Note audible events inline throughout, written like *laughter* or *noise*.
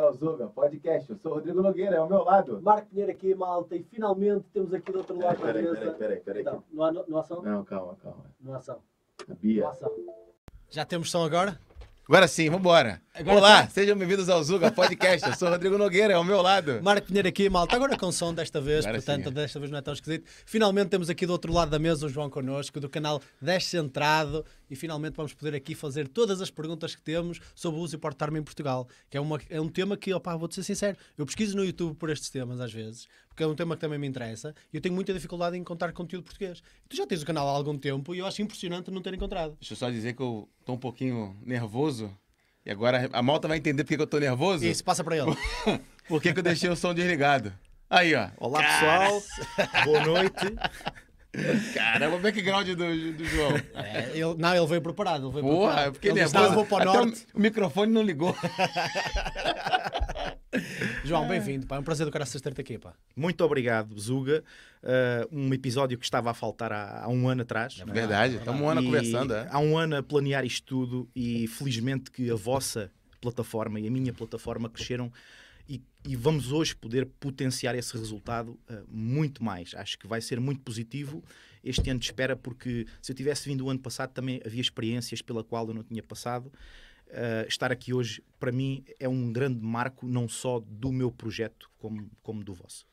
ao Zuga Podcast. Eu sou Rodrigo Nogueira, é ao meu lado. Marco Pinheiro aqui, malta. E finalmente temos aqui do outro lado peraí, Peraí, peraí, não há, não som? Não, calma, calma. Não há som. Bia. Não há som. Já temos som agora? Agora sim, vambora. Agora Olá, tá... sejam bem-vindos ao Zuga Podcast. Eu sou Rodrigo Nogueira, é ao meu lado. Marco Pinheiro aqui, malta. Agora com som desta vez, Agora portanto, sim. desta vez não é tão esquisito. Finalmente temos aqui do outro lado da mesa o João connosco, do canal Descentrado. E finalmente vamos poder aqui fazer todas as perguntas que temos sobre o uso e porte em Portugal, que é, uma, é um tema que, opá, vou-te ser sincero, eu pesquiso no YouTube por estes temas às vezes, porque é um tema que também me interessa, e eu tenho muita dificuldade em encontrar conteúdo português. Tu já tens o canal há algum tempo e eu acho impressionante não ter encontrado. Deixa eu só dizer que eu estou um pouquinho nervoso e agora a malta vai entender porque que eu tô nervoso? Isso, passa pra ela. *laughs* Por que, que eu deixei o som desligado? Aí, ó. Olá, pessoal. Boa noite. Caramba, o background do, do João. É, ele, não, ele veio preparado. Ele veio Porra, preparado. eu fiquei nervoso. eu vou norte. O microfone não ligou. *laughs* *laughs* João, bem-vindo. É um prazer do cara ter-te aqui. Pá. Muito obrigado, Zuga. Uh, um episódio que estava a faltar há, há um ano atrás. É verdade, verdade. É estamos um ano e conversando. É? Há um ano a planear isto tudo e felizmente que a vossa plataforma e a minha plataforma cresceram e, e vamos hoje poder potenciar esse resultado uh, muito mais. Acho que vai ser muito positivo este ano de espera, porque se eu tivesse vindo o ano passado também havia experiências pela qual eu não tinha passado. Uh, estar aqui hoje, para mim, é um grande marco, não só do meu projeto, como, como do vosso.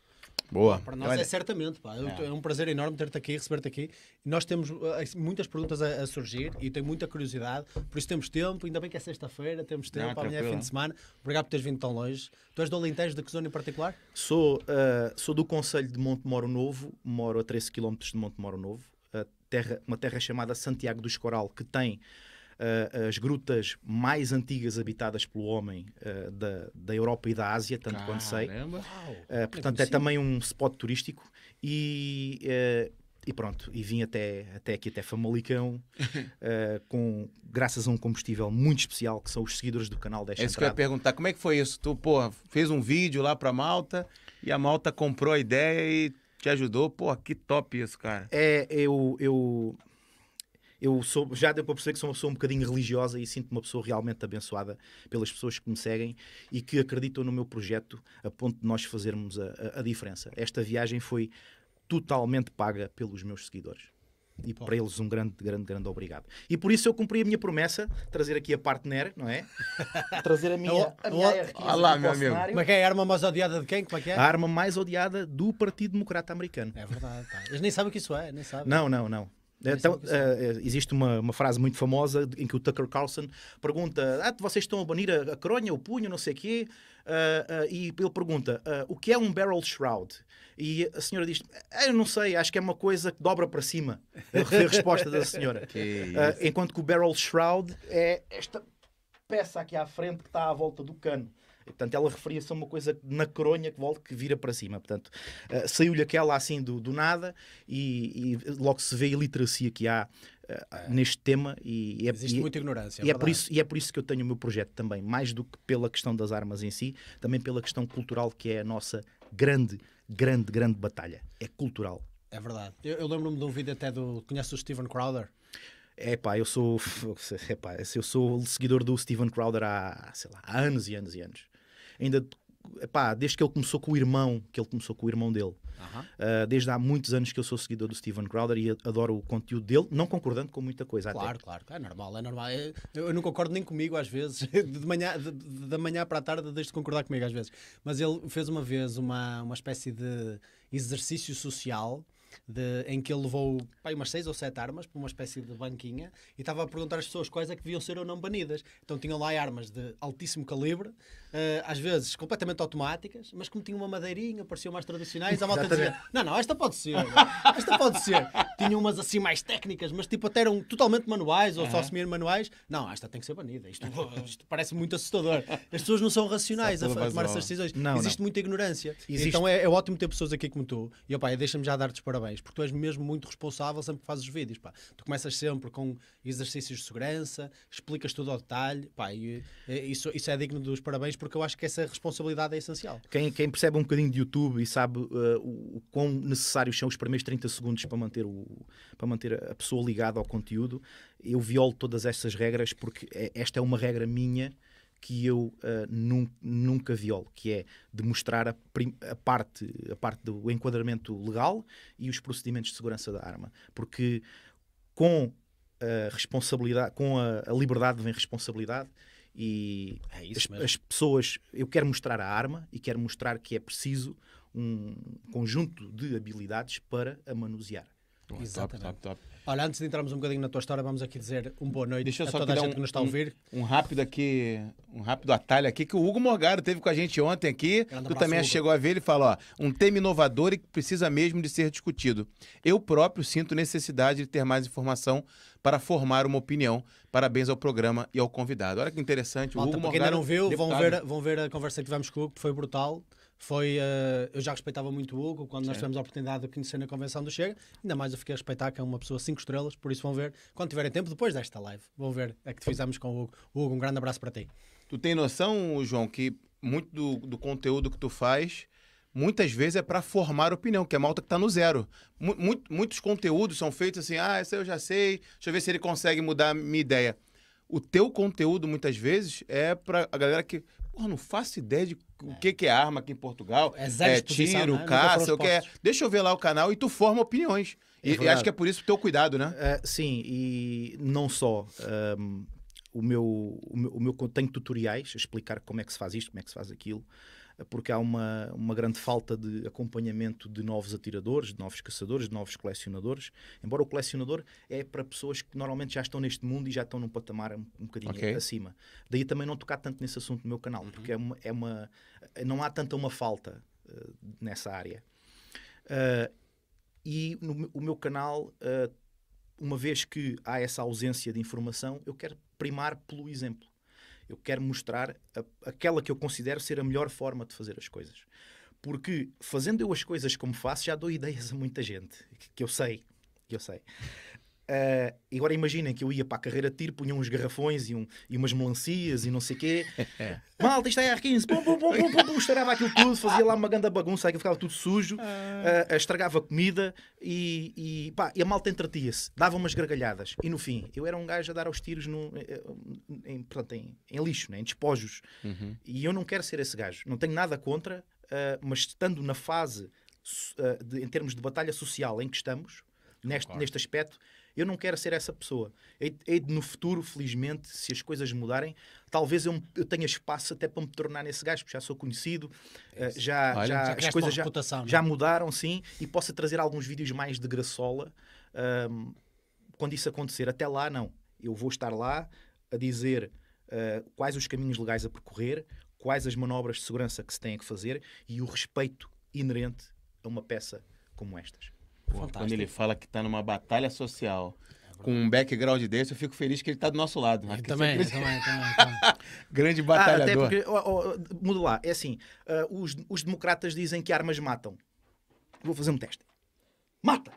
Boa. Para nós Olha. é certamente, pá. É. é um prazer enorme ter-te aqui, receber-te aqui. Nós temos eh, muitas perguntas a, a, surgir e tenho muita curiosidade, por isso temos tempo, ainda bem que é sexta-feira, temos tempo, não, amanhã é fim de semana. Obrigado por teres vindo tão longe. Tu és do Alentejo, de que zona em particular? Sou, uh, sou do Conselho de Monte Moro Novo, moro a 13 km de Monte Moro Novo, terra, uma terra chamada Santiago do Escoral, que tem uh, as grutas mais antigas habitadas pelo homem uh, da, da Europa e da Ásia, tanto Caramba. quanto sei. Uh, portanto, é, é também um spot turístico e, e pronto, e vim até, até aqui, até Famalicão, *laughs* com, graças a um combustível muito especial, que são os seguidores do canal Deixa É isso entrada. que eu ia perguntar, como é que foi isso? Tu, porra, fez um vídeo lá para Malta e a Malta comprou a ideia e te ajudou. Pô, que top isso, cara. É, eu, eu eu sou, já deu para perceber que sou uma pessoa um bocadinho religiosa e sinto-me uma pessoa realmente abençoada pelas pessoas que me seguem e que acreditam no meu projeto a ponto de nós fazermos a, a, a diferença. Esta viagem foi totalmente paga pelos meus seguidores. E Bom. para eles um grande, grande, grande obrigado. E por isso eu cumpri a minha promessa, trazer aqui a partner, não é? *laughs* trazer a minha, a minha lá, meu amigo. Como é que é a arma mais odiada de quem? Como é que é? A arma mais odiada do Partido Democrata Americano. É verdade, tá. Eles nem sabem o que isso é, nem sabem. Não, não, não. Então, existe uma, uma, frase muito famosa em que o Tucker Carlson pergunta: ah, vocês estão a banir a, a o punho, não sei o quê. Uh, uh, e ele pergunta: ah, o que é um barrel shroud? E a senhora diz: ah, Eu não sei, acho que é uma coisa que dobra para cima. Foi a resposta da senhora. *laughs* que enquanto que o barrel shroud é esta peça aqui à frente que está à volta do cano. Portanto, ela referia-se a uma coisa na coronha que volta, que vira para cima. Portanto, uh, saiu-lhe aquela assim do, do nada e, e, logo se vê a literacia que há uh, neste tema. E, e é, Existe e, é muita ignorância. É e é, por isso, e é por isso que eu tenho o meu projeto também, mais do que pela questão das armas em si, também pela questão cultural que é a nossa grande, grande, grande batalha. É cultural. É verdade. Eu, eu lembro-me de um vídeo até do. Conhece o Steven Crowder? É pá, eu sou. É *laughs* pá, eu sou seguidor do Steven Crowder há, sei lá, há anos e anos e anos ainda Epá, desde que ele começou com o irmão, que ele começou com o irmão dele. Uh, desde há muitos anos que eu sou seguidor do Steven Crowder e adoro o conteúdo dele, não concordando com muita coisa. Claro, até. claro, é normal, é normal. É, eu, não concordo nem comigo às vezes, *laughs* de manhã, de, da manhã para a tarde deixo de concordar comigo às vezes. Mas ele fez uma vez uma, uma espécie de exercício social de, em que ele levou pai umas seis ou sete armas para uma espécie de banquinha e estava a perguntar às pessoas quais é que deviam ser ou não banidas. Então tinham lá armas de altíssimo calibre, uh, às vezes completamente automáticas, mas como tinham uma madeirinha, pareciam mais tradicionais, a malta dizia: Não, não, esta pode ser, esta pode ser. tinham umas assim mais técnicas, mas tipo até eram totalmente manuais ou uhum. só semi-manuais. Não, esta tem que ser banida. Isto, isto parece muito assustador. As pessoas não são racionais a, a tomar essas decisões. Não, Existe não. muita ignorância. Existe. Então é, é, ótimo ter pessoas aqui como tu. E opa, deixa-me já dar-te os parabéns parabéns, porque tu és mesmo muito responsável sempre que fazes os vídeos. Pá. Tu começas sempre com exercícios de segurança, explicas tudo ao detalhe, pá, e, e, isso, isso é digno dos parabéns, porque eu acho que essa responsabilidade é essencial. Quem, quem percebe um bocadinho de YouTube e sabe uh, o, o quão necessários são os primeiros 30 segundos para manter, o, para manter a pessoa ligada ao conteúdo, eu violo todas essas regras, porque é, esta é uma regra minha que eu uh, nunca violo, que é demonstrar a, a, parte, a parte do enquadramento legal e os procedimentos de segurança da arma. Porque com a eh, responsabilidade, com a, a liberdade vem responsabilidade e é as, as, pessoas, eu quero mostrar a arma e quero mostrar que é preciso um conjunto de habilidades para a manusear. Exatamente. Top, top, top. Olha, antes de entrarmos um bocadinho na tua história, vamos aqui dizer um boa noite Deixa eu só a toda a gente um, que nos está a ouvir. Um, um, rápido aqui, um rápido atalho aqui, que o Hugo Morgado teve com a gente ontem aqui. Grande tu abraço, também Hugo. chegou a ver, ele falou, ó, um tema inovador e que precisa mesmo de ser discutido. Eu próprio sinto necessidade de ter mais informação para formar uma opinião. Parabéns ao programa e ao convidado. Olha que interessante, Malta, o Hugo Morgado... ainda não viu, vão ver, vão ver a conversa que tivemos com o Hugo, que foi brutal foi. Uh, eu já respeitava muito o Hugo quando Sim. nós tivemos a oportunidade de conhecer na convenção do Chega. Ainda mais eu fiquei a respeitar que é uma pessoa cinco estrelas, por isso vão ver, quando tiverem tempo, depois desta live, vão ver a que fizemos com o Hugo. Hugo, um grande abraço para ti. Tu tem noção, João, que muito do, do conteúdo que tu faz. Muitas vezes é para formar opinião, que é malta que está no zero. muito, muitos conteúdos são feitos assim, ah, isso eu já sei, deixa eu ver se ele consegue mudar a minha ideia. O teu conteúdo, muitas vezes, é para a galera que, porra, não faço ideia de o que, que é arma aqui em Portugal, é, é tiro, né? caça, o que é. Deixa eu ver lá o canal e tu forma opiniões. E, é e acho que é por isso que teu cuidado, né? É, sim, e não só. Um, ehm, o meu, o meu, o meu tutoriais explicar como é que se faz isto, como é que se faz aquilo porque há uma, uma grande falta de acompanhamento de novos atiradores, de novos caçadores, de novos colecionadores. Embora o colecionador é para pessoas que normalmente já estão neste mundo e já estão num patamar um, um bocadinho okay. acima. Daí também não tocar tanto nesse assunto no meu canal, uhum. porque é uma, é uma, não há tanta uma falta uh, nessa área. Uh, e no o meu canal, uh, uma vez que há essa ausência de informação, eu quero primar pelo exemplo. Eu quero mostrar a, aquela que eu considero ser a melhor forma de fazer as coisas. Porque fazendo eu as coisas como faço, já dou ideias a muita gente, que, que eu sei, que eu sei. Uh, e agora imaginem que eu ia para a carreira de tiro, punha uns garrafões e, um, e umas melancias e não sei o quê. *laughs* Malta, isto é R15, pum, pum, pum, pum, pum, pum, estragava aquilo tudo, fazia lá uma grande bagunça, aquilo ficava tudo sujo, uh, estragava comida e, e, pá, e a malta entretia-se, dava umas gargalhadas. E no fim, eu era um gajo a dar aos tiros no, eh, eh, em, portanto, em, em lixo, né, em despojos. Uhum. E eu não quero ser esse gajo, não tenho nada contra, uh, mas estando na fase de, em termos de batalha social em que estamos, neste, neste aspecto eu não quero ser essa pessoa. Hei de, no futuro, felizmente, se as coisas mudarem, talvez eu, eu tenha espaço até para me tornar nesse gajo, porque já sou conhecido, é eh, já, Olha, já, as coisas já, já é? mudaram, sim, e possa trazer alguns vídeos mais de graçola um, quando isso acontecer. Até lá, não. Eu vou estar lá a dizer uh, quais os caminhos legais a percorrer, quais as manobras de segurança que se têm que fazer e o respeito inerente a uma peça como estas. Fantástico. Quando ele fala que está numa batalha social com um background desse, eu fico feliz que ele está do nosso lado. Também, grande... É também, também, também. *laughs* grande batalhador. Ah, oh, oh, mudo lá, é assim, uh, os, os democratas dizem que armas matam. Vou fazer um teste. Mata!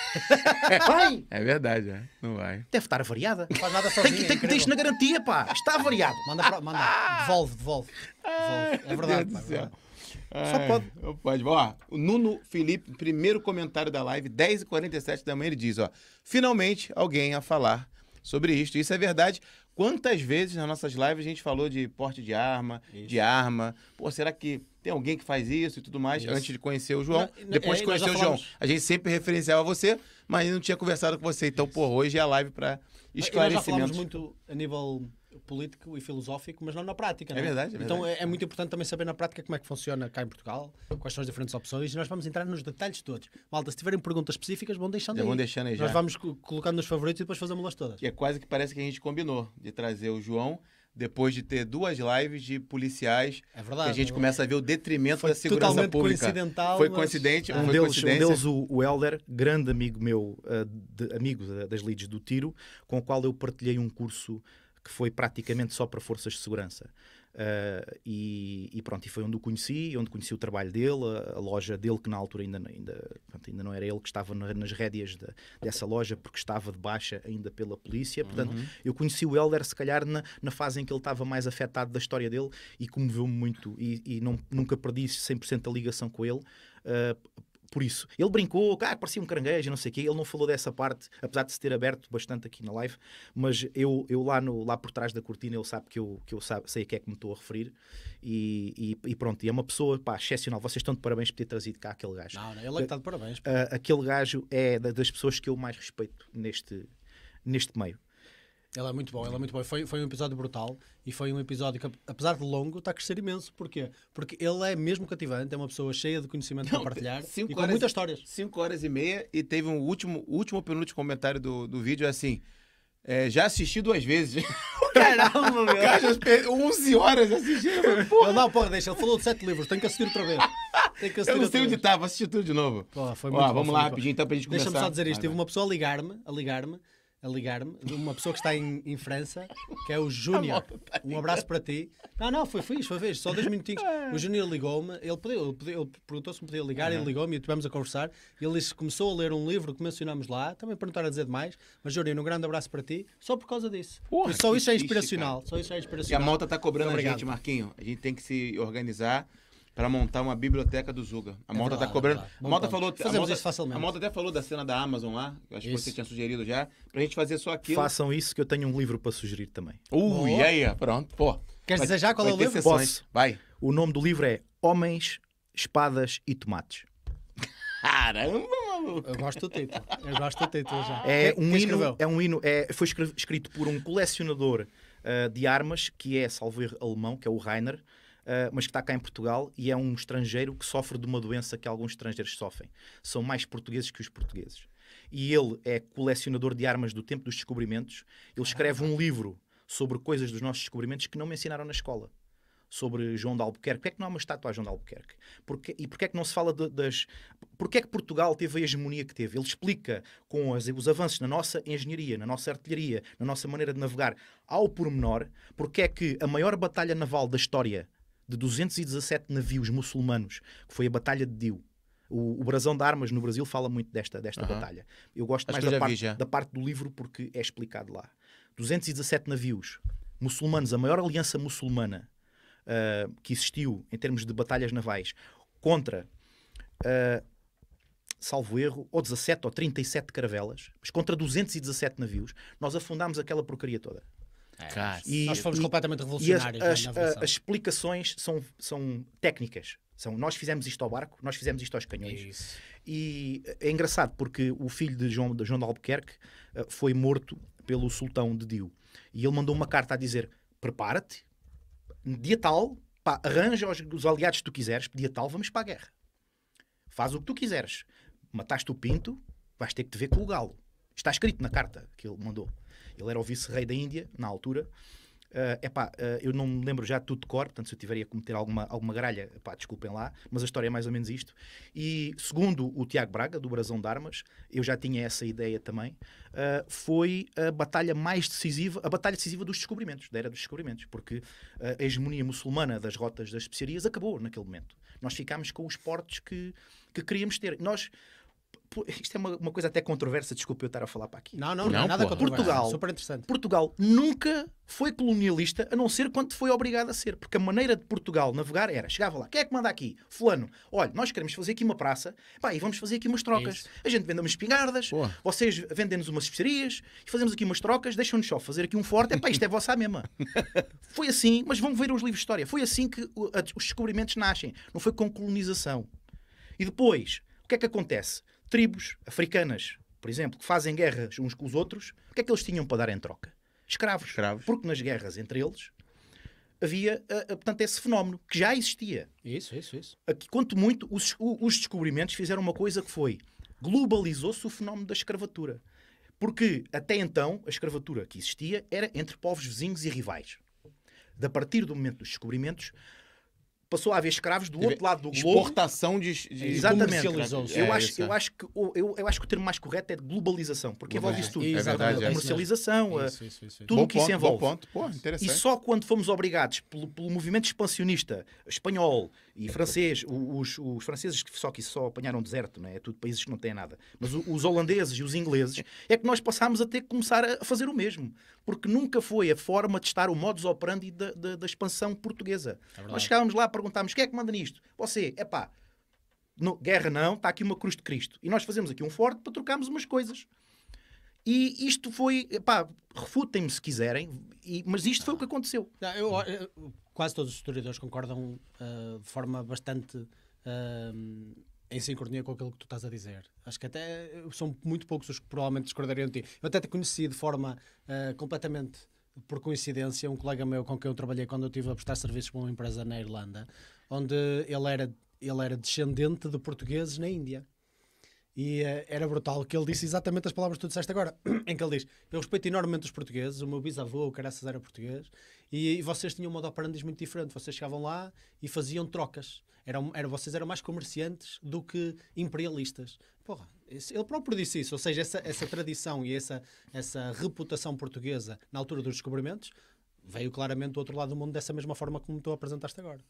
*laughs* vai! É verdade, é. não vai. Deve estar variada. Não faz nada sozinho. Tem que, ter isto na garantia, pá. Está variado. Manda, pro, manda. *laughs* Devolve, devolve. devolve. É verdade, é, Só pode. pode. Ó, o Nuno Felipe, primeiro comentário da live, 10h47 da manhã, ele diz, ó, finalmente alguém a falar sobre isto. Isso é verdade. Quantas vezes nas nossas lives a gente falou de porte de arma, isso. de arma. Pô, será que tem alguém que faz isso e tudo mais? Isso. Antes de conhecer o João. Na, depois é, de conhecer o João. A gente sempre referenciava você, mas não tinha conversado com você. Então, isso. pô, hoje é a live para é esclarecimento. nós já falamos muito a nível político e filosófico, mas não na prática. É não é? é verdade. É então É, é, muito importante também saber na prática como é que funciona cá em Portugal, quais são as diferentes opções, e nós vamos entrar nos detalhes todos. Malta, se tiverem perguntas específicas, vão deixando já aí. Vão deixando aí nós já. vamos colocando nos favoritos e depois fazemos-las todas. E é quase que parece que a gente combinou de trazer o João depois de ter duas lives de policiais. É verdade. Que a gente começa a ver o detrimento foi da segurança pública. Coincidental, foi coincidente. Mas... Um, foi deles, um deles, o, o Helder, grande amigo meu, uh, de, amigo das leads do tiro, com o qual eu partilhei um curso que foi praticamente só para forças de segurança. Uh, e, e, pronto, e foi onde o conheci, onde conheci o trabalho dele, a, a loja dele, que na altura ainda, ainda, pronto, ainda não era ele que estava na, nas rédeas de, dessa loja, porque estava de baixa ainda pela polícia. Portanto, uhum. eu conheci o Helder, se calhar, na, na fase em que ele estava mais afetado da história dele e comoveu-me muito. E, e não, nunca perdi 100% a ligação com ele. Uh, por isso. Ele brincou, ah, parecia um caranguejo, não sei o quê. Ele não falou dessa parte, apesar de se ter aberto bastante aqui na live, mas eu, eu lá, no, lá por trás da cortina ele sabe que eu, que eu sabe, sei a que é que me estou a referir. E, e, e pronto, e é uma pessoa pá, excepcional. Vocês estão de parabéns por ter trazido cá aquele gajo. Não, não ele é que está de parabéns. Eh, aquele gajo é das pessoas que eu mais respeito neste, neste meio. Ele é muito bom, ele é muito bom. Foi, foi um episódio brutal e foi um episódio que, apesar de longo, está a crescer imenso. Porquê? Porque ele é mesmo cativante, é uma pessoa cheia de conhecimento para partilhar e horas, com muitas histórias. 5 horas e meia e teve um último, último penúltimo comentário do, do vídeo é assim. É, já assisti duas vezes. *laughs* Caramba, meu. Cara, 11 horas assistindo. Porra. Eu, não, porra, deixa. Ele falou de sete livros. Tenho que assistir outra vez. Tenho que assistir eu não sei onde está. Vou assistir tudo de novo. Pô, foi muito Ó, vamos lá rapidinho, então, então, a gente começar. Deixa-me só dizer isto. Ah, Teve uma pessoa a ligar-me, a ligar-me, a ligar-me de uma pessoa que está em, em França, que é o Júnior. Um abraço para ti. Não, não, foi fixe, foi vez, só dois minutinhos. É. O Júnior ligou-me, ele, ele, ele perguntou se me podia ligar, uhum. ele ligou-me e estivemos a conversar. Ele disse, começou a ler um livro que mencionamos lá, também para não estar a dizer demais. Mas Júnior, um grande abraço para ti, só por causa disso. Porra, só isso é inspiracional. Fixe, só isso é inspiracional. E a malta está cobrando a gente, Marquinho. A gente tem que se organizar para montar uma biblioteca do Zuga. A é Malta tá cobrando. A Malta falou. Fazemos a Malta, isso facilmente. A Malta até falou da cena da Amazon lá, acho isso. que você tinha sugerido já, pra gente fazer só aquilo. Façam isso que eu tenho um livro para sugerir também. Uh, yeah, yeah. pronto, pô. Queres dizer já qual é o livro? Posso. Vai. O nome do livro é Homens, Espadas e Tomates. *laughs* Caramba, maluco! Eu gosto do título. Eu gosto do título já. É um hino. É um hino. É, foi escrito por um colecionador uh, de armas que é, salvo alemão, que é o Rainer. Eh, mas que está cá em Portugal e é um estrangeiro que sofre de uma doença que alguns estrangeiros sofrem. São mais portugueses que os portugueses. E ele é colecionador de armas do tempo dos descobrimentos. Ele escreve um livro sobre coisas dos nossos descobrimentos que não me ensinaram na escola sobre João de Albuquerque. Porquê é que não há uma estátua a João de Albuquerque? Porque e porquê é que não se fala de, das... Porquê é que Portugal teve a hegemonia que teve? Ele explica com as, os avanços na nossa engenharia, na nossa artilharia, na nossa maneira de navegar, ao pormenor, Porque é que a maior batalha naval da história de 217 navios muçulmanos, que foi a Batalha de Dio. O, o Brasão de Armas no Brasil fala muito desta, desta uhum. batalha. Eu gosto Acho mais da parte, da parte do livro porque é explicado lá. 217 navios muçulmanos, a maior aliança muçulmana uh, que existiu em termos de batalhas navais contra, uh, salvo erro, ou 17 ou 37 caravelas, mas contra 217 navios, nós afundámos aquela porcaria toda. É. E, nós fomos e, completamente revolucionários. As, as, a, ah, as, explicações são, são técnicas. São, nós fizemos isto ao barco, nós fizemos isto aos canhões. Isso. E é engraçado porque o filho de João de, João de Albuquerque ah, foi morto pelo sultão de Dio. E ele mandou uma carta a dizer: prepara-te, dia tal, pá, arranja os, os, aliados que tu quiseres, dia tal, vamos para a guerra. Faz o que tu quiseres. Mataste o pinto, vais ter que te ver com o galo. Está escrito na carta que ele mandou. Ele era o vice-rei da Índia, na altura. Uh, epá, uh, eu não me lembro já tudo de cor, portanto, se eu tiver a cometer alguma, alguma gralha, epá, desculpem lá, mas a história é mais ou menos isto. E segundo o Tiago Braga, do Brasão de Armas, eu já tinha essa ideia também, uh, foi a batalha mais decisiva, a batalha decisiva dos descobrimentos, da era dos descobrimentos, porque uh, a hegemonia muçulmana das rotas das especiarias acabou naquele momento. Nós ficámos com os portos que, que queríamos ter. Nós isto é uma, uma, coisa até controversa, desculpe eu estar a falar para aqui. Não, não, não, não é nada é Portugal, super interessante. Portugal nunca foi colonialista, a não ser quando foi obrigado a ser. Porque a maneira de Portugal navegar era, chegava lá, quem é que manda aqui? Fulano, olha, nós queremos fazer aqui uma praça, pá, e vamos fazer aqui umas trocas. a gente vende umas espingardas, Pô. vocês vendem-nos umas especiarias, e fazemos aqui umas trocas, deixam-nos só fazer aqui um forte, é pá, isto é vossa mesma. *laughs* foi assim, mas vão ver os livros de história, foi assim que os descobrimentos nascem, não foi com colonização. E depois, o que é que acontece? tribos africanas, por exemplo, que fazem guerras uns com os outros, o que é que eles tinham para dar em troca? Escravos. Escravos. Porque nas guerras entre eles havia, eh, eh, portanto, esse fenómeno que já existia. Isso, isso, isso. Aqui, quanto muito, os, os descobrimentos fizeram uma coisa que foi globalizou-se o fenómeno da escravatura. Porque até então a escravatura que existia era entre povos vizinhos e rivais. A partir do momento dos descobrimentos, passou a haver escravos do outro lado do globo. Exportação de, de Exatamente. comercialização. Eu, acho, é, eu, acho que, é eu, eu acho que o termo mais correto é globalização, porque envolve isso tudo. É verdade, é comercialização, eh, isso, isso, isso, tudo o que isso envolve. Bom ponto. Pô, interessante. E só quando fomos obrigados pelo, pelo movimento expansionista espanhol e francês, os, os franceses que só que só apanharam deserto, não é? é tudo países que não têm nada, mas os holandeses e os ingleses, é que nós passámos a ter que começar a fazer o mesmo, porque nunca foi a forma de estar o modus operandi da, da, da expansão portuguesa. É nós chegávamos lá para perguntámos quem é que manda nisto? Você, é pá, guerra não, está aqui uma cruz de Cristo. E nós fazemos aqui um forte para trocarmos umas coisas. E isto foi, pá, refutem-me se quiserem, e, mas isto foi o que aconteceu. Não, eu, eu, quase todos os historiadores concordam uh, de forma bastante uh, em sincronia com aquilo que tu estás a dizer. Acho que até eh, são muito poucos os que provavelmente discordariam de ti. Eu até te conheci de forma uh, completamente por coincidência, um colega meu com quem eu trabalhei quando eu estive a prestar serviços para uma empresa na Irlanda, onde ele era, ele era descendente de portugueses na Índia. E uh, era brutal que ele disse exatamente as palavras que tu disseste agora, *clears throat* em que ele diz: Eu respeito enormemente os portugueses, o meu bisavô, o caraças, era português, e, e vocês tinham um modo operandi muito diferente. Vocês chegavam lá e faziam trocas. Eram, eram, vocês eram mais comerciantes do que imperialistas. Porra, ele próprio disse isso, ou seja, essa, essa tradição e essa, essa reputação portuguesa na altura dos descobrimentos veio claramente do outro lado do mundo dessa mesma forma como tu apresentaste agora.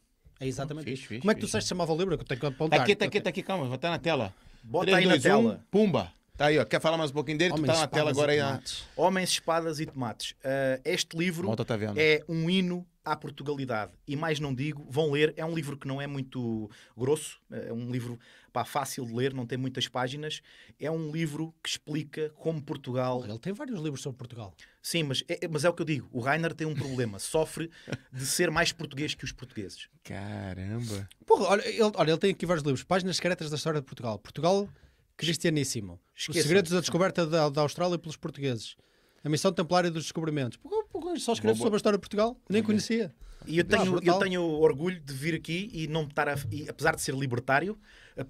É exatamente fixe, isso. Fixe, como é que tu fixe. disseste chamava o livro? Que eu tenho que apontar. aqui, tá aqui, tá aqui, calma, vou estar na tela. Bota 3, aí 2, na 1, tela. pumba. Tá aí, ó. Quer falar mais um pouquinho dele? Está tu tá na tela agora aí. Homens, Espadas e Tomates. Uh, este livro tá é um hino à Portugalidade. E mais não digo, vão ler. É um livro que não é muito grosso, é um livro pá, fácil de ler, não tem muitas páginas. É um livro que explica como Portugal. Ele tem vários livros sobre Portugal. Sim, mas é, mas é o que eu digo. O Rainer tem um problema. *laughs* Sofre de ser mais português que os portugueses. Caramba! Porra, olha, ele, olha, ele tem aqui vários livros. Páginas secretas da história de Portugal. Portugal cristianíssimo. Esqueçam. Os segredos da descoberta da, da Austrália pelos portugueses. A Missão Templária dos Descobrimentos. Porque, porque só escrevo sobre a história de Portugal, nem uhum. conhecia. E eu tenho, ah, eu tenho orgulho de vir aqui e não estar a, e, apesar de ser libertário,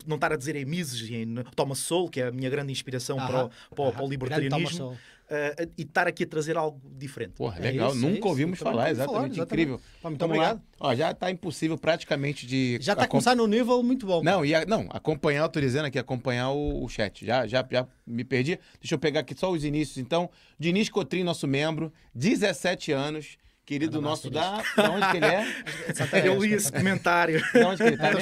não estar a dizer em é Mises e em Thomas Sowell, que é a minha grande inspiração ah, para, o, para, ah, para o libertarianismo, uh, e estar aqui a trazer algo diferente. Porra, é legal, isso, é nunca é ouvimos falar, falar, exatamente, exatamente. incrível. muito obrigado. Ó, já está impossível praticamente de. Já está começando no nível muito bom. Não, e a... não acompanhar, autorizando aqui, acompanhar o, o, chat. Já, já, já me perdi. Deixa eu pegar aqui só os inícios, então. Diniz Cotrim, nosso membro, 17 anos Querido nosso da. De onde que ele é? *laughs* Santarém, eu li é esse comentário. De onde que ele tá? Ah,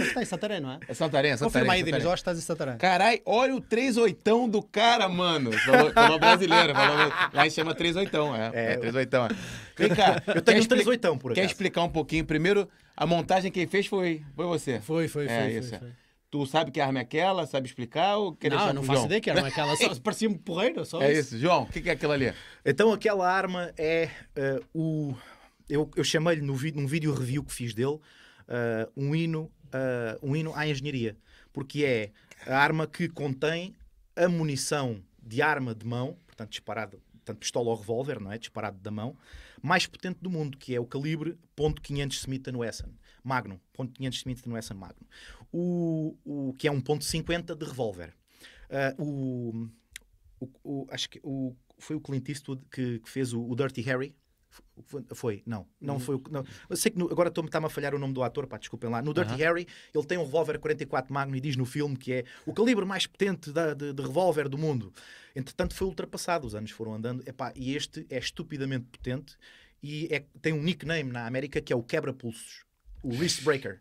Está tá em Santarém, não é? É Santarém, é Santarém. Confirma aí, é Denis, eu acho que estás em Santarém. Carai, olha o 3 oitão do cara, mano. Falou, falou brasileiro. Falou, lá chama 3 oitão, é. É, 3 é, oitão, é. Vem cá. Eu tenho um 3 oitão, por acaso. Quer explicar um pouquinho? Primeiro, a montagem quem fez foi, foi você. Foi, foi, é, foi. Isso. foi, foi. Tu sabe que arma é aquela? Sabe explicar? Ou quer não, não faço João? ideia que arma é aquela. Só, *laughs* parecia um porreiro, só É isso. isso. João, o que, que é aquela ali? Então, aquela arma é uh, o... Eu, eu chamei-lhe no num vídeo review que fiz dele uh, um, hino, uh, um hino à engenharia. Porque é a arma que contém a munição de arma de mão, portanto disparado, portanto pistola ou revólver, não é? Disparado da mão, mais potente do mundo, que é o calibre .500 Smith Wesson. Magnum, ponto 500 de Wesson Magnum, o, o, que é um ponto 50 de revólver. Uh, o, o, acho que o, foi o Clint Eastwood que, que fez o, o Dirty Harry, foi, não, não uhum. foi o. Eu sei que no, agora estou me a falhar o nome do ator, pá, desculpem lá. No Dirty uh -huh. Harry, ele tem um revólver 44 Magnum e diz no filme que é o calibre mais potente da, de, de revólver do mundo. Entretanto, foi ultrapassado, os anos foram andando, epá, e este é estupidamente potente e é, tem um nickname na América que é o Quebra-Pulsos o wrist breaker.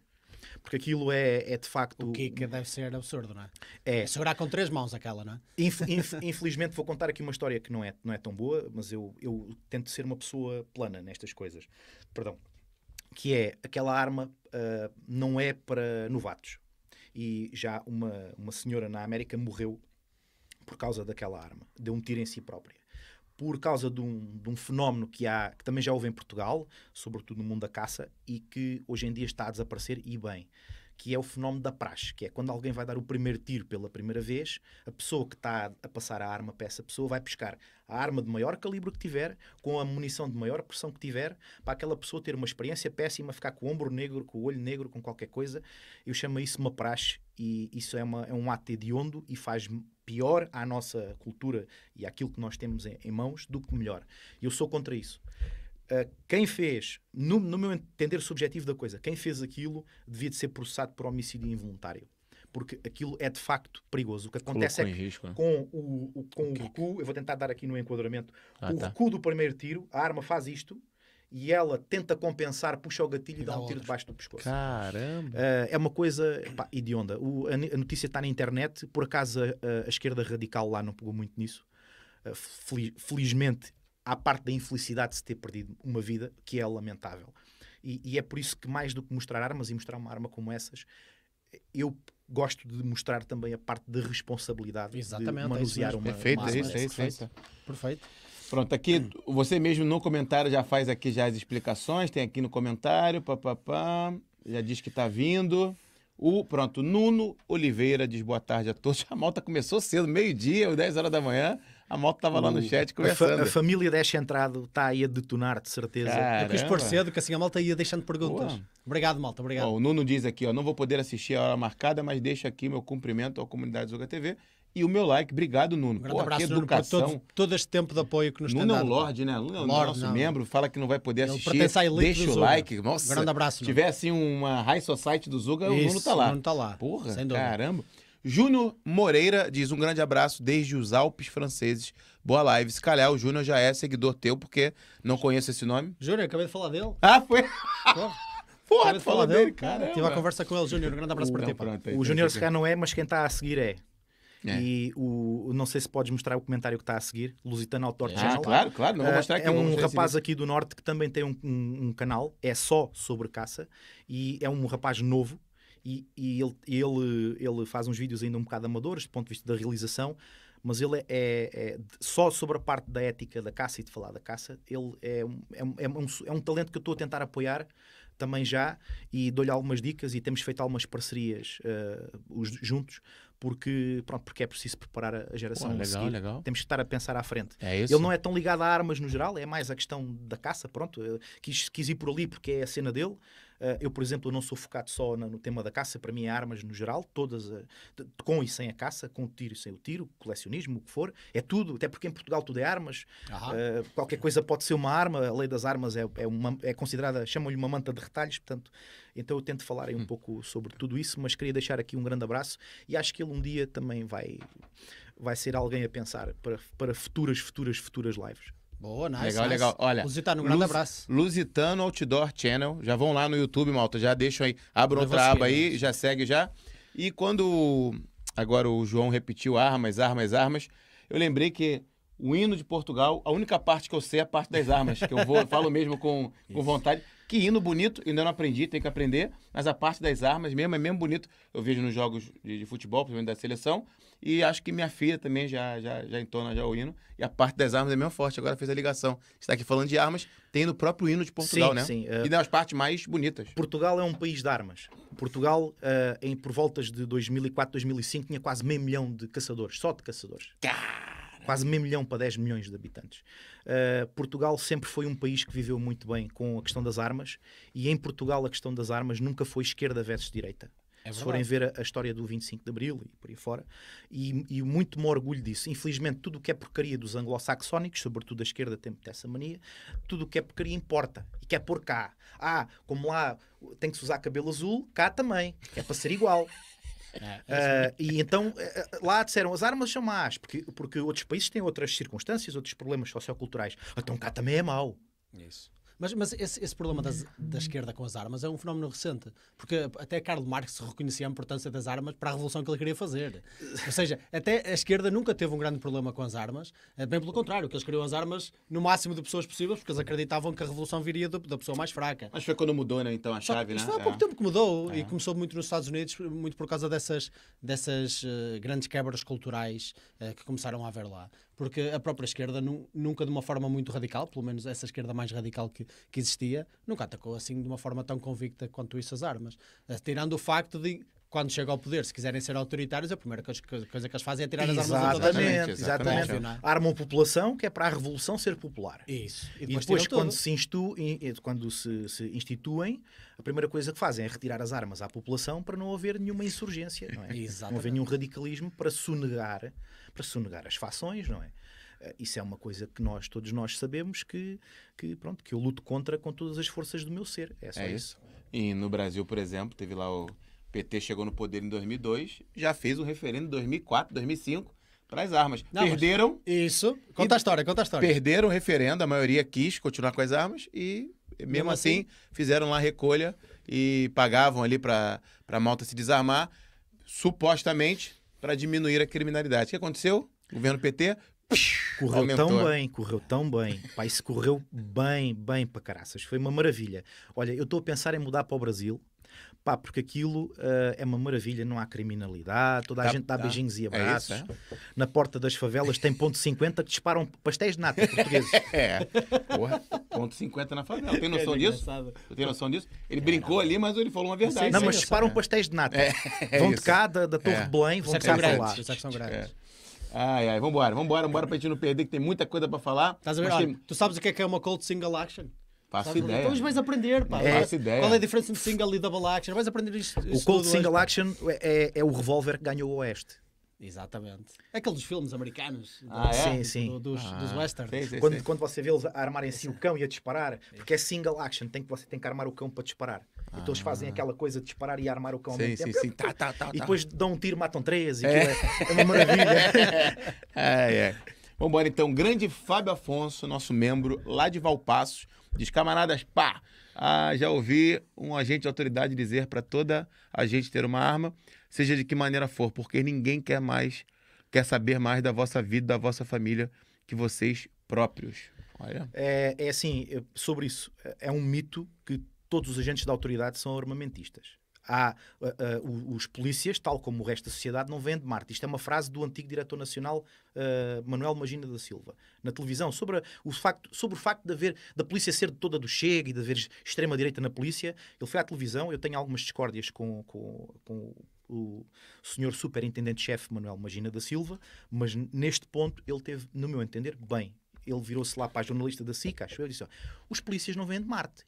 Porque aquilo é, é de facto. O é que deve ser absurdo, não é? É. é segurar com três mãos aquela, não é? Inf, inf, *laughs* infelizmente, vou contar aqui uma história que não é, não é tão boa, mas eu, eu tento ser uma pessoa plana nestas coisas. Perdão. Que é aquela arma uh, não é para novatos. E já uma, uma senhora na América morreu por causa daquela arma. Deu um tiro em si própria por causa de um, de um, fenómeno que há, que também já houve em Portugal, sobretudo no mundo da caça, e que hoje em dia está a desaparecer e bem, que é o fenómeno da praxe, que é quando alguém vai dar o primeiro tiro pela primeira vez, a pessoa que está a passar a arma para essa pessoa vai pescar a arma de maior calibre que tiver, com a munição de maior pressão que tiver, para aquela pessoa ter uma experiência péssima, ficar com o ombro negro, com o olho negro, com qualquer coisa. Eu chamo isso uma praxe e isso é, uma, é um ato hediondo e faz pior à nossa cultura e àquilo que nós temos em, em mãos do que melhor. Eu sou contra isso. Uh, quem fez, no, no, meu entender subjetivo da coisa, quem fez aquilo devia de ser processado por homicídio involuntário. Porque aquilo é de facto perigoso. O que acontece Colocou é que risco, é? com o, o com o, o é recuo, eu vou tentar dar aqui no enquadramento, ah, o tá. recuo do primeiro tiro, a arma faz isto, e ela tenta compensar, puxa o gatilho e, e dá, dá um tiro debaixo do pescoço. Caramba! Uh, é uma coisa pá, idionda. O, a, a, notícia está na internet, por acaso a, a, esquerda radical lá não pegou muito nisso. Uh, felizmente, à parte da infelicidade de se ter perdido uma vida, que é lamentável. E, e, é por isso que, mais do que mostrar armas e mostrar uma arma como essas, eu gosto de mostrar também a parte da responsabilidade Exatamente, de manusear é isso, uma, perfeito, uma arma. É, é isso, é isso, perfeito. perfeito. Pronto, aqui você mesmo no comentário já faz aqui já as explicações, tem aqui no comentário, papapá, já diz que está vindo. O, pronto, Nuno Oliveira diz boa tarde a todos. *laughs* A malta começou cedo, meio-dia, 10 horas da manhã. A malta estava lá no chat conversando. A, fa a família deste entrado está aí a detonar, de certeza. Caramba. Eu quis pôr cedo, que assim a malta ia deixando perguntas. Boa. Obrigado, malta, obrigado. o Nuno diz aqui, ó, não vou poder assistir a hora marcada, mas deixo aqui meu cumprimento à comunidade Zuga TV e o meu like. Obrigado, Nuno. Um grande Pô, abraço, que educação. Nuno, todo, todo, este tempo de apoio que nos Nuno tem é dado. Lorde, né? Nuno é o nosso não. membro, fala que não vai poder assistir. Deixa o like. Nossa, um grande abraço. Se tiver assim uma high society do Zuga, Isso, o Nuno tá lá. O Nuno tá lá. Porra, caramba. Júnior Moreira diz um grande abraço desde os Alpes franceses. Boa live. Se calhar o Júnior já é seguidor teu, porque não conheço esse nome. Júnior, acabei de falar dele. Ah, foi? *laughs* Porra, tu falar dele, cara. Tive a conversa com ele, Júnior. Um grande abraço o, para ti. Pronto, o Júnior, se calhar, não é, mas quem está a seguir é. É. E o, não sei se podes mostrar o comentário que está a seguir, Lusitano Outdoor ah, Channel. Claro, claro, não vou ah, mostrar aqui, É um rapaz aqui do norte que também tem um, um, um, canal, é só sobre caça, e é um rapaz novo. E, e ele, ele, ele faz uns vídeos ainda um bocado amadores do ponto de vista da realização, mas ele é, é, é, só sobre a parte da ética da caça e de falar da caça. Ele é, é, é um, é um talento que eu estou a tentar apoiar também já e dou-lhe algumas dicas e temos feito algumas parcerias uh, os, juntos porque, pronto, porque é preciso preparar a geração. legal, legal. Temos que estar a pensar à frente. É Ele não é tão ligado a armas no geral, é mais a questão da caça, pronto. Quis, quis ir por ali porque é a cena dele. Ah, eu, por exemplo, não sou focado só no tema da caça, para mim é armas no geral, todas, com e sem a caça, com o tiro e sem o tiro, colecionismo, o que for, é tudo, até porque em Portugal tudo é armas, uh, qualquer coisa pode ser uma arma, a lei das armas é, é, uma, é considerada, chamam-lhe uma manta de retalhos, portanto, então eu tento falar aí um hum. pouco sobre tudo isso, mas queria deixar aqui um grande abraço e acho que ele um dia também vai, vai ser alguém a pensar para, para futuras, futuras, futuras lives. Boa, nice. Legal, nice. legal. Olha, Lusitano, um grande Lus, abraço. Lusitano Outdoor Channel. Já vão lá no YouTube, malta. Já deixam aí, abram outra aba aí, né? já segue já. E quando agora o João repetiu armas, armas, armas, eu lembrei que o hino de Portugal, a única parte que eu sei é a parte das armas, que eu vou, *laughs* falo mesmo com, com vontade. Que hino bonito, ainda não aprendi, tem que aprender, mas a parte das armas mesmo é mesmo bonito. Eu vejo nos jogos de, de futebol, principalmente da seleção, e acho que minha filha também já, já, já entona já o hino. E a parte das armas é mesmo forte, agora fez a ligação. Está aqui falando de armas, tem no próprio hino de Portugal, sim, né? Sim, uh... E das partes mais bonitas. Portugal é um país de armas. Portugal, uh, em, por voltas de 2004, 2005, tinha quase meio milhão de caçadores, só de caçadores. Car quase meio milhão para 10 milhões de habitantes. Uh, Portugal sempre foi um país que viveu muito bem com a questão das armas e em Portugal a questão das armas nunca foi esquerda versus direita. É se forem ver a, a, história do 25 de Abril e por aí fora, e, e muito me orgulho disso. Infelizmente, tudo o que é porcaria dos anglo-saxónicos, sobretudo da esquerda, tem essa mania, tudo o que é porcaria importa e quer por cá. Ah, como lá tem que se usar cabelo azul, cá também, é para ser igual. *laughs* É, ah, é e então eh, eh, lá disseram as armas são más, porque, porque outros países têm outras circunstâncias, outros problemas socioculturais. Então cá também é mau. Isso. Mas, mas esse, esse problema das, da esquerda com as armas é um fenómeno recente, porque até Karl Marx reconhecia a importância das armas para a revolução que ele queria fazer. Ou seja, até a esquerda nunca teve um grande problema com as armas, eh, bem pelo contrário, que eles queriam as armas no máximo de pessoas possíveis, porque eles acreditavam que a revolução viria da, da pessoa mais fraca. Mas foi quando mudou, né, então, a chave, Só, né? foi há pouco é. tempo que mudou, é. e começou muito nos Estados Unidos, muito por causa dessas, dessas uh, grandes quebras culturais uh, que começaram a haver lá porque a própria esquerda nu, nunca de uma forma muito radical, pelo menos essa esquerda mais radical que, que existia, nunca atacou assim de uma forma tão convicta quanto isso as armas. Eh, tirando o facto de quando chega ao poder, se quiserem ser autoritários, a primeira coisa, coisa que eles fazem é tirar as armas a toda a gente. Exatamente. exatamente. Armam a população, que é para a revolução ser popular. Isso. E depois, e depois quando, se, instu, quando se, se, instituem, a primeira coisa que fazem é retirar as armas à população para não haver nenhuma insurgência, não é? Não haver nenhum radicalismo para sonegar, para sonegar as fações, não é? Eh, isso é uma coisa que nós, todos nós sabemos que, que, pronto, que eu luto contra com todas as forças do meu ser. É só é isso. isso. E no Brasil, por exemplo, teve lá o PT chegou no poder em 2002, já fez um referendo em 2004, 2005 para as armas. Não, perderam. Isso. Conta a história, conta a história. Perderam o referendo, a maioria quis continuar com as armas e, mesmo, mesmo assim, assim, fizeram lá recolha e pagavam ali para a malta se desarmar, supostamente para diminuir a criminalidade. O que aconteceu? O governo PT. Correu aumentou. tão bem, correu tão bem. Pai, correu bem, bem para caraças. Foi uma maravilha. Olha, eu estou a pensar em mudar para o Brasil Pá, porque aquilo uh, é uma maravilha, não há criminalidade, toda a gente dá, beijinhos e abraços. É isso, é? Na porta das favelas tem ponto 50 que disparam pastéis de nata portugueses. *laughs* é, Porra, ponto 50 na favela. Tem *laughs* é noção é disso? Tem noção disso? Ele brincou ali, mas ele falou uma verdade. Não, mas disparam pastéis de nata. É, é vão de cá, da, da Torre de Belém, vão de cá para lá. são grátis. Ai, ai, vambora, vambora, vambora a gente não perder, que tem muita coisa para falar. tem... Tu sabes o que é, que é uma cold single action? Faço Sabe? ideia. Então mas vais aprender, pá. É, Faço ideia. Qual é a diferença entre single e double action? Vais aprender isto. isto o Cold Single hoje, Action é, é, é, o revólver que ganhou o Oeste. Exatamente. é Aqueles filmes americanos ah, do, é? sim, sim. Do, dos, ah, dos westerns. Sim, sim, quando, sim. quando você vê-los a armarem assim o cão e a disparar, porque é single action, tem que, você tem que armar o cão para disparar. Ah. Então eles ah. fazem aquela coisa de disparar e armar o cão ao mesmo tempo. Sim, tá, tá, tá, e tá. depois dão um tiro, matam três. É. é. é. uma maravilha. *laughs* é, é. Vamos embora então. Grande Fábio Afonso, nosso membro lá de Valpaços Diz, camaradas, pá! Ah, já ouvi um agente de autoridade dizer para toda a gente ter uma arma, seja de que maneira for, porque ninguém quer mais, quer saber mais da vossa vida, da vossa família, que vocês próprios. Olha. É, é assim, sobre isso, é, é um mito que todos os agentes da autoridade são armamentistas há, uh, uh, os polícias, tal como o resto da sociedade, não vêm de Marte. Isto é uma frase do antigo diretor nacional uh, Manuel Magina da Silva, na televisão, sobre, a, o facto, sobre o facto de haver, da polícia ser toda do Chega e de haver extrema-direita na polícia. Ele foi à televisão, eu tenho algumas discórdias com, com, com o senhor superintendente-chefe Manuel Magina da Silva, mas neste ponto ele teve, no meu entender, bem. Ele virou-se lá para a jornalista da SIC, acho eu, e disse: Os polícias não vêm de Marte.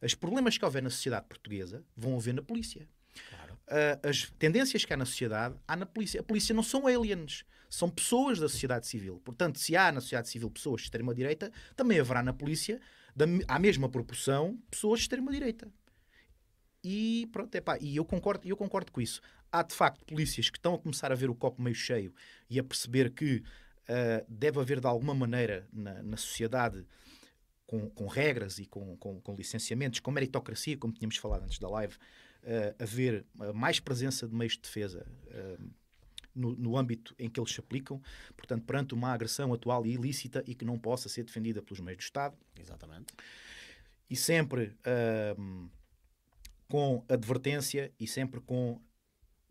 Os problemas que houver na sociedade portuguesa vão haver na polícia. Claro. Uh, as tendências que há na sociedade, há na polícia. A polícia não são aliens, são pessoas da sociedade civil. Portanto, se há na sociedade civil pessoas de extrema-direita, também haverá na polícia, da, à mesma proporção, pessoas de extrema-direita. E pronto, e eu concordo, eu concordo com isso. Há de facto polícias que estão a começar a ver o copo meio cheio e a perceber que uh, deve haver de alguma maneira na, na sociedade com, com regras e com, com, com, licenciamentos, com meritocracia, como tínhamos falado antes da live, uh, haver eh, mais presença de meios de defesa uh, no, no, âmbito em que eles se aplicam, portanto, perante uma agressão atual e ilícita e que não possa ser defendida pelos meios do Estado. Exatamente. E sempre uh, com advertência e sempre com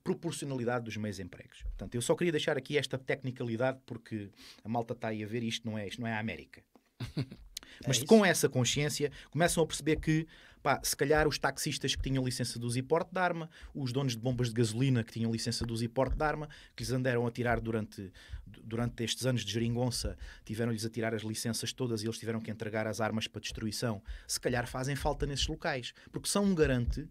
proporcionalidade dos meios empregos. Portanto, eu só queria deixar aqui esta tecnicalidade porque a malta está aí a ver isto não é, isto não é a América. *laughs* É Mas é com essa consciência começam a perceber que pá, se calhar os taxistas que tinham licença de uso e porte de arma, os donos de bombas de gasolina que tinham licença de uso e porte de arma, que lhes andaram a tirar durante, durante estes anos de geringonça, tiveram-lhes a tirar as licenças todas e eles tiveram que entregar as armas para destruição, se calhar fazem falta nesses locais, porque são um garante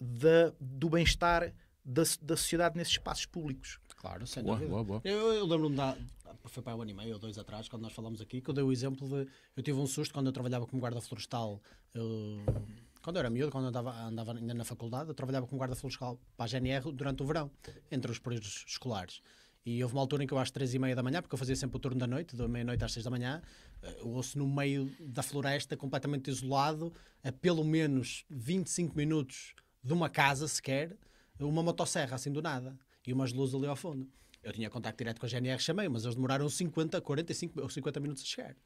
da, do bem-estar da, da sociedade nesses espaços públicos. Claro, sem boa, dúvida. Boa, boa. Eu, eu lembro-me, foi para um ano e meio ou dois atrás, quando nós falamos aqui, que eu dei o exemplo de. Eu tive um susto quando eu trabalhava como guarda florestal. Eu, quando eu era miúdo, quando andava, andava ainda na faculdade, eu trabalhava como guarda florestal para a GNR durante o verão, entre os períodos escolares. E houve uma altura em que eu às três e meia da manhã, porque eu fazia sempre o turno da noite, da meia-noite às seis da manhã, eh, eu ouço no meio da floresta, completamente isolado, a pelo menos 25 minutos de uma casa sequer, uma motosserra, assim do nada e umas luzes ali ao fundo. Eu tinha contato direto com a GNR, chamei, mas eles demoraram 50, 45 ou 50 minutos a chegar.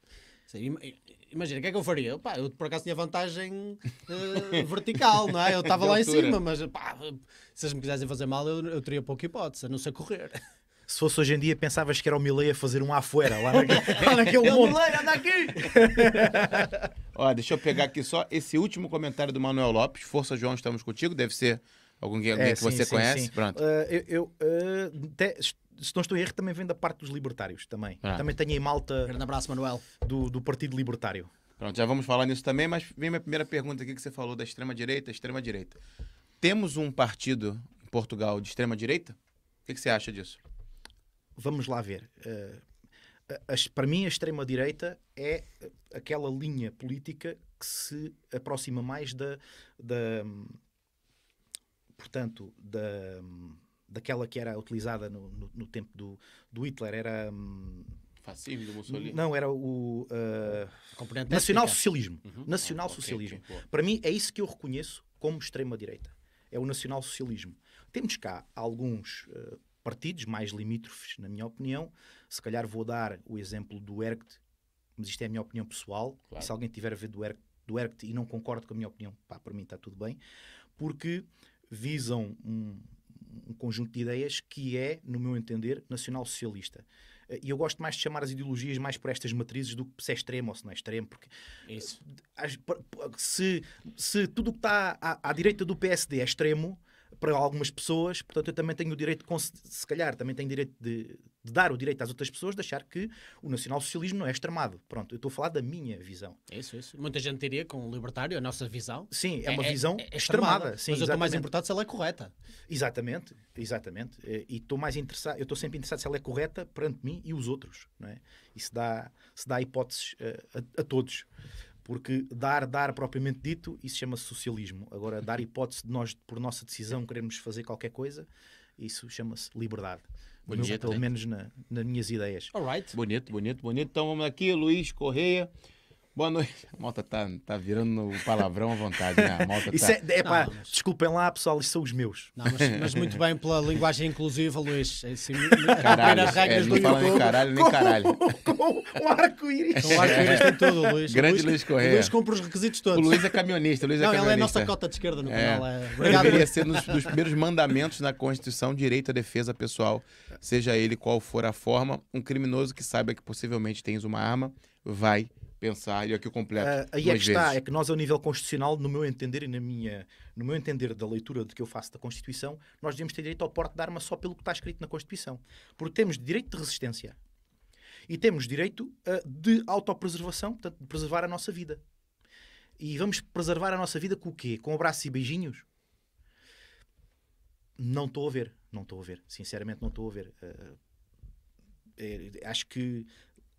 Imagina, o que é que eu faria? Eu, pá, eu por acaso tinha vantagem uh, *laughs* vertical, não é? Eu estava lá em cima, mas pá, se eles me quisessem fazer mal, eu, eu teria pouca hipótese, a não ser correr. Se fosse hoje em dia, pensavas que era o Milei a fazer um afuera lá, *laughs* é naquele, lá naquele monte. Milei, anda aqui! Olha, *laughs* deixa eu pegar aqui só esse último comentário do Manuel Lopes. Força, João, estamos contigo. Deve ser Algum, é, alguém é, que sim, você sim, conhece? Sim. Pronto. Uh, eu, uh, ah, te, se não estou em erro, também vem da parte dos libertários também. Também tenho em malta. Grande abraço, Manuel. Do, do Partido Libertário. Pronto, já vamos falar nisso também, mas vem minha primeira pergunta aqui que você falou da extrema-direita, extrema-direita. Temos um partido em Portugal de extrema-direita? O que, que, você acha disso? Vamos lá ver. Uh, as, para mim, a extrema-direita é aquela linha política que se aproxima mais da, da portanto, da, daquela que era utilizada no, no, no tempo do, do Hitler, era. Hum, Fascismo do Mussolini? Não, era o. Uh, Nacional-Socialismo. Uhum. Nacional-Socialismo. Ah, okay, Para mim, é isso que eu reconheço como extrema-direita. É o nacional-socialismo. Temos cá alguns uh, partidos mais limítrofes, na minha opinião. Se calhar vou dar o exemplo do ERCT, mas isto é a minha opinião pessoal. Claro. Se alguém tiver a ver do ERCT, do e não concordo com a minha opinião, pá, para mim está tudo bem, porque visam um, um conjunto de ideias que é, no meu entender, nacional-socialista. Eh, e eu gosto mais de chamar as ideologias mais por estas matrizes do que se é extremo ou se não é extremo, porque Isso. Eh, se, se tudo que está à, à direita do PSD é extremo, para algumas pessoas, portanto eu também tenho o direito, de, se calhar também tenho direito de, de, dar o direito às outras pessoas de achar que o nacionalsocialismo não é extremado. Pronto, eu estou a falar da minha visão. Isso, isso. Muita gente diria com o libertário, a nossa visão. Sim, é, é uma é, visão é, é extremada. extremada. Sim, mas eu estou mais importado é se ela é correta. Exatamente, exatamente. É, e estou mais interessado, eu estou sempre interessado se ela é correta perante mim e os outros, não é? E se dá, se dá hipóteses a, eh, a, a todos. Porque dar, dar propriamente dito, isso chama-se socialismo. Agora, dar hipótese de nós, por nossa decisão, queremos fazer qualquer coisa, isso chama-se liberdade. Bonito, pelo né? menos na, nas minhas ideias. All right. Bonito, bonito, bonito. Então vamos aqui, Luís Correia. Boa noite. A malta está tá virando o palavrão à vontade, né? A malta tá... é, é pá, não, mas... Desculpem lá, pessoal, isso são os meus. Não, mas, mas, muito bem pela linguagem inclusiva, Luís. É assim, *laughs* é caralho, é, não fala nem caralho, nem caralho. Com, com, um arco-íris. Com um arco-íris tem tudo, Luís. Grande Luís, Luís Correia. Luís cumpre os requisitos todos. O Luís é camionista, o é não, é camionista. Ele é a nossa cota de esquerda no é. canal. É... Deveria ser nos, dos primeiros mandamentos na Constituição, direito à defesa pessoal, seja ele qual for a forma. Um criminoso que saiba que possivelmente tens uma arma, vai pensar, e é que eu completo. Uh, aí é que está, é que nós, ao nível constitucional, no meu entender e na minha, no meu entender da leitura de que eu faço da Constituição, nós devemos ter direito ao porte de arma só pelo que está escrito na Constituição. Porque temos direito de resistência e temos direito uh, de autopreservação, portanto, de preservar a nossa vida. E vamos preservar a nossa vida com o quê? Com abraços e beijinhos? Não estou a ver, não estou a ver, sinceramente, não estou a ver. Uh, acho que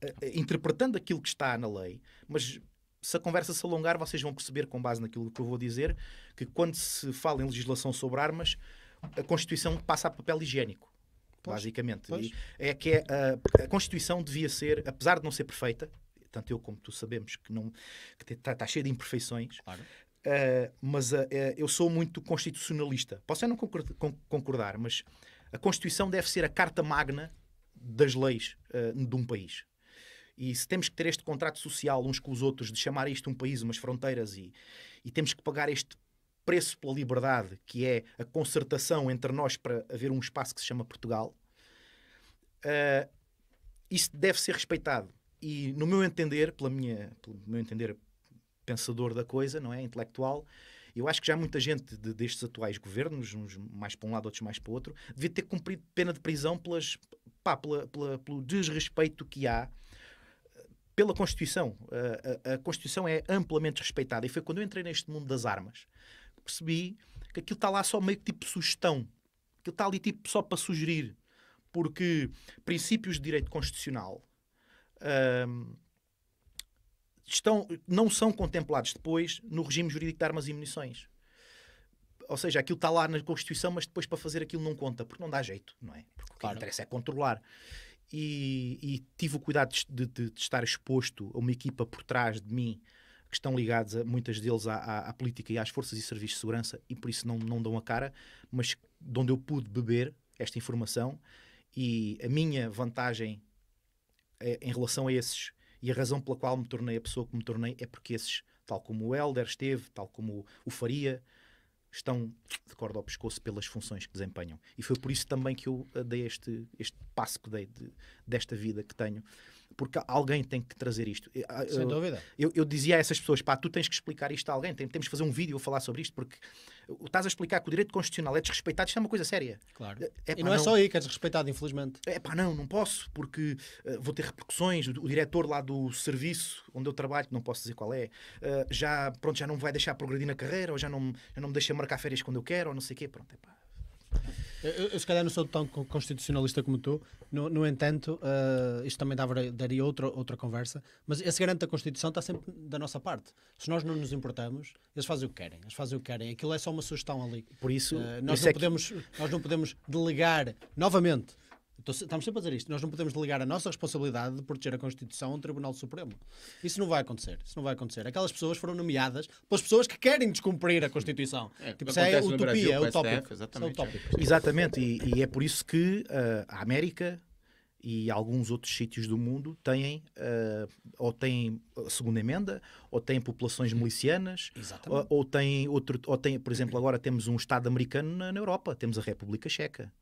eh, eh, interpretando aquilo que está na lei, mas se a conversa se alongar, vocês vão perceber, com base naquilo que eu vou dizer, que quando se fala em legislação sobre armas, a Constituição passa a papel higiênico. Pois, basicamente. Pois. É que a, é, eh, a Constituição devia ser, apesar de não ser perfeita, tanto eu como tu sabemos que não que está tá cheia de imperfeições, claro. uh, mas uh, uh, eu sou muito constitucionalista. Posso não concordar, concordar, mas a Constituição deve ser a carta magna das leis de um país. E se temos que ter este contrato social uns com os outros, de chamar isto um país, umas fronteiras, e, e temos que pagar este preço pela liberdade, que é a concertação entre nós para haver um espaço que se chama Portugal, uh, isso deve ser respeitado. E no meu entender, pela minha, pelo meu entender pensador da coisa, não é? Intelectual, eu acho que já muita gente de, destes atuais governos, uns mais para um lado, outros mais para o outro, devia ter cumprido pena de prisão pelas, pá, pela, pela, pelo desrespeito que há pela Constituição. A, a, a, Constituição é amplamente respeitada. E foi quando eu entrei neste mundo das armas que percebi que aquilo está lá só meio que tipo sugestão. Aquilo está ali tipo só para sugerir. Porque princípios de direito constitucional um, estão, não são contemplados depois no regime jurídico de armas e munições. Ou seja, aquilo está lá na Constituição, mas depois para fazer aquilo não conta, porque não dá jeito, não é? Porque claro. o que interessa é controlar e, e tive o cuidado de, de, de, estar exposto a uma equipa por trás de mim que estão ligados, a, muitas deles, à, à, à, política e às forças e serviços de segurança e por isso não, não dão a cara, mas de onde eu pude beber esta informação e a minha vantagem é, em relação a esses e a razão pela qual me tornei a pessoa que me tornei é porque esses, tal como o Helder esteve, tal como o Faria, estão de corda ao pescoço pelas funções que desempenham. E foi por isso também que eu eh, dei este, este passo que dei de, desta vida que tenho porque alguém tem que trazer isto. Ah, Sem eu, dúvida. Eu, eu, dizia a essas pessoas: pá, tu tens que explicar isto a alguém, temos que fazer um vídeo a falar sobre isto, porque estás a explicar que o direito constitucional é desrespeitado, isto é uma coisa séria. Claro. É, é pá, e não, não, é só aí que é desrespeitado, infelizmente. É pá, não, não posso, porque uh, vou ter repercussões. O, o, diretor lá do serviço onde eu trabalho, que não posso dizer qual é, uh, já, pronto, já não me vai deixar progredir na carreira, ou já não, já não me deixa marcar férias quando eu quero, ou não sei o quê. Pronto, é pá. Eu, eu, se calhar não sou tão constitucionalista como tu, no, no entanto, uh, isto também daria, daria outra, outra conversa, mas esse garante da Constituição está sempre da nossa parte. Se nós não nos importamos, eles fazem o que querem, eles fazem o que querem. Aquilo é só uma sugestão ali. Por isso, uh, nós, não é podemos, que... nós não podemos delegar novamente então, estamos sempre a dizer isto. Nós não podemos delegar a nossa responsabilidade de proteger a Constituição a um Tribunal Supremo. Isso não vai acontecer. Isso não vai acontecer. Aquelas pessoas foram nomeadas pelas pessoas que querem descumprir a Constituição. É, tipo, isso é utopia, é utópico. É exatamente. utópico. Exatamente. E, e, é por isso que uh, a América e alguns outros sítios do mundo têm uh, ou têm eh, segunda emenda ou têm populações uhum. milicianas ou, ou, têm outro ou têm por exemplo agora temos um estado americano na, na Europa temos a República Checa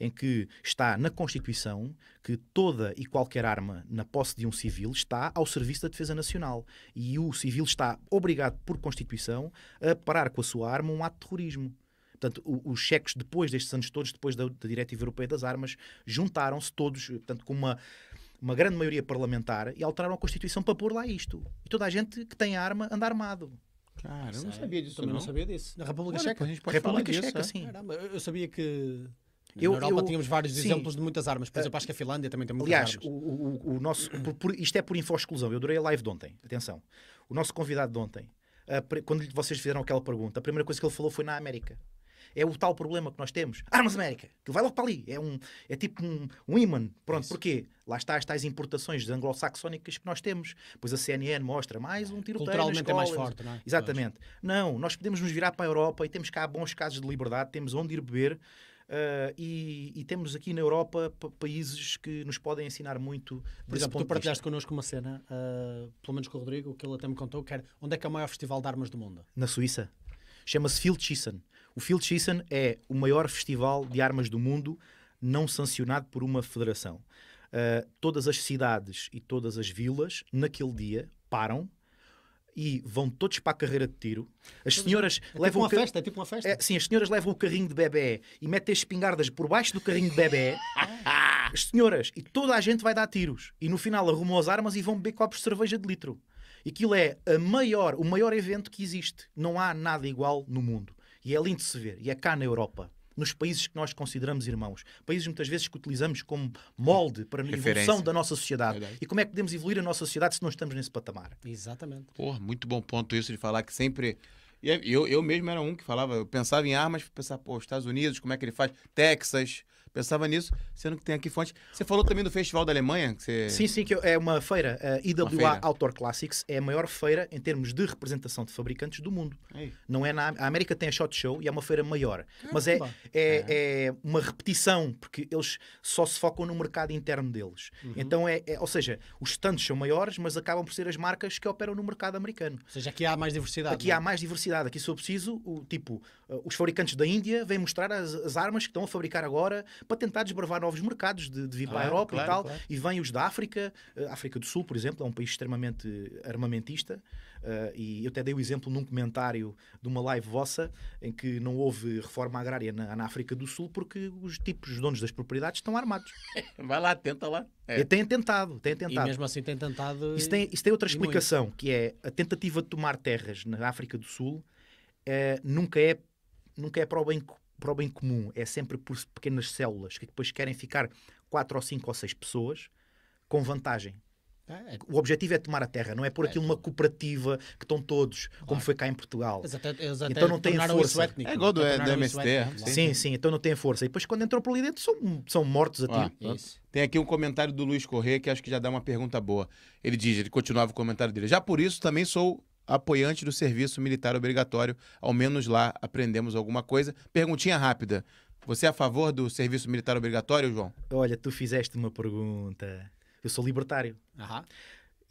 em que está na Constituição que toda e qualquer arma na posse de um civil está ao serviço da defesa nacional e o civil está obrigado por Constituição a parar com a sua arma um ato de terrorismo. Portanto, os cheques, depois destes anos todos, depois da, da Diretiva Europeia das Armas, juntaram-se todos, portanto, com uma, uma grande maioria parlamentar e alteraram a Constituição para pôr lá isto. E toda a gente que tem arma anda armado. Cara, eu não sabia disso. Também não, não sabia disso. Na República Olha, Checa. A gente pode República Checa, é. sim. Caramba, eu sabia que na eu, Europa eu, tínhamos vários sim. exemplos de muitas armas. Por exemplo, acho que a Finlândia também tem muitas aliás, armas. Aliás, o, o, o, nosso, por, por, isto é por info-exclusão. Eu adorei a live de ontem. Atenção. O nosso convidado de ontem, uh, quando vocês fizeram aquela pergunta, a primeira coisa que ele falou foi na América. É o tal problema que nós temos. Armas América. Que vai logo para ali. É, um, é tipo um, um imã. Pronto, Isso. porquê? Lá está as tais importações anglo-saxónicas que nós temos. Pois a CNN mostra mais um tiroteio Culturalmente na escola. é mais forte, não é? Exatamente. Pois. Não, nós podemos nos virar para a Europa e temos cá bons casos de liberdade. Temos onde ir beber Uh, e, e, temos aqui na Europa países que nos podem ensinar muito. Por, Por exemplo, tu partilhaste connosco uma cena, uh, pelo menos com o Rodrigo, que ele até me contou, que era, onde é que é o maior festival de armas do mundo? Na Suíça. Chama-se Field Fildschissen. O Field Fildschissen é o maior festival de armas do mundo não sancionado por uma federação. Uh, todas as cidades e todas as vilas, naquele dia, param e vão todos para a carreira de tiro. As senhoras é tipo levam. Tipo uma festa, é tipo uma festa. É, sim, as senhoras levam o carrinho de bebê e metem as espingardas por baixo do carrinho de bebê. *laughs* as senhoras, e toda a gente vai dar tiros. E no final arrumam as armas e vão beber copos de cerveja de litro. Aquilo é a maior, o maior evento que existe. Não há nada igual no mundo. E é lindo de se ver. E é cá na Europa nos países que nós consideramos irmãos. Países muitas vezes que utilizamos como molde para a Referência. evolução da nossa sociedade. Verdade. E como é que podemos evoluir a nossa sociedade se não estamos nesse patamar? Exatamente. Porra, muito bom ponto isso de falar que sempre. É, eu, eu mesmo era um que falava, eu pensava em armas, pensava, pô, Estados Unidos, como é que ele faz? Texas, Pensava nisso, sendo que tem aqui fonte. Você falou também do Festival da Alemanha? Que você... Sim, sim, que é uma feira. Eh, a IWA feira. Outdoor Classics é a maior feira em termos de representação de fabricantes do mundo. Ei. Não é na a América tem a Shot Show e é uma feira maior. Ah, mas é, é, ah. é, uma repetição, porque eles só se focam no mercado interno deles. Uhum. Então é, é, ou seja, os stands são maiores, mas acabam por ser as marcas que operam no mercado americano. Ou seja, aqui há mais diversidade. Aqui é? há mais diversidade. Aqui, se eu preciso, o, tipo, eh, os fabricantes da Índia vêm mostrar as, as armas que estão a fabricar agora para tentar desbravar novos mercados de, de vir para a Europa claro, e tal. Claro. E vêm os da África, a eh, África do Sul, por exemplo, é um país extremamente eh, armamentista. Uh, e eu até dei o exemplo num comentário de uma live vossa em que não houve reforma agrária na, na África do Sul porque os tipos os donos das propriedades estão armados. *laughs* Vai lá, tenta lá. É. Têm tentado, têm tentado. E mesmo assim têm tentado. Isso tem, isso tem outra explicação, que é a tentativa de tomar terras na África do Sul é, nunca, é, nunca é para o bem para o bem comum é sempre por pequenas células que depois querem ficar quatro ou cinco ou seis pessoas com vantagem. É, é o objetivo é tomar a terra, não é por é, aquilo é uma cooperativa que estão todos, claro. como foi cá em Portugal. Eles até, eles até então não têm força. Étnico, é igual do, do MST. Sim, sim, sim, então não têm força. E depois quando entrou por ali dentro são, são mortos a Ah, tem aqui um comentário do Luiz Corrêa que acho que já dá uma pergunta boa. Ele diz, ele continuava o comentário dele. Já por isso também sou apoiante do serviço militar obrigatório. Ao menos lá aprendemos alguma coisa. Perguntinha rápida. Você é a favor do serviço militar obrigatório, João? Olha, tu fizeste uma pergunta. Eu sou libertário. Uhum.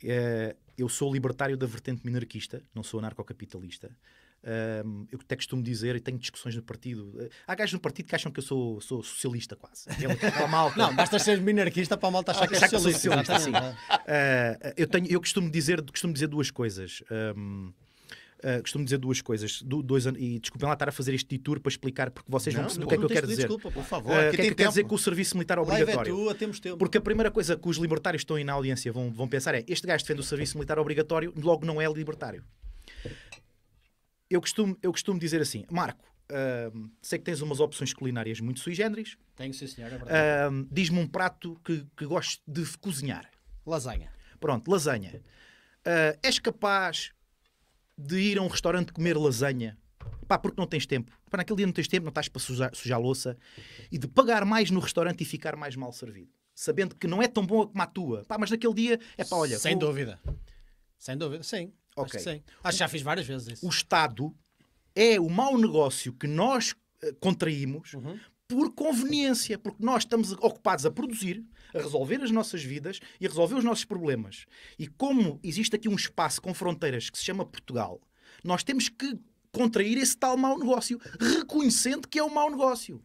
Uh, eu sou libertário da vertente minarquista, não sou anarcocapitalista. capitalista eu até costumo dizer, e tenho discussões no partido. Eh, há gajos no partido que acham que eu sou, sou socialista, quase. Ele, é mal *laughs* Não, basta ser minarquista para a malta achar ah, que é socialista. socialista assim. uh, eu, tenho, eu costumo, dizer, costumo dizer duas coisas. Um, Uh, ah, costumo dizer duas coisas. dois, e desculpem lá estar a fazer este tour para explicar, porque vocês não, vão perceber o que é que eu quero dizer. Desculpa, por favor. Uh, que é que eu quero dizer com o serviço militar é obrigatório? Tua, porque a primeira coisa que os libertários que estão aí na audiência vão, vão pensar é: este gajo defende o serviço militar obrigatório, logo não é libertário eu costumo, eu costumo dizer assim, Marco, uh, sei que tens umas opções culinárias muito sui generis. Tenho, sim, senhor, é verdade. Uh, Diz-me um prato que, que gosto de cozinhar. Lasanha. Pronto, lasanha. Uh, és capaz de ir a um restaurante comer lasanha? Pá, porque não tens tempo. Pá, naquele dia não tens tempo, não estás para sujar, sujar louça. E de pagar mais no restaurante e ficar mais mal servido. Sabendo que não é tão bom como a tua. Pá, mas naquele dia, é pá, olha... Sem dúvida. Sem dúvida, sim. Ok. Acho que sim. Acho que já fiz várias vezes isso. O Estado é o mau negócio que nós eh, contraímos uhum. por conveniência, porque nós estamos ocupados a produzir, a resolver as nossas vidas e a resolver os nossos problemas. E como existe aqui um espaço com fronteiras que se chama Portugal, nós temos que contrair esse tal mau negócio, reconhecendo que é um mau negócio.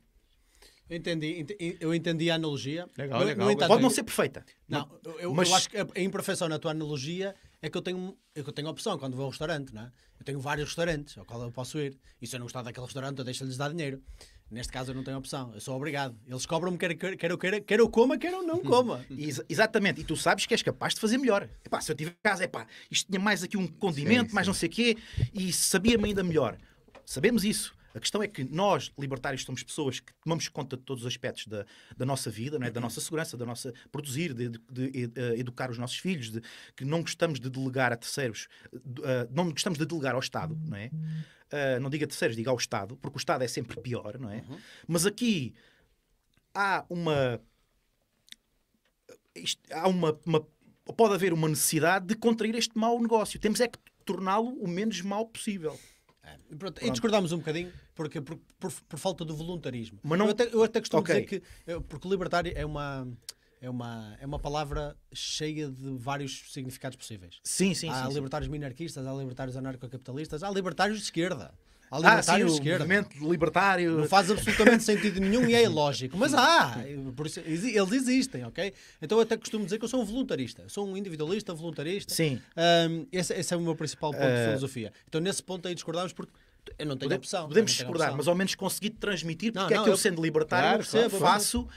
Eu entendi, eu entendi a analogia. Legal, no, legal. No entanto, Pode não ser perfeita. Não, eu, mas... eu acho que a imperfeição na tua analogia é que eu tenho, é que eu tenho opção quando vou ao restaurante, não é? Eu tenho vários restaurantes ao qual eu posso ir. E se eu não gostar daquele restaurante, eu deixo-lhes dar dinheiro. Neste caso eu não tenho opção, eu sou obrigado. Eles cobram-me quer, quer, quer, eu queira, quer eu coma, quer eu não *laughs* coma. Ex exatamente, e tu sabes que és capaz de fazer melhor. Epá, se eu tiver casa, epá, isto tinha mais aqui um condimento, sim, mais não sei o quê, e sabia-me ainda melhor. Sabemos isso. A questão é que nós, libertários, somos pessoas que tomamos conta de todos os aspectos da, da nossa vida, não é? da uhum. nossa segurança, da nossa produzir, de, de, de, de eh, eh, educar os nossos filhos, que não gostamos de delegar a terceiros, uh, não gostamos de delegar ao Estado, não é? Uh, não diga terceiros, diga ao Estado, porque o Estado é sempre pior, não é? Uhum. Mas aqui há uma. Isto, há uma, uma, Pode haver uma necessidade de contrair este mau negócio. Temos é que torná-lo o menos mau possível. É. E, pronto, pronto. e discordámos um bocadinho porque, por, por, por, falta do voluntarismo. Mas não... eu, até, eu até costumo okay. dizer que. Porque libertário é uma. É uma, é uma palavra cheia de vários significados possíveis. Sim, sim, há sim. Há libertários sim. minarquistas, há libertários anarcocapitalistas, há libertários de esquerda. Há libertário ah, sim, esquerda. movimento libertário. Não faz absolutamente sentido nenhum e é ilógico. Mas há, isso, eles existem, ok? Então eu até costumo dizer que eu sou um voluntarista. sou um individualista, voluntarista. Sim. Um, esse, esse, é o meu principal ponto uh... de eh, filosofia. Então nesse ponto aí discordamos porque eu não tenho opção. Podemos discordar, mas ao menos consegui transmitir porque é não, não, é que eu, eu sendo libertário, claro, claro, faço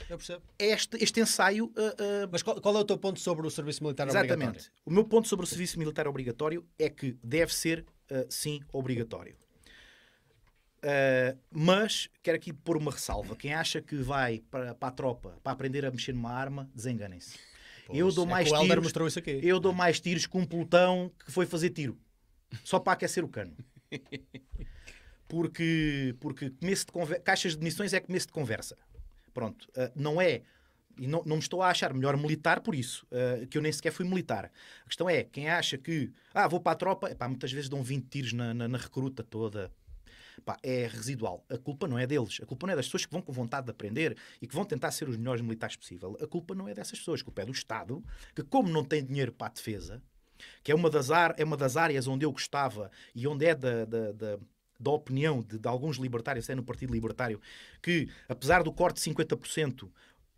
este, este ensaio. Uh, uh... Mas qual, qual, é o teu ponto sobre o serviço militar Exatamente. obrigatório? Exatamente. O meu ponto sobre o serviço militar obrigatório é que deve ser, uh, sim, obrigatório. Eh, mas quero aqui pôr uma ressalva. Quem acha que vai para, para a tropa para aprender a mexer numa arma, desenganem-se. Eu dou é mais tiros. Eu dou é? mais tiros que um pelotão que foi fazer tiro. Só para aquecer o cano. *laughs* Porque, porque começo de conver... caixas de missões é começo de conversa. Pronto. Uh, não é. E não, não me estou a achar melhor militar por isso, uh, que eu nem sequer fui militar. A questão é, quem acha que, ah, vou para a tropa, epá, muitas vezes dão 20 tiros na, na, na recruta toda, pá, é residual. A culpa não é deles. A culpa não é das pessoas que vão com vontade de aprender e que vão tentar ser os melhores militares possível. A culpa não é dessas pessoas. A culpa é do Estado, que como não tem dinheiro para a defesa, que é uma das, ar, é uma das áreas onde eu gostava e onde é da, da, da da opinião de, de, alguns libertários, até no Partido Libertário, que apesar do corte de 50%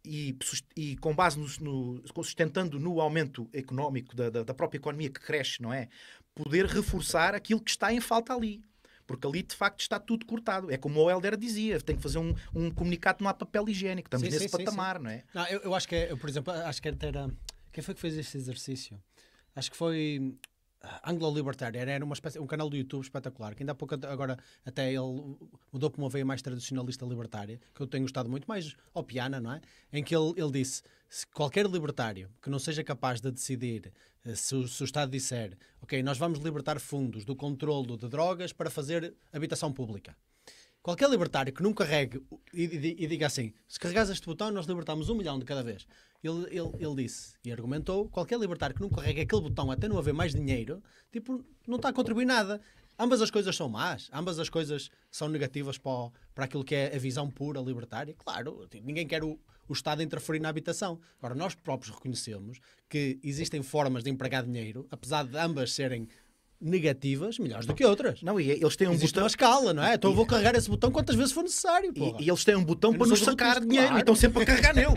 e, e com base no, no, sustentando no aumento económico da, da, da, própria economia que cresce, não é? Poder reforçar aquilo que está em falta ali. Porque ali, de facto, está tudo cortado. É como o Helder dizia, tem que fazer um, um comunicado, não há papel higiênico. Estamos sim, nesse sim, patamar, sim, não é? Não, eu, eu acho que, é, eu, por exemplo, acho que era... Quem foi que fez este exercício? Acho que foi ah, Anglo-Libertário, era uma espécie, um canal do YouTube espetacular, que ainda há pouco agora até ele mudou para uma veia mais tradicionalista libertária, que eu tenho gostado muito, mais ao piano, não é? Em que ele, ele disse: se qualquer libertário que não seja capaz de decidir eh, se o, se o Estado disser, ok, nós vamos libertar fundos do controlo de drogas para fazer habitação pública. Qualquer libertário que não carregue e, e, e diga assim, se carregares este botão nós libertamos um milhão de cada vez. Ele, ele, ele, disse e argumentou, qualquer libertário que não carregue aquele botão até não haver mais dinheiro, tipo, não está a contribuir nada. Ambas as coisas são más, ambas as coisas são negativas para, o, para aquilo que é a visão pura libertária. Claro, tipo, ninguém quer o, o Estado interferir na habitação. Agora, nós próprios reconhecemos que existem formas de empregar dinheiro, apesar de ambas serem negativas melhores do que outras. Não, e eles têm um Existe botão. uma escala, não é? Então eu vou carregar esse botão quantas vezes for necessário. E, e, eles têm um botão para nos sacar dinheiro claro. então sempre a carregar nele.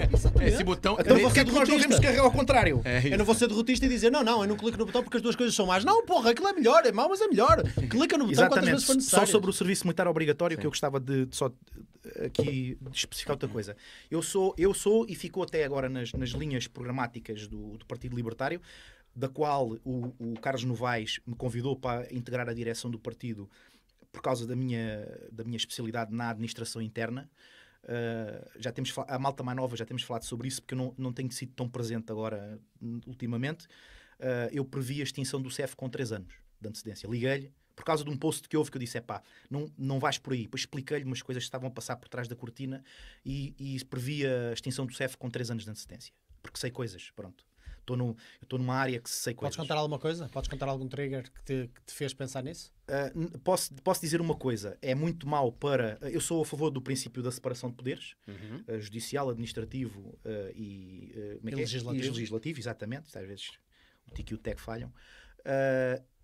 *laughs* esse botão. Então é vou ser Nós não carregar ao contrário. É, é eu não vou ser derrotista e dizer, não, não, eu não clico no botão porque as duas coisas são más. Não, porra, aquilo é melhor, é mau, mas é melhor. Clica no botão Exatamente. quantas vezes for necessário. Só sobre o serviço militar obrigatório Sim. que eu gostava de, de só aqui especificar outra coisa. Eu sou, eu sou e ficou até agora nas, nas linhas programáticas do, do Partido Libertário, da qual o, o Carlos Novaes me convidou para integrar a direção do partido por causa da minha, da minha especialidade na administração interna. Uh, já temos a malta mais nova já temos falado sobre isso porque eu não, não tenho sido tão presente agora hum, ultimamente uh, eu previ a extinção do CEF com 3 anos de antecedência liguei-lhe por causa de um post que houve que eu disse: é pá, não, não vais por aí. Depois expliquei-lhe umas coisas que estavam a passar por trás da cortina e, e previa a extinção do CEF com 3 anos de antecedência. Porque sei coisas, pronto. Estou no, estou numa área que sei coisas. Podes contar alguma coisa? Podes contar algum trigger que te, que te fez pensar nisso? Uh, posso, posso dizer uma coisa. É muito mal para. Ah, eu sou a favor do princípio da separação de poderes, uhum. uh, judicial, administrativo uh, e, é é? e, legislativo. e legislativo, exatamente. Às vezes o TIC e o TEC falham.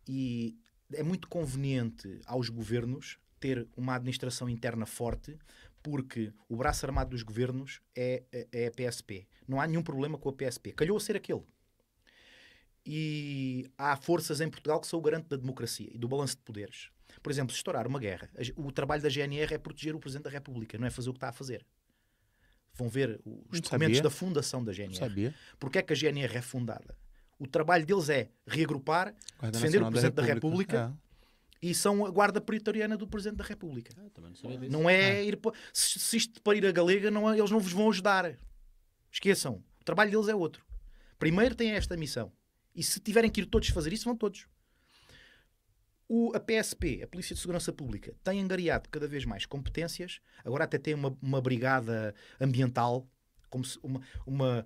e é muito conveniente aos governos ter uma administração interna forte, porque o braço armado dos governos é, é, é a PSP. Não há nenhum problema com a PSP. Calhou a ser aquele. E há forças em Portugal que são o garante da democracia e do balanço de poderes. Por exemplo, se estourar uma guerra, o trabalho da GNR é proteger o Presidente da República, não é fazer o que está a fazer. Vão ver os documentos da fundação da GNR. sabia. Porque é que a GNR é fundada? O trabalho deles é reagrupar, Guarda defender o Presidente da República, da República é. e são a guarda pretoriana do Presidente da República. Ah, não, não é, é, ir para... Se, se isto para ir a galega, não, é, eles não vos vão ajudar. Esqueçam. O trabalho deles é outro. Primeiro têm esta missão. E se tiverem que ir todos fazer isso, vão todos. O, a PSP, a Polícia de Segurança Pública, tem angariado cada vez mais competências. Agora até tem uma, uma brigada ambiental, como uma, uma,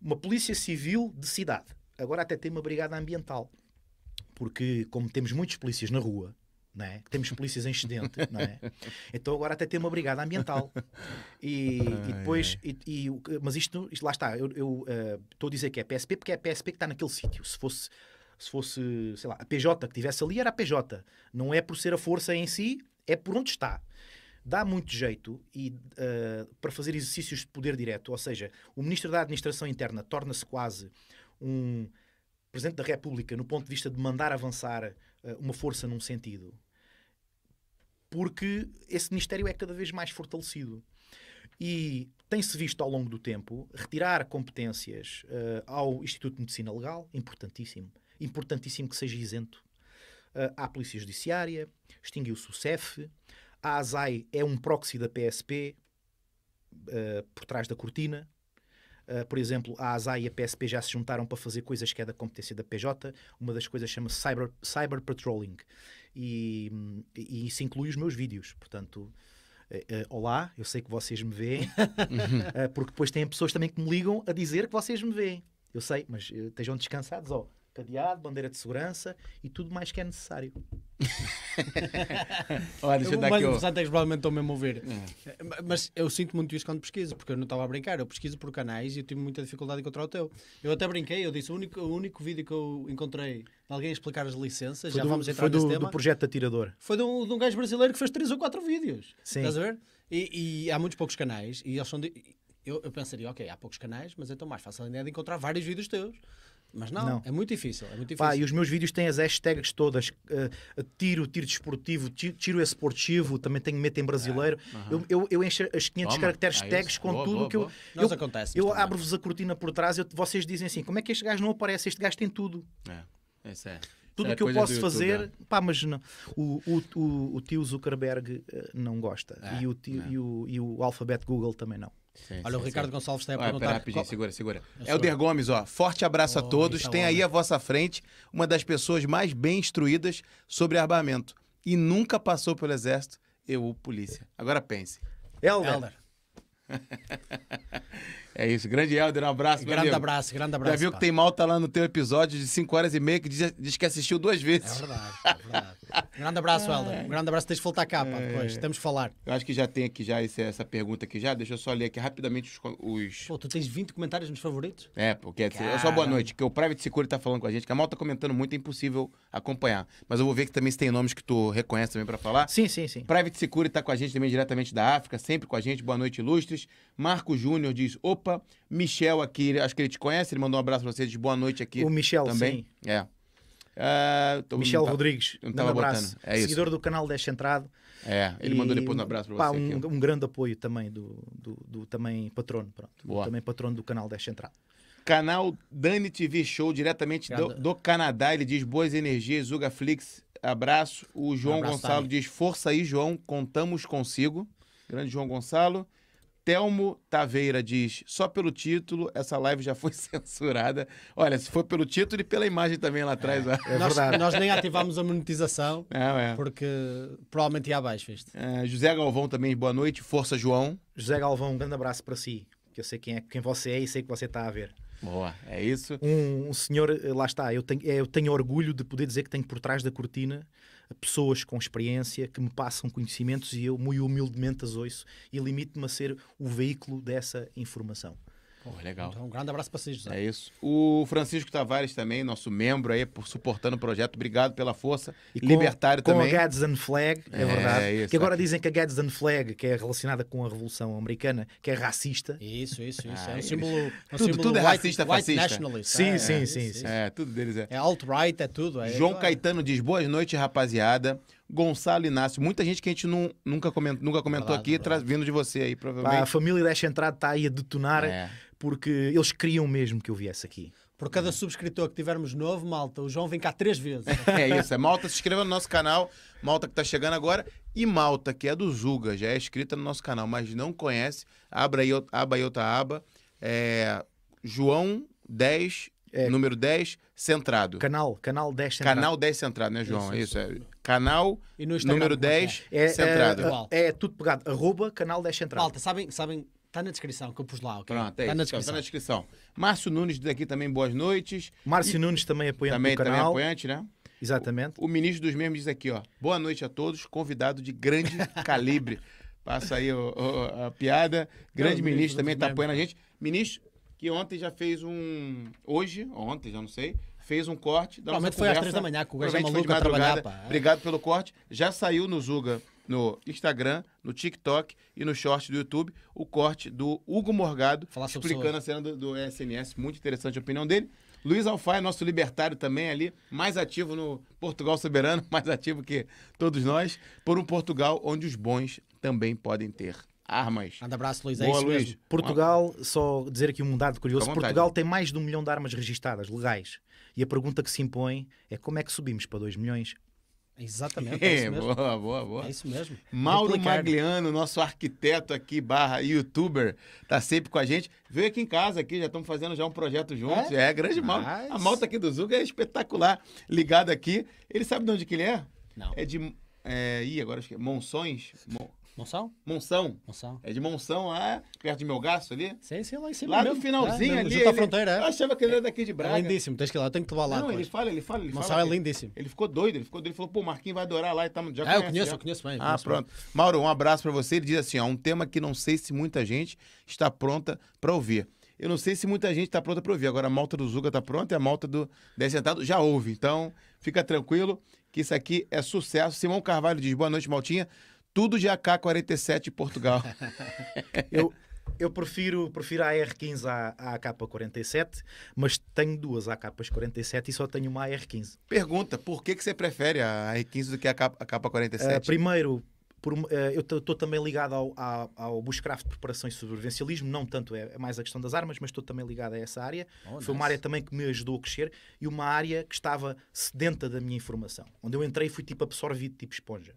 uma polícia civil de cidade. Agora até tem uma brigada ambiental. Porque, como temos muitos polícias na rua, é? Temos polícias em excedente, é? Então agora até tem uma brigada ambiental. E, e depois, e, e, mas isto, isto, lá está, eu eh, estou uh, a dizer que é PSP porque é PSP que está naquele sítio. Se fosse, se fosse, sei lá, a PJ que tivesse ali era a PJ. Não é por ser a força em si, é por onde está. Dá muito jeito e, uh, para fazer exercícios de poder direto, ou seja, o Ministro da Administração Interna torna-se quase um Presidente da República no ponto de vista de mandar avançar eh, uma força num sentido, porque esse Ministério é cada vez mais fortalecido. E tem-se visto ao longo do tempo retirar competências uh, ao Instituto de Medicina Legal, importantíssimo. Importantíssimo que seja isento. Uh, eh, à Polícia Judiciária, extinguiu-se o CEF, a ASAI é um proxy da PSP uh, por trás da cortina. Eh, por exemplo, a ASA e a PSP já se juntaram para fazer coisas que é da competência da PJ. Uma das coisas chama-se cyber, cyber Patrolling. E, e isso inclui os meus vídeos. Portanto, Uh, olá, eu sei que vocês me veem, uh, *laughs* porque depois têm pessoas também que me ligam a dizer que vocês me veem. Eu sei, mas uh, estejam descansados, ó. Oh, cadeado, bandeira de segurança e tudo mais que é necessário. *laughs* Olha, deixa eu dar mais interessante é provavelmente estão mesmo a ouvir. É. Eh, mas eu sinto muito isso quando pesquiso, porque eu não estava a brincar. Eu pesquiso por canais e eu tive muita dificuldade em encontrar o teu. Eu até brinquei, eu disse: o único, o único vídeo que eu encontrei de alguém explicar as licenças, foi já do, vamos entrar foi nesse do, tema. do projeto Atirador. Foi de um, de um gajo brasileiro que fez 3 ou 4 vídeos. Sim. Estás a ver? E, e há muitos poucos canais e eles são. De, eu, eu pensaria, ok, há poucos canais, mas então mais fácil ainda é de encontrar vários vídeos teus. Mas não, não, é muito difícil. É muito difícil. Pá, e os meus vídeos têm as hashtags todas: uh, tiro, tiro desportivo, tiro, tiro esportivo, também tenho meta em brasileiro. É. Uhum. Eu, eu, eu, encho as 500 Toma. caracteres é tags com boa, tudo boa, que boa. eu. Nós eu, acontece. Eu abro-vos a cortina por trás e vocês dizem assim: como é que este gajo não aparece? Este gajo tem tudo. É, é. isso é tudo o é que eu posso YouTube, fazer, é. pá, mas não. O, o, o, o tio Zuckerberg eh, não gosta é, e, o tio, é. e, o, e o Alphabet Google também não. Sim, Olha, sim, o Ricardo sim. Gonçalves está aí perguntar. Pera, rapidinho, qual... segura, segura. Eu é é Helder Gomes, ó. Forte abraço oh, a todos. Tem aí à vossa frente uma das pessoas mais bem instruídas sobre armamento e nunca passou pelo exército, eu, polícia. Agora pense. Helder. Helder. *laughs* É isso. Grande Helder, um abraço, Grande abraço, grande abraço. Já viu cara. que tem malta lá no teu episódio de 5 horas e meia que diz, diz, que assistiu duas vezes. É verdade, é verdade. grande abraço, *laughs* Helder. É. Um grande abraço. Tens de voltar cá, pá, é. depois. Temos de falar. Eu acho que já tem aqui já esse, essa pergunta aqui já. Deixa eu só ler aqui rapidamente os... os... Pô, tu tens 20 comentários nos favoritos? É, porque Caramba. é só boa noite. Que o Private Security tá falando com a gente, que a malta tá comentando muito, é impossível acompanhar. Mas eu vou ver que também se tem nomes que tu reconhece também para falar. Sim, sim, sim. Private Security tá com a gente também diretamente da África, sempre com a gente. Boa noite, ilustres. Marco Júnior diz, opa, Michel aqui, acho que ele te conhece, ele mandou um abraço pra vocês. de boa noite aqui. O Michel, também. sim. É. Uh, tô, Michel não, tá- Rodrigues, não um abraço. É seguidor do canal 10 É, ele e, mandou depois um abraço para você. um, um grande apoio também do, do, do também patrono, pronto. Boa. Também patrono do canal 10 Canal Dani TV Show, diretamente do, do, Canadá. Ele diz boas energias, Zuga Flix, abraço. O João um abraço Gonçalo diz força aí, João, contamos consigo. Grande João Gonçalo. Telmo Taveira diz: só pelo título, essa live já foi *laughs* censurada. Olha, se for pelo título e pela imagem também lá atrás. É, é nós, nós, nem ativámos a monetização, *laughs* é. porque provavelmente ia abaixo, viste? É, José Galvão também, boa noite. Força, João. José Galvão, um grande abraço para si, que eu sei quem, é, quem você é e sei que você está a ver. Boa, é isso. Um, um senhor, eh, lá está, eu tenho, é, eu tenho orgulho de poder dizer que tenho por trás da cortina pessoas com experiência que me passam conhecimentos e eu, muito humildemente, as ouço e limito-me a ser o veículo dessa informação legal. Então, um grande abraço para vocês, José. É isso. O Francisco Tavares também, nosso membro aí, por suportando o projeto. Obrigado pela força. E com, Libertário com também. Com a Gads and Flag, é, é verdade. isso, que agora é. dizem que a Gads and Flag, que é relacionada com a Revolução Americana, que é racista. Isso, isso, isso. Ah, é um ah, símbolo. Um tudo, símbolo tudo é racista, white fascista. Sim, é, sim, é, sim, sim, É, tudo deles é. É alt-right, é tudo. É, João então Caetano diz: boas noites, rapaziada. Gonçalo Inácio. Muita gente que a gente não, nunca comentou, nunca comentou Verdade, aqui, traz, vindo de você aí, provavelmente. a família desta entrada está aí a detonar, é. porque eles queriam mesmo que eu viesse aqui. Por cada é. subscritor que tivermos novo, malta, o João vem cá três vezes. *laughs* É isso, é malta, se inscreva no nosso canal, malta que está chegando agora, e malta que é do Zuga, já é inscrita no nosso canal, mas não conhece, abra aí, aba aí outra aba, é, João 10, é. número 10, centrado. Canal, canal 10 centrado. Canal 10 centrado, né, João? Isso, é isso. É. Canal número 10 é, é? é. centrado. É, é, é, tudo pegado. Arroba canal 10 centrado. Malta, sabem, sabem, está na descrição que eu pus lá, ok? Pronto, é está, tá na descrição. está na descrição. Márcio Nunes daqui também, boas noites. Márcio e... Nunes também apoiante também, canal. Também apoiante, né? Exatamente. O, o ministro dos membros diz aqui, ó. Boa noite a todos, convidado de grande *laughs* calibre. Passa aí a piada. Grande não, ministro também está apoiando a gente. Ministro que ontem já fez um... Hoje, ontem, já não sei fez um corte da Provavelmente foi às três da manhã, que o Guga já de foi trabalhar, pá. É. Obrigado pelo corte. Já saiu no Zuga, no Instagram, no TikTok e no short do YouTube, o corte do Hugo Morgado, Falar explicando a cena do, do SNS. Muito interessante a opinião dele. Luiz Alfai, nosso libertário também ali, mais ativo no Portugal Soberano, *laughs* mais ativo que todos nós, por um Portugal onde os bons também podem ter armas. Um abraço, Luiz. É Boa, isso Luiz. Mesmo. Portugal, só dizer aqui um dado curioso, Portugal tem mais de um milhão de armas registadas, legais. E a pergunta que se impõe é como é que subimos para 2 milhões? Exatamente. *laughs* É, é boa, boa, boa. É isso mesmo. Mauro Duplicar. Magliano, nosso arquiteto aqui, barra youtuber, tá sempre com a gente. Veio aqui em casa, aqui, já estamos fazendo já um projeto juntos. É, é grande Mas... A malta aqui do Zuga é espetacular. Ligado aqui. Ele sabe de onde que ele é? Não. É de. É, ih, agora acho que é Monções. Monções? Monção? Monção. Monção. É de Monção lá, perto de Melgaço ali. Sim, sei lá, em cima Lá mesmo. no finalzinho é, ali. Junto à fronteira, é. Eu achava que ele era daqui de Braga. É lindíssimo, tens que ir lá, tem que provar lá. Não, ele fala, ele fala, ele Monção fala. Monção é lindíssimo. Ele ficou doido, ele ficou doido. Ele falou, pô, o Marquinhos vai adorar lá e tá. Já ah, eu conheço, já. eu conheço bem. Ah, pronto. Bem. Mauro, um abraço pra você. Ele diz assim, ó, um tema que não sei se muita gente está pronta pra ouvir. Eu não sei se muita gente está pronta pra ouvir. Agora a malta do Zuga tá pronta e a malta do 10 Centado já ouve. Então, fica tranquilo que isso aqui é sucesso. Simão Carvalho diz, boa noite, Maltinha tudo de AK-47 de Portugal. *laughs* eu, eu prefiro, prefiro a AR-15 à, à AK-47, mas tenho duas AK-47 e só tenho uma AR-15. Pergunta, por que, que você prefere a AR-15 do que a AK-47? Uh, eh, primeiro, por, uh, eu estou também ligado ao, ao, ao Bushcraft Preparação e Sobrevivencialismo, não tanto é, é mais a questão das armas, mas estou também ligado a essa área. Oh, Foi uma área também que me ajudou a crescer e uma área que estava sedenta da minha informação. Onde eu entrei fui tipo absorvido, tipo esponja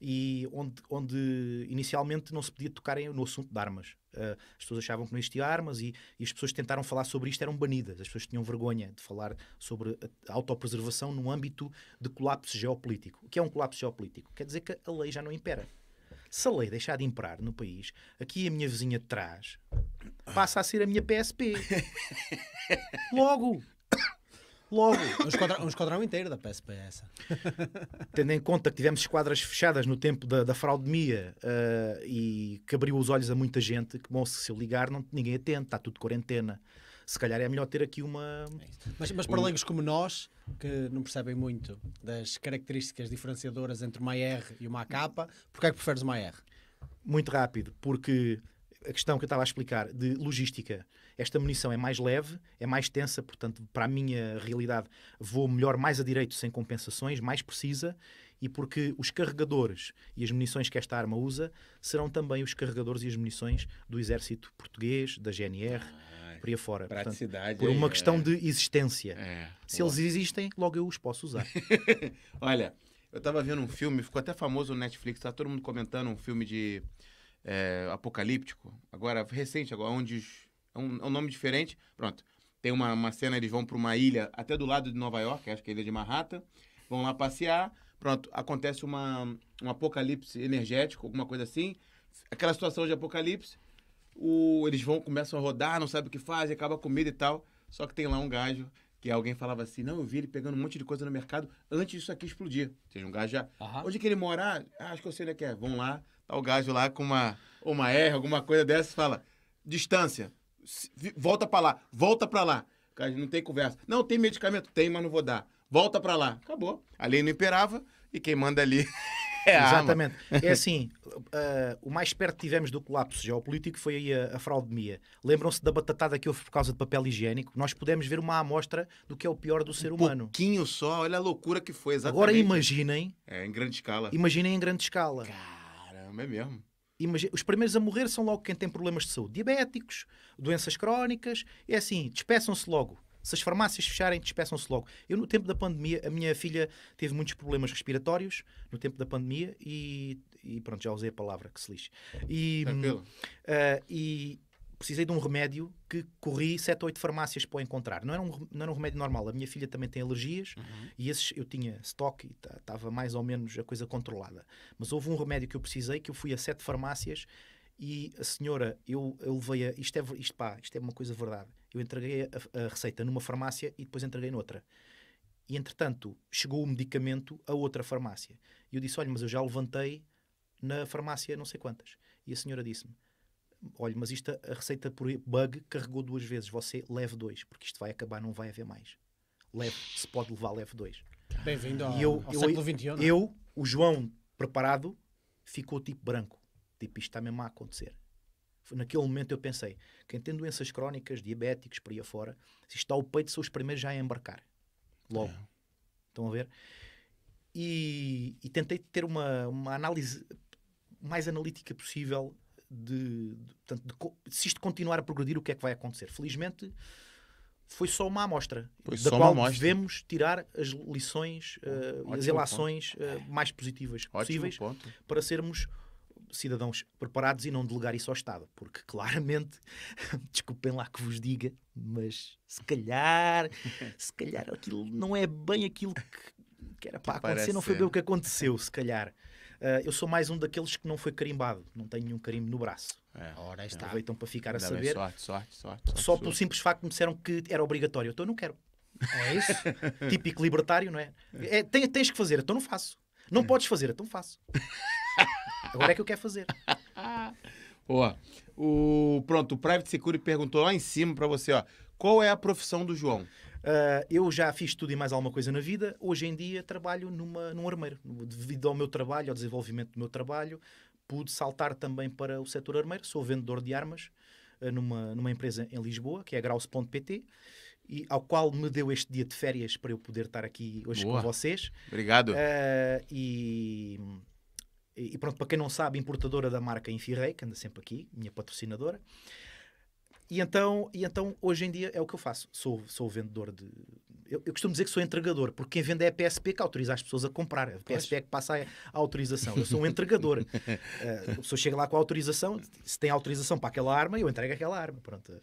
e onde, onde inicialmente não se podia tocar no assunto de armas. Uh, as pessoas achavam que não existia armas e, e, as pessoas tentaram falar sobre isto eram banidas. As pessoas tinham vergonha de falar sobre a autopreservação no âmbito de colapso geopolítico. O que é um colapso geopolítico? Quer dizer que a lei já não impera. Se a lei deixar de imperar no país, aqui a minha vizinha de trás passa a ser a minha PSP. *laughs* Logo! Logo, um esquadrão, um esquadrão inteiro da PSP é essa. *laughs* Tendo em conta que tivemos esquadras fechadas no tempo da, da fraudemia uh, e que abriu os olhos a muita gente, que bom, se eu ligar, não, ninguém atende, está tudo de quarentena. Se calhar é melhor ter aqui uma. É mas, mas para leigos como nós, que não percebem muito das características diferenciadoras entre uma R e uma AK, porquê é que preferes uma R? Muito rápido, porque a questão que eu estava a explicar de logística esta munição é mais leve, é mais tensa, portanto, para a minha realidade, vou melhor mais a direito sem compensações, mais precisa, e porque os carregadores e as munições que esta arma usa serão também os carregadores e as munições do Exército Português, da GNR, ah, por aí fora. Praticidade. Portanto, por uma é. questão é. de existência. É, Se boa. eles existem, logo eu os posso usar. *laughs* Olha, eu estava vendo um filme, ficou até famoso no Netflix, está todo mundo comentando um filme de eh, apocalíptico, agora recente, agora onde os é um, é um nome diferente. Pronto. Tem uma, uma cena, eles vão para uma ilha até do lado de Nova York, acho que é a ilha de Manhattan. Vão lá passear. Pronto, acontece uma, um apocalipse energético, alguma coisa assim. Aquela situação de apocalipse. O, eles vão, começam a rodar, não sabe o que faz, acaba a comida e tal. Só que tem lá um gajo que alguém falava assim: não, eu vi ele pegando um monte de coisa no mercado antes disso aqui explodir. Ou seja, um gajo já. Uhum. Onde é que ele mora? Ah, acho que eu sei onde é que é. Vão lá, tá o gajo lá com uma, uma R, alguma coisa dessa, fala: distância volta para lá, volta para lá. Cara, não tem conversa. Não, tem medicamento? Tem, mas não vou dar. Volta para lá. Acabou. A lei não imperava e quem manda ali *laughs* é a Exatamente. *laughs* É assim, uh, o mais perto que tivemos do colapso geopolítico foi aí a, a Mia. Lembram-se da batatada que houve por causa de papel higiênico? Nós pudemos ver uma amostra do que é o pior do ser um humano. Um pouquinho só, olha a loucura que foi, exatamente. Agora imaginem... É, em grande escala. Imaginem em grande escala. Caramba, é mesmo. Imagina, os primeiros a morrer são logo quem tem problemas de saúde, diabéticos, doenças crónicas, é assim, despeçam-se logo. Se as farmácias fecharem, despeçam-se logo. Eu, no tempo da pandemia, a minha filha teve muitos problemas respiratórios no tempo da pandemia e, e pronto, já usei a palavra que se lixe. E, uh, e, precisei de um remédio que corri sete ou oito farmácias para encontrar. Não era, um, não era um remédio normal. A minha filha também tem alergias uhum. e esses eu tinha estoque e estava mais ou menos a coisa controlada. Mas houve um remédio que eu precisei, que eu fui a sete farmácias e a senhora, eu, eu levei a. Isto é, isto, pá, isto é uma coisa verdade. Eu entreguei a, a receita numa farmácia e depois entreguei noutra. E entretanto chegou o medicamento a outra farmácia. E eu disse: Olha, mas eu já levantei na farmácia não sei quantas. E a senhora disse-me olha, mas isto, a receita por bug carregou duas vezes, você leve dois, porque isto vai acabar, não vai haver mais. Leve, se pode levar, leve dois. Bem-vindo ao, eu, ao eu, século XXI. Eu, é? eu, o João, preparado, ficou tipo branco. Tipo, isto está mesmo a acontecer. Naquele momento eu pensei, quem tem doenças crónicas, diabéticos, por aí afora, se está ao peito, são os primeiros já a embarcar. Logo. É. Estão a ver? E, e tentei ter uma, uma análise mais analítica possível de, de, portanto, de, se isto continuar a progredir, o que é que vai acontecer? Felizmente, foi só uma amostra, foi da qual devemos tirar as lições, uh, as relações uh, eh, é. mais positivas Ótimo possíveis ponto. para sermos cidadãos preparados e não delegar isso ao Estado, porque claramente, *laughs* desculpem lá que vos diga, mas se calhar, *laughs* se calhar aquilo não é bem aquilo que, que era para que acontecer, não foi bem o que aconteceu, se calhar. Uh, eu sou mais um daqueles que não foi carimbado, não tenho nenhum carimbo no braço. É, Ora, é está. Aproveitam para ficar Ainda a saber. Bem, sorte, sorte, sorte, sorte, Só pelo simples facto me disseram que era obrigatório. Então eu não quero. É isso? *laughs* Típico libertário, não é? é? é tem, tens que fazer, então não faço. Não é. podes fazer, então faço. *laughs* Agora é que eu quero fazer. *laughs* Boa. O, pronto, o Private Security perguntou lá em cima para você, ó. Qual é a profissão do João? Ah, eu já fiz tudo e mais alguma coisa na vida. Hoje em dia trabalho numa, num armeiro. Devido ao meu trabalho, ao desenvolvimento do meu trabalho, pude saltar também para o setor armeiro. Sou vendedor de armas ah, numa, numa empresa em Lisboa, que é a Graus.pt, e ao qual me deu este dia de férias para eu poder estar aqui hoje Boa. com vocês. Obrigado. Uh, e, e pronto, para quem não sabe, importadora da marca Infirei, que anda sempre aqui, minha patrocinadora. E então, e então, hoje em dia, é o que eu faço. Sou, sou vendedor de. Eu, eu costumo dizer que sou entregador, porque quem vende é a PSP que autoriza as pessoas a comprar. A PSP é que passa a, a autorização. Eu sou um entregador. uh, *laughs* a pessoa chega lá com a autorização, se tem autorização para aquela arma, eu entrego aquela arma. Pronto.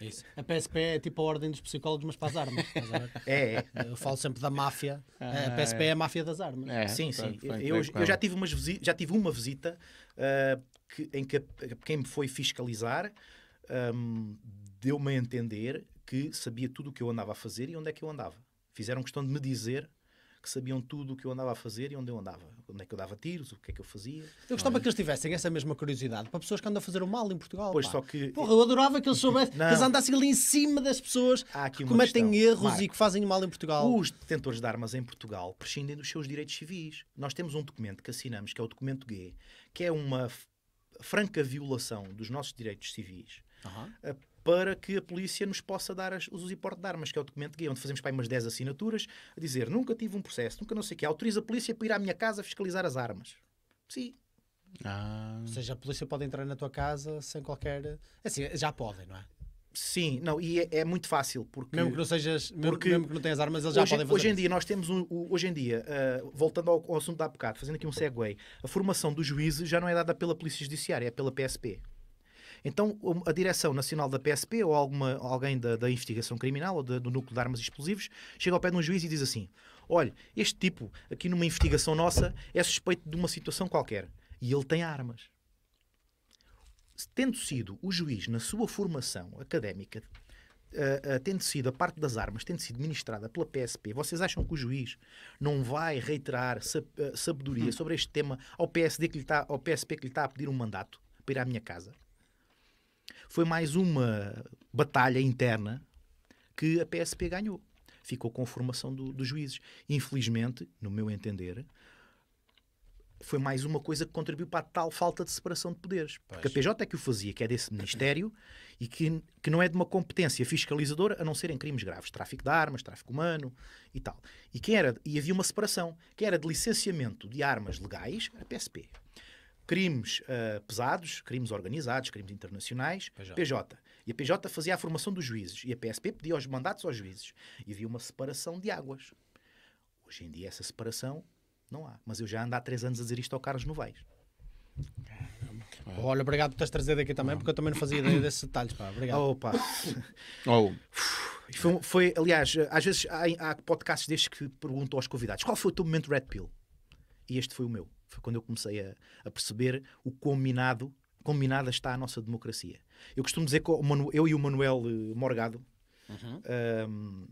É isso. A PSP é tipo a ordem dos psicólogos, mas para as armas. *laughs* é, é, Eu falo sempre da máfia. Ah, a PSP é. é. a máfia das armas. É, sim, sim. Foi, foi, eu, foi, é eu já, tive umas visita, já tive uma visita uh, que, em que quem me foi fiscalizar um, deu-me a entender que sabia tudo o que eu andava a fazer e onde é que eu andava. Fizeram questão de me dizer que sabiam tudo o que eu andava a fazer e onde eu andava. Onde é que eu dava tiros, o que é que eu fazia. Eu gostava que eles tivessem essa mesma curiosidade para pessoas que andam a fazer o mal em Portugal. Pois pá. só que. Porra, eu adorava que eles soubessem, *laughs* que eles andassem ali em cima das pessoas que cometem questão. erros Marco, e que fazem o mal em Portugal. Os detentores de armas em Portugal prescindem dos seus direitos civis. Nós temos um documento que assinamos, que é o documento G, que é uma franca violação dos nossos direitos civis uhum. para que a polícia nos possa dar os e de armas, que é o documento guia, onde fazemos para umas 10 assinaturas, a dizer nunca tive um processo, nunca não sei o quê, autoriza a polícia para ir à minha casa fiscalizar as armas. Sim, ah. Ou seja, a polícia pode entrar na tua casa sem qualquer. Assim, já podem, não é? Sim, não, e é, é muito fácil porque mesmo que não sejas, mesmo, porque mesmo que não tenhas armas, eles já hoje, podem fazer. Hoje em dia nós temos um, hoje em dia, uh, voltando ao, ao assunto da bocado, fazendo aqui um segue, a formação dos juízes já não é dada pela polícia judiciária, é pela PSP. Então, a Direção Nacional da PSP ou alguma, alguém da, da investigação criminal ou do núcleo de armas explosivos chega ao pé de um juiz e diz assim: Olha, este tipo, aqui numa investigação nossa, é suspeito de uma situação qualquer e ele tem armas. Tendo sido o juiz, na sua formação académica, Uh, uh, tendo sido a parte das armas, tendo sido ministrada pela PSP, vocês acham que o juiz não vai reiterar sab uh, eh, sabedoria hum. sobre este tema ao, PSD que lhe tá, ao PSP que lhe está a pedir um mandato para ir à minha casa? foi mais uma batalha interna que a PSP ganhou. Ficou com a formação do, dos juízes. Infelizmente, no meu entender, foi mais uma coisa que contribuiu para a tal falta de separação de poderes. Pois. Porque a PJ é que o fazia, que é desse Ministério e que, que não é de uma competência fiscalizadora a não ser em crimes graves, tráfico de armas, tráfico humano e tal. E, quem era, e havia uma separação. Quem era de licenciamento de armas legais era a PSP crimes uh, pesados, crimes organizados, crimes internacionais, PJ. PJ. E a PJ fazia a formação dos juízes. E a PSP pedia os mandatos aos juízes. E havia uma separação de águas. Hoje em dia essa separação não há. Mas eu já ando há três anos a dizer isto ao Carlos Novaes. Olha, obrigado por teres trazido aqui também, porque eu também não fazia ideia desses detalhes. Pá. Obrigado. Opa. Oh. Foi, foi, aliás, às vezes há, há podcasts destes que perguntam aos convidados qual foi o teu momento Red Pill? E este foi o meu. Foi quando eu comecei a, a perceber o combinado combinada está a nossa democracia. Eu costumo dizer que Manu, eu e o Manuel eh, Morgado, uhum. um,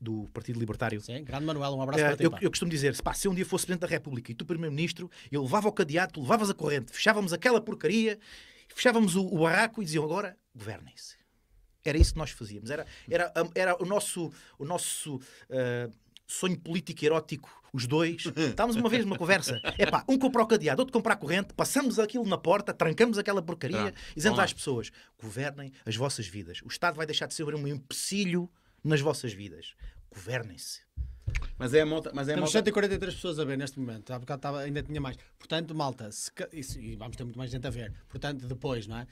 do Partido Libertário. Sim, grande Manuel, um abraço uh, para ti. Eu, eu, costumo dizer, se, pá, se um dia fosse Presidente da República e tu Primeiro-Ministro, eu levava o cadeado, tu levavas a corrente, fechávamos aquela porcaria, fechávamos o, o barraco e diziam agora, governem-se. Era isso que nós fazíamos. Era, era, era o nosso... O nosso uh, sonho político erótico, os dois. *laughs* Estávamos uma vez numa conversa. É pá, um comprou o cadeado, outro comprar a corrente, passamos aquilo na porta, trancamos aquela porcaria, ah, dizendo às pessoas: governem as vossas vidas. O Estado vai deixar de ser um empecilho nas vossas vidas. Governem-se. Mas é a malta. Mas é Temos malta... 143 pessoas a ver neste momento. Há bocado estava, ainda tinha mais. Portanto, malta, se, isso, e vamos ter muito mais gente a ver. Portanto, depois, não é?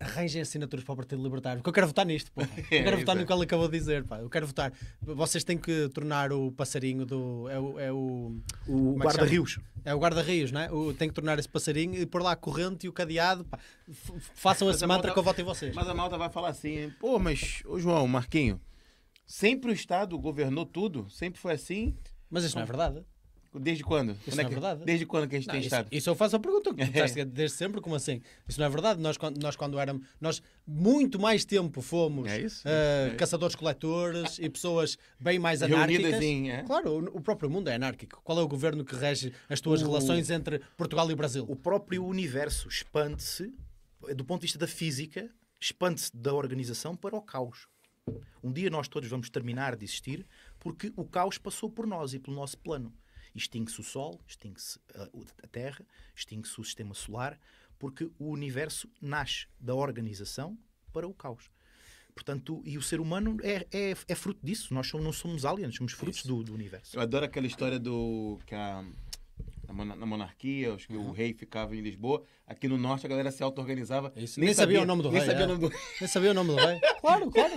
Arranjem assinaturas para o Partido Libertário. Porque eu quero votar nisto, pô. *laughs* Eu quero é, votar é. no que ele acabou de dizer, pá. Eu quero votar. Vocês têm que tornar o passarinho do. É o. É o, o é guarda-rios. É o guarda-rios, não é? O, tem que tornar esse passarinho e pôr lá a corrente e o cadeado. Pá. Façam esse mantra malta, que eu voto em vocês. Mas a malta vai falar assim, pô, mas, o João, Marquinho. Sempre o Estado governou tudo, sempre foi assim. Mas isso não é verdade. Desde quando? Isso quando não é, é que, verdade. Desde quando que a gente não, tem isso, Estado? Isso eu faço a pergunta. desde *laughs* sempre, como assim? Isso não é verdade. Nós, nós quando éramos... Nós muito mais tempo fomos é uh, é caçadores-coletores e pessoas bem mais *laughs* anárquicas. Em, é? Claro, o, o, próprio mundo é anárquico. Qual é o governo que rege as tuas o... relações entre Portugal e Brasil? O próprio universo expande-se, do ponto de vista da física, expande-se da organização para o caos. Um dia nós todos vamos terminar de existir porque o caos passou por nós e pelo nosso plano. Extingue-se o Sol, extingue-se eh, a Terra, extingue-se o sistema solar, porque o universo nasce da organização para o caos. Portanto, e o ser humano é, é, é fruto disso. Nós não somos aliens, somos frutos do, do, universo. Eu adoro aquela história do que a na monarquia, os, uhum. o rei ficava em Lisboa. Aqui no norte a galera se auto-organizava. Nem, nem, sabia, o nome do nem rei. Sabia é. o nome do... Nem sabia o nome do rei. *laughs* claro, claro.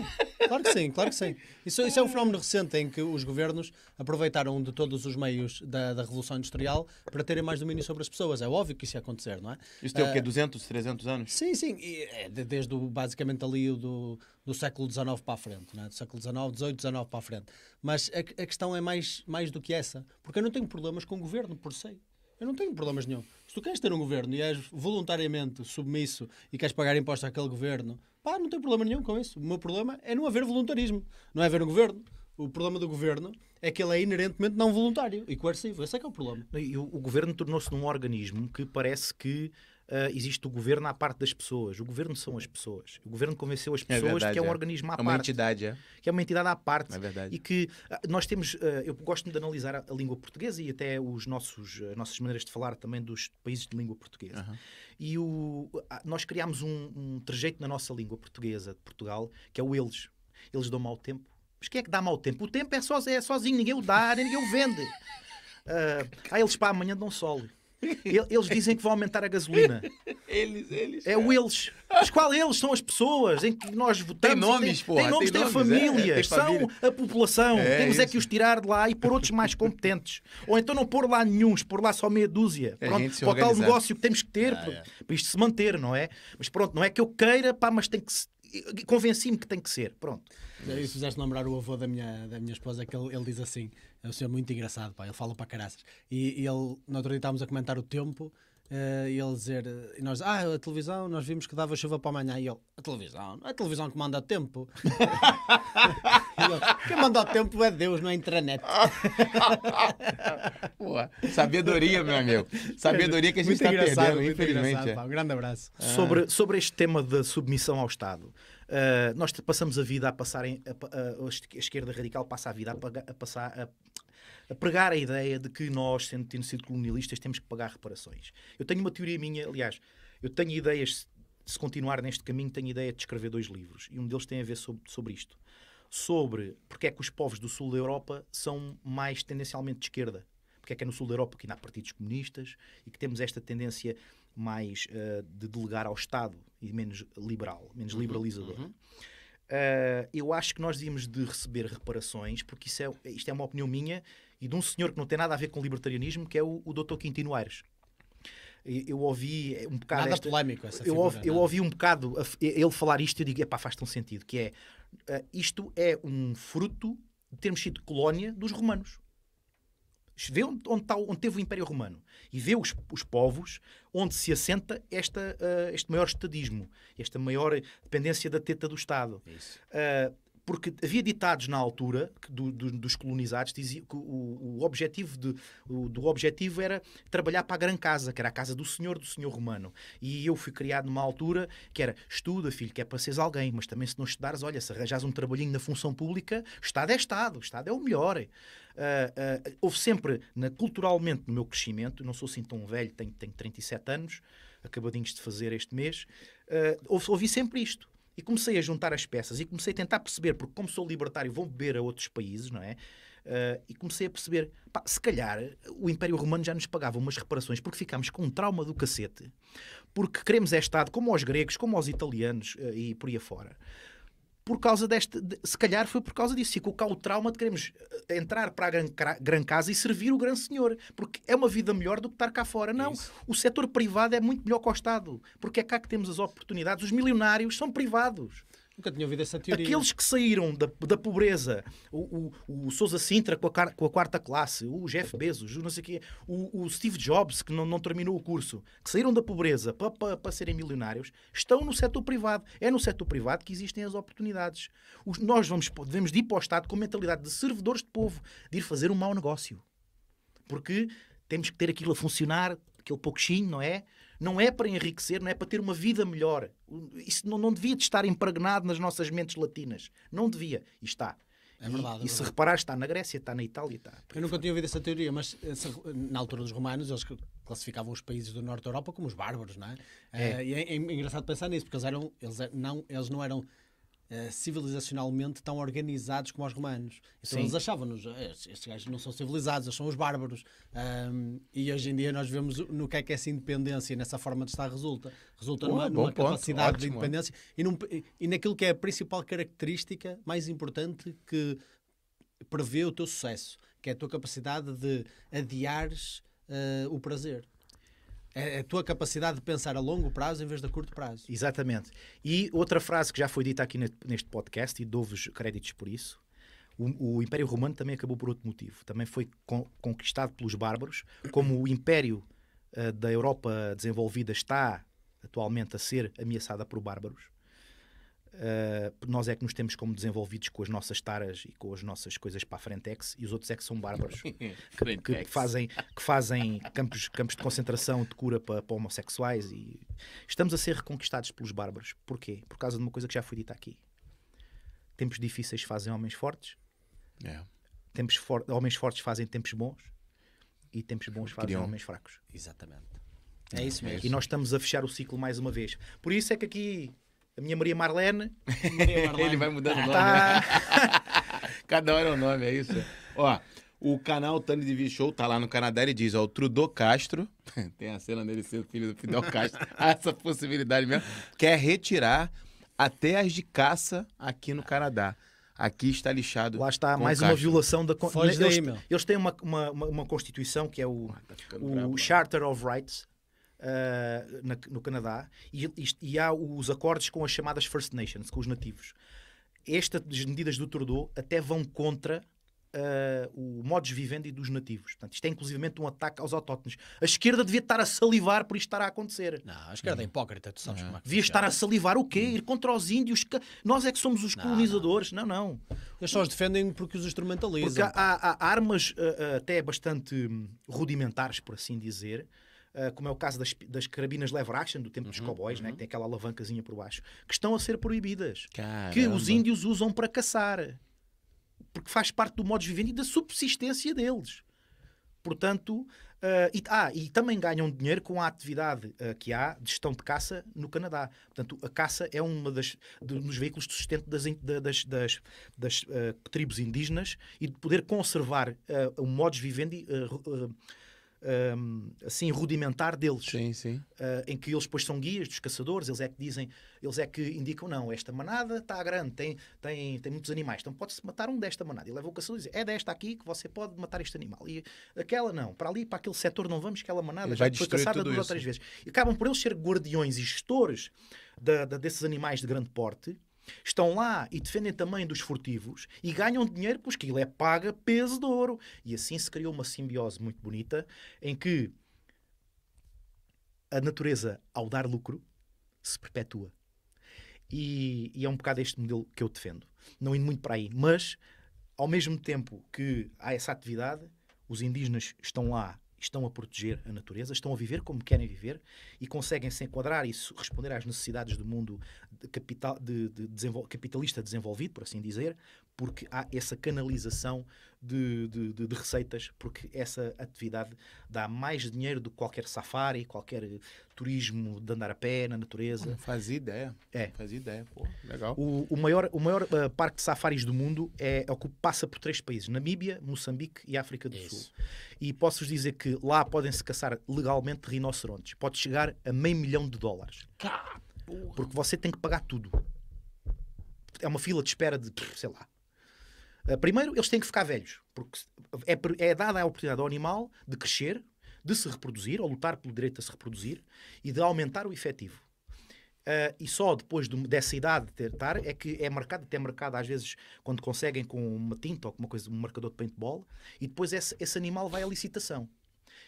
Claro que sim, claro que sim. Isso, isso é um fenómeno recente em que os governos aproveitaram de todos os meios da, da Revolução Industrial para terem mais domínio sobre as pessoas. É óbvio que isso ia acontecer, não é? Isso tem uh, o quê? 200, ah, 300 anos? Sim, sim. E, é, desde basicamente ali o do, do século XIX para a frente, né? do século XIX, XVIII, XIX para a frente. Mas a, a, questão é mais, mais do que essa, porque eu não tenho problemas com o governo, por si. Eu não tenho problemas nenhum. Se tu queres ter um governo e és voluntariamente submisso e queres pagar impostos àquele governo, pá, não tem problema nenhum com isso. O meu problema é não haver voluntarismo, não é haver um governo. O problema do governo é que ele é inerentemente não voluntário e coercivo. Esse é que é o problema. E o, o governo tornou-se num organismo que parece que uh, existe o governo à parte das pessoas. O governo são as pessoas. O governo convenceu as é pessoas é verdade, que é um é. organismo é à parte. É uma entidade, é. Que é uma entidade à parte. É verdade. E que uh, nós temos. Uh, eu gosto de analisar a, a, língua portuguesa e até os nossos, as nossas maneiras de falar também dos países de língua portuguesa. Uhum. E o, nós criámos um, um trejeito na nossa língua portuguesa de Portugal, que é o eles. Eles dão mau tempo. Mas quem é que dá mau tempo? O tempo é, sozinho, é sozinho ninguém o dá, ninguém o vende. Uh, ah, eles para amanhã dão sol. Eles dizem que vão aumentar a gasolina. *laughs* Eles, eles. É o eles. Mas qual eles? São as pessoas em que nós votamos. Tem nomes, pô. Tem, nomes, tem, é. tem famílias. É, família. São a população. É, Temos é isso. é que os tirar de lá e pôr outros mais competentes. Ou então não pôr lá nenhum, pôr lá só meia dúzia. Pronto, para o tal negócio que temos que ter ah, para, é. para isto se manter, não é? Mas pronto, não é que eu queira, pá, mas tem que se convenci-me que tem que ser. Pronto. se fizeste lembrar o avô da minha, da minha esposa, que ele, ele diz assim: é um senhor muito engraçado, pá, ele fala para caraças. E, e ele, nós estávamos a comentar o tempo Uh, e ele dizer, eh, e nós, ah, a televisão, nós vimos que dava chuva para amanhã. E ele, a televisão, a televisão que manda tempo. *laughs* ele, Quem manda o tempo é Deus, não é a intranet. *laughs* Boa. Sabedoria, meu amigo. Sabedoria que a gente muito está perdendo, infelizmente. É. Pá, um grande abraço. Ah. Sobre, sobre este tema da submissão ao Estado. Uh, nós passamos a vida a passar em, a, a, a, esquerda radical passa a vida a, a passar a, a pregar a ideia de que nós, sendo, tendo sido colonialistas, temos que pagar reparações. Eu tenho uma teoria minha, aliás, eu tenho ideias, se continuar neste caminho, tenho ideia de escrever dois livros. E um deles tem a ver sobre, sobre isto. Sobre porque é que os povos do sul da Europa são mais tendencialmente de esquerda. Porque é que é no sul da Europa que ainda há partidos comunistas e que temos esta tendência mais uh, de delegar ao Estado e menos liberal, menos uhum, Uhum. Uh, eu acho que nós devíamos de receber reparações, porque isso é, isto é uma opinião minha e de um senhor que não tem nada a ver com libertarianismo, que é o, o Dr. Quintino Aires. Eu ouvi um bocado. Nada esta, polémico essa figura, eu, ouvi, eu ouvi um bocado ele falar isto e eu digo: epá, faz tão sentido. Que é eh, isto é um fruto de termos sido colónia dos romanos vê onde, onde, está, onde, teve o Império Romano e vê os, os povos onde se assenta esta, uh, este maior estadismo, esta maior dependência da teta do Estado. Uh, porque havia ditados na altura do, do, dos colonizados dizia que o, o objetivo de, o, do objetivo era trabalhar para a grande Casa, que era a casa do senhor do senhor romano. E eu fui criado numa altura que era estuda, filho, que é para seres alguém, mas também se não estudares, olha, se arranjas um trabalhinho na função pública, Estado é Estado, o Estado é o melhor. Uh, uh, houve sempre, na, culturalmente, no meu crescimento, não sou assim tão velho, tenho, tenho 37 anos, acabadinhos de fazer este mês, uh, ah, ouvi sempre isto e comecei a juntar as peças e comecei a tentar perceber, porque como sou libertário, vou beber a outros países, não é? Uh, e comecei a perceber, pá, se calhar o Império Romano já nos pagava umas reparações porque ficámos com um trauma do cacete, porque queremos é Estado, como aos gregos, como aos italianos uh, e por aí afora por causa deste. se calhar foi por causa disso. Ficou cá o trauma de queremos eh, entrar para a gran, casa e servir o grande senhor. Porque é uma vida melhor do que estar cá fora. Não. Isso. O setor privado é muito melhor que o Estado. Porque é cá que temos as oportunidades. Os milionários são privados. Nunca tinha ouvido essa teoria. Aqueles que saíram da, da pobreza, o, o, o Sousa Sintra com a, com a quarta classe, o Jeff Bezos, o não sei quê, o, o Steve Jobs, que não, não terminou o curso, que saíram da pobreza para pa, pa serem milionários, estão no setor privado. É no setor privado que existem as oportunidades. Os, nós vamos, devemos de ir para o Estado com a mentalidade de servidores de povo, de ir fazer um mau negócio. Porque temos que ter aquilo a funcionar, aquele pouquinho, não é? não é para enriquecer, não é para ter uma vida melhor. Isso não, não devia de estar impregnado nas nossas mentes latinas. Não devia. E está. É verdade, e, é verdade. e se reparar, está na Grécia, está na Itália, está. Eu nunca tinha ouvido essa teoria, mas na altura dos romanos eles classificavam os países do norte da Europa como os bárbaros, não é? é. Eh, e é, é, engraçado pensar nisso, porque eles, eram, eles, é, não, eles não eram eh, civilizacionalmente tão organizados como os romanos. Então Sim. eles achavam-nos, eh, estes, gajos não são civilizados, eles são os bárbaros. Um, e hoje em dia nós vemos no que é que essa independência, nessa forma de estar, resulta. Resulta numa, numa capacidade de independência e, num, e naquilo que é a principal característica mais importante que prevê o teu sucesso, que é a tua capacidade de adiares uh, o prazer. É, é a tua capacidade de pensar a longo prazo em vez de a curto prazo. Exatamente. E outra frase que já foi dita aqui neste podcast, e dou-vos créditos por isso, o, o, Império Romano também acabou por outro motivo. Também foi con conquistado pelos bárbaros. Como o Império uh, da Europa desenvolvida está atualmente a ser ameaçada por bárbaros, Uh, nós é que nos temos como desenvolvidos com as nossas taras e com as nossas coisas para a Frentex e os outros é que são bárbaros *laughs* que, que, fazem, que fazem campos, campos de concentração de cura para, para, homossexuais e estamos a ser reconquistados pelos bárbaros. Porquê? Por causa de uma coisa que já foi dita aqui. Tempos difíceis fazem homens fortes, é. tempos for homens fortes fazem tempos bons e tempos bons fazem Criam. homens fracos. Exatamente. É isso é mesmo. E nós estamos a fechar o ciclo mais uma vez. Por isso é que aqui a minha Maria Marlene. Maria *laughs* Marlene. Ele vai mudando o tá. nome. Tá... *laughs* Né? Cada hora é um nome, é isso? Ó, o canal Tani de Show tá lá no Canadá ele diz, ó, o Trudeau Castro, *laughs* tem a cena dele sendo filho do Fidel Castro, essa possibilidade mesmo, quer retirar até as de caça aqui no Canadá. Aqui está lixado. Lá está mais uma violação da Constituição. Eles, eles, têm uma, uma, uma, Constituição que é o, ah, tá o né? Charter of Rights, uh, na, no Canadá, e, e, e, há os acordos com as chamadas First Nations, com os nativos. Estas medidas do Trudeau até vão contra uh, o modus vivendi dos nativos. Portanto, isto é inclusivamente um ataque aos autóctones. A esquerda devia estar a salivar por isto estar a acontecer. Não, a esquerda hum. é hipócrita, tu sabes como é que Devia estar a salivar o quê? Hum. Ir contra os índios? Que... Nós é que somos os não, colonizadores. Não, não. não. Eles só os defendem porque os instrumentalizam. Porque há, há, há armas uh, até bastante hum, rudimentares, por assim dizer, eh, como é o caso das, das carabinas lever action do tempo uhum, dos cowboys, né, uhum. né, que tem aquela alavancazinha por baixo, que estão a ser proibidas. Caramba. Que os índios usam para caçar. Porque faz parte do modo de vivendo e da subsistência deles. Portanto, uh, e, ah, e também ganham dinheiro com a atividade uh, que há de gestão de caça no Canadá. Portanto, a caça é uma das dos veículos de sustento das, das, das, das uh, tribos indígenas e de poder conservar uh, o modus vivendi um, assim rudimentar deles, sim, sim. Uh, em que eles depois são guias dos caçadores, eles é que dizem, eles é que indicam, não, esta manada está grande, tem, tem, tem muitos animais, então pode-se matar um desta manada. E leva o caçador e diz, é desta aqui que você pode matar este animal. E aquela não, para ali, para aquele setor não vamos, aquela manada Ele já foi caçada duas ou três vezes. E acabam por eles ser guardiões e gestores da, desses animais de grande porte, estão lá e defendem também dos furtivos e ganham dinheiro porque aquilo é paga peso de ouro. E assim se criou uma simbiose muito bonita em que a natureza, ao dar lucro, se perpetua. E, e é um bocado este modelo que eu defendo. Não indo muito para aí, mas ao mesmo tempo que há essa atividade, os indígenas estão lá estão a proteger a natureza, estão a viver como querem viver e conseguem se enquadrar e responder às necessidades do mundo de capital, de, de desenvol, capitalista desenvolvido, por assim dizer, porque há essa canalização de, de, de, de receitas, porque essa atividade dá mais dinheiro do que qualquer safari, qualquer turismo de andar a pé na natureza. faz ideia. É. Faz ideia, pô. Legal. O, o maior, o maior uh, parque de safaris do mundo é, é o que passa por três países: Namíbia, Moçambique e África do Isso. Sul. E posso-vos dizer que lá podem-se caçar legalmente rinocerontes. Pode chegar a meio milhão de dólares. porque você tem que pagar tudo. É uma fila de espera de, sei lá, eh, primeiro, eles têm que ficar velhos, porque é, é dada a oportunidade ao animal de crescer, de se reproduzir, ou lutar pelo direito a se reproduzir, e de aumentar o efetivo. Uh, e só depois de, dessa idade de ter, é que é marcado, até marcado às vezes quando conseguem com uma tinta ou com uma coisa, um marcador de paintball, e depois esse, esse animal vai à licitação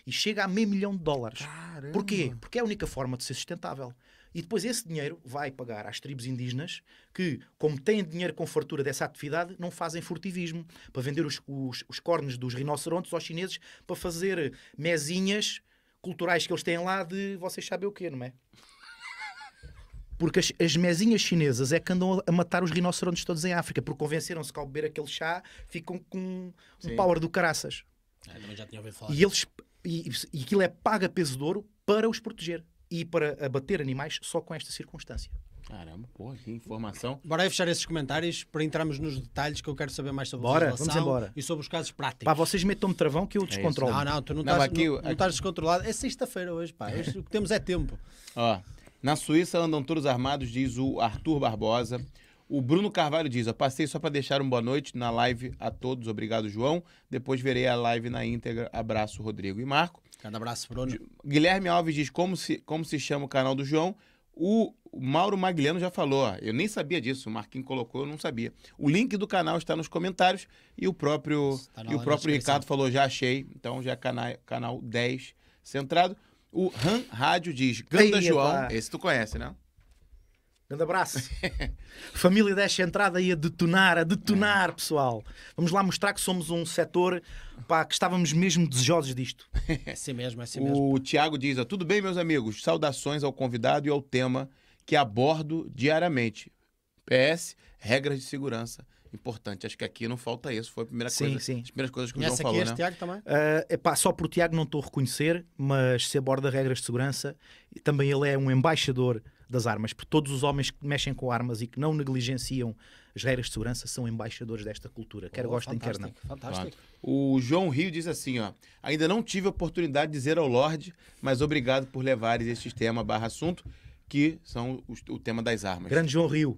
e chega a meio milhão de dólares. Caramba. Porquê? Porque é a única forma de ser sustentável. E depois esse dinheiro vai pagar às tribos indígenas que, como têm dinheiro com fartura dessa atividade, não fazem furtivismo para vender os, os, os cornos dos rinocerontes aos chineses para fazer mesinhas culturais que eles têm lá de vocês sabem o quê, não é? Porque as, as mesinhas chinesas é que andam a matar os rinocerontes todos em África, porque convenceram-se que ao beber aquele chá ficam com um Sim. power do caraças. Ah, falar. e eles e, e aquilo é paga peso de ouro para os proteger e para abater animais só com esta circunstância. Caramba, pô, que informação. Bora aí fechar esses comentários para entrarmos nos detalhes que eu quero saber mais sobre Bora, a vamos embora. e sobre os casos práticos. Pá, vocês metam-me travão que eu é descontrolo. É não, não, tu não, não, estás, aqui, não, aqui... não estás descontrolado. É sexta-feira hoje, pá. Hoje, o que temos é tempo. Ó, na Suíça andam todos armados, diz o Arthur Barbosa. O Bruno Carvalho diz: Eu passei só para deixar um boa noite na live a todos. Obrigado, João. Depois verei a live na íntegra. Abraço, Rodrigo e Marco. Grande abraço, Bruno. Guilherme Alves diz: Como se, como se chama o canal do João? O Mauro Magliano já falou, eu nem sabia disso, o Marquinhos colocou, eu não sabia. O link do canal está nos comentários e o próprio, tá e o próprio Ricardo falou, já achei, então já é canal, canal 10 centrado. O Ram Rádio diz, Ganda João, esse tu conhece, né? Grande abraço. *laughs* Família desta entrada aí a detonar, a detonar, pessoal. Vamos lá mostrar que somos um setor pá, que estávamos mesmo desejosos disto. É *laughs* assim mesmo, é assim mesmo. O Tiago diz: tudo bem, meus amigos? Saudações ao convidado e ao tema que abordo diariamente. PS, regras de segurança importante. Acho que aqui não falta isso. Foi a primeira sim, coisa. Sim. As primeiras coisas que o João falou. Aqui, né? Tiago também? Uh, epá, só por Tiago não estou a reconhecer, mas se aborda regras de segurança, também ele é um embaixador das armas, porque todos os homens que mexem com armas e que não negligenciam as regras de segurança são embaixadores desta cultura, quer oh, gostem, quer não. Fantástico. O João Rio diz assim, ó, ainda não tive a oportunidade de dizer ao Lorde, mas obrigado por levares este tema barra assunto, que são os, o tema das armas. Grande João Rio.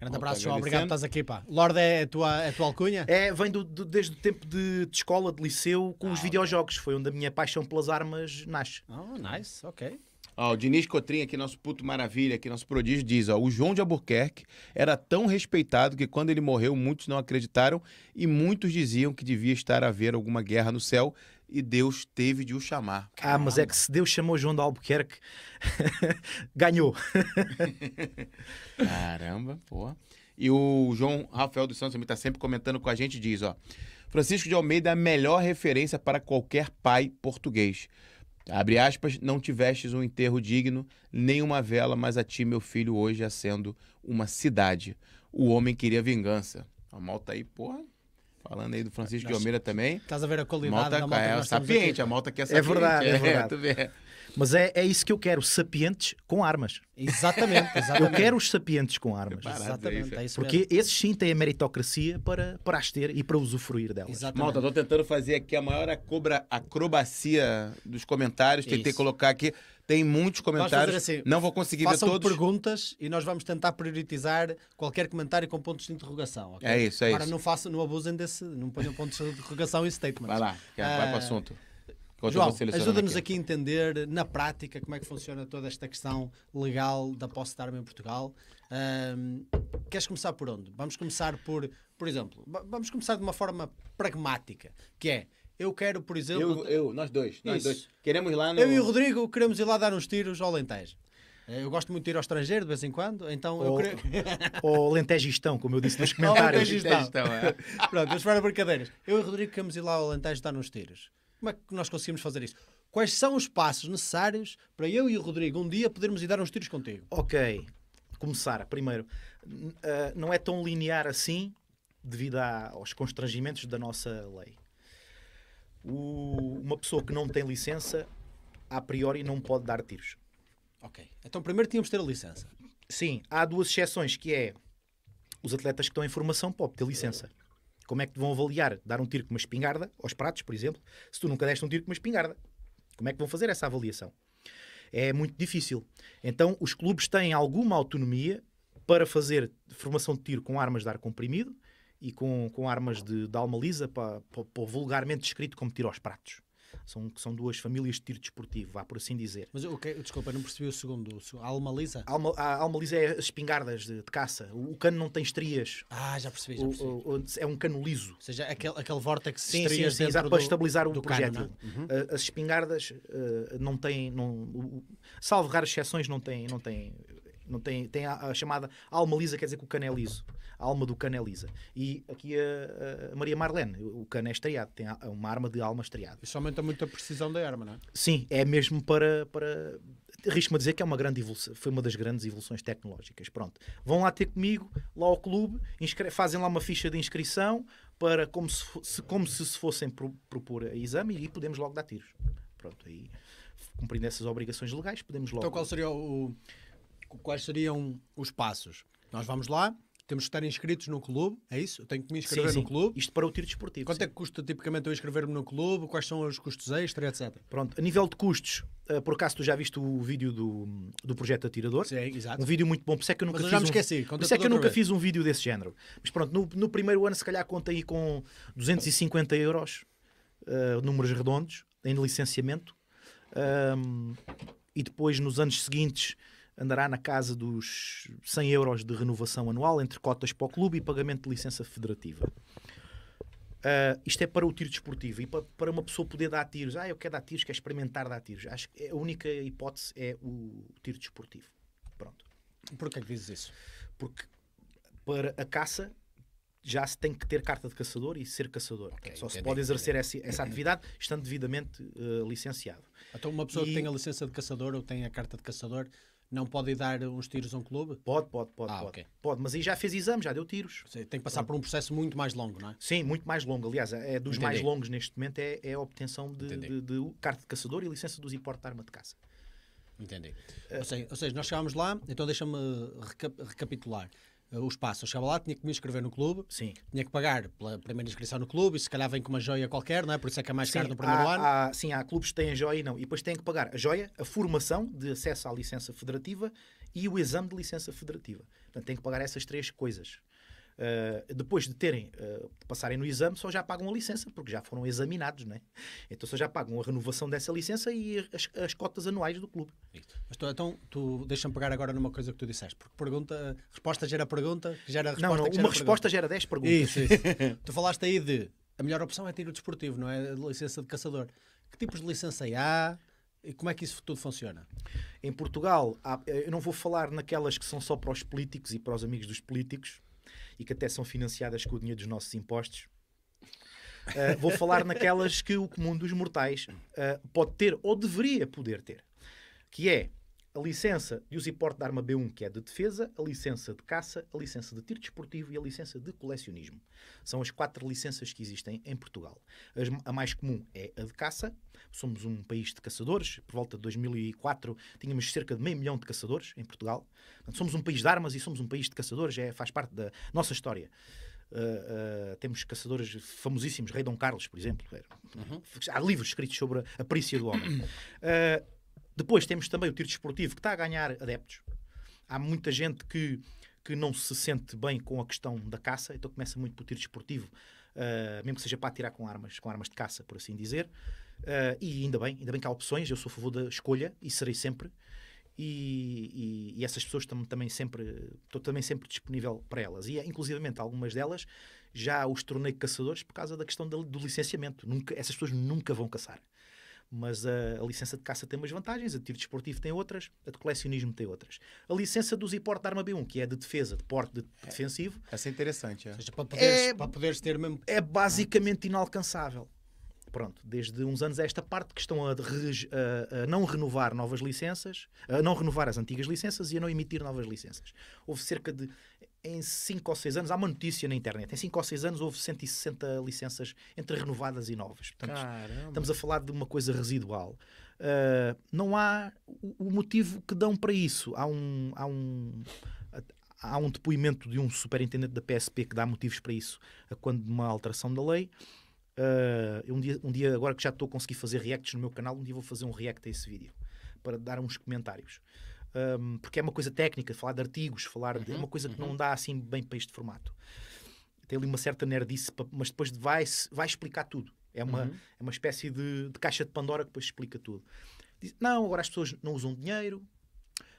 Grande abraço, tá João. Obrigado por estás aqui, pá. Lorde é a tua, é a tua alcunha? É, vem do, do, desde o tempo de, de, escola, de liceu, com ah, os okay. videojogos. Foi onde a minha paixão pelas armas nasce. Oh, nice, ok. Ó, o Diniz Cotrim, aqui, nosso puto maravilha, aqui, nosso prodígio, diz: ó, o João de Albuquerque era tão respeitado que quando ele morreu, muitos não acreditaram e muitos diziam que devia estar a haver alguma guerra no céu e Deus teve de o chamar. Ah, mas é que se Deus chamou João de Albuquerque, *laughs* ganhou. *laughs* Caramba, pô. E o João Rafael dos Santos também está sempre comentando com a gente, diz, ó. Francisco de Almeida é a melhor referência para qualquer pai português. Abre aspas, não tivestes um enterro digno, nem uma vela, mas a ti, meu filho, hoje acendo uma cidade. O homem queria vingança. A malta tá aí, porra, Falando aí do Francisco Nossa, de Almeida também. Estás a ver a qualidade malta da malta. É sapiente, aqui. a malta quer saber. É verdade, é, é verdade. É, é mas é, é isso que eu quero, sapientes com armas. Exatamente, *laughs* exatamente. Eu quero os sapientes com armas. exatamente, é isso Porque esses sim têm a meritocracia para, para as ter e para usufruir delas. Exatamente. Malta, estou tentando fazer aqui a maior acrobacia dos comentários. Tentei isso. colocar aqui. Tem muitos comentários. Assim, não vou conseguir ver todos. perguntas e nós vamos tentar priorizar qualquer comentário com pontos de interrogação. Okay? É isso, é isso. Agora não, não abusem desse. Não ponham pontos de interrogação e statements. Vai lá, é, vai uh, para o assunto. João, ajuda-nos aqui a entender na prática como é que funciona toda esta questão legal da posse de arma em Portugal. Um, queres começar por onde? Vamos começar por, por exemplo, vamos começar de uma forma pragmática, que é eu quero, por exemplo. Eu, eu nós dois, nós isso. dois. Queremos lá no... Eu e o Rodrigo queremos ir lá dar uns tiros ao Alentejo. Eh, eu gosto muito de ir ao estrangeiro de vez em quando, então ou, eu *laughs* creio. ou Lentejistão, como eu disse nos comentários. Lentejistão, é. *laughs* Pronto, vamos para brincadeiras. Eu e o Rodrigo queremos ir lá ao Alentejo dar uns tiros. Como é que nós conseguimos fazer isso? Quais são os passos necessários para eu e o Rodrigo um dia podermos ir dar uns tiros contigo? Ok. Começar, primeiro, uh, não é tão linear assim devido aos constrangimentos da nossa lei. O, uma pessoa que não tem licença, a priori, não pode dar tiros. Ok. Então, primeiro tínhamos de ter a licença. Sim, há duas exceções, que é os atletas que estão em formação podem ter licença. Como é que vão avaliar dar um tiro com uma espingarda aos pratos, por exemplo, se tu nunca deste um tiro com uma espingarda? Como é que vão fazer essa avaliação? É muito difícil. Então, os clubes têm alguma autonomia para fazer formação de tiro com armas de ar comprimido e com, com armas de, de alma lisa, para, para, para vulgarmente descrito como tiro aos pratos são, são duas famílias de tiro desportivo, vá por assim dizer. Mas, okay, é, desculpa, não percebi o segundo. A alma lisa? Alma, a alma lisa é as espingardas de, de caça. O, o, cano não tem estrias. Ah, já percebi, já percebi. O, o, é um cano liso. Ou seja, aquele, aquele vórtex sim, estrias sim, sim, exato, do, para estabilizar o projeto. É? Uhum. Uh, as espingardas uh, não têm... Não, salvo raras exceções, não têm... Não têm não tem, tem a, a chamada alma lisa, quer dizer que o cano é liso. A alma do cano é lisa. E aqui a, a Maria Marlene, o cano é estreado, tem a, uma arma de alma estreada. Isso aumenta muito a precisão da arma, não é? Sim, é mesmo para. para risco me a dizer que é uma grande evolução, foi uma das grandes evoluções tecnológicas. Pronto, vão lá ter comigo, lá ao clube, fazem lá uma ficha de inscrição para como se, se como se, se fossem pro, propor a exame e podemos logo dar tiros. Pronto, aí cumprindo essas obrigações legais, podemos logo. Então, qual seria o, quais seriam os passos? Nós vamos lá, temos que estar inscritos no clube, é isso? Eu tenho que me inscrever sim, sim. no clube. Isto para o tiro desportivo. Quanto é sim. é que custa tipicamente eu inscrever-me no clube? Quais são os custos extra, etc. Pronto, a nível de custos, eh, por acaso tu já viste o vídeo do, do projeto Atirador? Sim, exato. Um vídeo muito bom, por isso é que eu nunca eu já me esqueci. Um, por isso é que eu nunca vez. fiz um vídeo desse género. Mas pronto, no, no primeiro ano se calhar conta aí com 250 euros, uh, números redondos, em licenciamento. Um, e depois nos anos seguintes andará na casa dos 100 euros de renovação anual entre cotas para o clube e pagamento de licença federativa. Uh, isto é para o tiro desportivo e para, para, uma pessoa poder dar tiros. Ah, eu quero dar tiros, quero experimentar dar tiros. Acho que é a única hipótese é o tiro desportivo. Pronto. Porquê que é que dizes isso? Porque para a caça já se tem que ter carta de caçador e ser caçador. Okay, Só entendi, se pode exercer essa, essa atividade estando devidamente uh, licenciado. Então, uma pessoa e... que tem a licença de caçador ou tem a carta de caçador não pode dar uns tiros a um clube? Pode, pode, pode. Ah, pode. Okay. pode, mas aí já fez exame, já deu tiros. Sim, tem que passar Pronto. por um processo muito mais longo, não é? Sim, muito mais longo. Aliás, é dos Entendi. mais longos neste momento é, é a obtenção de, de, de, de, carta de caçador e licença dos importes de arma de caça. Entendi. Uh, ou, seja, ou, seja, nós chegámos lá, então deixa-me recap recapitular. Eh, o espaço. Eu chegava lá, tinha que me inscrever no clube, Sim. tinha que pagar pela primeira inscrição no clube e se calhar vem com uma joia qualquer, não é? Por isso é que é mais sim, caro no primeiro há, ano. Há, sim, há clubes que têm a joia e não. E depois têm que pagar a joia, a formação de acesso à licença federativa e o exame de licença federativa. Portanto, têm que pagar essas três coisas. Uh, depois de terem, uh, de passarem no exame, só já pagam a licença, porque já foram examinados, né? Então só já pagam a renovação dessa licença e as, as cotas anuais do clube. Mas tu, então, tu deixa-me pegar agora numa coisa que tu disseste, porque pergunta, resposta gera pergunta, gera resposta. Não, não, uma resposta pergunta. gera 10 perguntas. Isso, isso. *laughs* tu falaste aí de a melhor opção é ter o desportivo, não é? A licença de caçador. Que tipos de licença é? há? E como é que isso tudo funciona? Em Portugal, há, eu não vou falar naquelas que são só para os políticos e para os amigos dos políticos, e que até são financiadas com o dinheiro dos nossos impostos. Uh, vou falar naquelas que o comum dos mortais uh, pode ter ou deveria poder ter, que é a licença de uso e porte de arma B1, que é de defesa, a licença de caça, a licença de tiro desportivo e a licença de colecionismo. São as quatro licenças que existem em Portugal. As, a mais comum é a de caça. Somos um país de caçadores. Por volta de 2004 tínhamos cerca de meio milhão de caçadores em Portugal. Portanto, somos um país de armas e somos um país de caçadores. É, faz parte da nossa história. Uh, uh, temos caçadores famosíssimos, Rei Dom Carlos, por exemplo. É, uhum. Há livros escritos sobre a, perícia do homem. Uh, *clears throat* Depois temos também o tiro desportivo, que está a ganhar adeptos. Há muita gente que, que não se sente bem com a questão da caça, então começa muito pelo tiro desportivo, uh, mesmo que seja para atirar com armas, com armas de caça, por assim dizer. Uh, e ainda bem, ainda bem que há opções, eu sou a favor da escolha e serei sempre. E, e, e essas pessoas estão também sempre, estou também sempre disponível para elas. E, é, inclusivamente, algumas delas já os tornei caçadores por causa da questão do licenciamento. Nunca, essas pessoas nunca vão caçar mas a, a, licença de caça tem umas vantagens, a de tiro desportivo tem outras, a de colecionismo tem outras. A licença dos e-porte da arma B1, que é de defesa, de porte de, de é, defensivo. Essa é interessante, é. Seja, para poderes, é, para poderes ter mesmo. É basicamente inalcançável. Pronto, desde uns anos a esta parte que estão a, a, a não renovar novas licenças, a não renovar as antigas licenças e a não emitir novas licenças. Houve cerca de em 5 ou 6 anos, há uma notícia na internet, em 5 ou 6 anos houve 160 licenças entre renovadas e novas. Portanto, Caramba. estamos a falar de uma coisa residual. Uh, não há o, motivo que dão para isso. Há um, há um, há um depoimento de um superintendente da PSP que dá motivos para isso, quando uma alteração da lei. Uh, um, dia, um dia, agora que já estou a conseguir fazer reacts no meu canal, um dia vou fazer um react a esse vídeo para dar uns comentários um, porque é uma coisa técnica, falar de artigos, falar de é uhum, uma coisa que não uhum. dá assim bem para este formato. Tem ali uma certa nerdice, mas depois vai, vai explicar tudo. É uma, uhum. é uma espécie de, de, caixa de Pandora que depois explica tudo. Diz, não, agora as pessoas não usam dinheiro,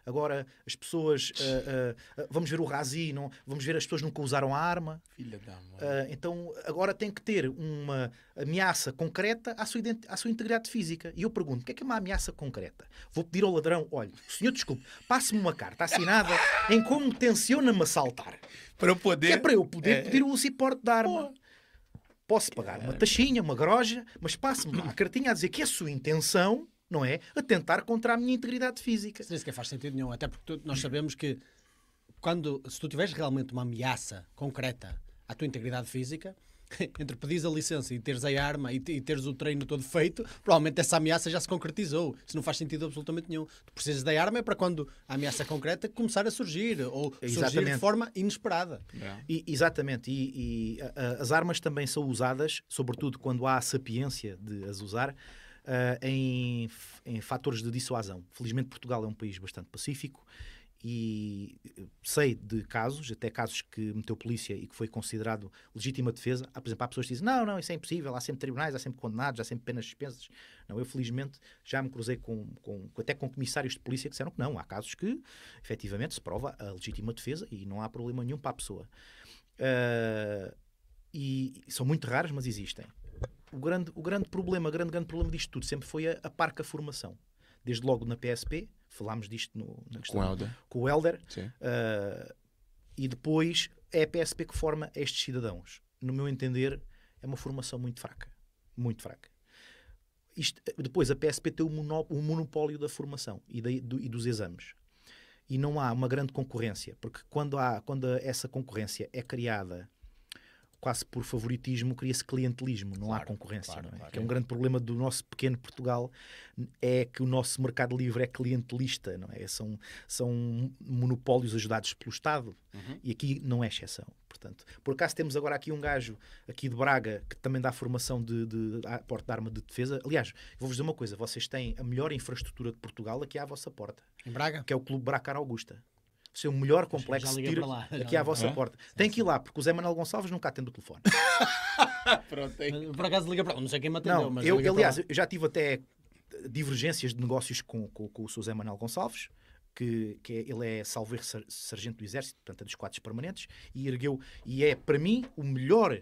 Agora as pessoas. Uh, uh, vamos ver o Razi, não, vamos ver as pessoas nunca usaram a arma. Filha da mãe. Uh, então agora tem que ter uma ameaça concreta à sua, à sua integridade física. E eu pergunto: o que é que é uma ameaça concreta? Vou pedir ao ladrão: olha, senhor, desculpe, passe-me uma carta assinada em como tenciona-me assaltar. Para eu poder. Que é para eu poder é... pedir o suporte da arma. Pô. Posso pagar uma taxinha, uma groja, mas passe-me *coughs* uma cartinha a dizer que é a sua intenção não é? Atentar contra a minha integridade física. Isso nem sequer faz sentido nenhum, até porque tu, nós sabemos que quando, se tu tiveres realmente uma ameaça concreta à tua integridade física, *laughs* entre pedires a licença e teres a arma e, e teres o treino todo feito, provavelmente essa ameaça já se concretizou. Isso não faz sentido absolutamente nenhum. Tu precisas da arma é para quando a ameaça concreta começar a surgir ou exatamente. surgir de forma inesperada. É. E, exatamente. E, e a, a, as armas também são usadas, sobretudo quando há a sapiência de as usar, uh, em, em fatores de dissuasão. Felizmente, Portugal é um país bastante pacífico e eh, sei de casos, até casos que meteu polícia e que foi considerado legítima defesa. Há, por exemplo, há pessoas que dizem: não, não, isso é impossível, há sempre tribunais, há sempre condenados, há sempre penas suspensas. Não, eu felizmente já me cruzei com, com, até com comissários de polícia que disseram que não. Há casos que efetivamente se prova a legítima defesa e não há problema nenhum para a pessoa. Uh, e são muito raros, mas existem o grande, o grande problema, grande, grande problema disto tudo sempre foi a, a parca formação. Desde logo na PSP, falámos disto no, na questão, com o Helder. Com o Helder uh, e depois é a PSP que forma estes cidadãos. No meu entender, é uma formação muito fraca. Muito fraca. Isto, depois, a PSP tem o, monopólio, o monopólio da formação e, da, do, e, dos exames. E não há uma grande concorrência, porque quando, há, quando essa concorrência é criada quase por favoritismo, cria-se clientelismo, não claro, há concorrência. Claro, não é? Claro, que é um grande problema do nosso pequeno Portugal, é que o nosso mercado livre é clientelista, não é? São, são monopólios ajudados pelo Estado uhum. e aqui não é exceção. Portanto, por acaso temos agora aqui um gajo aqui de Braga que também dá formação de, de, de de arma de defesa. Aliás, vou-vos dizer uma coisa: vocês têm a melhor infraestrutura de Portugal aqui à vossa porta. Em Braga? Que é o Clube Bracar Augusta seu ser o melhor complexo tiro lá, aqui à vossa é? porta. Sim, Tem que ir lá, porque o Zé Manuel Gonçalves nunca atende o telefone. *laughs* Pronto, hein? Por acaso liga para lá. Não sei quem me atendeu, não, mas. Eu, aliás, eu já tive até divergências de negócios com, com, com o Sr. Zé Manuel Gonçalves. Que, que, é, ele é salver sargento do exército, portanto, é dos quadros permanentes, e ergueu, e é para mim o melhor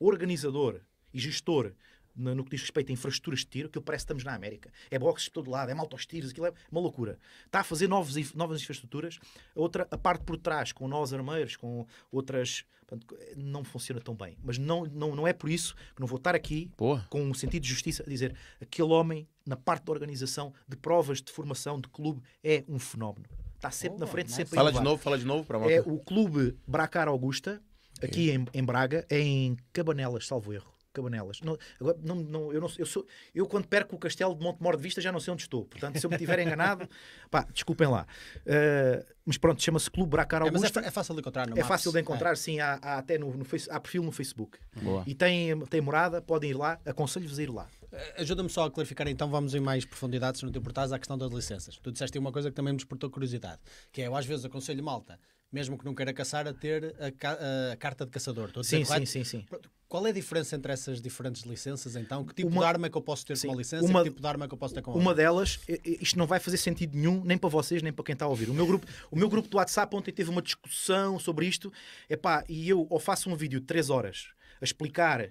organizador e gestor no, no, que diz respeito a infraestruturas de tiro, que parece que estamos na América. É boxes de todo lado, é malta aos tiros, aquilo é uma loucura. Está a fazer novos, novas infraestruturas. A outra, a parte por trás, com nós armeiros, com outras. Portanto, não funciona tão bem. Mas não, não, não é por isso que não vou estar aqui, Boa. com um sentido de justiça, a dizer aquele homem, na parte da organização, de provas, de formação, de clube, é um fenómeno. Está sempre oh, na frente, sempre Fala de novo, fala de novo para É o Clube Bracar Augusta, aqui em, em Braga, é em Cabanelas, salvo erro. Cabanelas. Não, agora, não, não, eu, não, eu, sou, eu quando perco o castelo de Montemor de Vista já não sei onde estou. Portanto, se eu me tiver enganado, *laughs* pá, desculpem lá. Uh, mas pronto, chama-se Clube Bracar Augusto. É, mas é, é, fácil de encontrar, não É fácil de encontrar, é. sim. Há, há, até no, no há perfil no Facebook. Boa. E tem, tem morada, podem ir lá. Aconselho-vos a ir lá. Eh, ajuda-me só a clarificar, então vamos em mais profundidade, se não te importares, à questão das licenças. Tu disseste uma coisa que também me despertou curiosidade, que é eu às vezes aconselho malta mesmo que não queira caçar, a ter a, ca a carta de caçador. Estou sim, sim, sim, sim. Qual é a diferença entre essas diferentes licenças, então? Que tipo uma... de arma é que eu posso ter sim, com uma licença uma... que tipo de arma é que eu posso ter com uma Uma delas, isto não vai fazer sentido nenhum, nem para vocês, nem para quem está a ouvir. O meu grupo, o meu grupo do WhatsApp ontem teve uma discussão sobre isto, epá, e eu ou faço um vídeo de 3 horas a explicar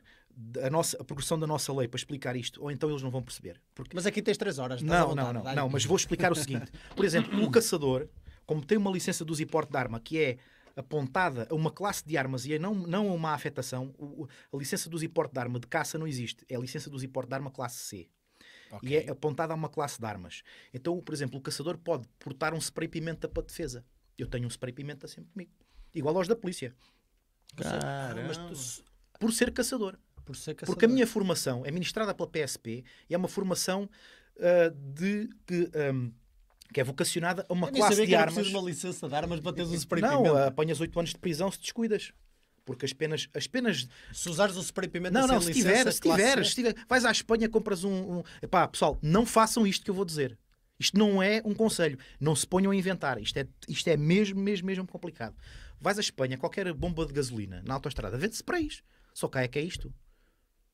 a, nossa, a progressão da nossa lei para explicar isto, ou então eles não vão perceber. Porque... Mas aqui tens 3 horas. Não, não, não, não, mas vou explicar o seguinte. Por exemplo, o *coughs* caçador como tem uma licença de uso e porte de arma que é apontada a uma classe de armas e é não, não a uma afetação, o, a licença de uso e porte de arma de caça não existe. É a licença de uso e porte de arma classe C. Okay. E é apontada a uma classe de armas. Então, por exemplo, o caçador pode portar um spray pimenta para defesa. Eu tenho um spray pimenta sempre comigo. Igual aos da polícia. Caramba. Mas, por ser caçador. Por ser caçador. Porque a minha formação é ministrada pela PSP e é uma formação uh, de que... Um, ah, que é vocacionada a uma classe de armas. Não uma licença de armas para teres um spray não, pimenta. Não, eh, apanhas 8 anos de prisão se descuidas. Porque as penas, as penas. Se usares o spray pimenta, não, assim não, se tiveres, se tiveres, tiver, vais à Espanha, compras um, um. Epá, pessoal, não façam isto que eu vou dizer. Isto não é um conselho. Não se ponham a inventar. Isto é, isto é mesmo, mesmo, mesmo complicado. Vais à Espanha, qualquer bomba de gasolina na autoestrada, vende sprays. Só cá é que é isto.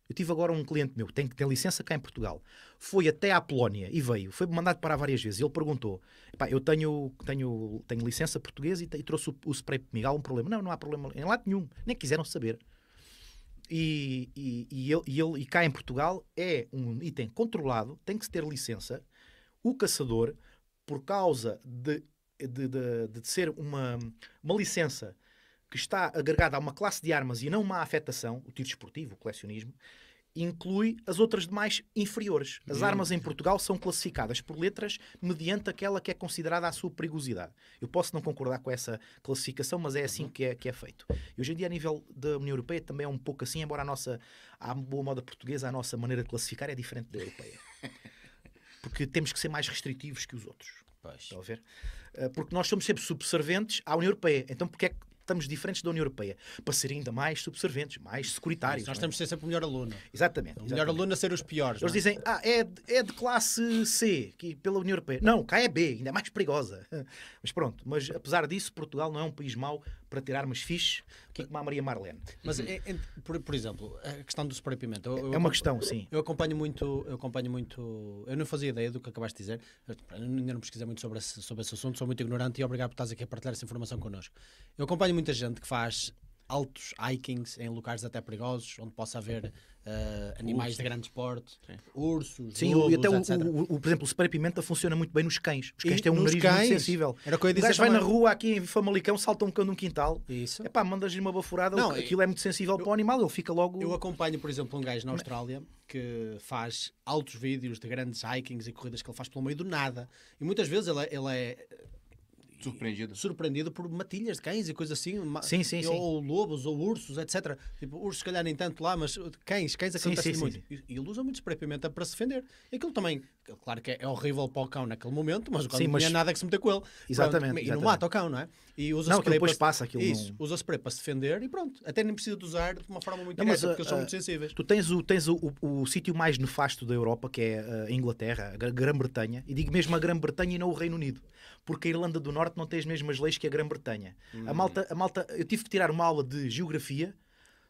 Eu tive agora um cliente meu que tem, tem licença cá em Portugal. Foi até à Polónia e veio. Foi mandado parar várias vezes. Ele perguntou: Eu tenho, tenho, tenho licença portuguesa e, e trouxe o, o spray comigo. Há um problema? Não, não há problema em lado nenhum. Nem quiseram saber. E, e, e, ele, e, ele, e cá em Portugal é um item controlado, tem que se ter licença. O caçador, por causa de, de, de, de ser uma, uma licença que está agregada a uma classe de armas e não uma afetação, o tiro esportivo, o colecionismo, inclui as outras demais inferiores. As uhum. armas em Portugal são classificadas por letras mediante aquela que é considerada a sua perigosidade. Eu posso não concordar com essa classificação, mas é assim uhum. que é, que é feito. E hoje em dia, a nível da União Europeia, também é um pouco assim, embora a nossa, a boa moda portuguesa, a nossa maneira de classificar é diferente da europeia. *laughs* Porque temos que ser mais restritivos que os outros. Pois. Estão a ver? Eh, porque nós somos sempre subserventes à União Europeia. Então, porque é que estamos diferentes da União Europeia para serem ainda mais subserventes, mais securitários. nós estamos é? sempre o melhor aluno. Exatamente. O melhor aluno a ser os piores. Eles é? dizem, ah, é, é de classe C, que pela União Europeia. Não, cá é B, ainda é mais perigosa. *laughs* Mas pronto, mas apesar disso, Portugal não é um país mau para tirarmos fixe o que é como a Maria Marlene. Mas, é, é, por, por, exemplo, a questão do spray pimenta. Eu, eu, é uma questão, sim. Eu acompanho muito, eu acompanho muito. Eu não fazia ideia do que acabaste de dizer. Eu, ainda não pesquisei muito sobre esse, sobre esse assunto, sou muito ignorante e obrigado por estás aqui a partilhar essa informação connosco. Eu acompanho muita gente que faz altos hikings em locais até perigosos, onde possa haver uh, animais de grande porte, ursos, Sim, lobos, e até o, o, o, por exemplo, o spray pimenta funciona muito bem nos cães. Os cães e têm um nariz cães, muito sensível. Era o gajo vai na rua aqui em Famalicão, salta um cão num quintal, é pá, mandas-lhe uma baforada, Não, aquilo é muito sensível eu, para o animal, ele fica logo. Eu acompanho, por exemplo, um gajo na Austrália que faz altos vídeos de grandes hikings e corridas que ele faz pelo meio do nada. E muitas vezes ele, é, ele é Surpreendido. Surpreendido por matilhas de cães e coisas assim. Sim, sim, ou sim. lobos, ou ursos, etc. Tipo, ursos, se calhar nem tanto lá, mas uh, cães, cães acontecem muito. E ele usa muito spray pimenta para se defender. Aquilo também Claro que é, é horrível para o cão naquele momento, mas o cão Sim, não mas... tinha nada que se meter com ele. Exatamente. Pronto, e exatamente. não mata o cão, não é? E usa não, spray depois para... passa aquilo. Isso, usa spray para se defender e pronto. Até nem precisa de usar de uma forma muito não, porque uh, eles são uh, muito sensíveis. Tu tens o, tens o, o, o sítio mais nefasto da Europa, que é ah, a Inglaterra, a Grã-Bretanha, e digo mesmo a Grã-Bretanha e não o Reino Unido, porque a Irlanda do Norte não tem as mesmas leis que a Grã-Bretanha. Hum. A, malta, a malta, eu tive que tirar uma aula de geografia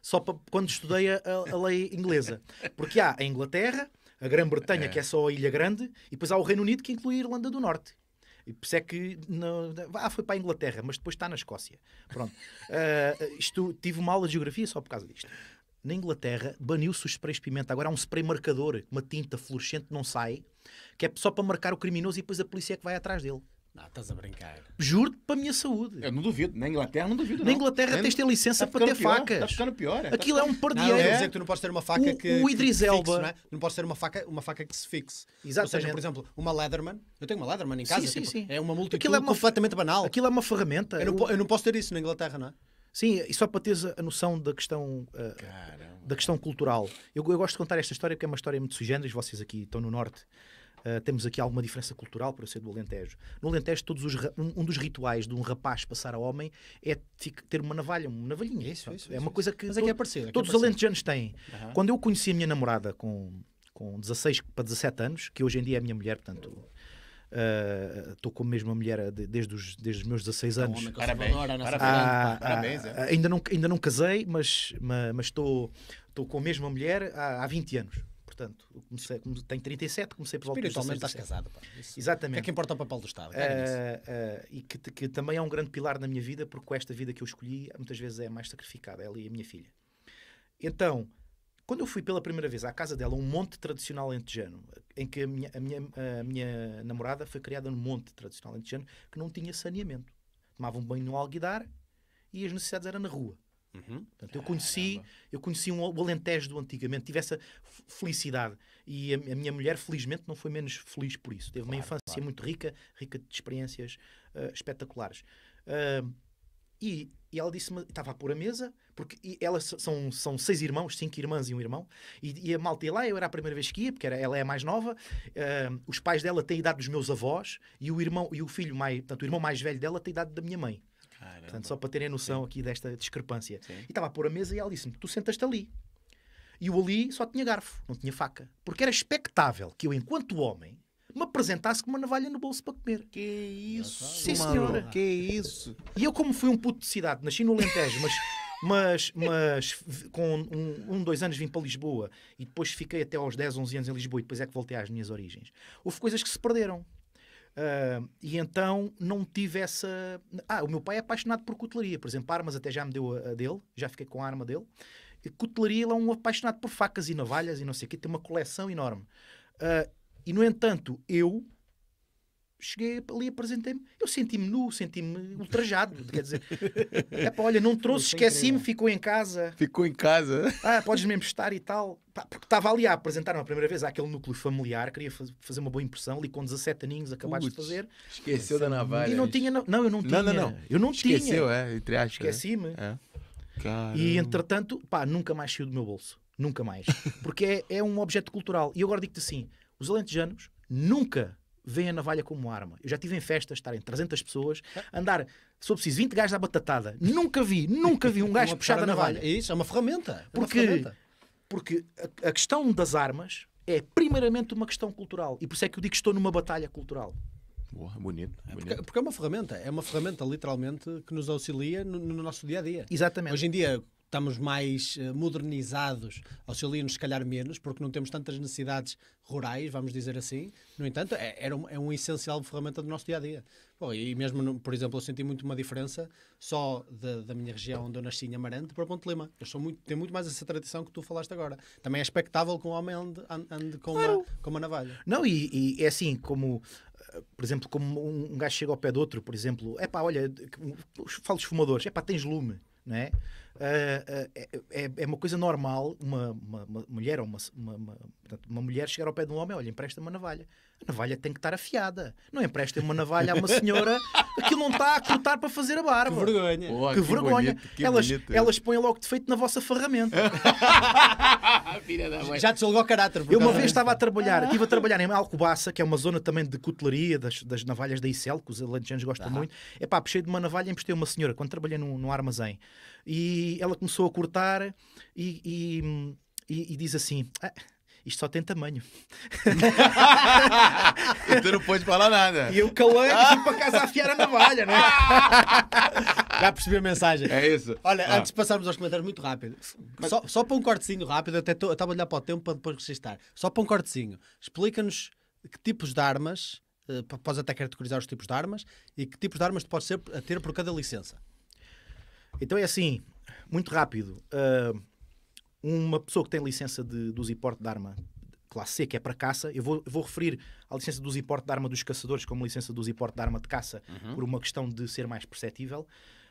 só para quando estudei a, a lei inglesa, porque há a Inglaterra a Grã-Bretanha, é. que é só a Ilha Grande, e depois há o Reino Unido, que inclui a Irlanda do Norte. E por isso é que não, ah, foi para a Inglaterra, mas depois está na Escócia. Pronto. Uh, *laughs* isto, tive uma aula de geografia só por causa disto. Na Inglaterra, baniu-se os sprays pimenta. Agora há um spray marcador, uma tinta fluorescente não sai, que é só para marcar o criminoso e depois a polícia é que vai atrás dele. Não, ah, estás a brincar. Juro-te para a minha saúde. Eu não duvido. Na Inglaterra não duvido. Não. Na Inglaterra tens de ter licença para ter facas. Está ficando pior. É? Tá aquilo é um pardieiro. Não, é. dizer que tu não podes ter uma faca o, que. O Idris que Elba. Fixe, não, é? não podes ter uma faca, uma faca que se fixe. Exatamente. Ou seja, por exemplo, uma Leatherman. Eu tenho uma Leatherman em casa. Sim, sim, tipo, sim. É uma multa aquilo é uma, completamente banal. Aquilo é uma ferramenta. Eu não, eu não posso ter isso na Inglaterra, não é? Sim, e só para teres a noção da questão, uh, da questão cultural. Eu, eu, gosto de contar esta história porque é uma história muito sui e Vocês aqui estão no Norte. Uh, temos aqui alguma diferença cultural, por eu ser do Alentejo. No Alentejo, todos os, um, um, dos rituais de um rapaz passar a homem é ter uma navalha, uma navalhinha. Isso, isso, é uma isso, coisa que, todo, é que é parecido, é é todos os alentejanos têm. Uhum. Quando eu conheci a minha namorada com, com 16 para 17 anos, que hoje em dia é a minha mulher, portanto... Eh, estou uh, com a mesma mulher eh, desde os, desde os meus 16 tá anos. homem parabéns, parabéns, ah, parabéns é. Ah, ainda, não, ainda não casei, mas estou mas tô, com a mesma mulher há, há 20 anos portanto, comecei, tenho 37, comecei por Espiritualmente dos 67. estás casado. Pá. Isso, Exatamente. O que é que importa o papel do Estado? Uh, uh, e que, que, também é um grande pilar na minha vida, porque com esta vida que eu escolhi, muitas vezes é mais sacrificada, ela é e a minha filha. Então, quando eu fui pela primeira vez à casa dela, um monte tradicional antejano, em que a minha, a minha, a minha namorada foi criada num monte tradicional antejano, que não tinha saneamento. Tomavam banho no alguidar e as necessidades eram na rua. Uhum. Portanto, eu conheci, eu conheci um, o Alentejo do antigamente, tive essa felicidade. E a, a, minha mulher, felizmente, não foi menos feliz por isso. Teve claro, uma infância claro. muito rica, rica de experiências uh, espetaculares. Uh, e, e, ela disse-me, estava a pôr a mesa, porque elas são, são seis irmãos, cinco irmãs e um irmão, e, e a malta ia lá, eu era a primeira vez que ia, porque era, ela é a mais nova, uh, os pais dela têm a idade dos meus avós, e o irmão e o filho mais, portanto, o irmão mais velho dela tem a idade da minha mãe. Caramba. Portanto, só para terem noção Sim. aqui desta discrepância. Sim. E estava a pôr a mesa e ela disse-me: Tu sentaste ali. E o ali só tinha garfo, não tinha faca. Porque era expectável que eu, enquanto homem, me apresentasse com uma navalha no bolso para comer. Que isso, Sim, senhora. Que isso. E eu, como fui um puto de cidade, nasci no Alentejo, mas, mas, mas com um, um, dois anos vim para Lisboa e depois fiquei até aos 10, 11 anos em Lisboa e depois é que voltei às minhas origens. Houve coisas que se perderam. Uh, e então não tive essa. Ah, o meu pai é apaixonado por cutelaria, por exemplo, armas até já me deu a, a dele, já fiquei com a arma dele. E cutelaria, ele é um apaixonado por facas e navalhas e não sei o quê, tem uma coleção enorme. Uh, e no entanto, eu cheguei ali, apresentei-me, eu senti-me nu, senti-me ultrajado. Quer dizer, é *laughs* pá, olha, não trouxe, é esqueci-me, ficou em casa. Ficou em casa. Ah, podes mesmo estar e tal. Pá, porque estava ali a apresentar uma primeira vez àquele núcleo familiar, queria fazer uma boa impressão, ali com 17 aninhos, acabaste de fazer. Esqueceu da navalha. E não tinha, não, eu não, tinha. Não, não, Eu não esqueceu, tinha. Esqueceu, é, entre aspas. É. Esqueci-me. É. E entretanto, pá, nunca mais saiu do meu bolso. Nunca mais. Porque é, é um objeto cultural. E eu agora digo-te assim: os alentejanos nunca veem a navalha como arma. Eu já tive em festas, estarem 300 pessoas, ah. andar, se eu preciso, 20 gajos à batatada. Nunca vi, nunca vi um *laughs* gajo puxar a navalha. É isso, é uma ferramenta. Porque, é uma ferramenta. porque a, a questão das armas é primeiramente uma questão cultural. E por isso é que eu digo que estou numa batalha cultural. Boa, bonito. É porque, porque, é uma ferramenta, é uma ferramenta literalmente que nos auxilia no, no, nosso dia a dia. Exatamente. Hoje em dia, estamos mais eh, modernizados, auxiliam-nos se calhar menos, porque não temos tantas necessidades rurais, vamos dizer assim. No entanto, é, era um, é um essencial ferramenta do nosso dia-a-dia. e mesmo, por exemplo, eu senti muito uma diferença só de, da minha região onde eu nasci, em Amarante, para Ponte Lima. Eu sou muito, tenho muito mais essa tradição que tu falaste agora. Também é expectável que um homem ande, ande com, claro. uma, com uma navalha. Não, e, e é assim, como eh, por exemplo, como um gajo chega ao pé do outro, por exemplo, é pá, olha, falo dos fumadores, é pá, tens lume né ah, ah, é? Uh, uh, é, é, uma coisa normal uma, uma, uma mulher ou uma, uma, uma, uma mulher chegar ao pé de um homem, olha, empresta uma navalha a navalha tem que estar afiada. Não emprestem uma navalha a uma senhora que não está a cortar para fazer a barba. Que vergonha. que, que, vergonha. Bonito, que elas, elas põem logo defeito na vossa ferramenta. *laughs* Já desligou o caráter. Eu uma vez estava a trabalhar, estive a trabalhar em Alcobaça, que é uma zona também de cutelaria das, das navalhas da Icel, que os alentejanos gostam ah. muito. É pá, puxei de uma navalha e emprestei uma senhora quando trabalhei num, num armazém. E ela começou a cortar e, e, e, e diz assim. Ah, isto só tem tamanho. *laughs* tu não podes falar nada. E o Cauã ah. É para tipo casa afiar a navalha, né? *laughs* Já percebi a mensagem. É isso. Olha, ah. antes de passarmos aos comentários, muito rápido. Mas... Só, só para um cortezinho rápido, até estava a olhar para o tempo para depois registrar. Só para um cortezinho. Explica-nos que tipos de armas, uh, podes até caracterizar os tipos de armas, e que tipos de armas tu podes ser, a ter por cada licença. Então é assim, muito rápido. Uh, uma pessoa que tem licença de, de uso e porte de arma classe C, que é para caça, eu vou, vou referir à licença de uso e porte de arma dos caçadores como licença de uso e porte de arma de caça uhum. por uma questão de ser mais perceptível,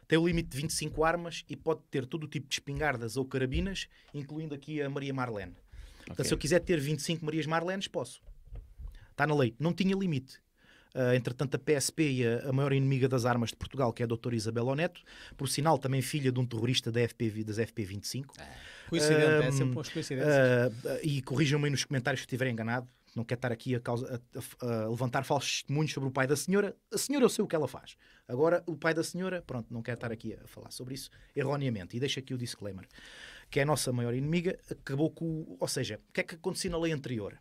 tem o limite de 25 armas e pode ter todo o tipo de espingardas ou carabinas, incluindo aqui a Maria Marlene. Portanto, se eu quiser ter 25 Marias Marlenes, posso. Está na lei. Não tinha limite. Uh, entretanto, a PSP e a, a, maior inimiga das armas de Portugal, que é a doutora Isabel Oneto, por sinal também filha de um terrorista da FP, das FP25, ah. Coincidente, é sempre umas coincidências. Ah, e corrijam-me nos comentários se estiver enganado. Não quero estar aqui a, causa, a, a, levantar falsos testemunhos sobre o pai da senhora. A senhora eu sei o que ela faz. Agora, o pai da senhora, pronto, não quero estar aqui a falar sobre isso erroneamente. E deixa aqui o disclaimer, que é a nossa maior inimiga, acabou com... Ou seja, o que é que acontecia na lei anterior?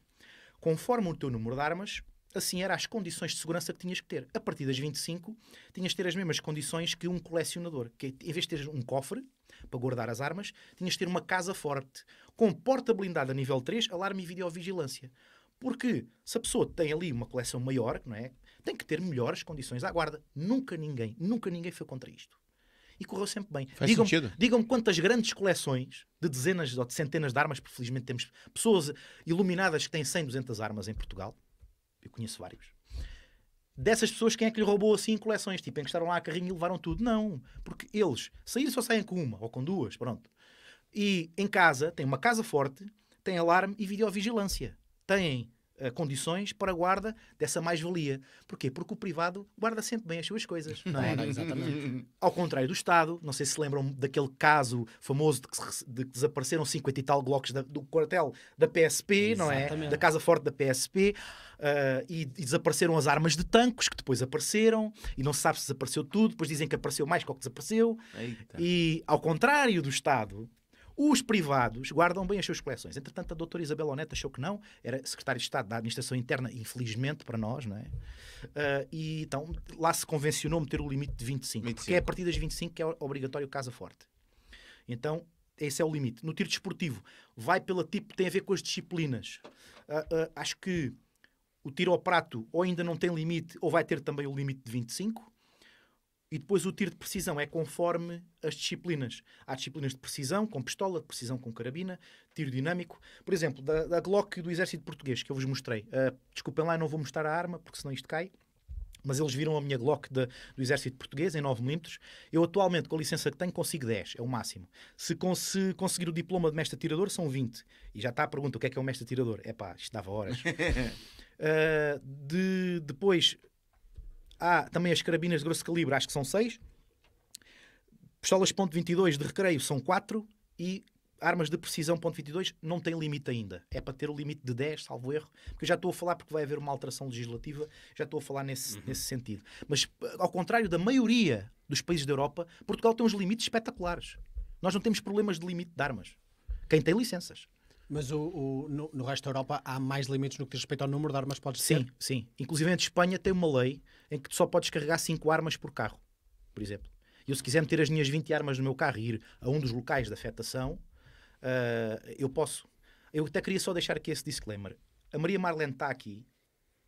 Conforme o teu número de armas, assim eram as condições de segurança que tinhas que ter. A partir das 25, tinhas que ter as mesmas condições que um colecionador, que é, em vez de ter um cofre para guardar as armas, tinhas de ter uma casa forte, com porta blindada nível 3, alarme e videovigilância. Porque se a pessoa tem ali uma coleção maior, não é? Tem que ter melhores condições à guarda. Nunca ninguém, nunca ninguém foi contra isto. E correu sempre bem. Digam-me digam quantas grandes coleções de dezenas ou de centenas de armas, porque felizmente temos pessoas iluminadas que têm 100, 200 armas em Portugal, eu conheço vários. Dessas pessoas, quem é que lhe roubou assim coleções? Tipo, que estavam lá a carrinho e levaram tudo? Não. Porque eles, saíram só saem com uma ou com duas, pronto. E em casa, tem uma casa forte, tem alarme e videovigilância. Têm eh, condições para a guarda dessa mais-valia. Porquê? Porque o privado guarda sempre bem as suas coisas, não é? *laughs* é exatamente. Ao contrário do Estado, não sei se lembram daquele caso famoso de que, se, de que desapareceram 50 e tal blocos da, do quartel da PSP, Exatamente. não é? Da Casa Forte da PSP, uh, eh, e, e, desapareceram as armas de tanques que depois apareceram, e não se sabe se desapareceu tudo, depois dizem que apareceu mais que o que desapareceu. Eita. E ao contrário do Estado, os privados guardam bem as suas coleções. Entretanto, a doutora Isabel Oneta achou que não, era secretária de Estado da Administração Interna, infelizmente para nós, não é? Uh, e então lá se convencionou meter o limite de 25, 25, porque é a partir das 25 que é obrigatório Casa Forte. Então, esse é o limite. No tiro desportivo, vai pela tipo, tem a ver com as disciplinas. Uh, uh, acho que o tiro ao prato ou ainda não tem limite, ou vai ter também o limite de 25. E depois o tiro de precisão é conforme as disciplinas. Há disciplinas de precisão com pistola, de precisão com carabina, tiro dinâmico. Por exemplo, da, da Glock do Exército Português, que eu vos mostrei. Uh, desculpem lá, não vou mostrar a arma, porque senão isto cai. Mas eles viram a minha Glock de, do Exército Português em 9mm. Eu atualmente, com a licença que tenho, consigo 10, é o máximo. Se, con se conseguir o diploma de mestre tirador, são 20. E já está a pergunta, o que é que é um mestre tirador? É pá, isto dava horas. uh, *laughs* de, depois, Há também as carabinas de grosso calibre, acho que são 6. Pistolas .22 de recreio são 4. E armas de precisão .22 não tem limite ainda. É para ter o limite de 10, salvo erro. Porque eu já estou a falar, porque vai haver uma alteração legislativa, já estou a falar nesse, uhum. nesse sentido. Mas, ao contrário da maioria dos países da Europa, Portugal tem uns limites espetaculares. Nós não temos problemas de limite de armas. Quem tem licenças. Mas o, o, no, no, resto da Europa há mais limites no que diz respeito ao número de armas que podes sim, ter? Sim, Inclusive a Espanha tem uma lei em que tu só podes carregar 5 armas por carro, por exemplo. Eu se quiser meter as minhas 20 armas no meu carro e ir a um dos locais de afetação, uh, eu posso. Eu até queria só deixar aqui esse disclaimer. A Maria Marlene está aqui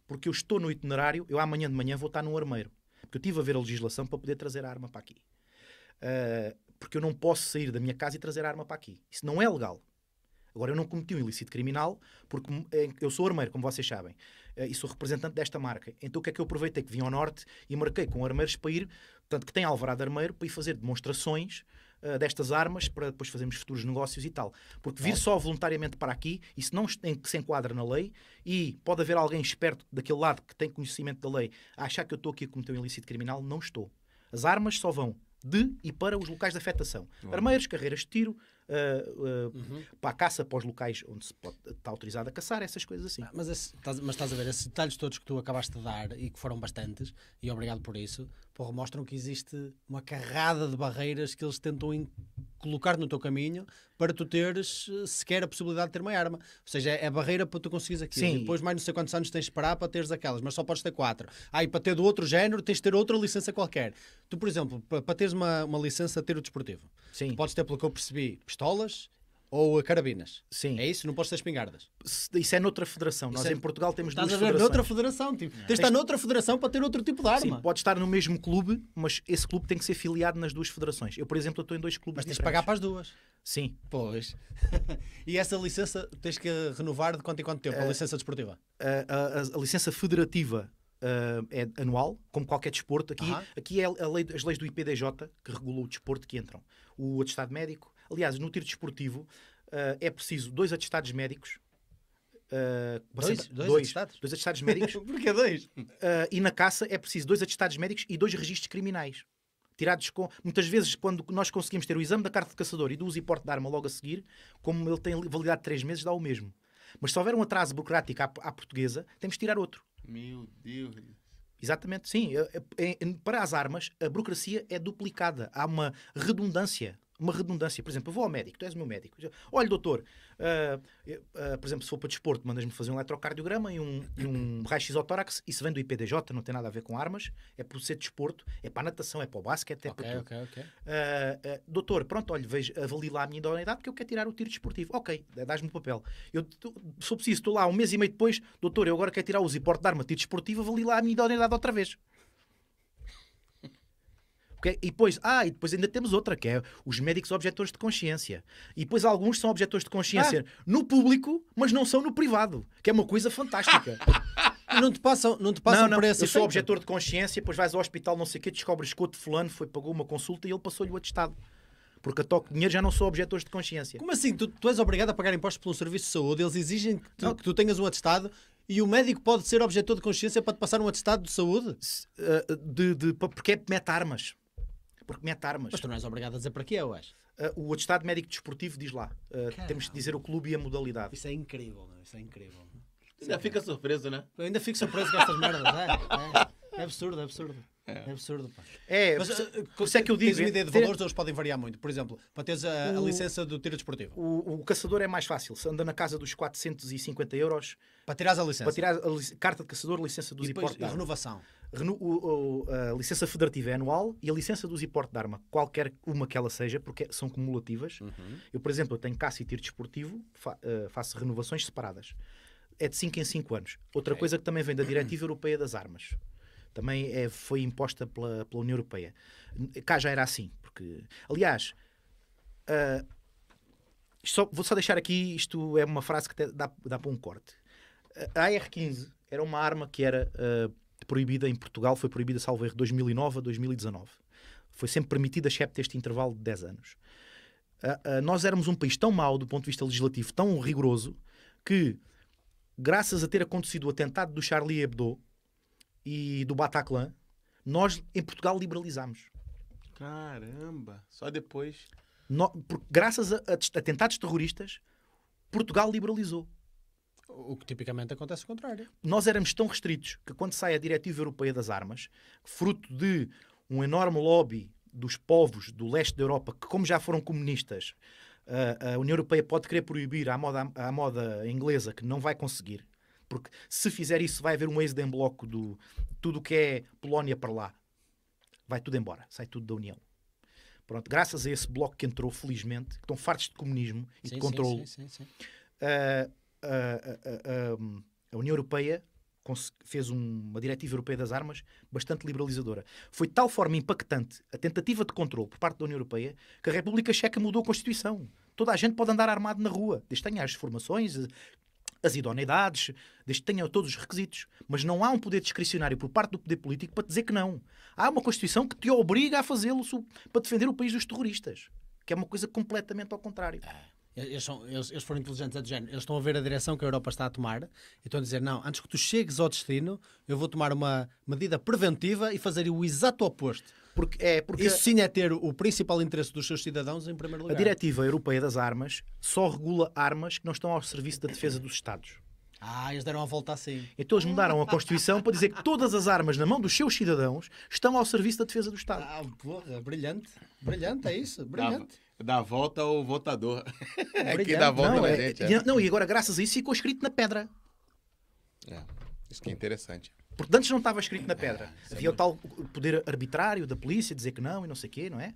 porque eu estou no itinerário, eu amanhã de manhã vou estar no armeiro. Porque eu tive a ver a legislação para poder trazer a arma para aqui. Uh, porque eu não posso sair da minha casa e trazer a arma para aqui. Isso não é legal. Agora, eu não cometi um ilícito criminal, porque hum, eu sou armeiro, como vocês sabem, eh, e sou representante desta marca. Então, o que é que eu aproveitei? Que vim ao Norte e marquei com armeiros para ir, portanto, que tem alvarado armeiro, para ir fazer demonstrações uh, destas armas, para depois fazermos futuros negócios e tal. Porque vir só voluntariamente para aqui, isso não tem que se enquadra na lei, e pode haver alguém esperto daquele lado que tem conhecimento da lei a achar que eu estou aqui a cometer um ilícito criminal, não estou. As armas só vão de e para os locais de afetação. Armeiros, carreiras de tiro, uh, uhum. Eh, para a caça, para os locais onde se pode, está autorizado a caçar, essas coisas assim. Ah, mas, esse, estás, mas estás a ver, esses detalhes todos que tu acabaste de dar e que foram bastantes, e obrigado por isso, porra, mostram que existe uma carrada de barreiras que eles tentam colocar no teu caminho para tu teres eh, sequer a possibilidade de ter uma arma. Ou seja, é a barreira para tu conseguires aquilo. Sim. depois mais não sei quantos anos tens de esperar para teres aquelas, mas só podes ter quatro. Aí ah, para ter do outro género tens de ter outra licença qualquer. Tu, por exemplo, para teres uma, uma licença ter o desportivo, Sim. Tu podes ter, pelo que eu percebi, pistolas ou a carabinas. Sim. É isso? Não posso ter espingardas. Isso é noutra federação. Isso Nós é... em Portugal temos Estás duas a ver federações. noutra federação. Tipo, tens de estar noutra federação para ter outro tipo de arma. Sim, pode estar no mesmo clube, mas esse clube tem que ser filiado nas duas federações. Eu, por exemplo, estou em dois clubes Mas tens de pagar para as duas. Sim. Pois. *laughs* e essa licença tens que renovar de quanto em quanto tempo? a eh, licença desportiva? a, eh, a, a, a licença federativa Uh, é anual, como qualquer desporto. Aqui, uh -huh. aqui é lei, as leis do IPDJ que regulam o desporto que entram. O atestado médico, Aliás, no tiro desportivo uh, é preciso dois atestados médicos. Uh, dois, dois, dois, atestados? Dois atestados *laughs* médicos. Porquê dois? Uh, e na caça é preciso dois atestados médicos e dois registros criminais. Tirados com. Muitas vezes, quando nós conseguimos ter o exame da carta de caçador e do uso e porte de arma logo a seguir, como ele tem validade de três meses, dá o mesmo. Mas se houver um atraso burocrático à, à portuguesa, temos de tirar outro. Meu Deus! Exatamente, sim. É, é, é, para as armas, a burocracia é duplicada. Há uma redundância uma redundância. Por exemplo, eu vou ao médico, tu és o meu médico. Olha, doutor, uh, uh, por exemplo, se for para desporto, mandas-me fazer um eletrocardiograma e um, um *coughs* raio-x autórax. Isso vem do IPDJ, não tem nada a ver com armas. É por ser desporto, é para a natação, é para o basquete, é okay, para tudo. Okay, okay. Uh, doutor, pronto, olha, vejo, avalie lá a minha idoneidade porque eu quero tirar o tiro desportivo. Ok, dás-me o papel. Eu, se eu preciso, estou lá um mês e meio depois, doutor, eu agora quero tirar o usiporte de arma, tiro desportivo, avalie lá a minha idoneidade outra vez. Porque, e depois, ah, e depois ainda temos outra, que é os médicos objetores de consciência. E depois alguns são objetores de consciência ah. no público, mas não são no privado, que é uma coisa fantástica. *laughs* não te passam, não te passam não, não, por essa. Eu sou objetor de consciência, depois vais ao hospital, não sei o quê, descobres que outro fulano foi, pagou uma consulta e ele passou-lhe o atestado. Porque a toque dinheiro já não sou objetores de consciência. Como assim? Tu, tu és obrigado a pagar impostos pelo serviço de saúde, eles exigem que tu, que tu tenhas um atestado e o médico pode ser objetor de consciência para te passar um atestado de saúde? Eh, de, de, de porque é mete armas porque mete armas. Mas tu não és obrigado a dizer para quê, eu acho. Uh, o atestado médico desportivo diz lá. Uh, temos de dizer o clube e a modalidade. Isso é incrível, não? É? isso é incrível. ainda é fica surpreso, não é? Eu ainda fico surpreso com estas merdas, é, é, é absurdo, é absurdo. É. é absurdo, pá. É, mas ah, é que eu digo. Tens uma ideia de ter... valores, eles podem variar muito. Por exemplo, para teres a, o... licença do tiro desportivo. O, o, caçador é mais fácil. Se anda na casa dos 450 euros. Para tirar a licença. Para tirar a carta de caçador, licença dos e depois, e renovação a licença federativa é anual e a licença do Ziporte de Arma, qualquer uma que ela seja, porque são cumulativas. Uhum. Eu, por exemplo, eu tenho caça e tiro desportivo, fa uh, faço renovações separadas. É de 5 em 5 anos. Outra okay. coisa que também vem da Diretiva *clears throat* Europeia das Armas. Também é, foi imposta pela, pela União Europeia. Cá já era assim. porque Aliás, uh, só, vou só deixar aqui, isto é uma frase que dá, dá para um corte. A AR-15 era uma arma que era... Uh, proibida em Portugal, foi proibida, salvo erro, 2009 a 2019. Foi sempre permitida, excepto este intervalo de 10 anos. Uh, uh, nós éramos um país tão mau do ponto de vista legislativo, tão rigoroso, que, graças a ter acontecido o atentado do Charlie Hebdo e do Bataclan, nós em Portugal liberalizámos. Caramba! Só depois. No, por, graças a, a atentados terroristas, Portugal liberalizou. O que tipicamente acontece o contrário. Nós éramos tão restritos que quando sai a Diretiva Europeia das Armas, fruto de um enorme lobby dos povos do leste da Europa, que como já foram comunistas, a União Europeia pode querer proibir à moda, à moda inglesa, que não vai conseguir, porque se fizer isso vai haver um êxodo em bloco do tudo o que é Polónia para lá. Vai tudo embora, sai tudo da União. Pronto, graças a esse bloco que entrou, felizmente, que estão fartos de comunismo e sim, de controle, sim, sim, uh, a, a, a União Europeia fez uma diretiva europeia das armas bastante liberalizadora. Foi de tal forma impactante a tentativa de controle por parte da União Europeia que a República Checa mudou a Constituição. Toda a gente pode andar armado na rua, desde que tenha as formações, as idoneidades, desde que tenha todos os requisitos. Mas não há um poder discricionário por parte do poder político para dizer que não. Há uma Constituição que te obriga a fazê-lo para defender o país dos terroristas, que é uma coisa completamente ao contrário. É. Eles, são, eles, eles foram inteligentes a é do género. Eles estão a ver a direção que a Europa está a tomar e estão a dizer: não, antes que tu chegues ao destino, eu vou tomar uma medida preventiva e fazer o exato oposto. Porque, é, porque Isso sim é ter o principal interesse dos seus cidadãos em primeiro lugar. A Diretiva Europeia das Armas só regula armas que não estão ao serviço da defesa dos Estados. Ah, eles deram a volta assim. Então eles mudaram a Constituição para dizer que todas as armas na mão dos seus cidadãos estão ao serviço da defesa do Estado. Ah, porra, brilhante. Brilhante, é isso. Brilhante. Dá volta ao votador. *laughs* Obrigado. É que dá volta não, é, gente. É. é. Não, e agora, graças a isso, ficou escrito na pedra. É, isso que é interessante. Porque antes não estava escrito na é, pedra. É, Havia o tal poder arbitrário da polícia dizer que não e não sei o quê, não é?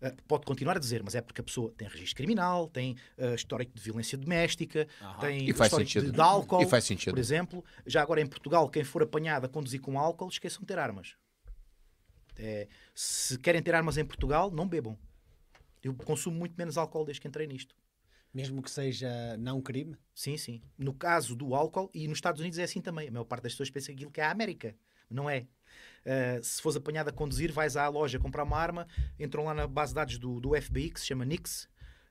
Eh, pode continuar a dizer, mas é porque a pessoa tem registro criminal, tem uh, histórico de violência doméstica, Aham. tem histórico sentido. de, álcool, por exemplo. Já agora em Portugal, quem for apanhado a conduzir com álcool, esqueçam de ter armas. É, se querem ter armas em Portugal, não bebam. Eu consumo muito menos álcool desde que entrei nisto. Mesmo que seja não crime? Sim, sim. No caso do álcool, e nos Estados Unidos é assim também. A maior parte das pessoas pensa aquilo que é a América. Não é. Uh, se fores apanhado a conduzir, vais à loja comprar uma arma, entram lá na base de dados do, do FBI, que se chama NICS, uh,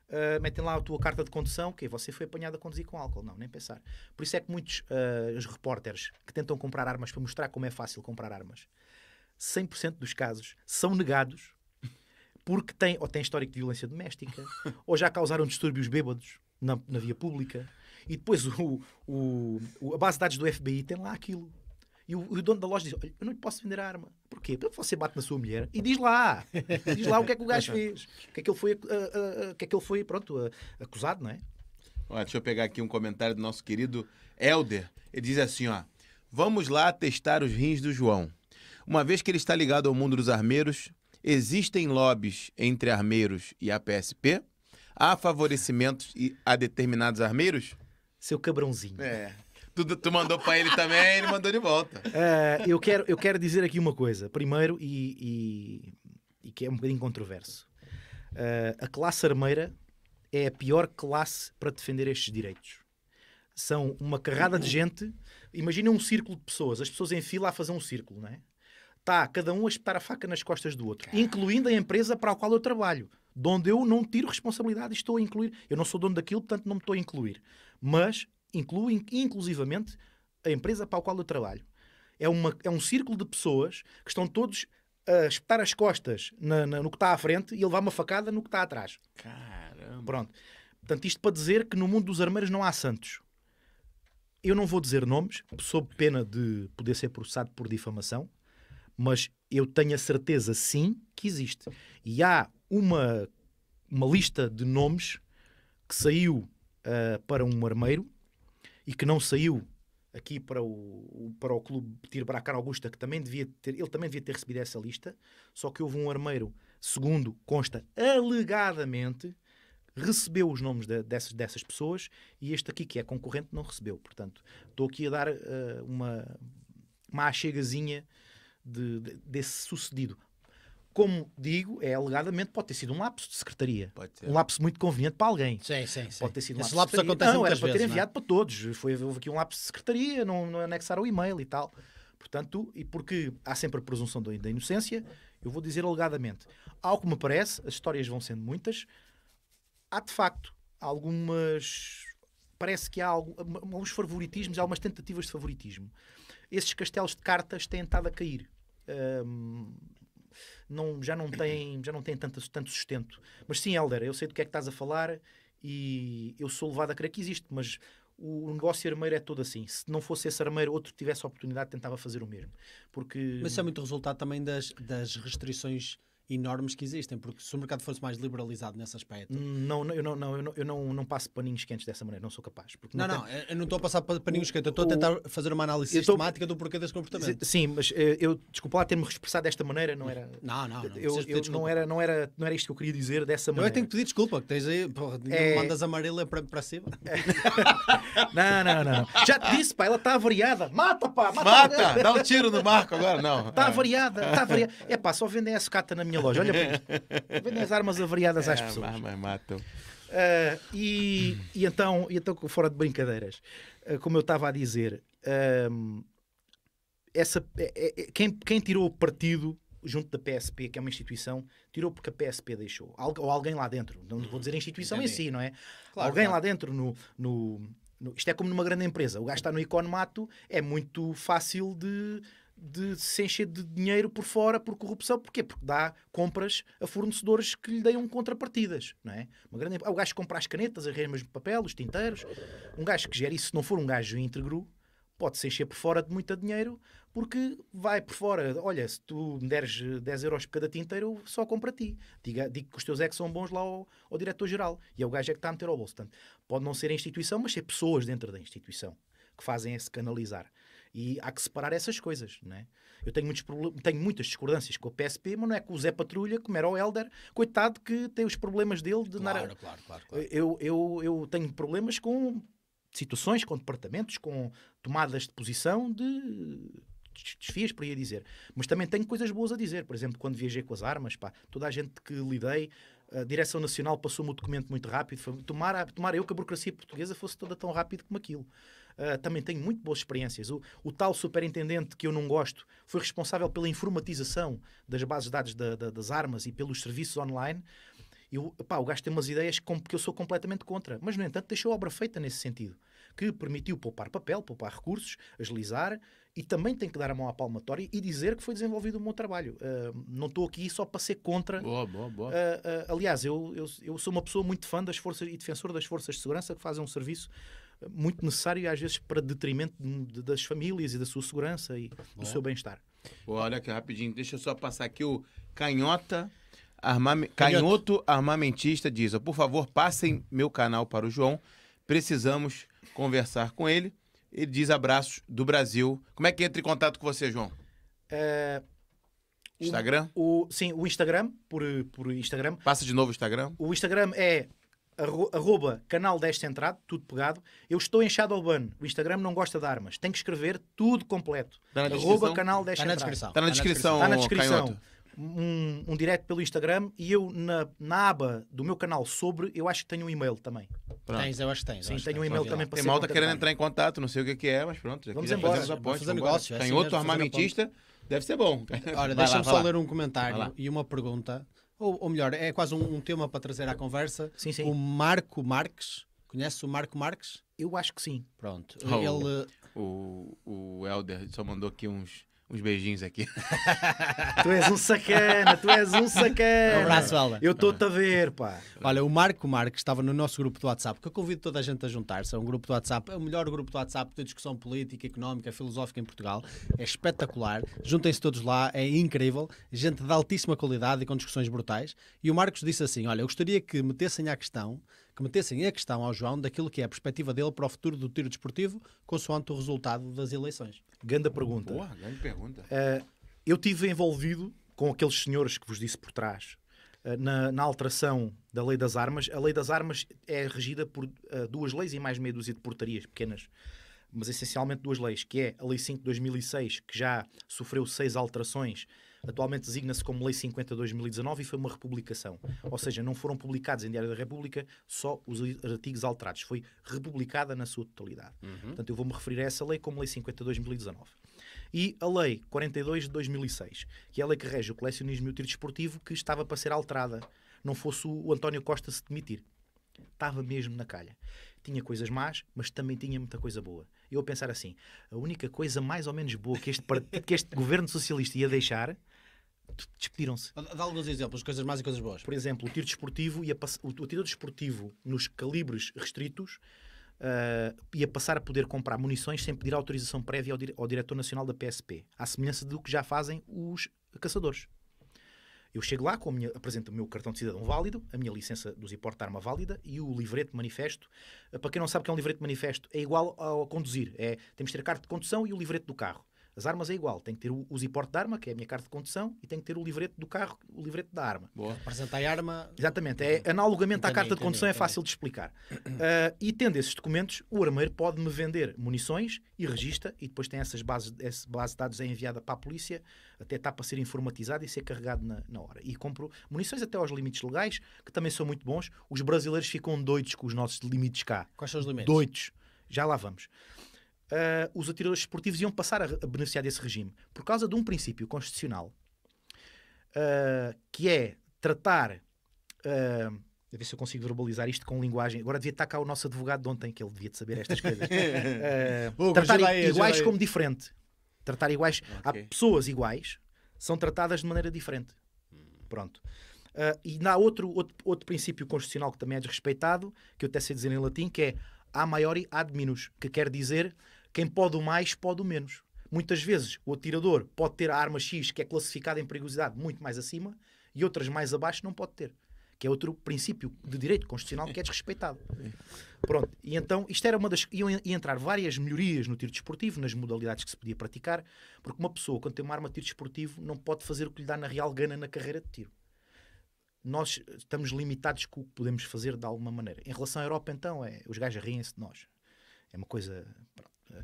eh, metem lá a tua carta de condução, que você foi apanhado a conduzir com álcool. Não, nem pensar. Por isso é que muitos uh, os repórteres que tentam comprar armas para mostrar como é fácil comprar armas, 100% dos casos são negados porque tem, ou tem histórico de violência doméstica, *laughs* ou já causaram distúrbios bêbados na, na via pública. E depois o, o, o, a base de dados do FBI tem lá aquilo. E o, o dono da loja diz: Olha, eu não lhe posso vender a arma. Porquê? Porque você bate na sua mulher e diz lá. Diz lá o que é que o gajo fez. O que é que ele foi, uh, uh, uh, que é que ele foi pronto, acusado, não é? Olha, deixa eu pegar aqui um comentário do nosso querido Helder. Ele diz assim: ó, Vamos lá testar os rins do João. Uma vez que ele está ligado ao mundo dos armeiros, existem lobbies entre armeiros e a PSP? Há favorecimentos a determinados armeiros? Seu cabrãozinho. É. Tu, tu mandou para ele também, ele mandou de volta. *laughs* É, eu, quero, eu quero dizer aqui uma coisa. Primeiro, e, e, e que é um bocadinho controverso. Uh, a classe armeira é a pior classe para defender estes direitos. São uma carrada de gente. Imagina um círculo de pessoas, as pessoas em fila a fazer um círculo, não é? está cada um a espetar a faca nas costas do outro, ah. incluindo a empresa para a qual eu trabalho, de onde eu não tiro responsabilidade e estou a incluir. Eu não sou dono daquilo, portanto não me estou a incluir. Mas incluo inclusivamente a empresa para a qual eu trabalho. É, uma, é um círculo de pessoas que estão todos a espetar as costas na, na, no que está à frente e a levar uma facada no que está atrás. Caramba! Pronto. Portanto, isto para dizer que no mundo dos armeiros não há santos. Eu não vou dizer nomes, sob pena de poder ser processado por difamação, mas eu tenho a certeza, sim, que existe. E há uma, uma lista de nomes que saiu uh, para um armeiro e que não saiu aqui para o, para o clube Tiro Bracar Augusta, que também devia ter, ele também devia ter recebido essa lista, só que houve um armeiro, segundo consta alegadamente, recebeu os nomes de, dessas, dessas pessoas e este aqui, que é concorrente, não recebeu. Portanto, estou aqui a dar uh, uma, uma achegazinha de, de, desse sucedido. Como digo, é alegadamente pode ter sido um lapso de secretaria. Um lapso muito conveniente para alguém. Sim, sim, sim. Pode ter sido um lapso. Esse lapso acontece não, era vezes, para ter é? enviado é? para todos. Foi, houve aqui um lapso de secretaria, não, não anexaram o e-mail e tal. Portanto, e porque há sempre a presunção da inocência, eu vou dizer alegadamente. Ao que me parece, as histórias vão sendo muitas, há de facto algumas. Parece que há alguns favoritismos, há algumas tentativas de favoritismo. Esses castelos de cartas têm estado a cair não, já não tem, já não tem tanto, tanto sustento. Mas sim, Helder, eu sei do que é que estás a falar e eu sou levado a crer que existe, mas o negócio armeiro é todo assim. Se não fosse esse armeiro, outro tivesse a oportunidade tentava fazer o mesmo. Porque... Mas isso é muito resultado também das, das restrições enormes que existem, porque se o mercado fosse mais liberalizado nesse aspecto. Não, não eu, não, não, eu, não, eu não, passo paninhos quentes dessa maneira, não sou capaz. Porque não, não, tem... eu não estou a passar paninhos quentes, eu estou a tentar fazer uma análise eu sistemática tô... do porquê desse comportamento. Sim, mas eh, eu, desculpa lá ter-me expressado desta maneira, não era. Não, não, não. Eu, eu não, era, não, era, não era isto que eu queria dizer dessa é maneira. Eu tenho que pedir desculpa, que tens aí, porra, é... mandas amarela é para, para cima. É... *laughs* não, não, não. Já te disse, pá, ela está avariada. Mata, pá, mata. Mata, dá um tiro no Marco agora, não. Está avariada, está avariada. É pá, só vendem a sucata na minha minha loja. Olha para *laughs* Vendem as armas avariadas é, às ah, pessoas. Mas matam. Uh, e, e, então, e então, fora de brincadeiras, uh, como eu estava a dizer, uh, essa, é, é, é, quem, quem tirou o partido junto da PSP, que é uma instituição, tirou porque a PSP deixou. ou alguém lá dentro. Não vou dizer a instituição Entendi. em si, não é? Claro, alguém claro. lá dentro no, no, no, Isto é como numa grande empresa. O gajo está no Economato, é muito fácil de de se encher de dinheiro por fora por corrupção. Porquê? Porque dá compras a fornecedores que lhe deem contrapartidas. Não é? Uma grande... Ah, o gajo que compra as canetas, as remas de papel, os tinteiros. Um gajo que gera isso, se não for um gajo íntegro, pode se encher por fora de muito dinheiro porque vai por fora. Olha, se tu me deres 10 eh, euros por cada tinteiro, só compra a ti. Diga, digo que os teus é ex são bons lá ao, ao diretor-geral. E é o gajo é que está a meter ao bolso. Portanto, pode não ser a instituição, mas ser pessoas dentro da instituição que fazem esse canalizar. E há que separar essas coisas, não é? Eu tenho, muitos tenho muitas discordâncias com o PSP, mas não é com o Zé Patrulha, como era o Helder, coitado que tem os problemas dele de... Claro, claro, claro, claro. Eu, eu, eu tenho problemas com situações, com departamentos, com tomadas de posição de desfias por aí a dizer. Mas também tenho coisas boas a dizer. Por exemplo, quando viajei com as armas, pá, toda a gente que lidei, a Direção Nacional passou-me o documento muito rápido. Foi, tomara, tomara eu que a burocracia portuguesa fosse toda tão rápida como aquilo uh, também tenho muito boas experiências. O, o, tal superintendente que eu não gosto foi responsável pela informatização das bases de dados da, da, das armas e pelos serviços online. Eu, pá, o gajo tem umas ideias que eu sou completamente contra, mas no entanto deixou obra feita nesse sentido, que permitiu poupar papel, poupar recursos, agilizar e também tem que dar a mão à palmatória e dizer que foi desenvolvido um bom trabalho. Uh, não estou aqui só para ser contra. Boa, boa, boa. Uh, uh, aliás, eu, eu, eu sou uma pessoa muito fã das forças e defensor das forças de segurança que fazem um serviço muito necessário e às vezes para detrimento de, das famílias e da sua segurança e Bom. do seu bem-estar. Olha que rapidinho, deixa eu só passar aqui o canhota. Armame... Canhoto Armamentista diz: Por favor, passem meu canal para o João. Precisamos conversar com ele. Ele diz abraços do Brasil. Como é que entra em contato com você, João? É... Instagram? O, o, sim, o Instagram, por, por Instagram. Passa de novo o Instagram. O Instagram é arroba canal 10 centrado, tudo pegado. Eu estou em Shadowban. O Instagram não gosta de armas. Tem que escrever tudo completo. Está na arroba canal 10 centrado. Está na descrição. Está na descrição. Está na descrição. Um, um direct pelo Instagram e eu na, na aba do meu canal sobre, eu acho que tenho um e-mail também. Pronto. Tens, eu acho que tens. Sim, tenho um e-mail também para Tem malta querendo entrar em contato, não sei o que é, que é mas pronto. Vamos embora. Vamos fazer negócio. Tem outro armamentista. Deve ser bom. Olha, deixa-me só ler um comentário e uma pergunta ou, ou melhor, é quase um, um, tema para trazer à conversa. Sim, sim. O Marco Marques. Conhece o Marco Marques? Eu acho que sim. Pronto. Oh, Ele... O, o Helder só mandou aqui uns uns beijinhos aqui. *laughs* tu és um sacana, tu és um sacana. Um abraço, Alda. Eu estou-te a ver, pá. Olha, o Marco Marques estava no nosso grupo do WhatsApp, que eu convido toda a gente a juntar-se. É um grupo do WhatsApp, é o melhor grupo do WhatsApp de discussão política, económica, filosófica em Portugal. É espetacular. Juntem-se todos lá, é incrível. Gente de altíssima qualidade e com discussões brutais. E o Marcos disse assim: Olha, eu gostaria que metessem à questão que metessem a questão ao João daquilo que é a perspectiva dele para o futuro do tiro desportivo, consoante o resultado das eleições. Ganda pergunta. Boa, grande pergunta. Uh, eu tive envolvido com aqueles senhores que vos disse por trás, eh, na, na, alteração da lei das armas. A lei das armas é regida por uh, duas leis e mais meia dúzia de portarias pequenas, mas essencialmente duas leis, que é a Lei 5 de 2006, que já sofreu seis alterações atualmente designa-se como Lei 50 de 2019 e foi uma republicação. Ou seja, não foram publicados em Diário da República só os artigos alterados, foi republicada na sua totalidade. Uhum. Portanto, eu vou-me referir a essa lei como Lei 50 de 2019. E a Lei 42 de 2006, que é a lei que rege o colecionismo e o tiro desportivo, que estava para ser alterada, não fosse o António Costa se demitir. Estava mesmo na calha. Tinha coisas más, mas também tinha muita coisa boa eu a pensar assim: a única coisa mais ou menos boa que este, *laughs* que este governo socialista ia deixar despediram-se. Dá alguns exemplos, coisas más e coisas boas. Por exemplo, o tiro desportivo ia o tiro desportivo nos calibres restritos uh, ia passar a poder comprar munições sem pedir autorização prévia ao, dire ao diretor nacional da PSP, à semelhança do que já fazem os caçadores. Eu chego lá, com minha, apresento o meu cartão de cidadão válido, a minha licença dos hipóteses de arma válida e o livreto de manifesto. Eh, para quem não sabe o que é um livreto de manifesto, é igual ao conduzir. É, temos que ter a carta de condução e o livreto do carro. As armas é igual, tem que ter o uso e porte da arma, que é a minha carta de condução, e tem que ter o livreto do carro, o livreto da arma. Boa. Apresentar a arma. Exatamente, é analogamente entendi, à carta de condução, é entendi, é fácil de explicar. Uh, e tendo esses documentos, o armeiro pode-me vender munições e registra, e depois tem essas bases, essa base de dados é enviada para a polícia, até está para ser informatizado e ser carregado na, na hora. E compro munições até aos limites legais, que também são muito bons. Os brasileiros ficam doidos com os nossos limites cá. Quais são os limites? Doidos. Já lá vamos uh, os atiradores esportivos iam passar a, beneficiar desse regime. Por causa de um princípio constitucional uh, que é tratar. Uh, a ver se eu consigo verbalizar isto com linguagem. Agora devia estar cá o nosso advogado de ontem, que ele devia de saber estas coisas. uh, *laughs* tratar aí, iguais como diferente. Tratar iguais. Okay. Há pessoas iguais, são tratadas de maneira diferente. Pronto. Uh, e há outro, outro, outro princípio constitucional que também é desrespeitado, que eu até sei dizer em latim, que é a maiori ad minus, que quer dizer quem pode o mais, pode o menos. Muitas vezes o atirador pode ter a arma X, que é classificada em perigosidade muito mais acima, e outras mais abaixo não pode ter. Que é outro princípio de direito constitucional que é desrespeitado. Pronto, e então isto era uma das. iam entrar várias melhorias no tiro desportivo, nas modalidades que se podia praticar, porque uma pessoa, quando tem uma arma de tiro desportivo, não pode fazer o que lhe dá na real gana na carreira de tiro. Nós eh, estamos limitados com o que podemos fazer de alguma maneira. Em relação à Europa, então, é, os gajos riem-se de nós. É uma coisa. Pronto. Ah,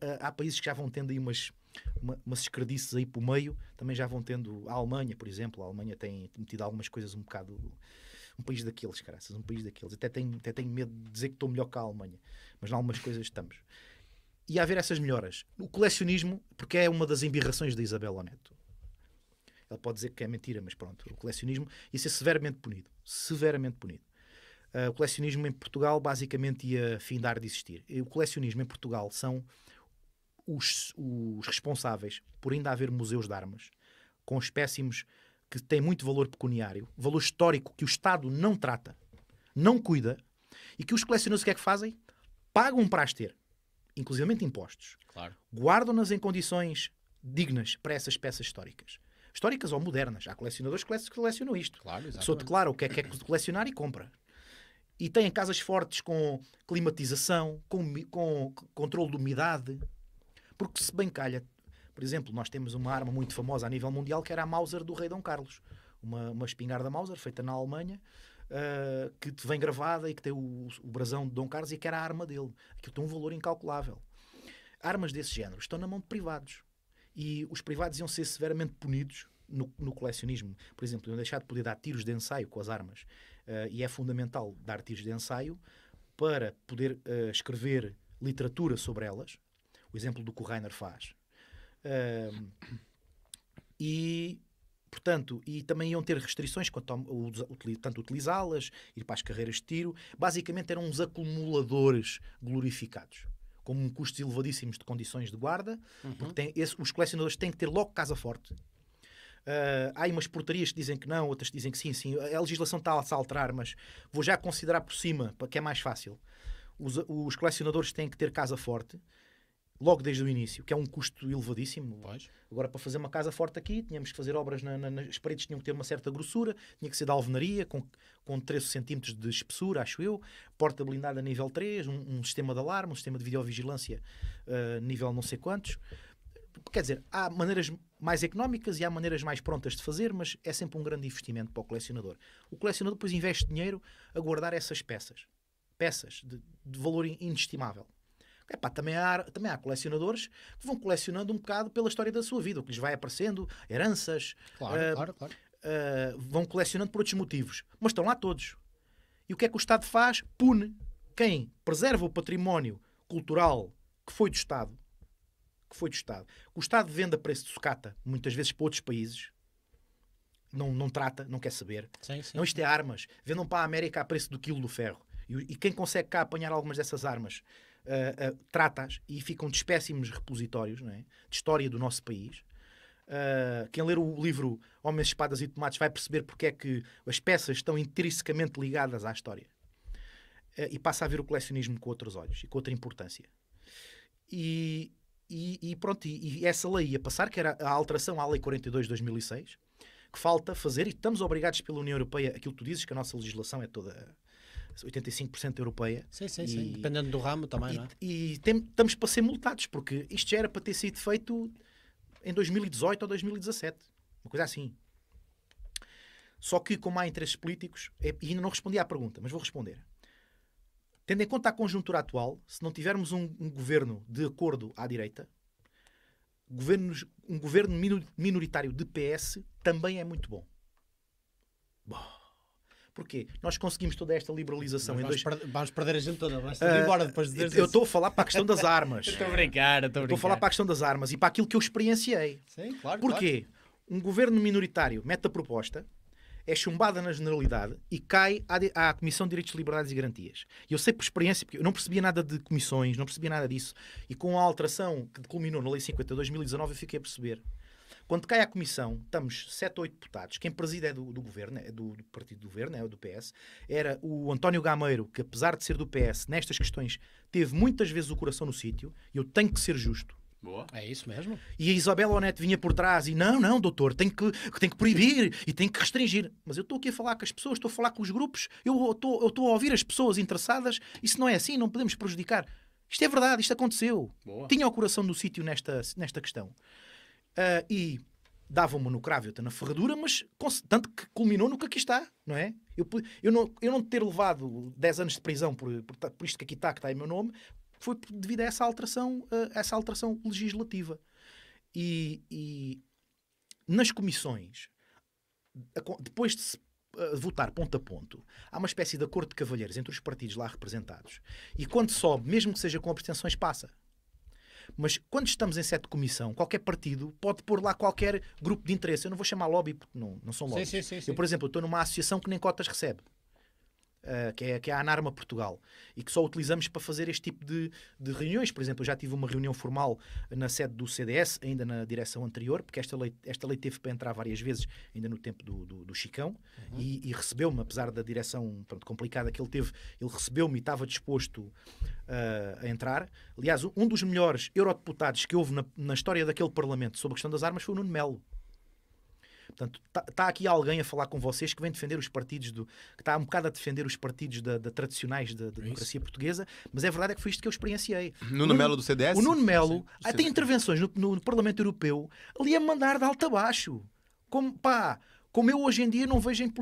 ah, há, países que já vão tendo aí umas, umas escredices aí o meio, também já vão tendo. A Alemanha, por exemplo, a Alemanha tem metido algumas coisas um bocado. Um país daqueles, caraças, um país daqueles. Até tenho, até tenho medo de dizer que estou melhor que a Alemanha, mas em algumas coisas estamos. E haver essas melhoras. O colecionismo, porque é uma das embirrações da Isabel Neto. Ela pode dizer que é mentira, mas pronto, o colecionismo, isso é severamente punido. Severamente punido. Uh, o colecionismo em Portugal basicamente ia findar de existir. O colecionismo em Portugal são os, os responsáveis por ainda haver museus de armas com espécimes que têm muito valor pecuniário, valor histórico que o Estado não trata, não cuida, e que os colecionadores o que é que fazem? Pagam para as ter, inclusive impostos. Claro. Guardam-nas em condições dignas para essas peças históricas. Históricas ou modernas. Há colecionadores que colecionam isto. Claro, exatamente. A pessoa declara o que é que é colecionar e compra e têm casas fortes com climatização, com, com controle de umidade. Porque se bem calha, por exemplo, nós temos uma arma muito famosa a nível mundial que era a Mauser do rei Dom Carlos. Uma, uma espingarda Mauser feita na Alemanha uh, que vem gravada e que tem o, o brasão de Dom Carlos e que era a arma dele. que tem um valor incalculável. Armas desse género estão na mão de privados. E os privados iam ser severamente punidos no, no colecionismo. Por exemplo, iam deixar de poder dar tiros de ensaio com as armas. Uh, e é fundamental dar artigos de ensaio para poder uh, escrever literatura sobre elas. O exemplo do que o Rainer faz. Uh, e portanto, e também iam ter restrições quanto ao tanto utilizá-las, ir para as carreiras de tiro. Basicamente eram uns acumuladores glorificados, com custos elevadíssimos de condições de guarda, uhum. porque tem, esse, os colecionadores têm que ter logo casa forte, Uh, há aí umas portarias que dizem que não, outras que dizem que sim, sim. A legislação está a se alterar, mas vou já considerar por cima, que é mais fácil. Os, os colecionadores têm que ter casa forte, logo desde o início, que é um custo elevadíssimo. Pois. Agora, para fazer uma casa forte aqui, tínhamos que fazer obras na, na, nas paredes, tinham que ter uma certa grossura, tinha que ser de alvenaria, com, com 13 centímetros de espessura, acho eu, porta blindada nível 3, um, um sistema de alarme, um sistema de videovigilância uh, nível não sei quantos quer dizer, há maneiras mais económicas e há maneiras mais prontas de fazer, mas é sempre um grande investimento para o colecionador. O colecionador depois investe dinheiro a guardar essas peças. Peças de, de valor inestimável. Epá, também, há, também há colecionadores que vão colecionando um bocado pela história da sua vida, o que lhes vai aparecendo, heranças. Claro, uh, claro, claro. Uh, vão colecionando por outros motivos. Mas estão lá todos. E o que é que o Estado faz? Pune quem preserva o património cultural que foi do Estado que foi do Estado. O Estado vende a preço de sucata, muitas vezes para outros países. Não, não trata, não quer saber. Sim, sim. Não, isto é armas. Vendam para a América a preço do quilo do ferro. E, e quem consegue cá apanhar algumas dessas armas uh, uh, trata-as e ficam de espécimos repositórios não é? de história do nosso país. Uh, quem ler o livro Homens, Espadas e Tomates vai perceber porque é que as peças estão intrinsecamente ligadas à história. Uh, e passa a ver o colecionismo com outros olhos e com outra importância. E e, e pronto, e, e, essa lei ia passar, que era a alteração à Lei 42 de 2006, que falta fazer, e estamos obrigados pela União Europeia, aquilo que tu dizes, que a nossa legislação é toda 85% europeia. Sim, sim, e, sim, dependendo do ramo também, e, não é? E estamos para ser multados, porque isto já era para ter sido feito em 2018 ou 2017, uma coisa assim. Só que, como há interesses políticos, é, e ainda não respondi à pergunta, mas vou responder. Tendo em conta a conjuntura atual, se não tivermos um, um governo de acordo à direita, governos, um governo minoritário de PS também é muito bom. Bom. Porquê? Nós conseguimos toda esta liberalização. Vamos, dois... perder, vamos, perder a gente toda, vamos uh, ah, embora depois de Eu estou a falar para a questão das armas. *laughs* estou a brincar, estou a, a falar para a questão das armas e para aquilo que eu experienciei. Sim, claro. Porquê? Claro. Um governo minoritário mete a proposta, é chumbada na generalidade e cai à, à Comissão de Direitos, Liberdades e Garantias. E eu sei por experiência, porque eu não percebia nada de comissões, não percebia nada disso, e com a alteração que culminou na Lei 50 de 2019 eu fiquei a perceber. Quando cai a comissão, estamos sete ou oito deputados. Quem preside é do, do governo, é do, do, partido do governo, é do PS. Era o António Gameiro, que apesar de ser do PS, nestas questões, teve muitas vezes o coração no sítio. E Eu tenho que ser justo. Boa. É isso mesmo. E a Isabela Onete vinha por trás e não, não, doutor, tem que, tem que proibir e tem que restringir. Mas eu estou aqui a falar com as pessoas, estou a falar com os grupos, eu estou, eu estou a ouvir as pessoas interessadas e se não é assim, não podemos prejudicar. Isto é verdade, isto aconteceu. Boa. Tinha o coração do sítio nesta, nesta questão. Uh, e dava-me no cravo, na ferradura, mas tanto que culminou no que aqui está, não é? Eu, eu, não, eu não ter levado 10 anos de prisão por, por, por isto que aqui está, que está em meu nome, foi devido a essa alteração, essa alteração legislativa. E, e nas comissões, depois de se eh, votar ponto a ponto, há uma espécie de acordo de cavalheiros entre os partidos lá representados. E quando sobe, mesmo que seja com abstenções, passa. Mas quando estamos em sete de comissão, qualquer partido pode pôr lá qualquer grupo de interesse. Eu não vou chamar lobby porque não, não são lobby Sim, sim, sim, eu, por exemplo, estou numa associação que nem cotas recebe. Eh, que, é, que é a Anarma Portugal, e que só utilizamos para fazer este tipo de, de reuniões. Por exemplo, eu já tive uma reunião formal na sede do CDS, ainda na direção anterior, porque esta lei, esta lei teve para entrar várias vezes, ainda no tempo do, do, do Chicão, uhum. e, e recebeu-me, apesar da direção pronto, complicada que ele teve, ele recebeu-me e estava disposto uh, a entrar. Aliás, um dos melhores eurodeputados que houve na, na história daquele Parlamento sobre a questão das armas foi o Nuno Melo. Portanto, está tá aqui alguém a falar com vocês que vem defender os partidos, do, que está um bocado a defender os partidos da, da tradicionais da, da é democracia portuguesa, mas é verdade é que foi isto que eu experienciei. Nuno, Nuno Melo do CDS? O Nuno Melo tem intervenções no, no, no Parlamento Europeu ali a mandar de alto a baixo. Como, pá, como eu hoje em dia não vejo em,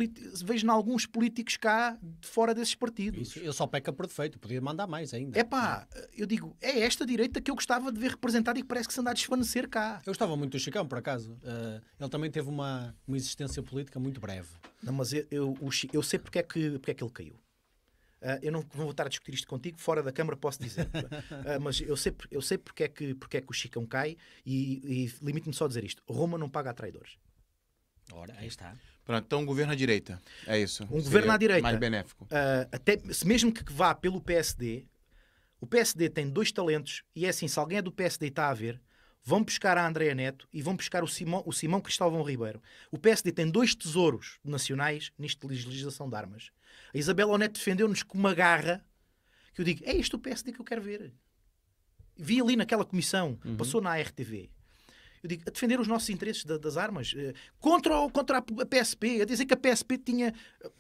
vejo em alguns políticos cá de fora desses partidos. Isso, eu só peca por defeito, podia mandar mais ainda. É pá, eu digo, é esta direita que eu gostava de ver representada e que parece que se anda a desvanecer cá. Eu gostava muito do Chicão, por acaso. Uh, ele também teve uma, uma existência política muito breve. Não, mas eu, eu, eu sei porque é, que, porque é que ele caiu. Uh, eu não, não, vou estar a discutir isto contigo, fora da Câmara posso dizer. uh, *laughs* mas eu sei, eu sei porque, é que, porque é que o Chicão cai e, e limito-me só a dizer isto. Roma não paga a traidores. Ora, aí está. Pronto, então um governo à direita. É isso. Um governo à direita. Mais benéfico. Uh, até, se mesmo que vá pelo PSD, o PSD tem dois talentos e é assim: se alguém é do PSD e está a ver, vão buscar a Andréa Neto e vão buscar o Simão, o Simão Cristóvão Ribeiro. O PSD tem dois tesouros nacionais nisto de legislação de armas. A Isabela Neto defendeu-nos com uma garra que eu digo: é isto o PSD que eu quero ver. Vi ali naquela comissão, uhum. passou na RTV eu digo, a defender os nossos interesses da, das armas, eh, contra, o, contra a PSP, a dizer que a PSP tinha,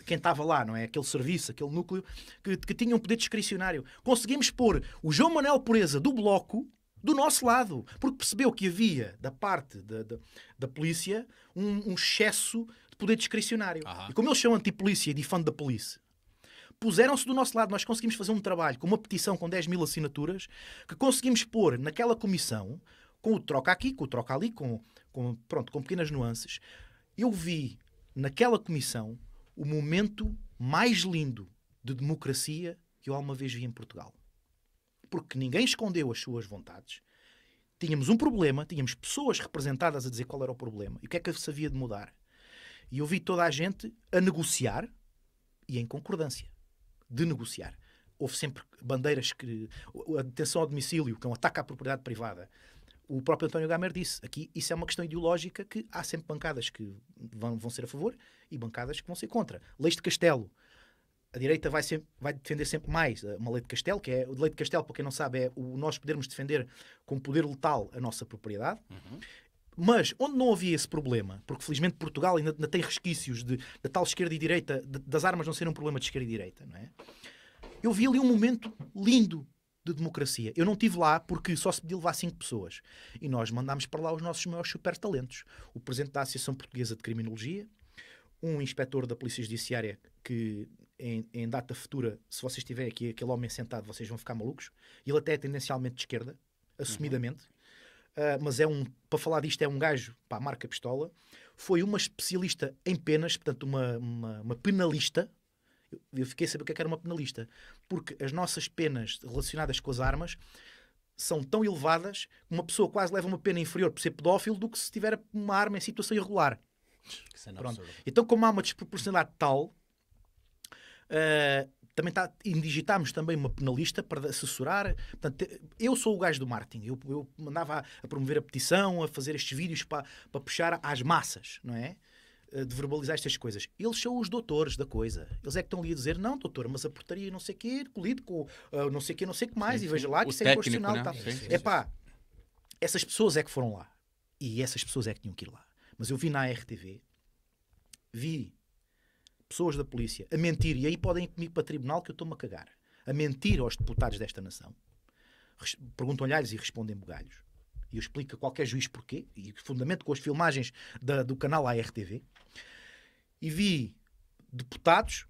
quem estava lá, não é? Aquele serviço, aquele núcleo, que, que tinha um poder discricionário. Conseguimos pôr o João Manuel Pureza do Bloco do nosso lado, porque percebeu que havia, da parte da, da, da polícia, um, um, excesso de poder discricionário. Uhum. E como eles são anti-polícia e defendem da polícia, puseram-se do nosso lado. Nós conseguimos fazer um trabalho com uma petição com 10 mil assinaturas, que conseguimos pôr naquela comissão com o troca aqui, com o troca ali, com, com, pronto, com pequenas nuances. Eu vi naquela comissão o momento mais lindo de democracia que eu alguma vez vi em Portugal. Porque ninguém escondeu as suas vontades. Tínhamos um problema, tínhamos pessoas representadas a dizer qual era o problema e o que é que se havia de mudar. E eu vi toda a gente a negociar e em concordância de negociar. Houve sempre bandeiras que. A detenção ao domicílio, que é um ataque à propriedade privada o próprio António Gamer disse, aqui isso é uma questão ideológica que há sempre bancadas que vão, vão ser a favor e bancadas que vão ser contra. Leis de Castelo. A direita vai, sempre, vai defender sempre mais eh, uma lei de Castelo, que é, de lei de Castelo, para quem não sabe, é o nós podermos defender com poder letal a nossa propriedade. Uhum. Mas onde não havia esse problema, porque felizmente Portugal ainda, ainda tem resquícios de, da tal esquerda e direita, de, das armas não serem um problema de esquerda e direita, não é? Eu vi ali um momento lindo de democracia. Eu não tive lá porque só se podia levar cinco pessoas. E nós mandámos para lá os nossos maiores super talentos. O presidente da Associação Portuguesa de Criminologia, um inspetor da Polícia Judiciária que em, em, data futura, se vocês tiverem aqui aquele homem sentado, vocês vão ficar malucos. Ele até é tendencialmente de esquerda, assumidamente. Uhum. Uh, mas é um, para falar disto, é um gajo, a marca pistola. Foi uma especialista em penas, portanto, uma, uma, uma penalista, eu fiquei a saber o que, é que era uma penalista. Porque as nossas penas relacionadas com as armas são tão elevadas que uma pessoa quase leva uma pena inferior por ser pedófilo do que se tiver uma arma em situação irregular. pronto Então, como há uma desproporcionalidade tal, uh, também está indigitámos também uma penalista para assessorar. Portanto, eu sou o gajo do marketing. Eu, eu mandava a, a, promover a petição, a fazer estes vídeos para, para puxar às massas, não é? Eh, de verbalizar estas coisas. Eles são os doutores da coisa. Eles é que estão ali a dizer, não, doutor, mas a portaria não sei o quê, colido com uh, não sei o quê, não sei o que mais, sim, e veja lá que isso é constitucional. Né? Tá. É pá, essas pessoas é que foram lá. E essas pessoas é que tinham que ir lá. Mas eu vi na RTV, vi pessoas da polícia a mentir, e aí podem ir comigo para tribunal que eu estou-me a cagar, a mentir aos deputados desta nação. Perguntam-lhes e respondem bugalhos e explico explica qualquer juiz porquê, e fundamento com as filmagens da, do canal ARTV, e vi deputados.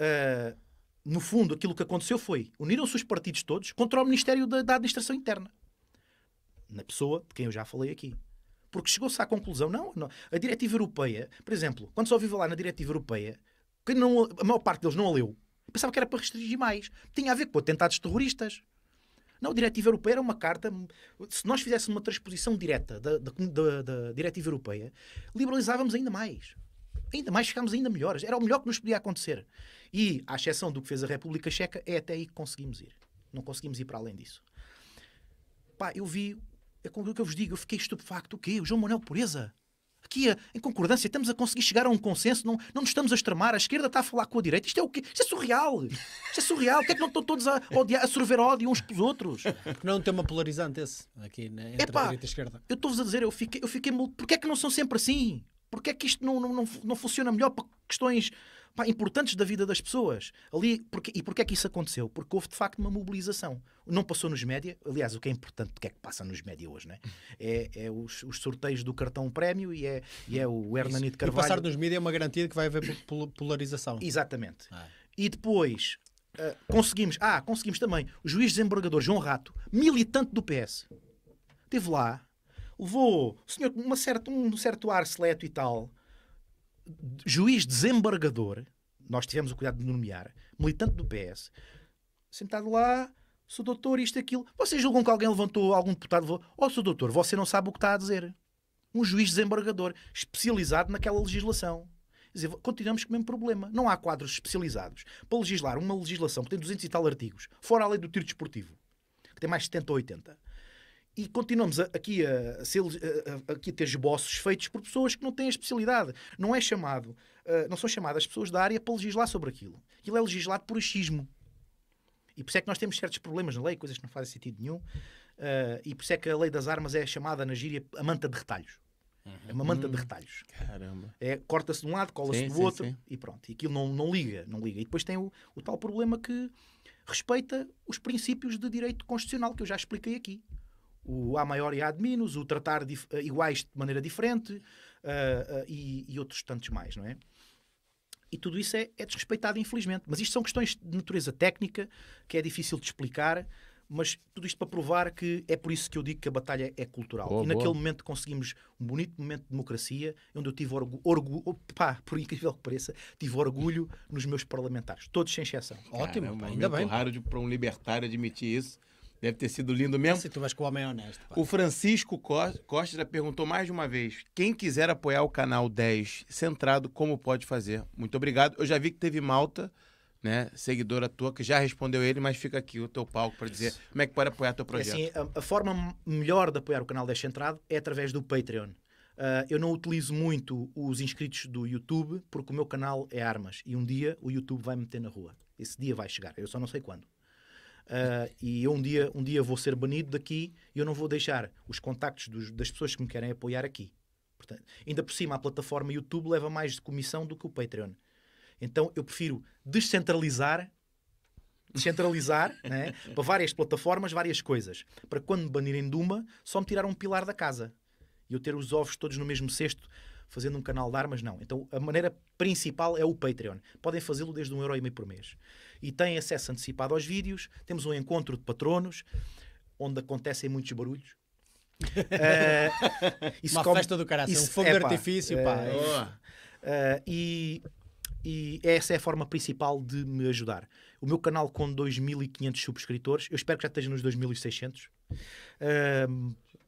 Uh, no fundo, aquilo que aconteceu foi uniram-se os partidos todos contra o Ministério da, da Administração Interna, na pessoa de quem eu já falei aqui. Porque chegou-se à conclusão, não, não, a diretiva europeia, por exemplo, quando só vive lá na diretiva europeia, que não, a maior parte deles não a leu, pensava que era para restringir mais. Tinha a ver com atentados terroristas, não, a diretiva europeia era uma carta. Se nós fizéssemos uma transposição direta da, da, da, da diretiva europeia, liberalizávamos ainda mais. Ainda mais ficámos ainda melhores. Era o melhor que nos podia acontecer. E, à exceção do que fez a República Checa, é até aí que conseguimos ir. Não conseguimos ir para além disso. Pá, eu vi. É com o que eu vos digo, eu fiquei estupefacto. O quê? O João Manuel Pureza? em concordância, estamos a conseguir chegar a um consenso, não, não nos estamos a extremar, a esquerda está a falar com a direita. Isto é o quê? Isto é surreal. Isto é surreal. Porquê é que não estão todos a, odiar, a sorver ódio uns pelos outros? Porque não é um tema polarizante esse, aqui né, entre Epá, a direita e a esquerda. Eu estou-vos a dizer, eu fiquei, eu fiquei. Porquê é que não são sempre assim? Porquê é que isto não, não, não, não funciona melhor para questões pá, importantes da vida das pessoas. Ali, porque, e porquê é que isso aconteceu? Porque houve de facto uma mobilização. Não passou nos média, aliás, o que é importante, o que é que passa nos média hoje, né? é, é os, os sorteios do cartão prémio e é, e é o Hernani de Carvalho. E passar nos média é uma garantia de que vai haver polarização. Exatamente. Ah. E depois uh, conseguimos, ah, conseguimos também o juiz desembargador João Rato, militante do PS, teve lá, levou senhor, uma certa, um certo ar seleto e tal juiz desembargador, nós tivemos o cuidado de nomear, militante do PS, sentado lá, sou doutor, isto, aquilo. Vocês julgam que alguém levantou, algum deputado levou, ó, oh, sou doutor, você não sabe o que está a dizer. Um juiz desembargador, especializado naquela legislação. Quer dizer, continuamos com o mesmo problema. Não há quadros especializados para legislar uma legislação que tem 200 e tal artigos, fora a lei do tiro desportivo, que tem mais 70 ou 80 e continuamos aqui a, ser, a, a, aqui a ter esboços feitos por pessoas que não têm a especialidade. Não é chamado, uh, não são chamadas pessoas da área para legislar sobre aquilo. Aquilo é legislado por achismo. E por isso é que nós temos certos problemas na lei, coisas que não fazem sentido nenhum. Uh, e por isso é que a lei das armas é chamada na gíria a manta de retalhos. Uhum. É uma manta de uhum. retalhos. Caramba. É, corta-se de um lado, cola-se do sim, outro sim. e pronto. E aquilo não, não liga, não liga. E depois tem o, o tal problema que respeita os princípios de direito constitucional que eu já expliquei aqui o A maior e A de menos, o tratar eh, iguais de maneira diferente uh, uh, e, e, outros tantos mais, não é? E tudo isso é, é, desrespeitado, infelizmente. Mas isto são questões de natureza técnica que é difícil de explicar, mas tudo isto para provar que é por isso que eu digo que a batalha é cultural. Boa, e naquele boa. momento conseguimos um bonito momento de democracia, onde eu tive orgulho, orgu pá, por incrível que pareça, tive orgulho nos meus parlamentares, todos sem exceção. Ótimo, Cara, é um ainda bem. raro para um libertário admitir isso Deve ter sido lindo mesmo. Se tu vais com o homem honesto. O Francisco Costa perguntou mais de uma vez: quem quiser apoiar o canal 10 Centrado, como pode fazer? Muito obrigado. Eu já vi que teve malta, né, seguidora tua, que já respondeu ele, mas fica aqui o teu palco para dizer Isso. como é que pode apoiar o teu projeto. Sim, é assim, a, a, forma melhor de apoiar o canal 10 Centrado é através do Patreon. Uh, eu não utilizo muito os inscritos do YouTube porque o meu canal é armas e um dia o YouTube vai me meter na rua. Esse dia vai chegar, eu só não sei quando. Uh, e eu um dia, um dia vou ser banido daqui e eu não vou deixar os contactos dos, das pessoas que me querem apoiar aqui. Portanto, ainda por cima, a plataforma YouTube leva mais de comissão do que o Patreon. Então eu prefiro descentralizar descentralizar *laughs* né, para várias plataformas, várias coisas. Para quando me banirem de uma, só me tirar um pilar da casa. E eu ter os ovos todos no mesmo cesto, fazendo um canal de armas, não. Então a maneira principal é o Patreon. Podem fazê-lo desde um euro e meio por mês e têm acesso antecipado aos vídeos. Temos um encontro de patronos, onde acontecem muitos barulhos. uh, *laughs* isso Uma festa do caralho isso... um fogo eh, é, de artifício, é, pá. uh, e, e essa é a forma principal de me ajudar. O meu canal com 2.500 subscritores, eu espero que já esteja nos 2.600, uh, eh,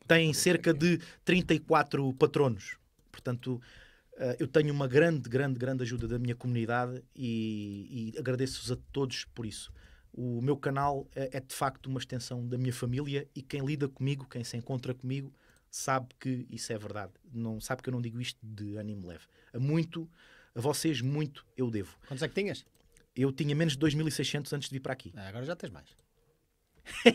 tem cerca de 34 patronos. Portanto, Uh, eu tenho uma grande, grande, grande ajuda da minha comunidade e, e agradeço-vos a todos por isso. O meu canal é, é, de facto uma extensão da minha família e quem lida comigo, quem se encontra comigo, sabe que isso é verdade. Não sabe que eu não digo isto de ânimo leve. A muito, a vocês muito eu devo. Quantos é que tinhas? Eu tinha menos de 2.600 antes de vir para aqui. Ah, agora já tens mais. *laughs*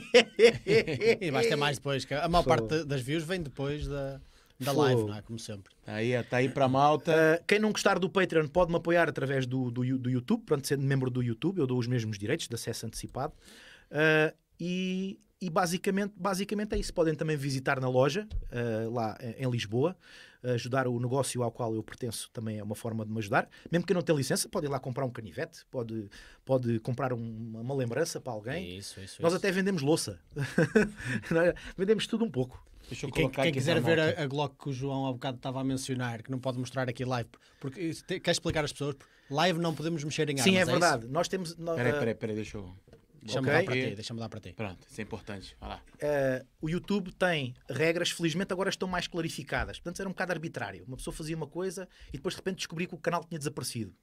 e vais ter mais depois. a maior Sou... parte das views vem depois da da live, não é? Como sempre. Está aí, está é, aí para a malta. Uh, quem não gostar do Patreon pode me apoiar através do, do, do YouTube, pronto, sendo membro do YouTube, eu dou os mesmos direitos de acesso antecipado. Uh, e, e basicamente, basicamente é isso. Podem também visitar na loja, uh, lá em Lisboa, ajudar o negócio ao qual eu pertenço também é uma forma de me ajudar. Mesmo que eu não tenha licença, pode ir lá comprar um canivete, pode, pode comprar um, uma lembrança para alguém. Isso, isso, Nós isso. até vendemos louça, *laughs* vendemos tudo um pouco. Deixa eu e quem, quem quiser ver a, a, Glock que o João há bocado estava a mencionar, que não pode mostrar aqui live, porque quer explicar às pessoas, live não podemos mexer em armas. Sim, é, é verdade. É Nós temos. Espera, espera, eh, espera, deixa eu. Deixa-me okay. dar para ti, deixa-me dar para ti. Pronto, isso é importante. Uh, o YouTube tem regras, felizmente agora estão mais clarificadas. Portanto, era um bocado arbitrário. Uma pessoa fazia uma coisa e depois de repente descobria que o canal tinha desaparecido.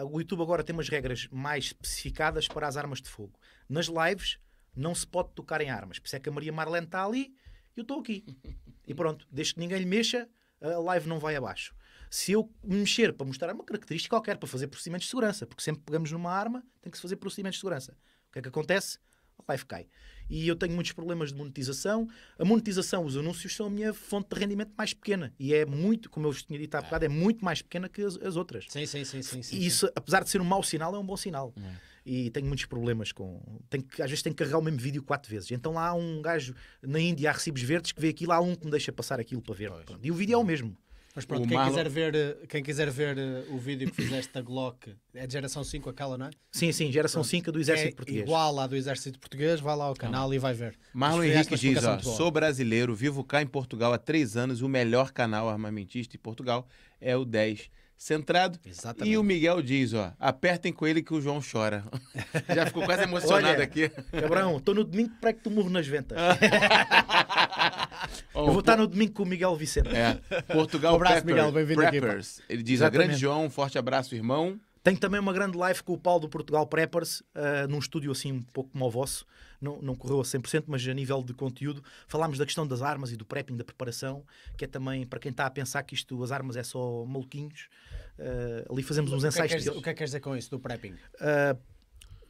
Uh, o YouTube agora tem umas regras mais especificadas para as armas de fogo. Nas lives não se pode tocar em armas. Por isso é que a Maria Marlene está ali eu estou aqui. e pronto, desde que ninguém lhe mexa, a live não vai abaixo. Se eu mexer para mostrar uma característica qualquer, para fazer procedimentos de segurança, porque sempre pegamos numa arma, tem que se fazer procedimentos de segurança. O que é que acontece? A live cai. E eu tenho muitos problemas de monetização. A monetização, os anúncios são a minha fonte de rendimento mais pequena. E é muito, como eu vos tinha dito há é. bocado, é muito mais pequena que as, as outras. Sim, sim, sim. sim, sim e isso, sim. apesar de ser um mau sinal, é um bom sinal. É e tenho muitos problemas com. Tenho que, às vezes tenho que carregar o mesmo vídeo quatro vezes. Então lá há um gajo na Índia há recibos verdes que vê aquilo, há um que me deixa passar aquilo para ver. e o vídeo é o mesmo. Mas pronto, quem, quiser ver, quem quiser ver eh, o vídeo que fizeste da Glock, é de geração 5 aquela, não é? Sim, sim, geração pronto. 5 do Exército é Português. Igual à do Exército Português, vai lá ao canal não. e vai ver. Marlon Henrique diz: é ó, sou brasileiro, vivo cá em Portugal há três anos, o melhor canal armamentista em Portugal é o 10 centrado. Exatamente. E o Miguel diz, ó, apertem com ele que o João chora. *laughs* Já ficou quase emocionado Olha, aqui. Cabrão, *laughs* tô no domingo para que tu morro nas ventas. *laughs* Eu vou estar no domingo com o Miguel Vicente. É. Portugal um abraço, Miguel, bem-vindo aqui. Pá. Ele diz, Exatamente. a grande João, um forte abraço, irmão. Tenho também uma grande live com o Paulo do Portugal Preppers, uh, num estúdio assim um pouco como o vosso não, não correu a 100%, mas a nível de conteúdo, falámos da questão das armas e do prepping, da preparação, que é também para quem está a pensar que isto, as armas é só maluquinhos. Uh, ali fazemos uns ensaios. O que, é que, queres, o que é que queres dizer com isso, do prepping? Uh,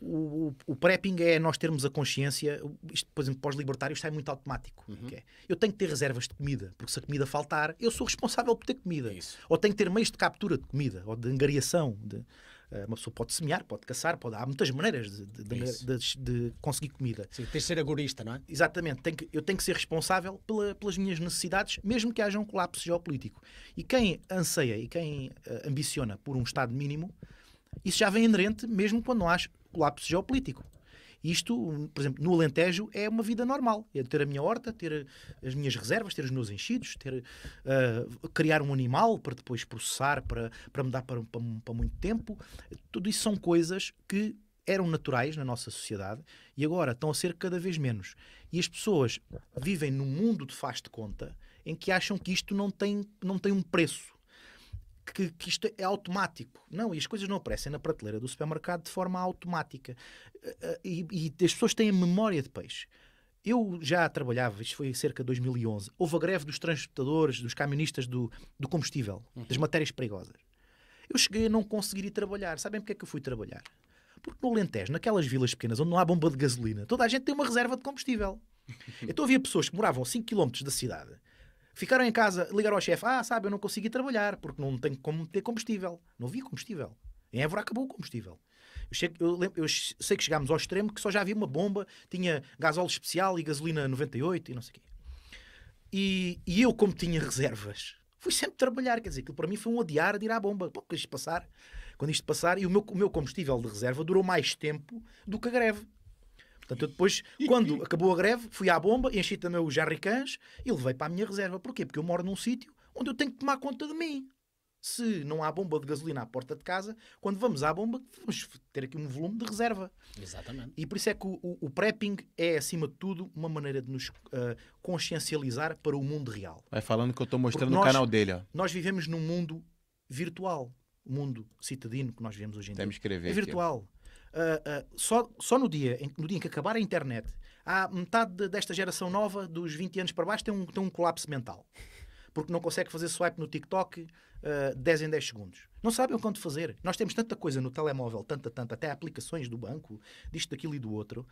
o, o, o, prepping é nós termos a consciência, isto, por exemplo, para os libertários está muito automático. Uhum. Okay? É, eu tenho que ter reservas de comida, porque se a comida faltar, eu sou responsável por ter comida. Isso. Ou tenho que ter meios de captura de comida, ou de angariação. De... Eh, uma pessoa pode semear, pode caçar, pode, há muitas maneiras de, de, de, de conseguir comida. Sim, tens de ser agorista, não é? Exatamente. Tenho que, eu tenho que ser responsável pela, pelas minhas necessidades, mesmo que haja um colapso geopolítico. E quem anseia e quem eh, ambiciona por um Estado mínimo, isso já vem inerente, mesmo quando não há colapso geopolítico. Isto, por exemplo, no Alentejo é uma vida normal. É ter a minha horta, ter as minhas reservas, ter os meus enchidos, ter, uh, criar um animal para depois processar, para, para me dar para, para, para muito tempo. Tudo isso são coisas que eram naturais na nossa sociedade e agora estão a ser cada vez menos. E as pessoas vivem num mundo de faz de conta em que acham que isto não tem, não tem um preço que, que isto é automático. Não, e as coisas não aparecem na prateleira do supermercado de forma automática. Eh, eh, e, e as pessoas têm a memória de peixe. Eu já trabalhava, isto foi cerca de 2011, houve a greve dos transportadores, dos camionistas do, do combustível, uhum. das matérias perigosas. Eu cheguei a não conseguir ir trabalhar. Sabem porque é que eu fui trabalhar? Porque no Alentejo, naquelas vilas pequenas onde não há bomba de gasolina, toda a gente tem uma reserva de combustível. *laughs* Então havia pessoas que moravam a 5 km da cidade Ficaram em casa, ligaram ao chefe: Ah, sabe, eu não consegui trabalhar porque não tenho como ter combustível. Não havia combustível. Em Évora acabou o combustível. Eu, chego, eu, lembro, eu sei que chegámos ao extremo que só já havia uma bomba, tinha gasóleo especial e gasolina 98 e não sei o quê. E, e eu, como tinha reservas, fui sempre trabalhar. Quer dizer, aquilo para mim foi um adiar de ir à bomba. Pô, quando isto passar, quando isto passar, e o meu, o meu combustível de reserva durou mais tempo do que a greve. Portanto, eu depois, quando acabou a greve, fui à bomba, enchi também os jarricãs e levei para a minha reserva. Porquê? Porque eu moro num sítio onde eu tenho que tomar conta de mim. Se não há bomba de gasolina à porta de casa, quando vamos à bomba, vamos ter aqui um volume de reserva. Exatamente. E por isso é que o, o, o prepping é, acima de tudo, uma maneira de nos uh, consciencializar para o mundo real. Vai falando que eu estou mostrando nós, no canal dele. Ó. Nós vivemos num mundo virtual. O mundo citadino que nós vivemos hoje em dia. É virtual. Aqui. Uh, uh, só, só no, dia, no dia em que acabar a internet, há metade desta geração nova, dos 20 anos para baixo, tem um, tem um colapso mental. Porque não consegue fazer swipe no TikTok uh, ah, 10 em 10 segundos. Não sabem o quanto fazer. Nós temos tanta coisa no telemóvel, tanta, tanta, até aplicações do banco, disto, daquilo e do outro.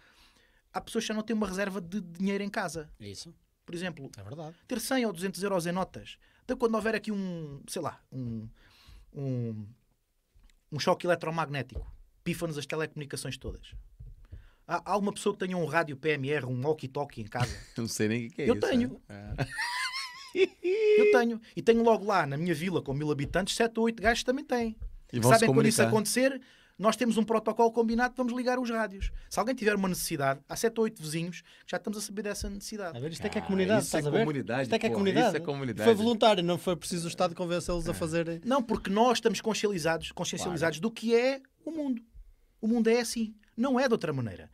Há pessoas que já não têm uma reserva de dinheiro em casa. Isso. Por exemplo, é ter 100 ou 200 euros em notas. da então, quando houver aqui um, sei lá, um, um, um choque eletromagnético, pifa-nos as telecomunicações todas. Há, há uma pessoa que tenha um rádio PMR, um walkie-talkie em casa? *laughs* Não sei nem o que é eu isso. Eu tenho. É? Ah. eu tenho. E tenho logo lá, na minha vila, com mil habitantes, sete ou oito gajos também têm. E Sabem quando isso acontecer, nós temos um protocolo combinado, vamos ligar os rádios. Se alguém tiver uma necessidade, há sete ou oito vizinhos, já estamos a saber dessa necessidade. A ver, isto é que é ah, comunidade, ah, isso é a ver? comunidade, Isto é que é comunidade. É comunidade. Foi voluntário, não foi preciso o Estado convencê-los a é. fazer. Não, porque nós estamos consciencializados, consciencializados claro. do que é o mundo. O mundo é assim, não é de outra maneira.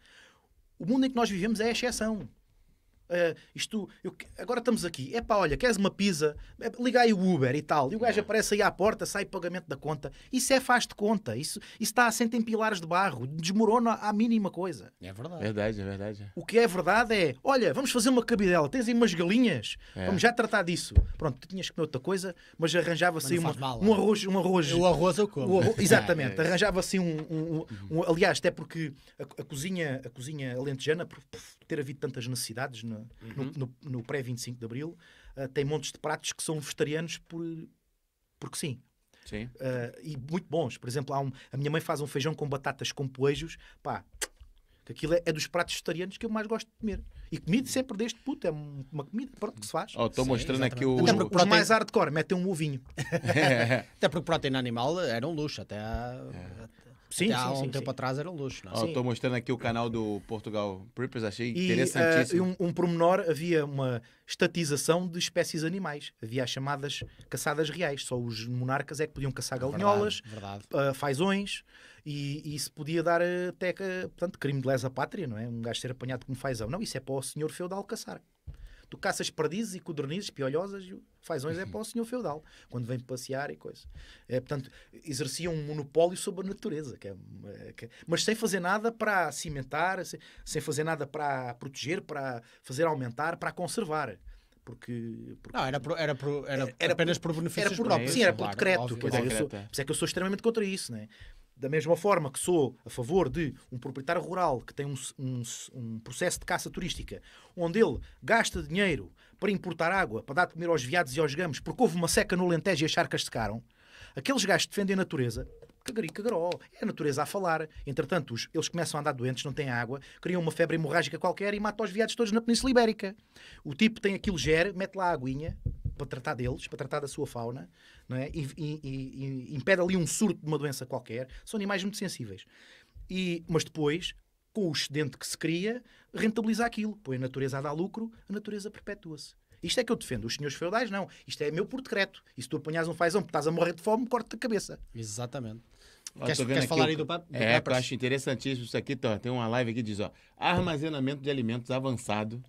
O mundo em que nós vivemos é a exceção. Uh, isto, eu, agora estamos aqui. É pá, olha, queres uma pizza? É, liga aí o Uber e tal. E o gajo aparece aí à porta, sai pagamento da conta. Isso é faz de conta. Isso, isso está assente em pilares de barro. Desmorona à mínima coisa. É verdade. verdade, é verdade. O que é verdade é: olha, vamos fazer uma cabidela. Tens aí umas galinhas? É. Vamos já tratar disso. Pronto, tu tinhas que comer outra coisa, mas arranjava-se uma, um é. arroz. Um arroz o arroz eu como. Arroz, *laughs* exatamente. É, é. Arranjava-se um, um, um, um, Aliás, até porque a, a, cozinha, a cozinha alentejana ter havido tantas necessidades no, uhum. no, no, no pré-25 de Abril. Uh, tem montes de pratos que são vegetarianos por, porque sim. sim. Uh, e muito bons. Por exemplo, um, a minha mãe faz um feijão com batatas com poejos. Pá, aquilo é, é, dos pratos vegetarianos que eu mais gosto de comer. E comida sempre deste puto, é uma comida pronto, que se faz. Oh, estou mostrando aqui o. Até porque os mais hardcore metem um ovinho. *laughs* até porque proteína animal era um luxo, até. Há... É. Sim, Até sim, há um sim, tempo sim. atrás era luxo. Estou é? oh, mostrando aqui o canal do Portugal Preppers, achei e, interessantíssimo. Uh, um, um promenor havia uma estatização de espécies animais. Havia as chamadas caçadas reais. Só os monarcas é que podiam caçar galinholas, verdade, verdade. Uh, fazões, e, e isso podia dar eh, até, portanto, crime de lesa pátria, não é? Um gajo ser apanhado como fazão. Não, isso é para o senhor feudal caçar. Tu caças perdizes e codornizes, piolhosas, fazões é para o senhor feudal, quando vem passear e coisa. É, portanto, exerciam um monopólio sobre a natureza, que é, é que, é, mas sem fazer nada para cimentar, sem, sem fazer nada para proteger, para fazer aumentar, para conservar. Porque, porque, não, era, era, era, era apenas por benefícios era por, não, é Sim, era por decreto. Óbvio, sou, por isso é que eu sou extremamente contra isso. Né? Da mesma forma que sou a favor de um proprietário rural que tem um, um, um, processo de caça turística, onde ele gasta dinheiro para importar água, para dar de comer aos veados e aos gamos, porque houve uma seca no Lentejo e as charcas secaram, aqueles gajos que defendem a natureza, cagari, cagaró, é a natureza a falar. Entretanto, eles começam a andar doentes, não têm água, criam uma febre hemorrágica qualquer e matam os veados todos na Península Ibérica. O tipo tem aquilo, gera, mete lá a aguinha, para tratar deles, para tratar da sua fauna, não é? E, e, e, impede ali um surto de uma doença qualquer. São animais muito sensíveis. E, mas depois, com o excedente que se cria, rentabiliza aquilo. Põe a natureza a dar lucro, a natureza perpetua-se. Isto é que eu defendo. Os senhores feudais, não. Isto é meu por decreto. E se tu apanhas um fazão porque estás a morrer de fome, corta a cabeça. Exatamente. queres, queres falar aí do papo? É, eu acho interessantíssimo isso aqui. Tem uma live aqui que diz, ó, armazenamento de alimentos avançado.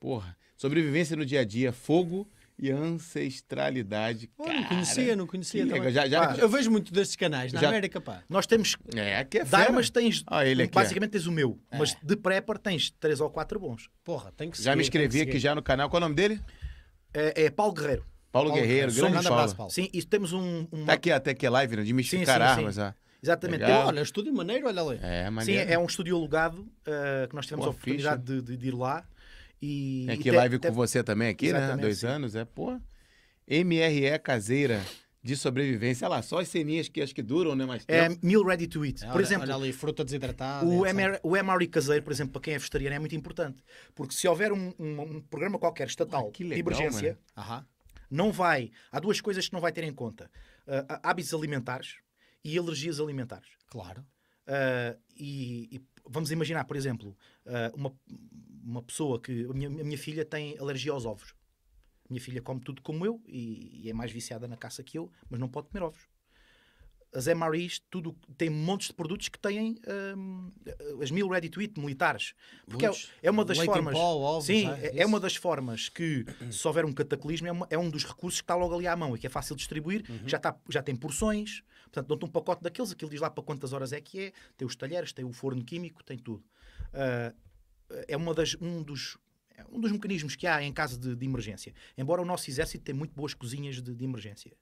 Porra. Sobrevivência no dia a dia, fogo e ancestralidade. Oh, não conhecia, não conhecia. Legal, é? já, já, pá, eu vejo muito desses canais na já, América, pá. Nós temos. É, aqui é fera. mas tens. Ah, ele aqui é é. basicamente é. tens o meu, é. mas de prepper tens três ou quatro bons. Porra, tem que ser. Já me inscrevi aqui já no canal. Qual é o nome dele? É, é Paulo Guerreiro. Paulo, Paulo Guerreiro, Guerreiro. grande Paulo. Abraço, Paulo. Sim, isso temos um. um... Tá aqui até que é live, né? De mistificar sim, sim, armas. Ah. Exatamente. Legal. Olha, estúdio maneiro, olha ali. É, maneiro. Sim, é um estúdio alugado uh, que nós tivemos Boa, a oportunidade de, de, de, ir lá. E, tem aqui e live te... com você também aqui, né? Exatamente né? Dois anos, é, pô. MRE caseira de sobrevivência. Olha lá, só as ceninhas que acho que duram, né? Mais é tempo. É, meal ready to eat. É, por olha, exemplo, olha ali, fruta desidratada. O, MR, o MRE caseiro, por exemplo, para quem é vegetariano é muito importante. Porque se houver um, um, um programa qualquer estatal Ué, legal, de emergência, não vai... Há duas coisas que não vai ter em conta. Uh, hábitos alimentares e alergias alimentares. Claro. Uh, e, e vamos imaginar, por exemplo, ah, uma, uma pessoa que. A minha, a minha filha tem alergia aos ovos. A minha filha come tudo como eu e, e, é mais viciada na caça que eu, mas não pode comer ovos. As MREs, tudo, tem montes de produtos que têm um, ah, as mil ready to eat militares. Porque é, é, uma das Leite formas. Pó, ovos, sim, é, é, é uma das formas que, se houver um cataclismo, é, uma, é um dos recursos que está logo ali à mão e que é fácil distribuir. Uhum. Já, está, já tem porções, Portanto, dão-te um pacote daqueles, aquilo diz lá para quantas horas é que é, tem os talheres, tem o forno químico, tem tudo. Uh, é uma das, um, dos, é um dos mecanismos que há em caso de, de emergência. Embora o nosso exército tenha muito boas cozinhas de, de emergência.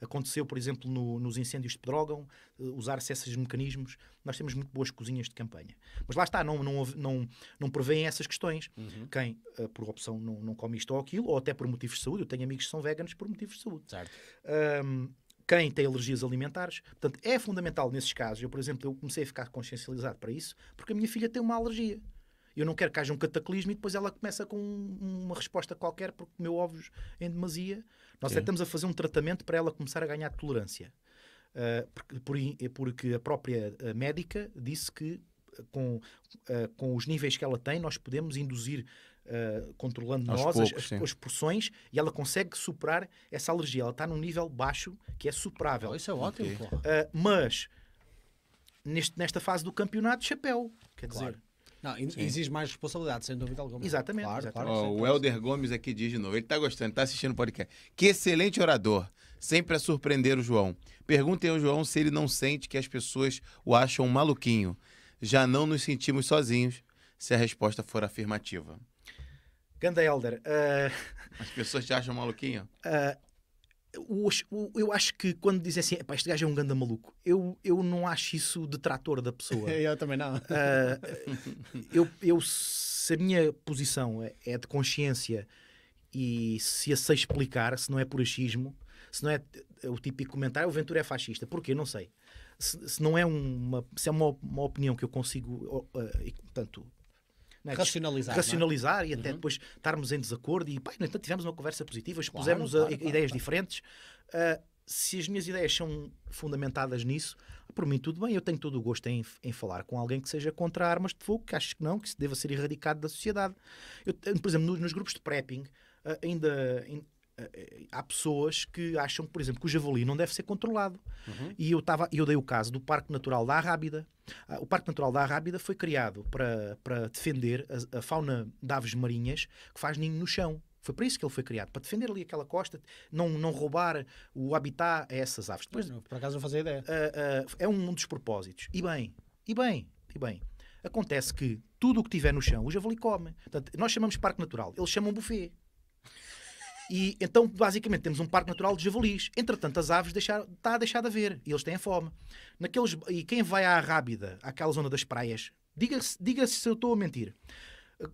Aconteceu, por exemplo, no, nos incêndios de Pedrógão, eh, usar-se esses mecanismos. Nós temos muito boas cozinhas de campanha. Mas lá está, não, não, não, não prevêem essas questões. Uhum. Quem, eh, por opção, não, não come isto ou aquilo, ou até por motivos de saúde. Eu tenho amigos que são veganos por motivos de saúde. Certo. Um, quem tem alergias alimentares. Portanto, é fundamental nesses casos. Eu, por exemplo, eu comecei a ficar consciencializado para isso porque a minha filha tem uma alergia. Eu não quero que haja um cataclismo e depois ela começa com uma resposta qualquer porque comeu ovos em demasia. Nós Sim. até estamos a fazer um tratamento para ela começar a ganhar tolerância. Uh, porque, é porque, a própria médica disse que com, uh, com os níveis que ela tem, nós podemos induzir uh, controlando Aos nós, poucos, as, as, porções, e ela consegue superar essa alergia. Ela está num nível baixo que é superável. Oh, isso é ótimo, okay. uh, Mas, neste, nesta fase do campeonato, chapéu. Quer claro. dizer. Não, exige mais responsabilidade, sem dúvida alguma. Exatamente. Claro, exatamente. Claro, oh, o Helder Gomes aqui diz de novo. Ele está gostando, está assistindo o podcast. Que excelente orador. Sempre a surpreender o João. Perguntem ao João se ele não sente que as pessoas o acham maluquinho. Já não nos sentimos sozinhos se a resposta for afirmativa. Ganda Elder. Uh... Ah, As pessoas te acham maluquinho? Uh, eu acho que quando dizem assim, este gajo é um ganda maluco, eu, eu não acho isso detrator da pessoa. *laughs* eu também não. Uh, eu, eu, se a minha posição é, é de consciência e se a sei explicar, se não é por achismo, se não é o típico comentário, o Ventura é fascista. Porquê? Não sei. Se, se não é uma, se é uma, uma opinião que eu consigo, uh, e, portanto, é? racionalizar, racionalizar é? e até uhum. depois estarmos em desacordo e, pai, entanto, tivemos uma conversa positiva, expusemos claro, eh, claro, ideias claro, diferentes. Uh, se as minhas ideias são fundamentadas nisso, por mim tudo bem, eu tenho todo o gosto em, em falar com alguém que seja contra armas de fogo, que acho que não, que se deva ser erradicado da sociedade. Eu, por exemplo, nos, nos grupos de prepping, uh, ainda, in, eh, eh, há pessoas que acham, por exemplo, que o javali não deve ser controlado. Uhum. E eu, tava, eu dei o caso do Parque Natural da Arrábida. Ah, o Parque Natural da Arrábida foi criado para, para defender a, a fauna de aves marinhas que faz ninho no chão. Foi para isso que ele foi criado, para defender ali aquela costa, não, não roubar o habitat a essas aves. Pois, não, por acaso não fazia ideia. Uh, uh, é um dos propósitos. E bem, e bem, e bem. Acontece que tudo o que tiver no chão, o javali come. Portanto, nós chamamos parque natural, eles chamam buffet. E então, basicamente, temos um parque natural de javalis. Entretanto, as aves está a deixar tá de haver e eles têm fome. Naqueles, e quem vai à Rábida, àquela zona das praias, diga-se diga se eu estou a mentir.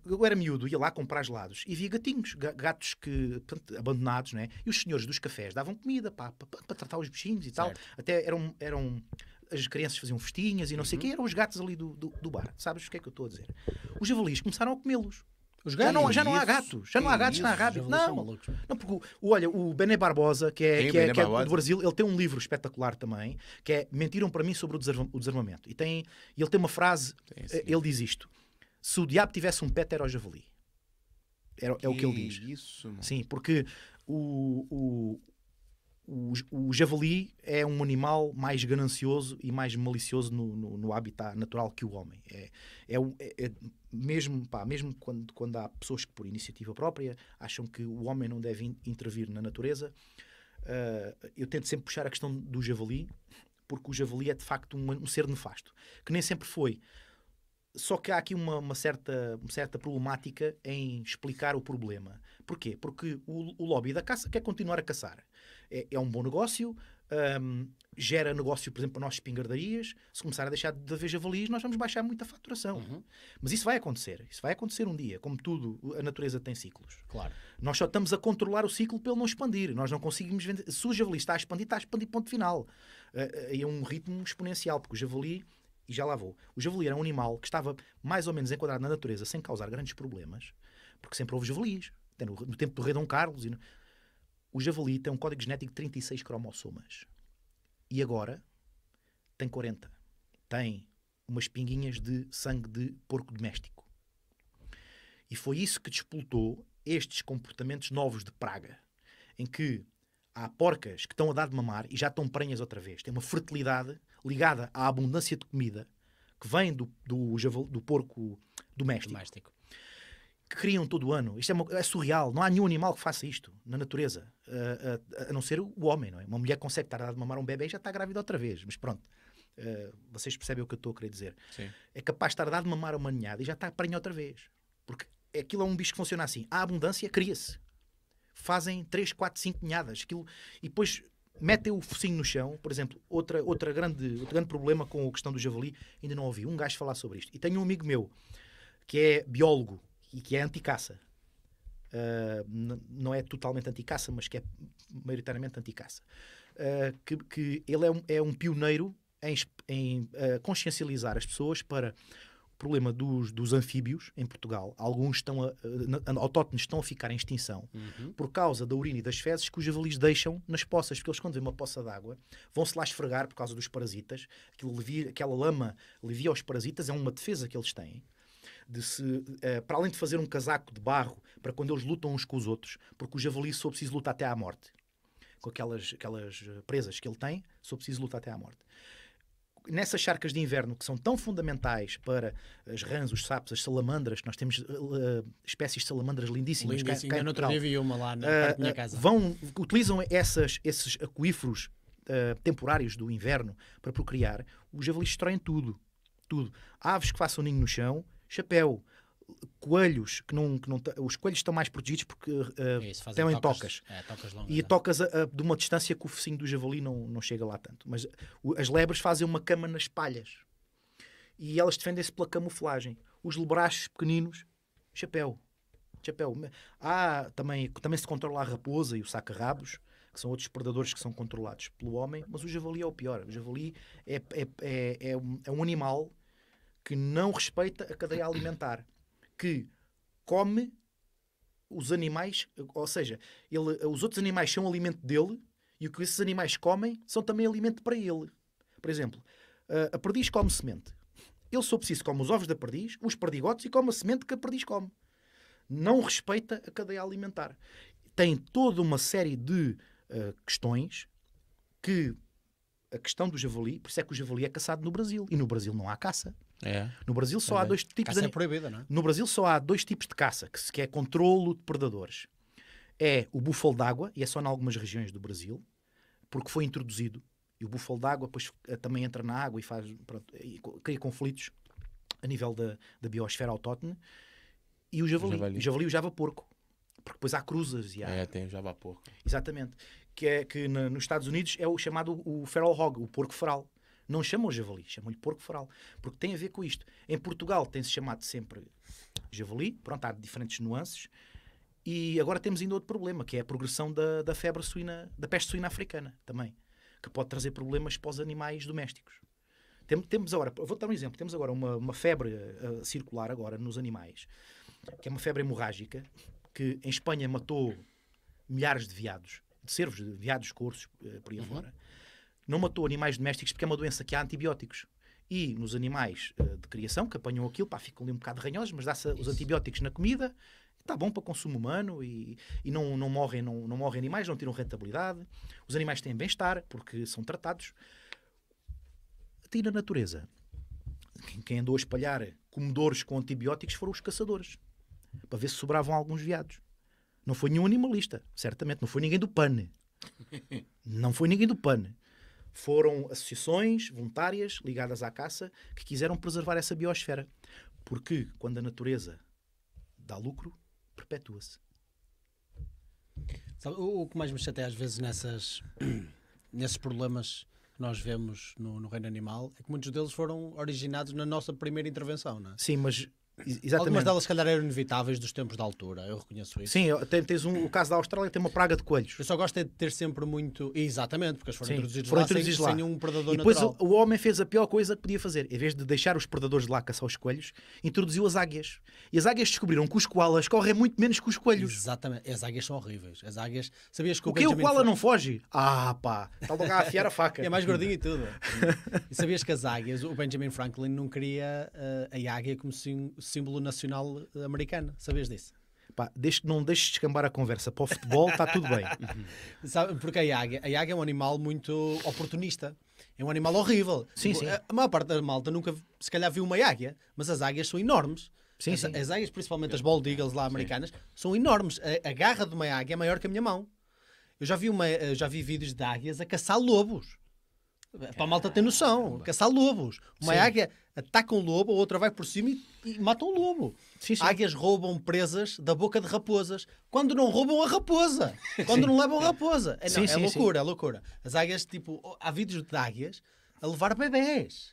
Eu era miúdo, ia lá comprar gelados e via gatinhos, gatos que, portanto, abandonados, né? E os senhores dos cafés davam comida para, para, para tratar os bichinhos e tal. Certo. Até eram, eram as crianças faziam festinhas e não uhum. sei o que, eram os gatos ali do, do, do bar. Sabes o que é que eu estou a dizer? Os javalis começaram a comê-los. Os já não, já não há gatos, já não há gatos isso? na Arábia. Não, é? não porque, olha, o Bené Barbosa, que é, que é, que é, do Brasil, ele tem um livro espetacular também, que é Mentiram para mim sobre o desarmamento. E tem, ele tem uma frase, tem eh, ele diz isto: Se o diabo tivesse um pet, era o javali. é o que ele diz. Isso, mano. Sim, porque o, o, o, o, javali é um animal mais ganancioso e mais malicioso no, no, no habitat natural que o homem. É, é, é, é, mesmo pá, mesmo quando, quando há pessoas que, por iniciativa própria, acham que o homem não deve in, intervir na natureza, uh, eu tento sempre puxar a questão do javali, porque o javali é de facto um, um ser nefasto, que nem sempre foi. Só que há aqui uma, uma certa, uma certa problemática em explicar o problema. Porquê? Porque o, o lobby da caça quer continuar a caçar é, é um bom negócio, um, gera negócio, por exemplo, para nós espingardarias. Se começar a deixar de haver javalis, nós vamos baixar muito a faturação. Uhum. Mas isso vai acontecer. Isso vai acontecer um dia. Como tudo, a natureza tem ciclos. Claro. Nós só estamos a controlar o ciclo pelo não expandir. Nós não conseguimos vender. Se o javali está a expandir, está a expandir, ponto final. Uh, é um ritmo exponencial, porque o javali. E já lá vou. O javali era um animal que estava mais ou menos enquadrado na natureza sem causar grandes problemas, porque sempre houve javalis. Até no, no tempo do rei Dom Carlos, e no, o javali tem é um código genético de 36 cromossomas. E agora tem 40. Tem umas pinguinhas de sangue de porco doméstico. E foi isso que despoltou estes comportamentos novos de praga, em que há porcas que estão a dar de mamar e já estão prenhas outra vez. Tem uma fertilidade ligada à abundância de comida que vem do, do, do porco doméstico. doméstico que criam todo ano. Isto é, uma, é, surreal. Não há nenhum animal que faça isto na natureza, uh, uh, a não ser o homem, não é? Uma mulher consegue estar a mamar um bebê e já está grávida outra vez, mas pronto. Uh, vocês percebem o que eu estou a querer dizer? Sim. É capaz de estar a mamar uma ninhada e já está a parir outra vez. Porque aquilo é um bicho que funciona assim. Há abundância, cria-se. Fazem 3, 4, 5 ninhadas. Aquilo... E depois metem o focinho no chão. Por exemplo, outra, outra grande, outro grande problema com a questão do javali, ainda não ouvi um gajo falar sobre isto. E tenho um amigo meu que é biólogo e que é anticaça. Uh, não é totalmente anticaça, mas que é maioritariamente anticaça. Uh, que, que ele é um, é um pioneiro em, em uh, consciencializar as pessoas para o problema dos, dos anfíbios em Portugal. Alguns estão a, autóctones estão a ficar em extinção uhum. por causa da urina e das fezes que os javalis deixam nas poças, porque eles, quando vêem uma poça d'água, vão-se lá esfregar por causa dos parasitas. aquela lama alivia aos parasitas, é uma defesa que eles têm de se, uh, para além de fazer um casaco de barro para quando eles lutam uns com os outros, porque o javali só preciso lutar até à morte. Com aquelas, aquelas eh, presas que ele tem, só preciso lutar até à morte. Nessas charcas de inverno, que são tão fundamentais para as rãs, os sapos, as salamandras, que nós temos uh, espécies de salamandras lindíssimas. Lindíssima, cá, no outro dia vi uma lá na uh, minha casa. Vão, utilizam essas, esses aquíferos temporários do inverno para procriar. Os javalis destroem tudo. Tudo. aves que façam ninho no chão, chapéu, coelhos que não, que não os coelhos estão mais protegidos porque uh, eh, é em têm tocas, tocas. É, tocas longas, e não. É. tocas a, a, de uma distância que o focinho do javali não, não chega lá tanto mas o, as lebres fazem uma cama nas palhas e elas defendem-se pela camuflagem os lebrachos pequeninos chapéu chapéu há também também se controla a raposa e o saca-rabos que são outros predadores que são controlados pelo homem mas o javali é o pior o javali é, é, é, é um, é um animal que não respeita a cadeia alimentar, que come os animais, ou seja, ele, os outros animais são alimento dele e o que esses animais comem são também alimento para ele. Por exemplo, a perdiz come semente. Ele, se preciso, come os ovos da perdiz, os perdigotes e come a semente que a perdiz come. Não respeita a cadeia alimentar. Tem toda uma série de uh, questões que a questão do javali, por isso é que o javali é caçado no Brasil. E no Brasil não há caça. É. No Brasil só é. há dois tipos caça de... é proibida, não é? No Brasil só há dois tipos de caça, que, se é controlo de predadores. É o búfalo d'água, e é só em algumas regiões do Brasil, porque foi introduzido. E o búfalo d'água depois eh, também entra na água e faz pronto, e cria conflitos a nível da, da biosfera autóctone. E o javali, o javali, o javali, o java porco. Porque depois há cruzas e há... É, tem o java porco. Exatamente. Que é que na, nos Estados Unidos é o chamado o feral hog, o porco feral não chamam javali, chamam-lhe porco foral, porque tem a ver com isto. Em Portugal tem-se chamado sempre javali, pronto, há diferentes nuances. E agora temos ainda outro problema, que é a progressão da, da febre suína, da peste suína africana também, que pode trazer problemas para os animais domésticos. Temos, temos agora, vou dar um exemplo, temos agora uma, uma febre uh, circular agora nos animais, que é uma febre hemorrágica, que em Espanha matou milhares de veados, de cervos, de veados corsos, uh, por aí uhum. fora não matou animais domésticos porque é uma doença que há antibióticos. E nos animais uh, de criação que apanham aquilo, pá, ficam ali um bocado ranhosos, mas dá-se os antibióticos na comida, está bom para consumo humano e, e não, não, morrem, não, não morrem animais, não tiram rentabilidade. Os animais têm bem-estar porque são tratados. Até na natureza, quem, quem andou a espalhar comedores com antibióticos foram os caçadores, para ver se sobravam alguns veados. Não foi nenhum animalista, certamente, não foi ninguém do pane *laughs* Não foi ninguém do pane foram associações voluntárias ligadas à caça que quiseram preservar essa biosfera. Porque quando a natureza dá lucro, perpetua-se. O, o que mais me chateia às vezes nessas, *clears throat* nesses problemas que nós vemos no, no reino animal é que muitos deles foram originados na nossa primeira intervenção, não é? Sim, mas Exatamente. Algumas delas, se calhar, eram inevitáveis dos tempos da altura, eu reconheço isso. Sim, tem, tens um, o caso da Austrália tem uma praga de coelhos. Eu só gosto é de ter sempre muito. Exatamente, porque eles foram introduzidos, lá, introduzidos sem, lá. sem um predador e depois natural. O, o homem fez a pior coisa que podia fazer. Em vez de deixar os predadores de lá caçar os coelhos, introduziu as águias. E as águias descobriram que os coalas correm muito menos que os coelhos. Exatamente, as águias são horríveis. As águias. Sabias que o, o que o foi... não foge? Ah, pá, está logo a afiar a faca. *laughs* é mais gordinho e tudo. e sabias que as águias, o Benjamin Franklin não queria uh, a águia como se símbolo nacional eh, americano. sabes disso? Pá, não deixes descambar a conversa para o futebol, está tudo bem. *laughs* Uhum. Sabe, porque a águia, a águia é um animal muito oportunista. É um animal horrível. Sim, tipo, sim. A, a maior parte da malta nunca, se calhar, viu uma águia, mas as águias são enormes. Sim, as, sim. as águias, principalmente é. as bald eagles lá americanas, sim. são enormes. A, a, garra de uma águia é maior que a minha mão. Eu já vi, uma, eh, já vi vídeos de águias a caçar lobos. É Para a malta ter noção, caçar é lobos. Uma sim. águia ataca um lobo, a outra vai por cima e, e mata um lobo. Sim, sim. Águias roubam presas da boca de raposas quando não roubam a raposa, *laughs* quando não levam a raposa. É, não, é loucura, é loucura. As águias, tipo, há vídeos de águias a levar bebés.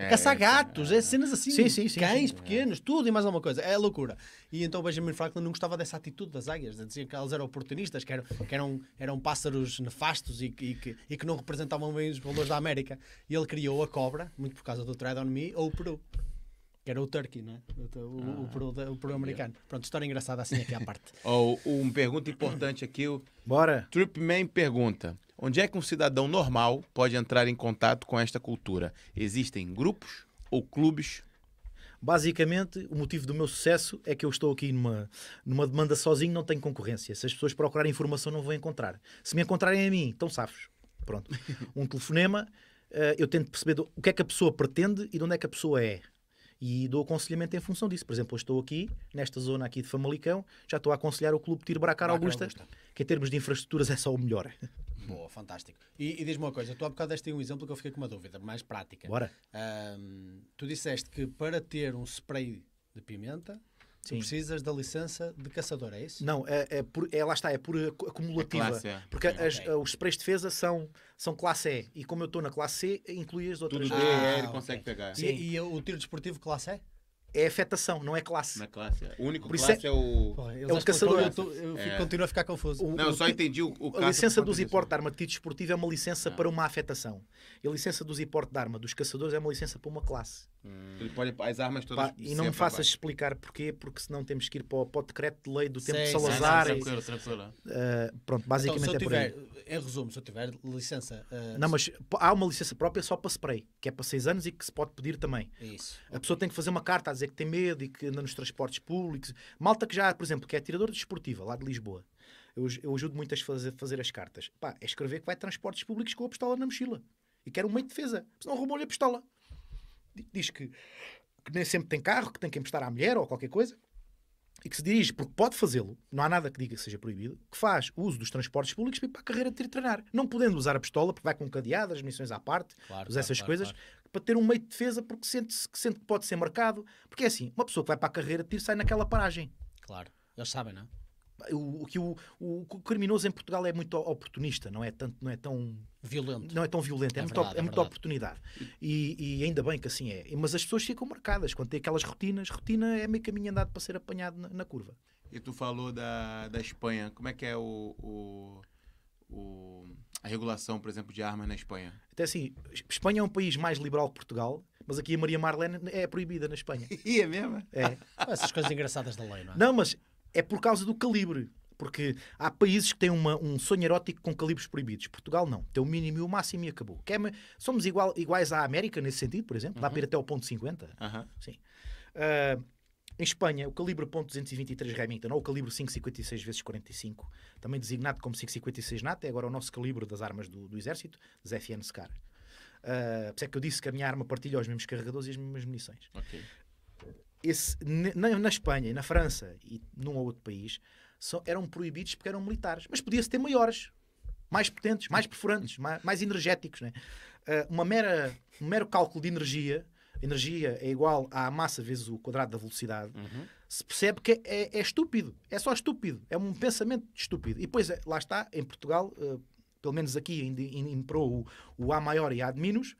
É, caçar é, gatos, é. é, cenas assim, sim, sim, sim, cães é. pequenos, tudo e mais alguma coisa. É loucura. E então Benjamin Franklin não gostava dessa atitude das águias, dizia que elas eram oportunistas, que eram, que eram, eram pássaros nefastos e que, e que, e que não representavam bem os valores da América. E ele criou a cobra, muito por causa do Trade on Me, ou o Peru. Que era o Turkey, não é? O, ah, o, pro, americano. Pronto, história engraçada assim aqui à parte. *laughs* oh, uma pergunta importante aqui. O Bora. Tripman pergunta: onde é que um cidadão normal pode entrar em contato com esta cultura? Existem grupos ou clubes? Basicamente, o motivo do meu sucesso é que eu estou aqui numa, numa demanda sozinho, não tenho concorrência. Se as pessoas procurarem informação, não vão encontrar. Se me encontrarem a mim, estão safos. Pronto. *laughs* Um telefonema, eh, eu tento perceber do, o que é que a pessoa pretende e de onde é que a pessoa é. E dou aconselhamento em função disso. Por exemplo, eu estou aqui, nesta zona aqui de Famalicão, já estou a aconselhar o clube de tiro Bracar Augusta, Augusta, que em termos de infraestruturas é só o melhor. *laughs* Boa, fantástico. E, e diz-me uma coisa, tu há bocado deste um exemplo que eu fiquei com uma dúvida mais prática. Bora. tu disseste que para ter um spray de pimenta Tu precisas da licença de caçador, é isso? Não, é, é, por, é lá está, é por acumulativa. É classe, é. Porque as, os sprays de defesa são, são classe E. E como eu estou na classe C, inclui as outras. Tudo D, ah, consegue okay. pegar. E, e, o tiro desportivo classe E? é afetação, não é classe. Na é classe. É. O único Por classe é, é, o. Pô, é o caçador. Eu, tô, eu é. continuo a ficar confuso. O, não, eu só entendi o, o A licença dos hipótese de arma de título esportivo é uma licença ah. para uma afetação. E a licença dos hipótese de arma dos caçadores é uma licença para uma classe. Hum. Ele pode as armas todas. Pá, e não me faças explicar porquê, porque senão temos que ir para o, para o decreto de lei do tempo de Salazar. Sei, sei, e, uh, pronto, então, basicamente então, tiver, é por aí. Em resumo, se eu tiver licença. Uh, não, mas há uma licença própria só para spray, que é para 6 anos e que se pode pedir também. Isso. A pessoa tem que fazer uma carta a dizer é que tem medo e que anda nos transportes públicos. Malta que já, por exemplo, que é tirador desportiva de lá de Lisboa. Eu, eu ajudo muitas a fazer, fazer as cartas. Pá, é escrever que vai transportes públicos com a pistola na mochila. E quer um meio de defesa. Senão roubou-lhe a pistola. Diz que, que nem sempre tem carro, que tem que emprestar à mulher ou qualquer coisa e que se dirige, porque pode fazê-lo, não há nada que diga que seja proibido, que faz uso dos transportes públicos para ir para a carreira de treinar. Não podendo usar a pistola, porque vai com cadeadas, missões à parte, claro, usa claro, essas claro, coisas, para ter um meio de defesa porque sente, -se, sente que pode ser marcado. Porque é assim, uma pessoa que vai para a carreira tiro sai naquela paragem. Claro, eles sabem, não é? O, que o, o, o, criminoso em Portugal é muito oportunista, não é tanto, não é tão violento, não é tão violento, é, é, muito, é, é muita oportunidade e, e, ainda bem que assim é. Mas as pessoas ficam marcadas quando tem aquelas rotinas. Rotina é meio caminho andado para ser apanhado na, na curva. E tu falou da, da Espanha, como é que é o, o, o a regulação, por exemplo, de armas na Espanha? Até assim, Espanha é um país mais liberal que Portugal, mas aqui a Maria Marlene é proibida na Espanha. *laughs* e é mesmo? É. Ah, essas coisas engraçadas da lei, não é? Não, mas é por causa do calibre. Porque há países que têm uma, um sonho erótico com calibres proibidos. Portugal não. Tem o mínimo e o máximo e acabou. É, somos igual, iguais à América nesse sentido, por exemplo. Dá uhum. para ir até o ponto 50. Uhum. Sim. Uh, em Espanha, o calibre .223 Remington, ou o calibre 5,56 vezes 45, também designado como 5,56 NATO, é agora o nosso calibre das armas do, do Exército, das FN SCAR. Uh, por isso é que eu disse que a minha arma partilha os mesmos carregadores e as mesmas munições. Okay. Esse, na, na, Espanha, na França e num ou outro país, só, eram proibidos porque eram militares. Mas podia-se ter maiores, mais potentes, mais perfurantes, mais, mais energéticos. Né? Uh, uma mera, um mero cálculo de energia energia é igual à massa vezes o quadrado da velocidade, uhum. se percebe que é, é, estúpido. É só estúpido. É um pensamento estúpido. E depois, é, lá está, em Portugal, uh, pelo menos aqui improu o, o A maior e A de menos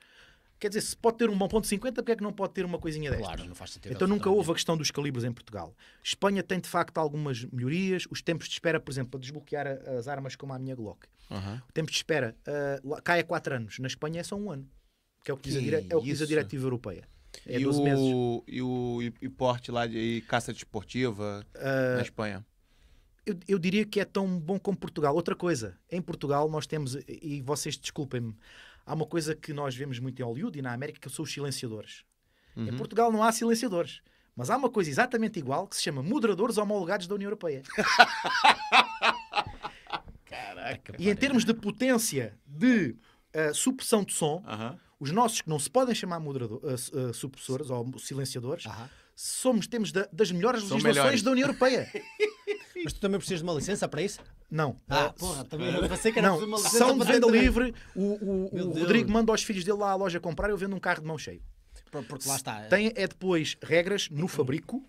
Quer dizer, se pode ter um 1.50, porque é que não pode ter uma coisinha desta? Claro, não faz sentido. Então nunca houve a questão dos calibres em Portugal. Espanha tem de facto algumas melhorias. Os tempos de espera, por exemplo, para desbloquear as armas como a minha Glock. Uhum. O tempo de espera uh, a é 4 anos. Na Espanha é só um ano que é o que, que diz, a, é o que diz a é diretiva europeia. É e, 12 o, meses. E, o, e, porte lá de e caça desportiva uh, na Espanha? Eu, eu, diria que é tão bom como Portugal. Outra coisa, em Portugal nós temos, e vocês desculpem-me, há uma coisa que nós vemos muito em Hollywood e na América que são os silenciadores. Uhum. Em Portugal não há silenciadores. Mas há uma coisa exatamente igual que se chama moderadores homologados da União Europeia. *laughs* Caraca. E em termos de potência de uh, supressão de som, uhum os nossos que não se podem chamar moderador, uh, uh, supressores ou silenciadores, uh -huh. somos, temos da, das melhores São legislações melhores. da União Europeia. *laughs* Mas tu também precisas de uma licença para isso? Não. Ah, porra, também não *laughs* pensei que era não. uma licença. São de venda livre, o, o, o Rodrigo manda aos filhos dele lá à loja comprar, e eu vendo um carro de mão cheio. Porque lá está. Tem, é, é depois regras no uhum. fabrico.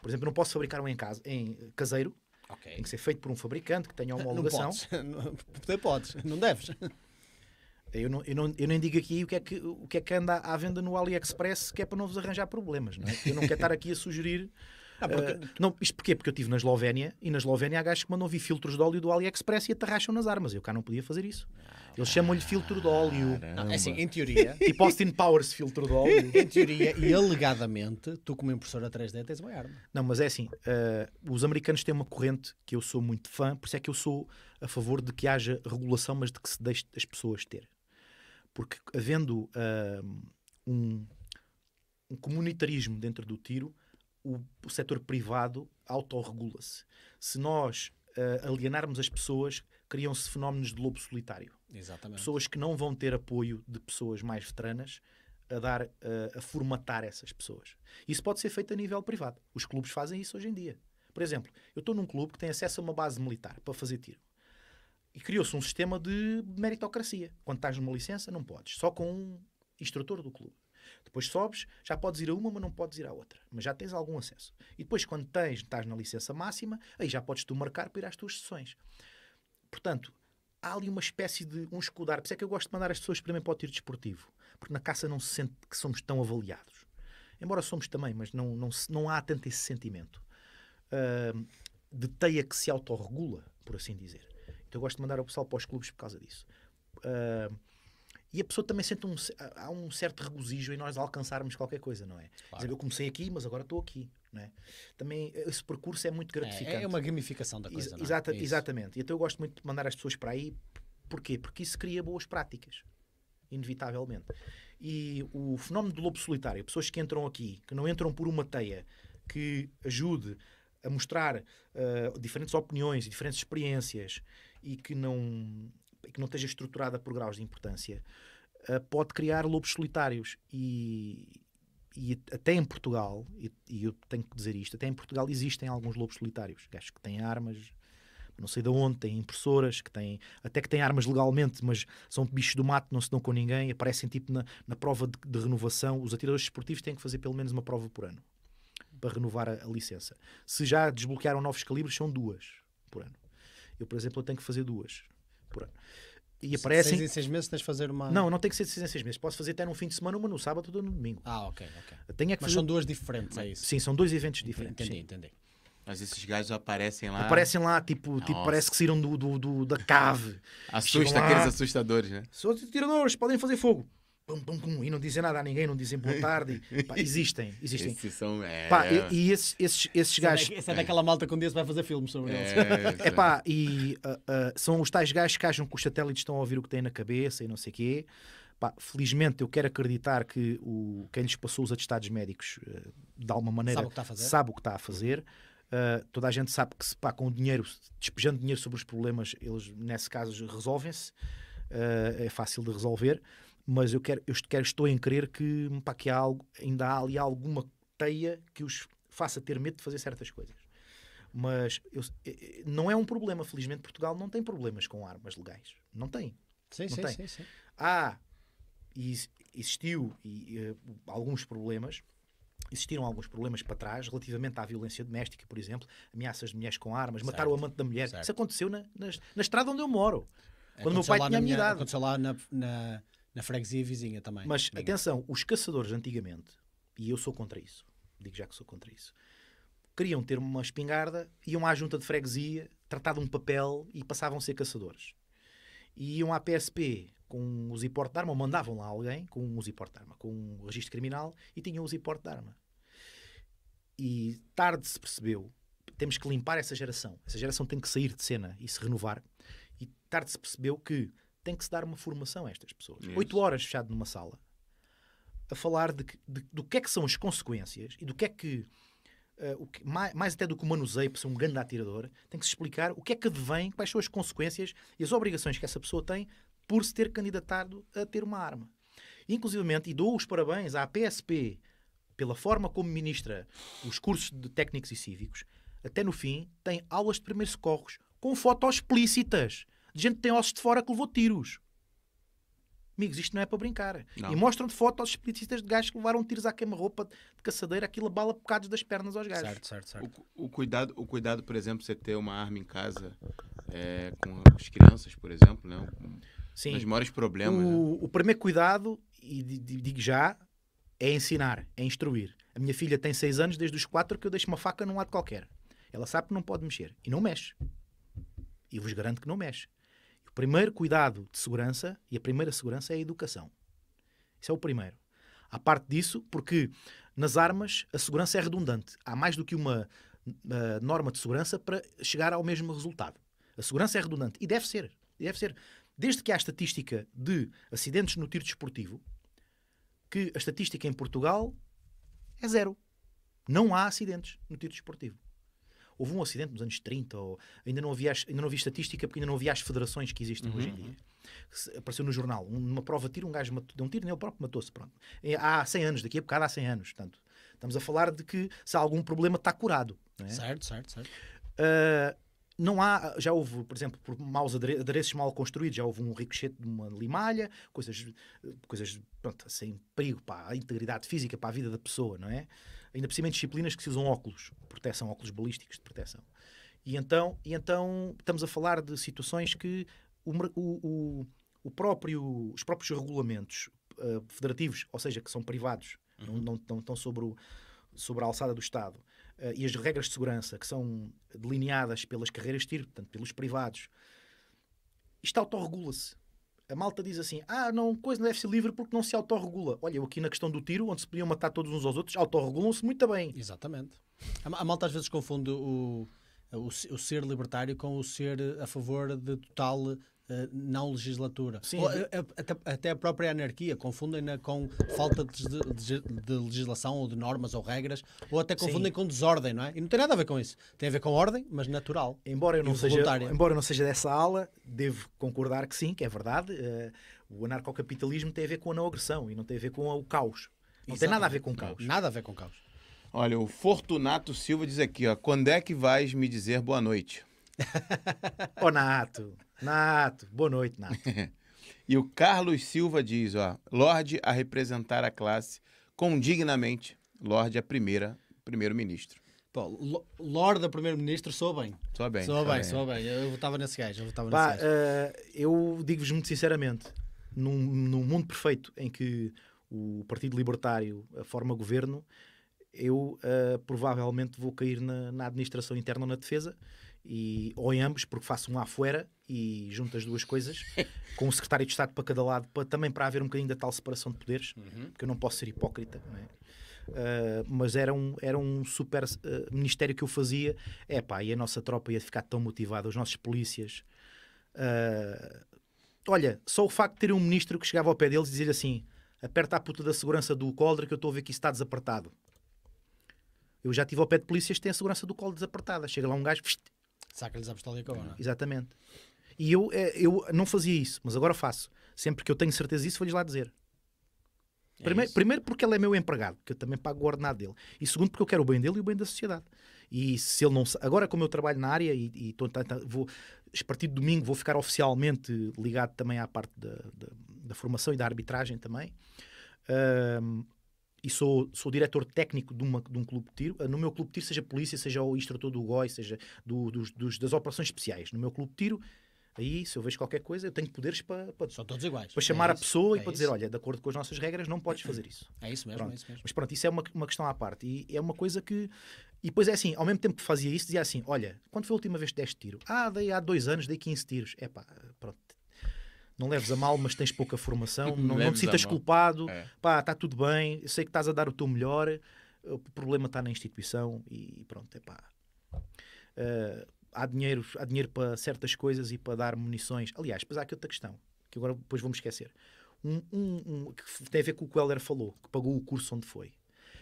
Por exemplo, não posso fabricar um em, casa, em caseiro. Okay. Tem que ser feito por um fabricante que tenha homologação. *laughs* Não podes. Não, podes, não deves. Eu, não, eu, não, eu nem digo aqui o que, é que, o que é que anda à venda no AliExpress, que é para não vos arranjar problemas, não é? Eu não quero estar aqui a sugerir. *laughs* Ah, porque... Uh, não, isto porquê? Porque eu estive na Eslovénia e na Eslovénia há gajos que mandam vir filtros de óleo do AliExpress e atarracham nas armas. Eu cá não podia fazer isso. Eles chamam-lhe filtro de óleo. Não, é assim, em tipo teoria. e *laughs* tipo Austin Powers filtro de óleo. *laughs* em teoria e alegadamente, tu como impressora 3D tens uma arma. Não, mas é assim, uh, os americanos têm uma corrente que eu sou muito fã, por isso é que eu sou a favor de que haja regulação, mas de que se deixe as pessoas ter. Porque havendo uh, um, um, comunitarismo dentro do tiro, o, o setor privado autorregula-se. Se nós uh, alienarmos as pessoas, criam-se fenómenos de lobo solitário. Exatamente. Pessoas que não vão ter apoio de pessoas mais veteranas a dar, eh, a formatar essas pessoas. Isso pode ser feito a nível privado. Os clubes fazem isso hoje em dia. Por exemplo, eu estou num clube que tem acesso a uma base militar para fazer tiro. E criou-se um sistema de meritocracia. Quando estás numa licença, não podes. Só com um instrutor do clube. Depois sobes, já podes ir a uma, mas não podes ir à outra. Mas já tens algum acesso. E depois, quando tens, estás na licença máxima, aí já podes tu marcar para ir às tuas sessões. Portanto, há ali uma espécie de um escudar. Por isso é que eu gosto de mandar as pessoas também para o tiro desportivo. Porque na caça não se sente que somos tão avaliados. Embora somos também, mas não, não, não há tanto esse sentimento. Uh, de teia que se autorregula, por assim dizer. Então eu gosto de mandar o pessoal para os clubes por causa disso. Uh, e a pessoa também sente um, há um certo regozijo em nós alcançarmos qualquer coisa, não é? Claro. Dizer, eu comecei aqui, mas agora estou aqui, não é? Também esse percurso é muito gratificante. É, é uma gamificação da coisa, Ex é? exata, é Exatamente. E então eu gosto muito de mandar as pessoas para aí. Porquê? Porque isso cria boas práticas, inevitavelmente. E o fenómeno do lobo solitário, pessoas que entram aqui, que não entram por uma teia, que ajude a mostrar uh, diferentes opiniões e diferentes experiências e que não, e que não esteja estruturada por graus de importância, uh, pode criar lobos solitários. E, e até em Portugal, e, e, eu tenho que dizer isto, até em Portugal existem alguns lobos solitários, gajos que têm armas, não sei de onde, têm impressoras, que têm, até que têm armas legalmente, mas são bichos do mato, não se dão com ninguém, aparecem tipo na, na prova de, de renovação. Os atiradores esportivos têm que fazer pelo menos uma prova por ano para renovar a, a licença. Se já desbloquearam novos calibres, são duas por ano. Eu, por exemplo, eu tenho que fazer duas por ano. E aparecem. Seis em seis meses tens de fazer uma. Não, não tem que ser de seis em seis meses. Posso fazer até num fim de semana, uma no sábado, ou no domingo. Ah, ok, ok. Tenho é que Mas fazer... são duas diferentes, é isso? Sim, são dois eventos diferentes. Entendi, sim. entendi. Mas esses gajos aparecem lá. Aparecem lá, tipo, tipo parece que saíram do, do, do da cave. *laughs* Assusta aqueles assustadores, né? São tiradores, podem fazer fogo pum, pum, pum, e não dizem nada a ninguém, não dizem boa tarde. Pá, existem, existem. são, é... Pá, e, e, esses, esses, esses é gajos. Essa é daquela malta que um dia vai fazer filmes sobre eles. É, é *laughs* pá, e uh, uh, são os tais gajos que acham que os satélites estão a ouvir o que têm na cabeça e não sei o quê. Pá, felizmente eu quero acreditar que o, quem lhes passou os atestados médicos ah, de alguma maneira sabe o que está a fazer. Sabe o que está a fazer. Uh, toda a gente sabe que se pá, com o dinheiro, despejando dinheiro sobre os problemas, eles nesse caso resolvem-se. Uh, é fácil de resolver mas eu quero, eu quero estou em crer que, pá, que há algo, ainda há ali alguma teia que os faça ter medo de fazer certas coisas. Mas eu, não é um problema, felizmente Portugal não tem problemas com armas legais. Não tem. Sim, não sim, tem. sim, sim. Há, e existiu e, e, eh, alguns problemas, existiram alguns problemas para trás relativamente à violência doméstica, por exemplo, ameaças de mulheres com armas, certo. matar o amante da mulher. Certo. Isso aconteceu na, na, na estrada onde eu moro. Quando aconteceu meu pai tinha a minha idade. Aconteceu lá na... na na freguesia vizinha também. Mas atenção, os caçadores antigamente, e eu sou contra isso, digo já que sou contra isso, queriam ter uma espingarda, iam à junta de freguesia, tratavam de um papel e passavam a ser caçadores. E iam à PSP com os porte de arma, ou mandavam lá alguém com os porte de arma, com um registro criminal, e tinham os porte de arma. E tarde se percebeu, temos que limpar essa geração. Essa geração tem que sair de cena e se renovar. E tarde se percebeu que tem que se dar uma formação a estas pessoas. Isso. Oito horas fechado numa sala a falar de, de, do que é que são as consequências e do que é que, uh, que mais, mais, até do que o manuseio para ser um grande atirador, tem que se explicar o que é que advém, quais são as consequências e as obrigações que essa pessoa tem por se ter candidatado a ter uma arma. Inclusive, e dou os parabéns à PSP pela forma como ministra os cursos de técnicos e cívicos, até no fim tem aulas de primeiros socorros com fotos explícitas de gente que tem ossos de fora que levou tiros. Amigos, isto não é para brincar. Não. E mostram de fotos aos espiritistas de gajos que levaram tiros à queima-roupa de caçadeira, aquilo bala bocados das pernas aos gajos. Certo, certo, certo. O, o, cuidado, o cuidado, por exemplo, você ter uma arma em casa é, com as crianças, por exemplo, né? Sim. Um dos maiores problemas. O, né? o primeiro cuidado, e digo já, é ensinar, é instruir. A minha filha tem 6 anos, desde os 4 que eu deixo uma faca num lado qualquer. Ela sabe que não pode mexer. E não mexe. E vos garanto que não mexe primeiro cuidado de segurança e a primeira segurança é a educação. Isso é o primeiro. A parte disso, porque nas armas a segurança é redundante. Há mais do que uma uh, norma de segurança para chegar ao mesmo resultado. A segurança é redundante e deve ser. Deve ser. Desde que há estatística de acidentes no tiro desportivo, que a estatística em Portugal é zero. Não há acidentes no tiro desportivo. Houve um acidente nos anos 30, ou ainda não havia, ainda não havia estatística porque ainda não havia as federações que existem uhum. hoje em uhum. dia. Apareceu no jornal, numa prova tiro, um gajo matou, deu um tiro, nem ele próprio matou-se. Pronto. É, há 100 anos, daqui a bocado há 100 anos. Portanto, estamos a falar de que se há algum problema está curado. É? Certo, certo, certo. Uh, não há, já houve, por exemplo, por maus adereços mal construídos, já houve um ricochete de uma limalha, coisas, coisas pronto, sem perigo para a integridade física, para a vida da pessoa, não é? Ainda por cima em disciplinas que se usam óculos, proteção, óculos balísticos de proteção. E então, e então estamos a falar de situações que o, o, o próprio, os próprios regulamentos uh, federativos, ou seja, que são privados, uhum. não, não estão sobre, o, sobre a alçada do Estado, uh, e as regras de segurança que são delineadas pelas carreiras de tiro, portanto, pelos privados, isto autorregula-se. A malta diz assim: ah, não, coisa não deve ser livre porque não se autorregula. Olha, eu aqui na questão do tiro, onde se podiam matar todos uns aos outros, autorregulam-se muito bem. Exatamente. A, malta às vezes confunde o, o, o, ser libertário com o ser a favor de total eh, não legislatura. Sim. Ou, eh, eh, até, até, a própria anarquia, confundem-na com falta de, de, de, legislação ou de normas ou regras, ou até confundem Sim. com desordem, não é? E não tem nada a ver com isso. Tem a ver com ordem, mas natural. Embora eu não, seja, embora eu não seja dessa ala, devo concordar que sim, que é verdade. Uh, o anarcocapitalismo tem a ver com a não agressão e não tem a ver com o caos. Não Exatamente. tem nada a ver com caos. Nada a ver com caos. Olha, o Fortunato Silva diz aqui, ó, quando é que vais me dizer boa noite? Ô, Nato, Nato, boa noite, Nato. *laughs* e o Carlos Silva diz, ó, Lorde a representar a classe condignamente, Lorde é a primeira primeiro-ministro. Pô, Lorde a primeiro-ministro sou bem. Sou bem. Sou bem, sou bem. Eu votava nesse gajo, eu votava Pá, nesse gajo. Uh, eu digo-vos muito sinceramente, num, num mundo perfeito em que o Partido Libertário eh, forma governo, eu uh, provavelmente vou cair na, na administração interna ou na defesa, e, ou em ambos, porque faço um lá fora e junto as duas coisas, *laughs* com o secretário de Estado para cada lado, para, também para haver um bocadinho da tal separação de poderes, uhum. porque eu não posso ser hipócrita, não é? Uh, mas era um, era um super uh, ministério que eu fazia. É pá, e a nossa tropa ia ficar tão motivada, os nossos polícias. Uh, olha, só o facto de ter um ministro que chegava ao pé deles e dizia assim: aperta a puta da segurança do coldre que eu estou a ver que isso está desapertado. Eu já estive ao pé de polícias que têm a segurança do colo desapertada. Chega lá um gajo, Saca-lhes a pistola e acabou, não é? Exatamente. E eu, é, eu não fazia isso, mas agora faço. Sempre que eu tenho certeza disso, vou-lhes lá dizer. É primeiro, primeiro, porque ele é meu empregado, que eu também pago o ordenado dele. E segundo, porque eu quero o bem dele e o bem da sociedade. E se ele não Agora, como eu trabalho na área e, e tô, vou, a partir de domingo vou ficar oficialmente ligado também à parte da, da, da formação e da arbitragem também. Uh, e sou, sou diretor técnico de, uma, de um clube de tiro, ah, no meu clube de tiro, seja polícia, seja o instrutor do GOI, seja do, dos, dos, das operações especiais, no meu clube de tiro, aí se eu vejo qualquer coisa, eu tenho poderes para, para, São todos iguais. para é chamar é a pessoa é e para isso. dizer: olha, de acordo com as nossas regras, não podes é, é fazer isso. É isso mesmo, é isso mesmo. Mas pronto, isso é uma, uma questão à parte. E é uma coisa que. E depois é assim, ao mesmo tempo que fazia isso, dizia assim: olha, quando foi a última vez que deste tiro? Ah, dei há dois anos, dei 15 tiros. É pá, pronto não leves a mal, mas tens pouca formação, não, não te sintas culpado, é. pá, está tudo bem, sei que estás a dar o teu melhor, o problema está na instituição e pronto, é pá. Uh, ah, há, dinheiro, há dinheiro para certas coisas e para dar munições. Aliás, depois há aqui outra questão, que agora depois vamos esquecer. Um, um, um, que tem a ver com o que o Heller falou, que pagou o curso onde foi.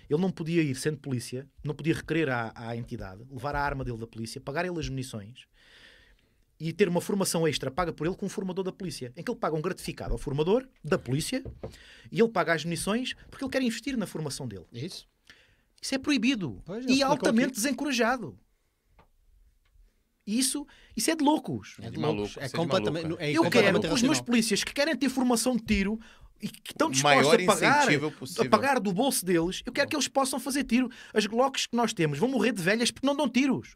Ele não podia ir sendo polícia, não podia requerer à, à entidade, levar a arma dele da polícia, pagar ele as munições e ter uma formação extra paga por ele com um formador da polícia, em que ele paga um gratificado ao formador da polícia e ele paga as munições porque ele quer investir na formação dele. É isso. Isso é proibido pois, é e altamente aqui. desencorajado. Isso, isso é de loucos. É de é maluco. É completamente. É eu quero os meus polícias que querem ter formação de tiro e que estão dispostos a pagar, a pagar do bolso deles, eu quero que eles possam fazer tiro. As Glocks que nós temos vão morrer de velhas porque não dão tiros.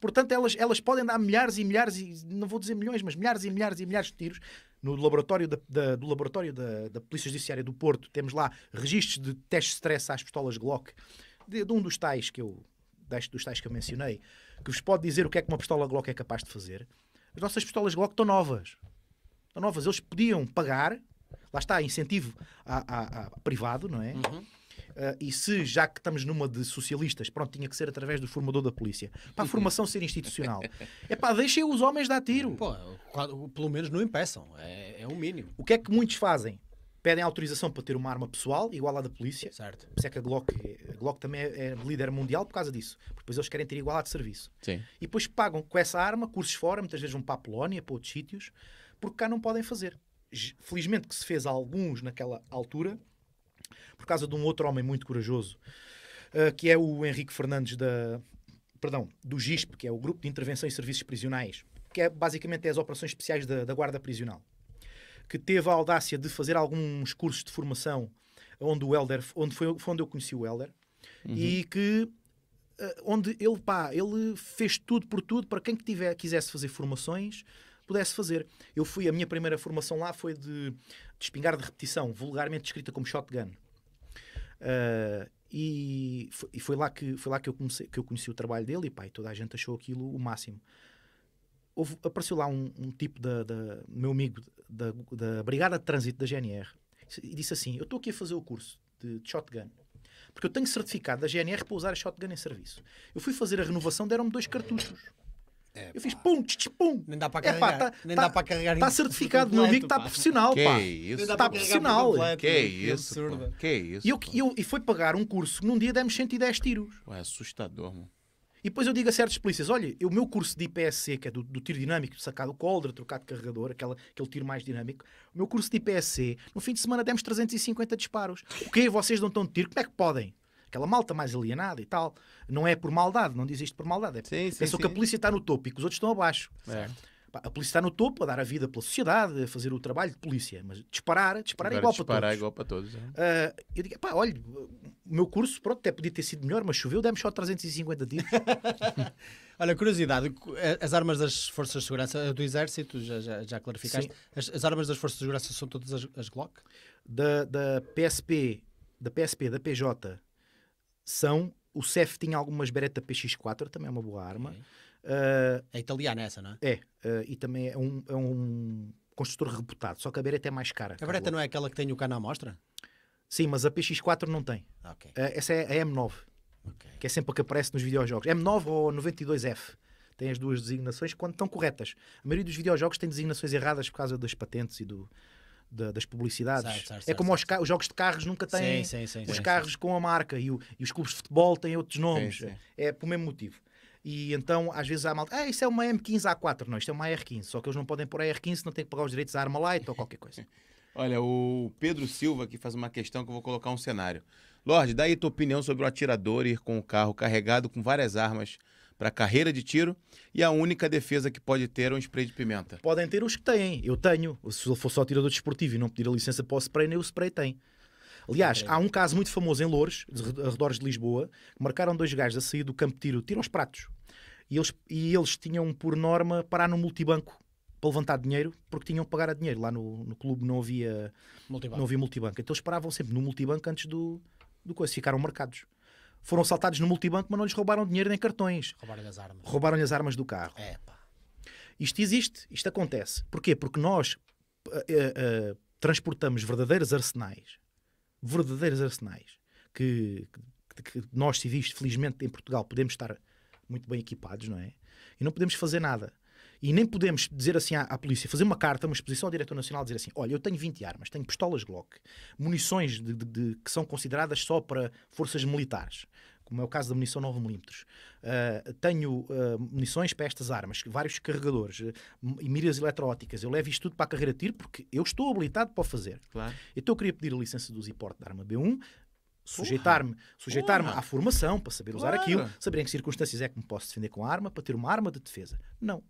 Portanto, elas, elas podem dar milhares e milhares, e não vou dizer milhões, mas milhares e milhares e milhares de tiros. No laboratório da, da do laboratório da, da Polícia Judiciária do Porto, temos lá registros de testes de stress às pistolas Glock, de, de um dos tais que eu dos tais que eu mencionei, que vos pode dizer o que é que uma pistola Glock é capaz de fazer. As nossas pistolas Glock estão novas. Estão novas. Eles podiam pagar, lá está, incentivo a, a, a privado, não é? Uhum Uh, e se, já que estamos numa de socialistas, pronto, tinha que ser através do formador da polícia. Para a uhum. formação ser institucional. É *laughs* pá, deixem os homens dar tiro. Pô, pelo menos não impeçam. É, é o mínimo. O que é que muitos fazem? Pedem autorização para ter uma arma pessoal, igual à da polícia. Certo. Por isso é que a Glock, a Glock também é, é líder mundial por causa disso. Porque depois eles querem ter igual de serviço. Sim. E depois pagam com essa arma cursos fora, muitas vezes vão para a Polónia, para outros sítios, porque cá não podem fazer. Felizmente que se fez alguns naquela altura, por causa de um outro homem muito corajoso, uh, que é o Henrique Fernandes da, perdão, do GISP, que é o Grupo de Intervenção e Serviços Prisionais, que é basicamente é as operações especiais da, da Guarda Prisional, que teve a audácia de fazer alguns cursos de formação onde o Elder, onde foi, foi onde eu conheci o Elder, uhum. e que eh, onde ele, pá, ele fez tudo por tudo para quem que tiver, quisesse fazer formações pudesse fazer. Eu fui, a minha primeira formação lá foi de, de espingarda de repetição, vulgarmente descrita como shotgun. Uh, e foi, e foi, lá que foi lá que eu comecei que eu conheci o trabalho dele e pai toda a gente achou aquilo o máximo Houve, apareceu lá um, um tipo da, da, meu amigo da, da brigada de trânsito da GNR e disse assim eu estou aqui a fazer o curso de, de, shotgun porque eu tenho certificado da GNR para usar a shotgun em serviço eu fui fazer a renovação deram-me dois cartuchos é, eu fiz pum, tch, pum. Nem dá para é carregar. É, tá, nem tá, dá para carregar. Está certificado, meu amigo está profissional, que pá. Isso, está profissional. que é isso, pô. que é isso. E, eu, eu, e foi pagar um curso que num dia demos 110 tiros. é assustador, mano. E depois eu digo a certos polícias: olha, o meu curso de IPSC, que é do, do tiro dinâmico, sacado o do coldre, de carregador, aquela, aquele tiro mais dinâmico, o meu curso de IPSC, no fim de semana demos 350 disparos. O quê? Vocês não estão de tiro? Como é que podem? aquela malta mais alienada e tal. Não é por maldade, não diz isto por maldade. É, sim, sim, pensam sim. que a polícia está no topo e que os outros estão abaixo. É. A polícia está no topo a dar a vida pela sociedade, a fazer o trabalho de polícia, mas disparar, disparar, é igual, disparar é igual para é todos. É. Uh, eu digo, pá, olha, o meu curso, pronto, até podia ter sido melhor, mas choveu, demos só 350 tiros. *laughs* olha, curiosidade, eh, as armas das forças de segurança, do exército, já, já, já clarificaste, as, as, armas das forças de segurança são todas as, as Glock? Da, da PSP, da PSP, da PJ, são. O CEF tinha algumas Beretta PX4, também é uma boa arma. Okay. Uh, é italiana essa, não é? É, uh, e também é um, é um construtor reputado só que a Beretta é mais cara. A Beretta não é aquela que tem o cano na mostra? Sim, mas a PX4 não tem. Okay. Uh, essa é a M9, okay. que é sempre a que aparece nos videojogos. M9 ou 92F tem as duas designações quando estão corretas. A maioria dos videojogos tem designações erradas por causa das patentes e do, de, das publicidades. Certo, certo, é como os, os, jogos de carros nunca têm sim, sim, sim, os carros com a marca e, o, e, os clubes de futebol têm outros nomes. É pelo mesmo motivo. E então, às vezes há malta, ah, isso é uma M15A4, não, isto é uma R15, só que eles não podem pôr a R15, não tem que pagar os direitos à light ou qualquer coisa. *laughs* Olha, o Pedro Silva aqui faz uma questão que eu vou colocar um cenário. Lorde, daí tua opinião sobre o atirador ir com o carro carregado com várias armas para carreira de tiro e a única defesa que pode ter é um spray de pimenta. Podem ter os que têm, eu tenho. Se ele for só tirador desportivo e não pedir a licença para o spray, nem o spray tem. Aliás, há um caso muito famoso em Louros, arredores de Lisboa, que marcaram dois gajos a sair do campo de tiro, tiram os pratos. E eles, e eles tinham por norma parar no multibanco para levantar dinheiro, porque tinham que pagar a dinheiro. Lá no, no clube não havia multibanco. não havia multibanco. Então eles paravam sempre no multibanco antes do, do coisa, ficaram marcados foram saltados no multibanco, mas não lhes roubaram dinheiro nem cartões. Roubaram-lhe as armas. Roubaram-lhe as armas do carro. Epa. É, isto existe, isto acontece. Porquê? Porque nós uh, uh, uh, transportamos verdadeiros arsenais, verdadeiros arsenais, que, que, que nós civis, felizmente, em Portugal, podemos estar muito bem equipados, não é? E não podemos fazer nada. E nem podemos dizer assim à, à, polícia, fazer uma carta, uma exposição ao diretor nacional, dizer assim: olha, eu tenho 20 armas, tenho pistolas Glock, munições de, de, de, que são consideradas só para forças militares, como é o caso da munição 9mm. Uh, ah, tenho uh, munições para estas armas, vários carregadores uh, e miras eletróticas. Eu levo isto tudo para a carreira de tiro porque eu estou habilitado para o fazer. Claro. Então eu queria pedir a licença do uso e porte da arma B1, sujeitar-me sujeitar à formação para saber usar claro. aquilo, saber em que circunstâncias é que me posso defender com a arma, para ter uma arma de defesa. Não,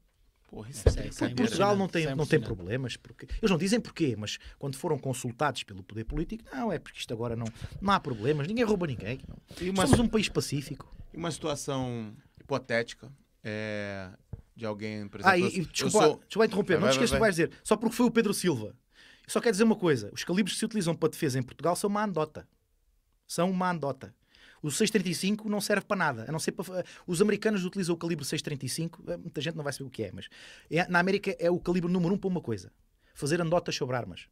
Porra, isso é, é, é Portugal não tem, é não tem problemas. Porque, eles não dizem porquê, mas quando foram consultados pelo poder político, não, é porque isto agora não, não há problemas, ninguém rouba ninguém. Uma, Somos um país pacífico. E uma situação hipotética é, de alguém, por Ah, e, e, desculpa, sou... deixa eu interromper, vai, não te esqueças que vais dizer, só porque foi o Pedro Silva. Só quero dizer uma coisa, os calibres que se utilizam para defesa em Portugal são uma andota. São uma andota. O 6.35 não serve para nada, a não ser para... Os americanos utilizam o calibre 6.35, eh, muita gente não vai saber o que é, mas é, na América é o calibre número um para uma coisa. Fazer andotas sobre armas.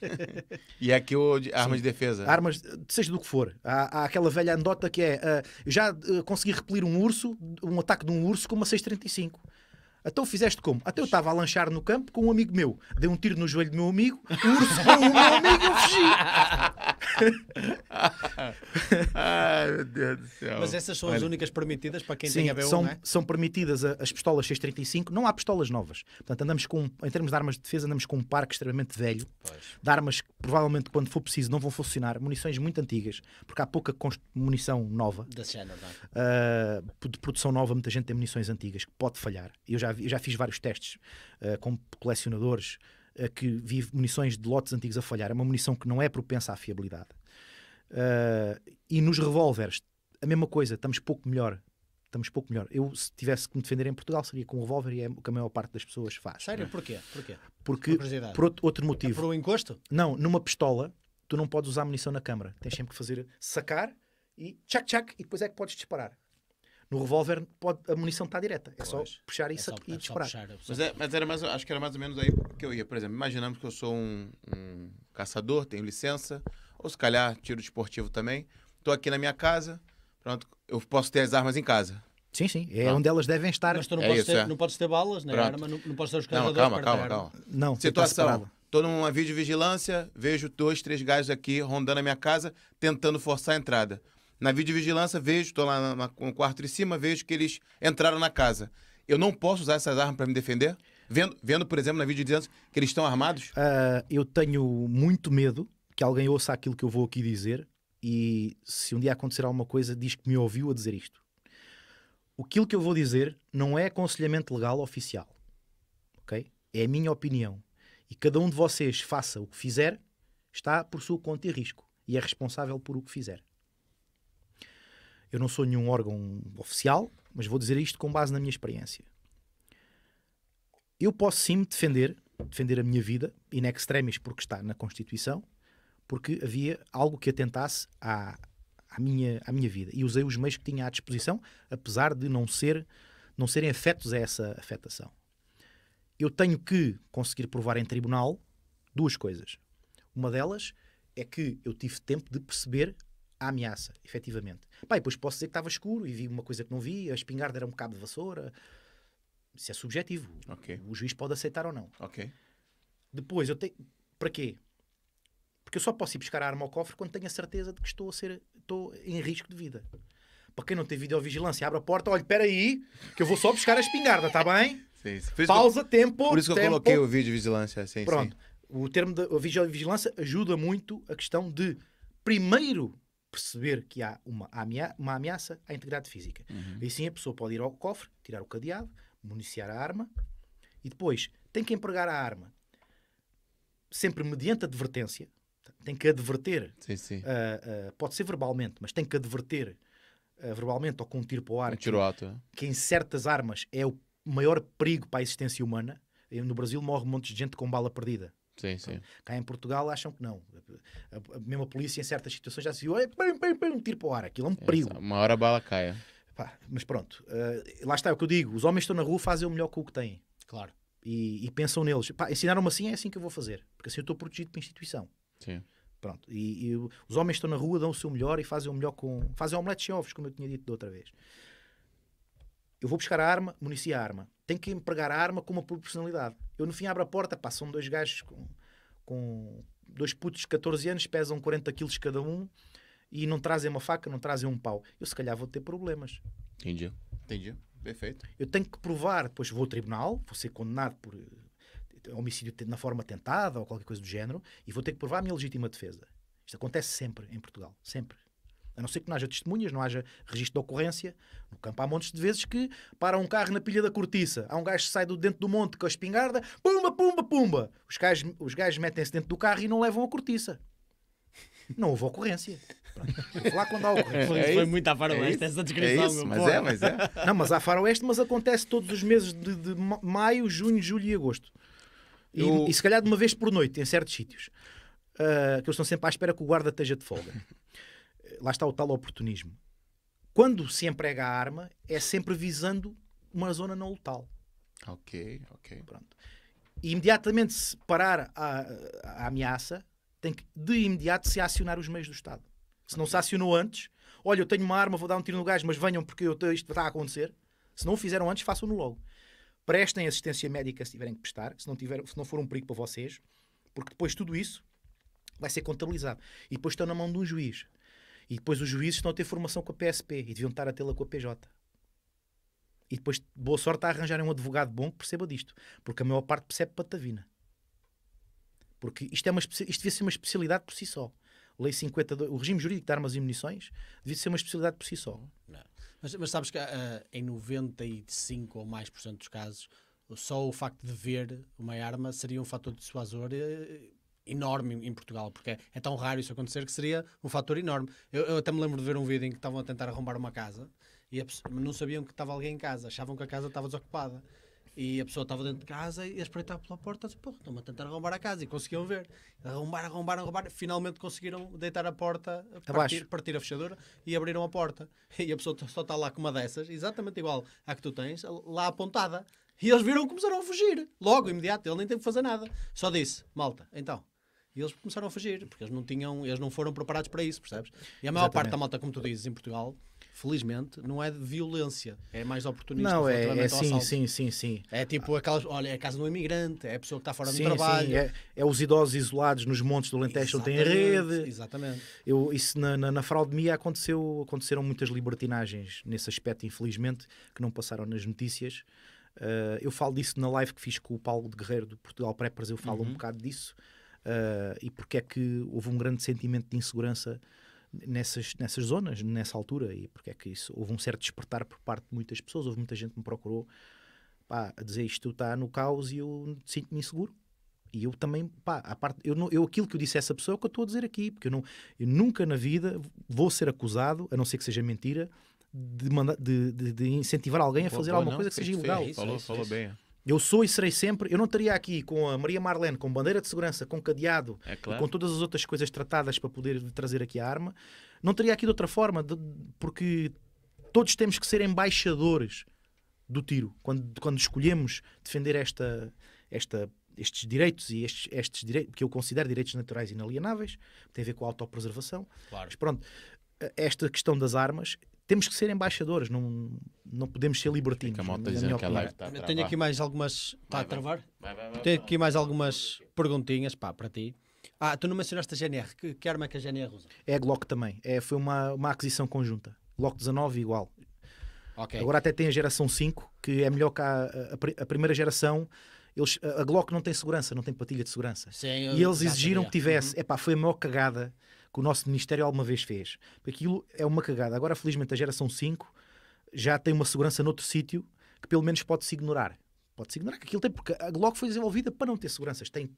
*laughs* e é aqui o armas Sim. de defesa. Armas, seja do que for. Há, há aquela velha andota que é: uh, já uh, consegui repelir um urso, um ataque de um urso com uma 635. Então fizeste como? Até eu estava a lanchar no campo com um amigo meu. Dei um tiro no joelho do meu amigo, urso urso o meu amigo eu fugi. *laughs* Ai, meu Deus do céu. Mas essas são Olha. as únicas permitidas para quem Sim, tem a B1, são, é? são permitidas as pistolas 6.35. Não há pistolas novas. Portanto, andamos com, em termos de armas de defesa, andamos com um parque extremamente velho. Pois. De armas que provavelmente, quando for preciso, não vão funcionar. Munições muito antigas, porque há pouca munição nova. Da género, não é? Uh, de produção nova, muita gente tem munições antigas, que pode falhar. Eu já já, já fiz vários testes uh, com colecionadores uh, que vi munições de lotes antigos a falhar. É uma munição que não é propensa à fiabilidade. Uh, e nos revólveres, a mesma coisa, estamos pouco melhor. Estamos pouco melhor. Eu, se tivesse que me defender em Portugal, seria com um revólver e é o que a maior parte das pessoas faz. Sério? É. Porquê? Porquê? Porque, por outro, outro motivo. É por um encosto? Não, numa pistola, tu não podes usar munição na câmara. Tens sempre que fazer sacar e tchac tchac e depois é que podes disparar. No revólver pode, a munição está direta. É só pois. puxar é isso é só, e é disparar. Puxar, é mas, é, mas era mais, acho que era mais ou menos aí que eu ia. Por exemplo, imaginamos que eu sou um, um caçador, tenho licença, ou se calhar tiro esportivo também. Estou aqui na minha casa, pronto, eu posso ter as armas em casa. Sim, sim, é onde elas devem estar. Mas tu não, é podes, isso, ter, é. não podes ter balas, nem né? arma, não, não podes ter os Não, calma, calma, calma. Não, situação. Estou numa videovigilância, vejo dois, três gajos aqui rondando a minha casa, tentando forçar a entrada. Na videovigilância, vejo, estou lá na, no quarto de cima, vejo que eles entraram na casa. Eu não posso usar essas armas para me defender? Vendo, vendo, por exemplo, na videovigilância que eles estão armados? Uh, eu tenho muito medo que alguém ouça aquilo que eu vou aqui dizer e se um dia acontecer alguma coisa, diz que me ouviu a dizer isto. Aquilo que eu vou dizer não é aconselhamento legal oficial. Ok? É a minha opinião. E cada um de vocês faça o que fizer, está por sua conta e risco. E é responsável por o que fizer. Eu não sou nenhum órgão oficial, mas vou dizer isto com base na minha experiência. Eu posso sim me defender, defender a minha vida, in extremis, porque está na Constituição, porque havia algo que atentasse à, à, minha, à minha vida. E usei os meios que tinha à disposição, apesar de não, ser, não serem afetos a essa afetação. Eu tenho que conseguir provar em tribunal duas coisas. Uma delas é que eu tive tempo de perceber a ameaça, efetivamente. Pá, depois posso dizer que estava escuro e vi uma coisa que não vi, a espingarda era um cabo de vassoura. Isso é subjetivo. Okay. O juiz pode aceitar ou não. Okay. Depois, eu tenho... Para quê? Porque eu só posso ir buscar a arma ao cofre quando tenho a certeza de que estou a ser... Estou em risco de vida. Para quem não tem videovigilância, abre a porta, olha, espera aí, que eu vou só buscar a espingarda, está bem? *laughs* Sim, sim. Pausa, tempo, Por isso que tempo. eu coloquei o videovigilância, sim, Pronto. Sim. O termo da videovigilância ajuda muito a questão de, primeiro, perceber que há uma, uma ameaça à integridade física. Uhum. E sim a pessoa pode ir ao cofre, tirar o cadeado, municiar a arma e depois tem que empregar a arma sempre mediante advertência. Tem que adverter. Sim, sim. Uh, uh, pode ser verbalmente, mas tem que adverter uh, verbalmente ou com um tiro para o ar. Um que, é? que, em certas armas é o maior perigo para a existência humana. No Brasil morre um monte de gente com bala perdida. Sim, sim. Cá em Portugal acham que não. A, a, mesma polícia em certas situações já se viu, pam, pam, pam, tiro para o ar, aquilo é um é, perigo. Uma hora a bala caia. É. Pá, mas pronto, uh, lá está é o que eu digo, os homens estão na rua fazem o melhor com o que têm. Claro. E, e pensam neles. Ensinaram-me assim, é assim que eu vou fazer. Porque assim eu estou protegido pela instituição. Sim. Pronto. E, e, os homens estão na rua, dão o seu melhor e fazem o melhor com. Fazem omeletes sem ovos, como eu tinha dito da outra vez. Eu vou buscar a arma, municia a arma tem que empregar a arma com uma proporcionalidade. Eu no fim abro a porta, pá, são dois gajos com, com dois putos de 14 anos, pesam 40 quilos cada um e não trazem uma faca, não trazem um pau. Eu se calhar vou ter problemas. Entendi, entendi. Perfeito. Eu tenho que provar, depois vou ao tribunal, vou ser condenado por eh, homicídio na forma tentada ou qualquer coisa do género e vou ter que provar a minha legítima defesa. Isto acontece sempre em Portugal, sempre. A não ser que não haja testemunhas, não haja registro de ocorrência. No campo há montes de vezes que para um carro na pilha da cortiça. Há um gajo que sai do dentro do monte com a espingarda, pumba, pumba, pumba. Os gajos, os gajos metem-se dentro do carro e não levam a cortiça. Não houve ocorrência. Pronto. Lá quando há *laughs* ocorrência. É, é foi muito à faroeste é essa descrição, é isso, mas porra. é, mas é. Não, mas há faroeste, mas acontece todos os meses de, de maio, junho, julho e agosto. E, Eu... e, se calhar de uma vez por noite, em certos sítios. Uh, que eles estão sempre à espera que o guarda esteja de folga lá está o tal oportunismo. Quando se emprega a arma, é sempre visando uma zona não letal. Ok, ok. Pronto. E imediatamente se parar a, a ameaça, tem que de imediato se acionar os meios do Estado. Se não se acionou antes, olha, eu tenho uma arma, vou dar um tiro no gajo, mas venham porque eu, isto está a acontecer. Se não o fizeram antes, façam-no logo. Prestem assistência médica se tiverem que prestar, se não, tiver, se não for um perigo para vocês, porque depois tudo isso vai ser contabilizado. E depois estão na mão de um juiz. E depois os juízes estão a ter formação com a PSP e deviam estar a tê-la com a PJ. E depois, boa sorte a arranjarem um advogado bom que perceba disto, porque a maior parte percebe patavina. Porque isto, é uma, isto devia ser uma especialidade por si só. Lei 52, o regime jurídico de armas e munições devia ser uma especialidade por si só. Mas, mas, sabes que uh, em 95 ou mais por cento dos casos, só o facto de ver uma arma seria um fator dissuasor eh, enorme em Portugal, porque é, é tão raro isso acontecer que seria um fator enorme. Eu, eu até me lembro de ver um vídeo em que estavam a tentar arrombar uma casa e a, não sabiam que estava alguém em casa, achavam que a casa estava desocupada. E a pessoa estava dentro de casa e a espreitar pela porta, disse, porra, estão-me a tentar arrombar a casa. E conseguiam ver. Arrombar, arrombar, arrombar. Finalmente conseguiram deitar a porta, partir, partir, a fechadura e abriram a porta. E a pessoa só está lá com uma dessas, exatamente igual à que tu tens, lá apontada. E eles viram que começaram a fugir. Logo, imediato. Ele nem teve que fazer nada. Só disse, malta, então, e eles começaram a fugir, porque eles não tinham, eles não foram preparados para isso, percebes? E a maior Exatamente. parte da malta, como tu dizes, em Portugal, felizmente, não é de violência, é mais oportunista. Não, é, é sim, sim, sim, sim. É tipo aquelas, olha, é a casa do imigrante, é a pessoa que está fora sim, do trabalho. Sim, é, é, os idosos isolados nos montes do Alentejo tem têm rede. Exatamente. Eu, isso na, na, na fraudemia aconteceu, aconteceram muitas libertinagens nesse aspecto, infelizmente, que não passaram nas notícias. Uh, eu falo disso na live que fiz com o Paulo de Guerreiro do Portugal Preppers, eu falo uhum. um bocado disso uh, e porque é que houve um grande sentimento de insegurança nessas, nessas zonas, nessa altura, e porque é que isso houve um certo despertar por parte de muitas pessoas, houve muita gente que me procurou pá, a dizer isto está no caos e eu sinto-me inseguro. E eu também, pá, a parte, eu, não, eu aquilo que eu disse a essa pessoa é o que eu estou a dizer aqui, porque eu, não, eu nunca na vida vou ser acusado, a não ser que seja mentira, de, manda, de, de, de incentivar alguém a fazer Pô, alguma não, coisa que seja ilegal. Falou, falou bem. É. Eu sou e serei sempre. Eu não estaria aqui com a Maria Marlene, com bandeira de segurança, com cadeado, é claro. com todas as outras coisas tratadas para poder trazer aqui a arma. Não estaria aqui de outra forma, de, porque todos temos que ser embaixadores do tiro quando, quando escolhemos defender esta, esta, estes direitos e estes, estes direitos que eu considero direitos naturais inalienáveis, que tem a ver com a autopreservação. Claro. Mas pronto, eh, esta questão das armas temos que ser embaixadores, não, não podemos ser libertinos. Tá tenho aqui mais algumas. Está a travar? Vai, vai, vai, tenho aqui mais algumas perguntinhas pá, para ti. Ah, tu não mencionaste a GNR. Que, que arma é que a GNR usa? É a Glock também. É, foi uma, uma aquisição conjunta. Glock 19 igual. Okay. Agora até tem a geração 5, que é melhor que a, a, a primeira geração. Eles, a Glock não tem segurança, não tem patilha de segurança. Sim, e eles exigiram que tivesse. Uhum. Epá, foi a maior cagada que o nosso Ministério alguma vez fez. Aquilo é uma cagada. Agora, felizmente, a geração 5 já tem uma segurança noutro sítio que pelo menos pode-se ignorar. Pode-se ignorar que aquilo tem, porque a Glock foi desenvolvida para não ter seguranças. Tem,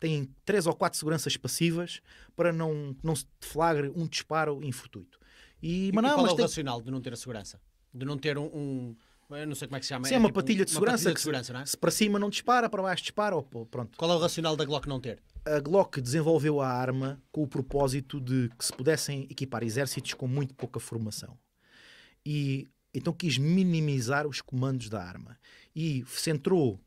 tem três ou quatro seguranças passivas para não, não se deflagre um disparo infortuito. E, e, mas não, e qual mas é o tem... racional de não ter a segurança? De não ter um... um... Eu não sei como é que se chama. Se é, é uma tipo patilha de segurança, patilha de segurança se, é? se, para cima não dispara, para baixo dispara, ou, pronto. Qual é o racional da Glock não ter? a Glock desenvolveu a arma com o propósito de que se pudessem equipar exércitos com muito pouca formação. E então quis minimizar os comandos da arma. E centrou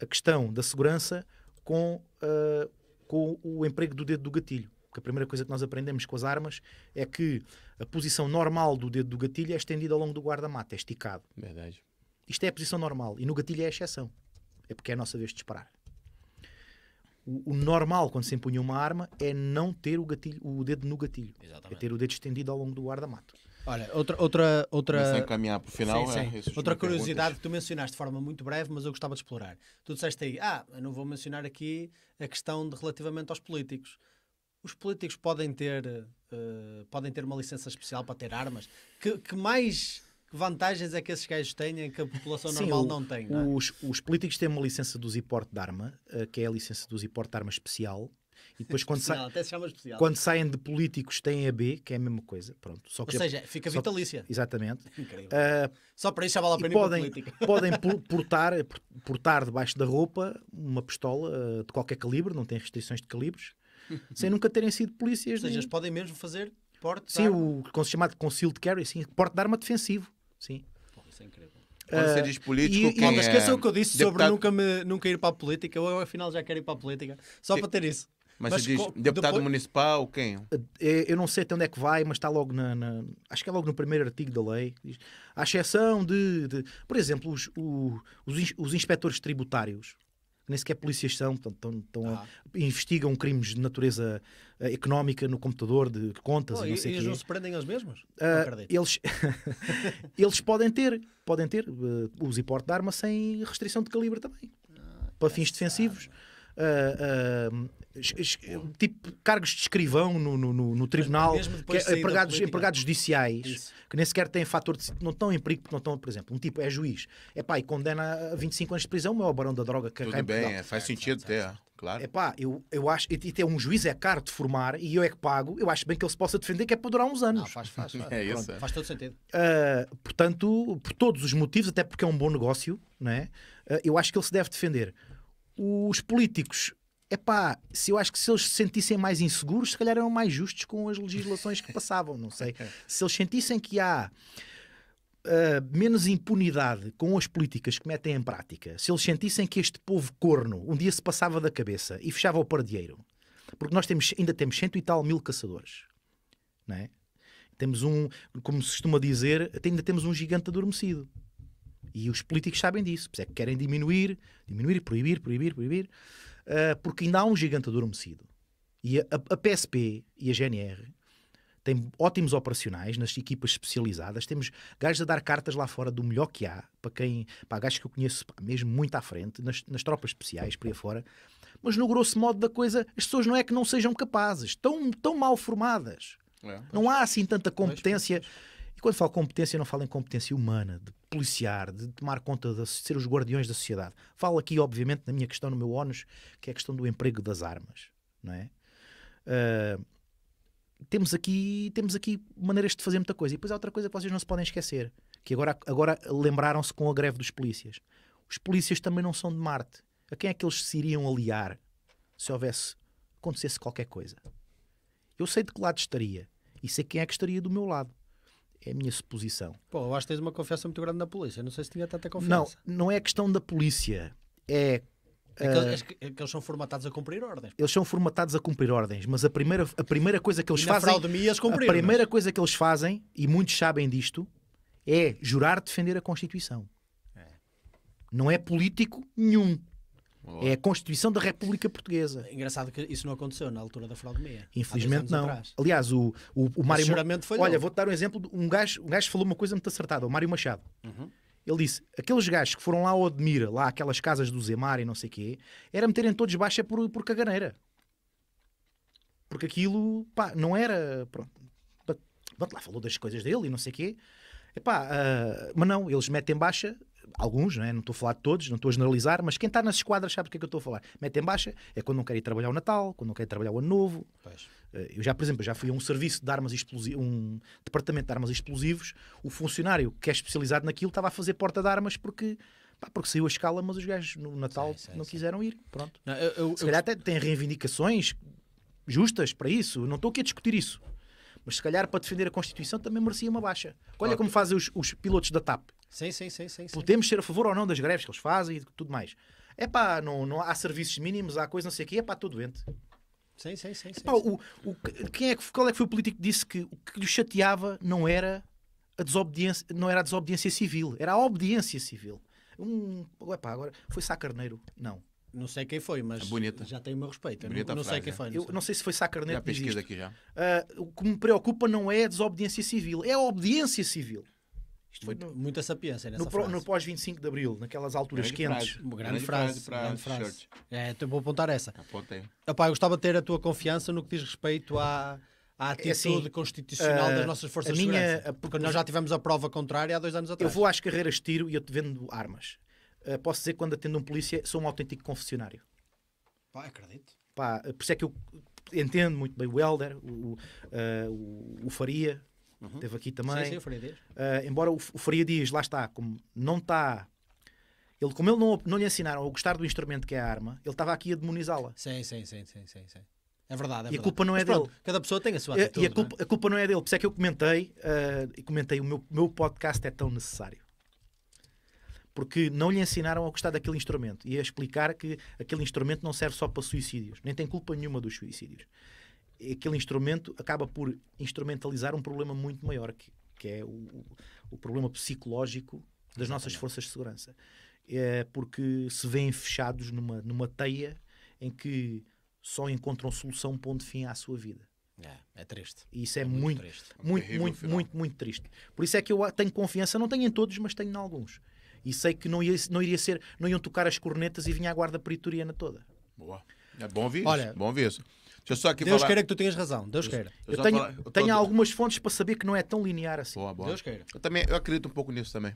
a questão da segurança com, uh, com o emprego do dedo do gatilho. Porque a primeira coisa que nós aprendemos com as armas é que a posição normal do dedo do gatilho é estendida ao longo do guarda-mata, é esticado. Verdade. Isto é a posição normal e no gatilho é a exceção. É porque é a nossa vez de disparar o, o, normal quando se empunha uma arma é não ter o, gatilho, o dedo no gatilho. É Exatamente. É ter o dedo estendido ao longo do guarda-mato. Olha, outra. outra, outra... caminhar para o final. Sim, é sim. É, outra curiosidade que tu mencionaste de forma muito breve, mas eu gostava de explorar. Tu disseste aí, ah, eu não vou mencionar aqui a questão de relativamente aos políticos. Os políticos podem ter, uh, podem ter uma licença especial para ter armas. Que, que mais que vantagens é que esses gajos têm que a população Sim, normal o, não tem? Não é? os, os, políticos têm uma licença do Ziporte de Arma, eh, que é a licença do Ziporte de Arma Especial, e depois quando, especial, sa... quando, saem de políticos têm a B, que é a mesma coisa. Pronto. Só que Ou seja, fica vitalícia. Só... Exatamente. Uh... Só para isso já vale a pena podem, *laughs* podem portar, portar debaixo da roupa uma pistola eh, de qualquer calibre, não tem restrições de calibres, *laughs* sem nunca terem sido polícias. Ou seja, nem... podem mesmo fazer porte Sim, o chamado concealed carry, sim, porte de arma defensivo. Sim. Isso é incrível. Quando é, você diz político, e, quem e, é... esqueçam o que eu disse deputado... sobre nunca, me, nunca ir para a política. Eu, afinal, já quero ir para a política. Só para ter isso. Mas, mas você diz deputado depois... municipal, quem? É, eu não sei até onde é que vai, mas está logo na, na, Acho que é logo no primeiro artigo da lei. à exceção de, de... Por exemplo, os, o, os, os inspectores tributários nem sequer polícias são, portanto, estão, estão ah. a, eh, investigam crimes de natureza eh, económica no computador, de contas oh, e não sei o quê. Eles não se prendem eles mesmos? Uh, eles, *laughs* eles podem ter, podem ter uh, uso e porte de arma sem restrição de calibre também, ah, para fins defensivos. Uh, tipo cargos de escrivão no, no, no, no tribunal, que, é empregados, empregados judiciais, Isso. que nem sequer têm fator de. não estão em perigo, não estão, por exemplo, um tipo é juiz, é pá, e condena a 25 anos de prisão, o é o barão da droga que Tudo bem, é, faz sentido até. claro. É pá, eu, eu acho, e ter um juiz é caro de formar e eu é que pago, eu acho bem que ele se possa defender que é para durar uns anos. Não, faz, faz, faz. *laughs* É isso. faz todo sentido. Uh, portanto, por todos os motivos, até porque é um bom negócio, não é? Uh, eu acho que ele se deve defender. Os políticos é pá, se eu acho que se eles se sentissem mais inseguros, se calhar eram mais justos com as legislações que passavam, não sei. *laughs* Se eles sentissem que há uh, menos impunidade com as políticas que metem em prática, se eles sentissem que este povo corno um dia se passava da cabeça e fechava o pardieiro, porque nós temos, ainda temos cento e tal mil caçadores, não é? Temos um, como se costuma dizer, ainda temos um gigante adormecido. E os políticos sabem disso, por isso é que querem diminuir, diminuir, proibir, proibir, proibir. Ah, porque ainda há um gigante adormecido. E a, a, PSP e a GNR têm ótimos operacionais nas equipas especializadas. Temos gajos a dar cartas lá fora do melhor que há, para quem, para gajos que eu conheço pá, mesmo muito à frente, nas, nas tropas especiais, por aí fora. Mas no grosso modo da coisa, as pessoas não é que não sejam capazes, estão tão mal formadas. É, não há assim tanta competência. Pois, pois. E quando falo competência, não falo em competência humana, de policiar, de tomar conta de ser os guardiões da sociedade. Falo aqui, obviamente, na minha questão, no meu ónus, que é a questão do emprego das armas, não é? Uh, temos aqui temos aqui maneiras de fazer muita coisa. E depois há outra coisa que vocês não se podem esquecer, que agora, agora lembraram-se com a greve dos polícias. Os polícias também não são de Marte. A quem é que eles se iriam aliar se houvesse, acontecesse qualquer coisa? Eu sei de que lado estaria e sei quem é que estaria do meu lado. É a minha suposição. Pô, eu acho que tens uma confiança muito grande na polícia. Não sei se tinha tanta confiança. Não, não é questão da polícia. É é que, eles, eh, é, é que, eles são formatados a cumprir ordens. Eles são formatados a cumprir ordens, mas a primeira, a primeira coisa que eles fazem. Eles cumpriram, a primeira mas... coisa que eles fazem, e muitos sabem disto, é jurar defender a Constituição. É. Não é político nenhum. É a Constituição da República Portuguesa. Engraçado que isso não aconteceu na altura da fraude meia. Infelizmente não. Atrás. Aliás, o, o, o Mário. Foi Olha, vou-te dar um exemplo. De um gajo, um gajo falou uma coisa muito acertada, o Mário Machado. Uhum. Ele disse: aqueles gajos que foram lá ao Admira lá aquelas casas do Zemar e não sei o quê, era meterem todos baixa é por, por caganeira. Porque aquilo, pá, não era. Pronto. lá, falou das coisas dele e não sei o quê. Epá, uh, mas não, eles metem baixa alguns, não, é? não estou a falar de todos, não estou a generalizar, mas quem está nas esquadras sabe do que é que eu estou a falar. Mete em baixa é quando não quer ir trabalhar o Natal, quando não quer ir trabalhar o Ano Novo. Pois. Eh, eu já, por exemplo, já fui a um serviço de armas explosivos, um departamento de armas explosivos, o funcionário que é especializado naquilo estava a fazer porta de armas porque Pá, porque saiu a escala, mas os gajos no Natal não quiseram ir. Pronto. Não, eu, eu, Se calhar eu... até tem reivindicações justas para isso. Não estou aqui a discutir isso. Mas se calhar para defender a Constituição também merecia uma baixa. Olha como fazem os, os, pilotos da TAP. Sim, sim, sim, sim, Podemos sim. ser a favor ou não das greves que eles fazem e tudo mais. É pá, não, não há serviços mínimos, há coisa não sei o quê, é pá, estou doente. Sim, sim, sim. Epá, sim, o, o, quem é que, qual é que foi o político que disse que o que lhe chateava não era a desobediência, não era a desobediência civil, era a obediência civil. Um, epá, agora foi Sá Carneiro? Não. Não sei quem foi, mas Bonita. já tenho o meu respeito. Bonita não, não frase, sei quem é. foi. Não sei. não sei se foi Sacarneto já que diz Aqui já. Uh, o que me preocupa não é a desobediência civil, é a obediência civil. Isto foi no, muita sapiência nessa no, frase. no pós 25 de Abril, naquelas alturas grande quentes. Frase, uma grande, grande frase. frase, grande frase. É, então vou apontar essa. Apontei. Epá, gostava de ter a tua confiança no que diz respeito à, à atitude é assim, ah, constitucional uh, das nossas forças a minha, de segurança. A, porque nós já tivemos a prova contrária há dois anos atrás. Eu vou às carreiras de tiro e eu te vendo armas. Eh, posso dizer que quando atendo um polícia sou um autêntico confessionário. Pá, acredito. Pá, por isso é que eu entendo muito bem o Helder, o, uh, o, o Faria, uhum. teve aqui também. Sim, sim, o Faria Dias. Uh, embora o, o Faria Dias, lá está, como não está ele, como ele não, não lhe ensinaram a gostar do instrumento que é a arma, ele estava aqui a demonizá-la. Sim, sim, sim, sim, sim, sim. É verdade, é verdade. E a culpa não é pronto, dele. Cada pessoa tem a sua atitude, E a é? culpa, é? a culpa, não é dele. Por isso é que eu comentei, uh, e comentei, o meu, meu podcast é tão necessário porque não lhe ensinaram a gostar daquele instrumento e a explicar que aquele instrumento não serve só para suicídios, nem tem culpa nenhuma dos suicídios. Aquele instrumento acaba por instrumentalizar um problema muito maior, que, que é o, o problema psicológico das nossas forças de segurança. É porque se veem fechados numa, numa teia em que só encontram solução, ponto fim à sua vida. É, é triste. E isso é, é muito, muito, triste. muito, muito, muito, muito, muito triste. Por isso é que eu tenho confiança, não tenho em todos, mas tenho em alguns. E sei que não, ia, não iria ser, não iam tocar as cornetas e vinha a guarda peritoriana toda. Boa. É bom aviso. Olha, bom só aqui Deus falar... queira que tu tenhas razão. Deus, Deus queira. Eu, eu tenho, falar... eu tenho tô... algumas fontes para saber que não é tão linear assim. Boa, boa. Deus queira. Eu, também, eu acredito um pouco nisso também.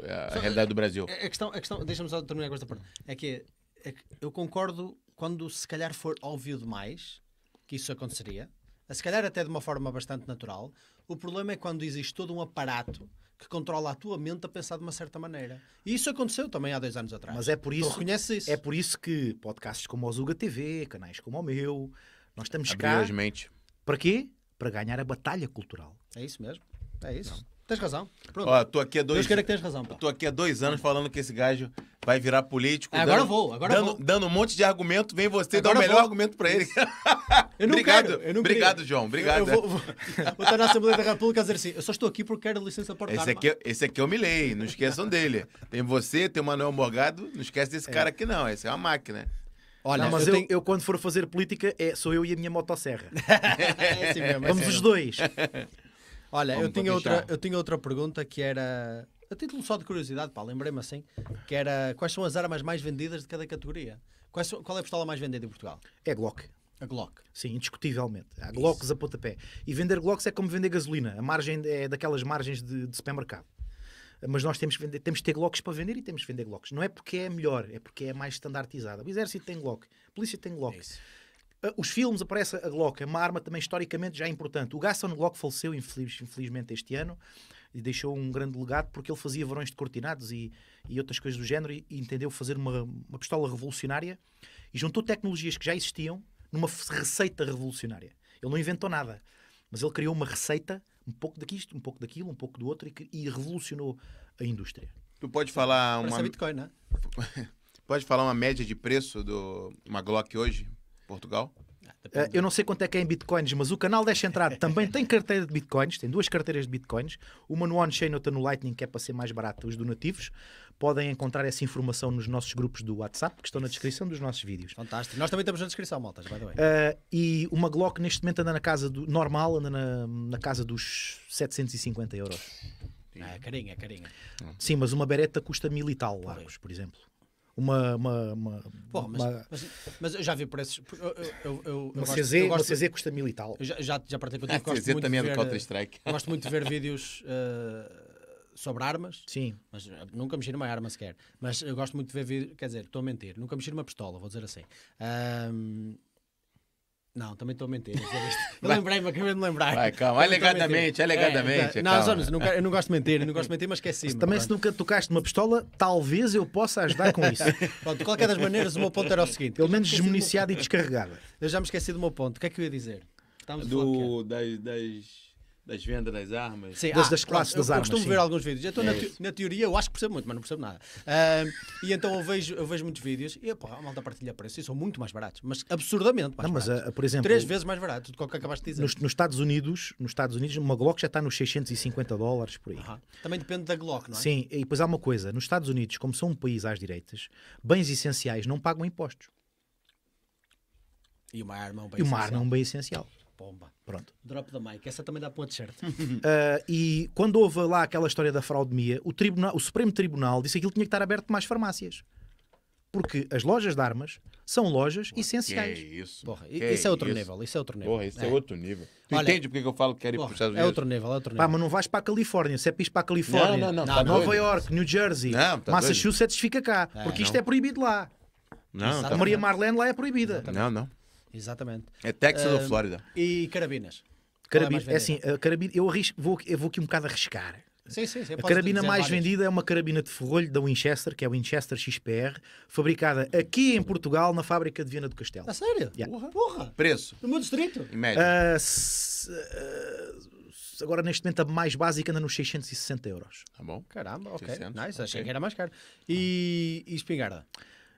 É, a Só, realidade do é, Brasil. A é, questão, a questão deixa-me só terminar com esta pergunta. É que, é que eu concordo quando se calhar for óbvio demais que isso aconteceria, se calhar até de uma forma bastante natural. O problema é quando existe todo um aparato que controla a tua mente a pensar de uma certa maneira. E isso aconteceu também há dois anos atrás. Mas é por isso, tu isso. É por isso que podcasts como o Zuga TV, canais como o meu, nós estamos Abriu cá. As mentes. Para quê? Para ganhar a batalha cultural. É isso mesmo. É isso. Não. Tens razão. Pronto. Ó, tô aqui há dois... que tens razão, Tô aqui há dois anos falando que esse gajo vai virar político. É, agora dando, vou, agora dando, vou. Dando um monte de argumento, vem você agora dar o melhor vou. argumento pra ele. Eu não obrigado, quero, eu não Obrigado, queria. João, obrigado. Eu, eu é. vou, vou, vou estar na Assembleia da República a dizer assim, eu só estou aqui porque quero licença para é, esse aqui, esse aqui eu me leio não esqueçam dele. Tem você, tem o Manuel Morgado, não esquece desse é. cara aqui não, esse é uma máquina. Olha, não, mas eu, eu, eu, quando for fazer política é, sou eu e a minha motosserra. *laughs* é assim mesmo, Vamos é os dois. *laughs* Olha, eu tinha, outra, eu tinha outra pergunta que era, a título só de curiosidade, pá, lembrei-me assim, que era quais são as armas mais vendidas de cada categoria? Quais, qual é a pistola mais vendida em Portugal? É Glock. A Glock. Sim, indiscutivelmente. Há Glocks a pontapé. E vender Glocks é como vender gasolina. A margem é daquelas margens de, de supermercado. Mas nós temos, vender, temos que ter Glocks para vender e temos que vender Glocks. Não é porque é melhor, é porque é mais standardizada. O exército tem Glock, a polícia tem Glock. É isso. Ah, os filmes aparece a Glock, é uma arma também historicamente já importante. O Gaston Glock faleceu, infeliz, infelizmente, este ano e deixou um grande legado porque ele fazia varões de cortinados e, e outras coisas do género e, e entendeu fazer uma, uma pistola revolucionária e juntou tecnologias que já existiam numa receita revolucionária. Ele não inventou nada, mas ele criou uma receita, um pouco daquisto, um pouco daquilo, um pouco do outro e, e revolucionou a indústria. Tu pode falar uma. Bitcoin, né? *laughs* pode falar uma média de preço do uma Glock hoje? Portugal? Ah, eh, eu não sei quanto é que é em bitcoins, mas o canal Deixa Entrar também tem carteira de bitcoins, tem duas carteiras de bitcoins, uma no on-chain, outra no Lightning, que é para ser mais barato os donativos. Podem encontrar essa informação nos nossos grupos do WhatsApp, que estão na descrição dos nossos vídeos. Fantástico. Nós também estamos na descrição, maltas, by the way. Uh, e uma Glock neste momento anda na casa do. normal, anda na, na casa dos 750 euros. Ah, carinha, é carinha. Sim, mas uma bereta custa mil e tal, Largos, por exemplo uma. uma, uma, Pô, mas, uma... Mas, mas, eu já vi preços. Eu, eu, eu, eu CZ, CZ custa mil e tal. já, já, já partilhei contigo. É, *laughs* CZ também é do Counter-Strike. Gosto muito de ver vídeos. Uh, sobre armas. Sim. Mas eh, nunca mexi numa arma sequer. Mas eu gosto muito de ver, quer dizer, estou a mentir, nunca mexi numa pistola, vou dizer assim. Um, não, também estou a mentir. *laughs* Lembrei-me, acabei de lembrar. Vai, calma, alegadamente, alegadamente. É, não, Zonas, eu não gosto de mentir, eu não gosto de mentir, mas esqueci. -me, também, pronto. se nunca tocaste uma pistola, talvez eu possa ajudar com isso. *laughs* pronto, de qualquer das maneiras, o meu ponto era o seguinte: pelo menos desmuniciado e descarregado. Eu já me esqueci do meu ponto. O que é que eu ia dizer? Estamos do, é. das, das das vendas das armas. Sim, das, ah, das classes das eu, armas. Eu costumo sim. ver alguns vídeos. Então, é na, te, na, teoria, eu acho que percebo muito, mas não percebo nada. Uh, e então eu vejo, eu vejo muitos vídeos e pô, a malta partilha preço e são muito mais baratos, mas absurdamente mais não, baratos. Ah, por exemplo, Três vezes mais barato do que o que acabaste de dizer. Nos, nos, Estados Unidos, nos Estados Unidos, uma Glock já está nos 650 dólares por aí. Uh -huh. Também depende da Glock, não é? Sim, e depois há uma coisa: nos Estados Unidos, como são um país às direitas, bens essenciais não pagam impostos. E uma arma é um bem e uma essencial. arma é um bem essencial. Pomba. Pronto. Drop da Mike. Essa também dá para um t-shirt. uh, e quando houve lá aquela história da fraudemia, o, tribunal, o Supremo Tribunal disse que aquilo tinha que estar aberto mais farmácias. Porque as lojas de armas são lojas essenciais. Que é isso. Porra, que isso é, outro isso? nível. Isso é outro nível. Porra, isso é, é outro nível. Tu Olha, entende porque é que eu falo que quero ir para os Estados é Unidos? É outro nível, é outro nível. Pá, mas não vais para a Califórnia. Se é para para a Califórnia, não, não, não, tá Nova York, New Jersey, tá Massachusetts, fica cá. É, porque isto é proibido lá. Não, tá Maria Marlene lá é proibida. Não, não. Exatamente. É Texas ou Flórida? E Carabinas. Carabina, é, é assim, a carabina, eu, arrisco, vou, eu vou aqui um bocado arriscar. Sim, sim, sim, a carabina mais várias. vendida é uma carabina de ferrolho da Winchester, que é a Winchester XPR, fabricada aqui em Portugal na fábrica de Viana do Castelo. A sério? Yeah. Porra. Porra. Preço? No meu distrito? Em média. Uh, uh, agora neste momento a mais básica anda nos 660 euros. Tá bom. Caramba, ok. 600, nice, achei que era mais caro. E, e espingarda?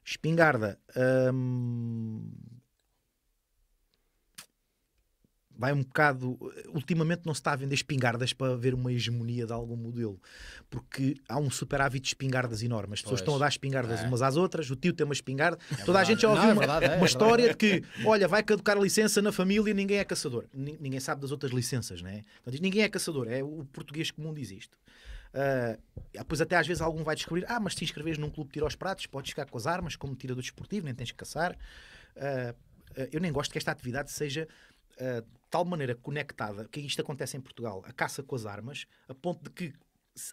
Espingarda. Um, vai um bocado. Eh, ultimamente não se está a vender espingardas para haver uma hegemonia de algum modelo, porque há um superávit de espingardas enorme. As pessoas pois. estão a dar espingardas é. umas às outras, o tio tem uma espingarda. É Toda verdade. a gente já ouviu não, é uma, é verdade, uma história de que, olha, vai caducar a licença na família e ninguém é caçador. N ninguém sabe das outras licenças, é? Então diz, ninguém é caçador, é o português comum diz isto. Uh, ah, pois até às vezes algum vai descobrir: ah, mas se inscreves num clube de tiro aos pratos, podes ficar com as armas, como tira do desportivo, nem tens que caçar. Uh, eu nem gosto que esta atividade seja eh, tal maneira conectada que isto acontece em Portugal, a caça com as armas, a ponto de que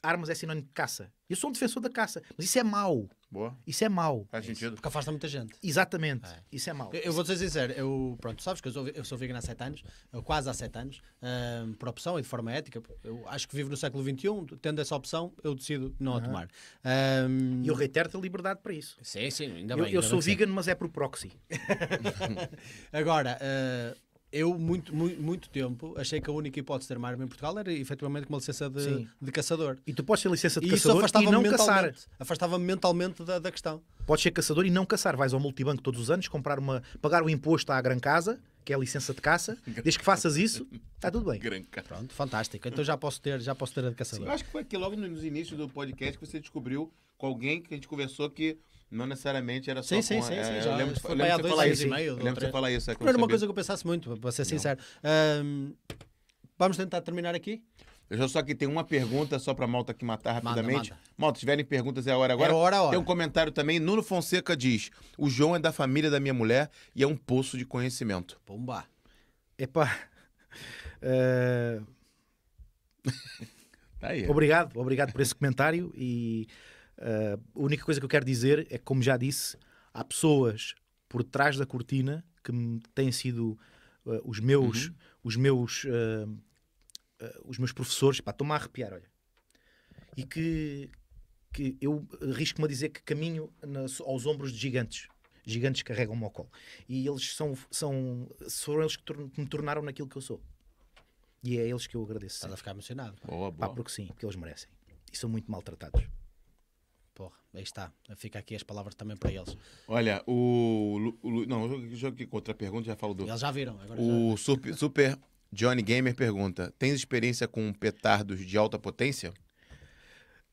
armas é sinónimo de caça. Eu sou um defensor da caça, mas isso é mau. Boa. Isso é mau. Faz sentido. Porque afasta muita gente. Exatamente. É. Isso é mau. Eu, eu vou ser sincero, eu, pronto, sabes que eu sou, eu sou vegan há 7 anos, eu eh, quase há 7 anos, eh, por opção e de forma ética. Eu acho que vivo no século XXI, tendo essa opção, eu decido não uhum. a tomar. Um... E eu reitero-te a liberdade para isso. Sim, sim, ainda bem. Eu, eu ainda sou vegan, sim. mas é por proxy. *laughs* Agora, uh, eu, muito, muito, muito, tempo, achei que a única hipótese de armar em Portugal era efetivamente uma licença de, de caçador. E tu podes ter licença de e caçador e não caçar. Afastava-me mentalmente da, da questão. Podes ser caçador e não caçar. Vais ao multibanco todos os anos comprar uma, pagar o imposto à Gran Casa, que é a licença de caça. Desde que faças isso, está tudo bem. Gran Casa. Pronto, fantástico. Então já posso ter, já posso ter a de caçador. Sim, eu acho que foi aqui logo nos inícios do podcast que você descobriu com alguém que a gente conversou que não necessariamente era só sim, com... Sim, sim, é, sim. Eu já, lembro, eu lembro você falar isso. Meio, eu lembro de você falar isso. É não era uma coisa que eu pensasse muito, para ser sincero. Um, vamos tentar terminar aqui? Eu já só que tem uma pergunta só para Malta que matar rapidamente. Manda, manda. Malta, se tiverem perguntas, é a hora agora. É a hora, hora. Tem um comentário também. Nuno Fonseca diz: O João é da família da minha mulher e é um poço de conhecimento. Pomba. Epa. Uh... *laughs* tá aí. Obrigado, obrigado por esse comentário e Uh, a única coisa que eu quero dizer é que, como já disse, há pessoas por trás da cortina que têm sido uh, os meus, uhum. os meus, uh, os meus professores. Estou-me a arrepiar, olha. E que, que eu risco-me a dizer que caminho aos ombros de gigantes. Gigantes carregam-me ao colo. E eles são, são, foram eles que, tor que me tornaram naquilo que eu sou. E é a eles que eu agradeço. Estás a ficar emocionado. Boa, boa. Pá, porque sim, porque eles merecem. E são muito maltratados porra, aí está. Fica aqui as palavras também para eles. Olha, o. o não, eu eu aqui outra pergunta, já falo do. Eles já viram. o já... Super, super Johnny Gamer pergunta: tens experiência com petardos de alta potência?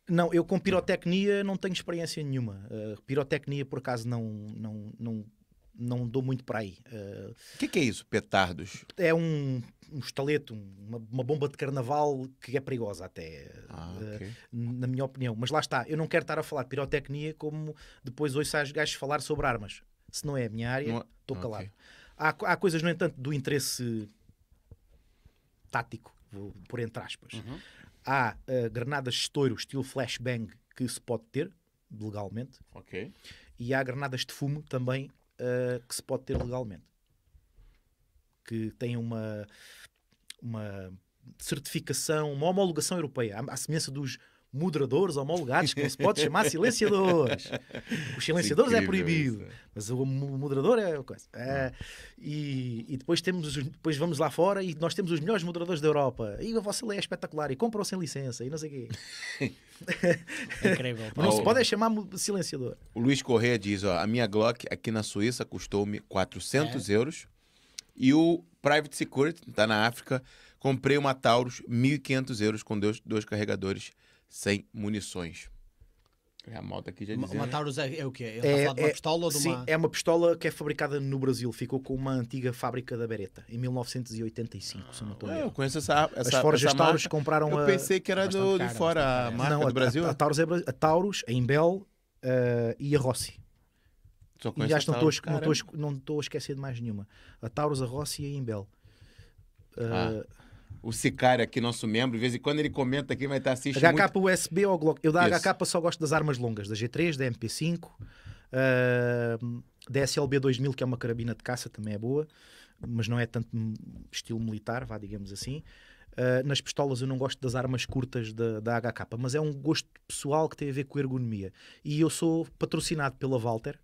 Não, eu com pirotecnia não tenho experiência nenhuma. Uh, pirotecnia, por acaso, não, não, não não dou muito para aí. O uh, que, é que, é isso, petardos? Eh, é um, um estaleto, uma, uma, bomba de carnaval que é perigosa até, eh, ah, uh, na minha opinião. Mas lá está, eu não quero estar a falar de pirotecnia como depois ouço as gajos falar sobre armas. Se não é a minha área, estou não... É? calado. Okay. Há, há coisas, no entanto, do interesse tático, por entre aspas. Uhum. Há uh, granadas de estouro, estilo flashbang, que se pode ter, legalmente. Ok. E há granadas de fumo também uh, que se pode ter legalmente. Que tem uma, uma certificação, uma homologação europeia, à, à semelhança dos moderadores homologados, que não se pode chamar *laughs* silenciadores. Os silenciadores é proibido, isso. mas o moderador é coisa. Hum. É, e, e, depois temos depois vamos lá fora e nós temos os melhores moderadores da Europa. E a vossa lei é espetacular e comprou sem licença e não sei o quê. É *laughs* incrível. *laughs* não se pode é chamar silenciador. O Luiz Correia diz: ó, a minha Glock aqui na Suíça custou-me 400 é. euros e o Private Security, está na África, comprei uma Taurus, 1.500 euros com dois, dois carregadores sem munições. É a moto aqui já dizia. Uma Taurus é, é o quê? É, é, uma é, pistola uma... é uma pistola que é fabricada no Brasil. Ficou com uma antiga fábrica da Beretta, em 1985, ah, se não estou a ah, Eu conheço essa, essa As Forjas Taurus compraram Eu pensei que era do, cara, de fora, a marca não, do Brasil. A, a, a, Taurus, é, a Taurus, a Imbel uh, e a Rossi. Só e aliás, não estou a, não estou a esquecer de mais nenhuma. A Taurus, a Rossi e a Imbel. Uh, ah eh, o Sicário aqui, nosso membro, de vez em quando ele comenta aqui, vai estar tá, assistindo. HK muito... USB ou Glock. Eu da Isso. HK só gosto das armas longas, da G3, da MP5, uh, ah, da SLB 2000, que é uma carabina de caça, também é boa, mas não é tanto estilo militar, vá, digamos assim. Uh, nas pistolas eu não gosto das armas curtas da, da HK, mas é um gosto pessoal que tem a ver com ergonomia. E eu sou patrocinado pela Walter,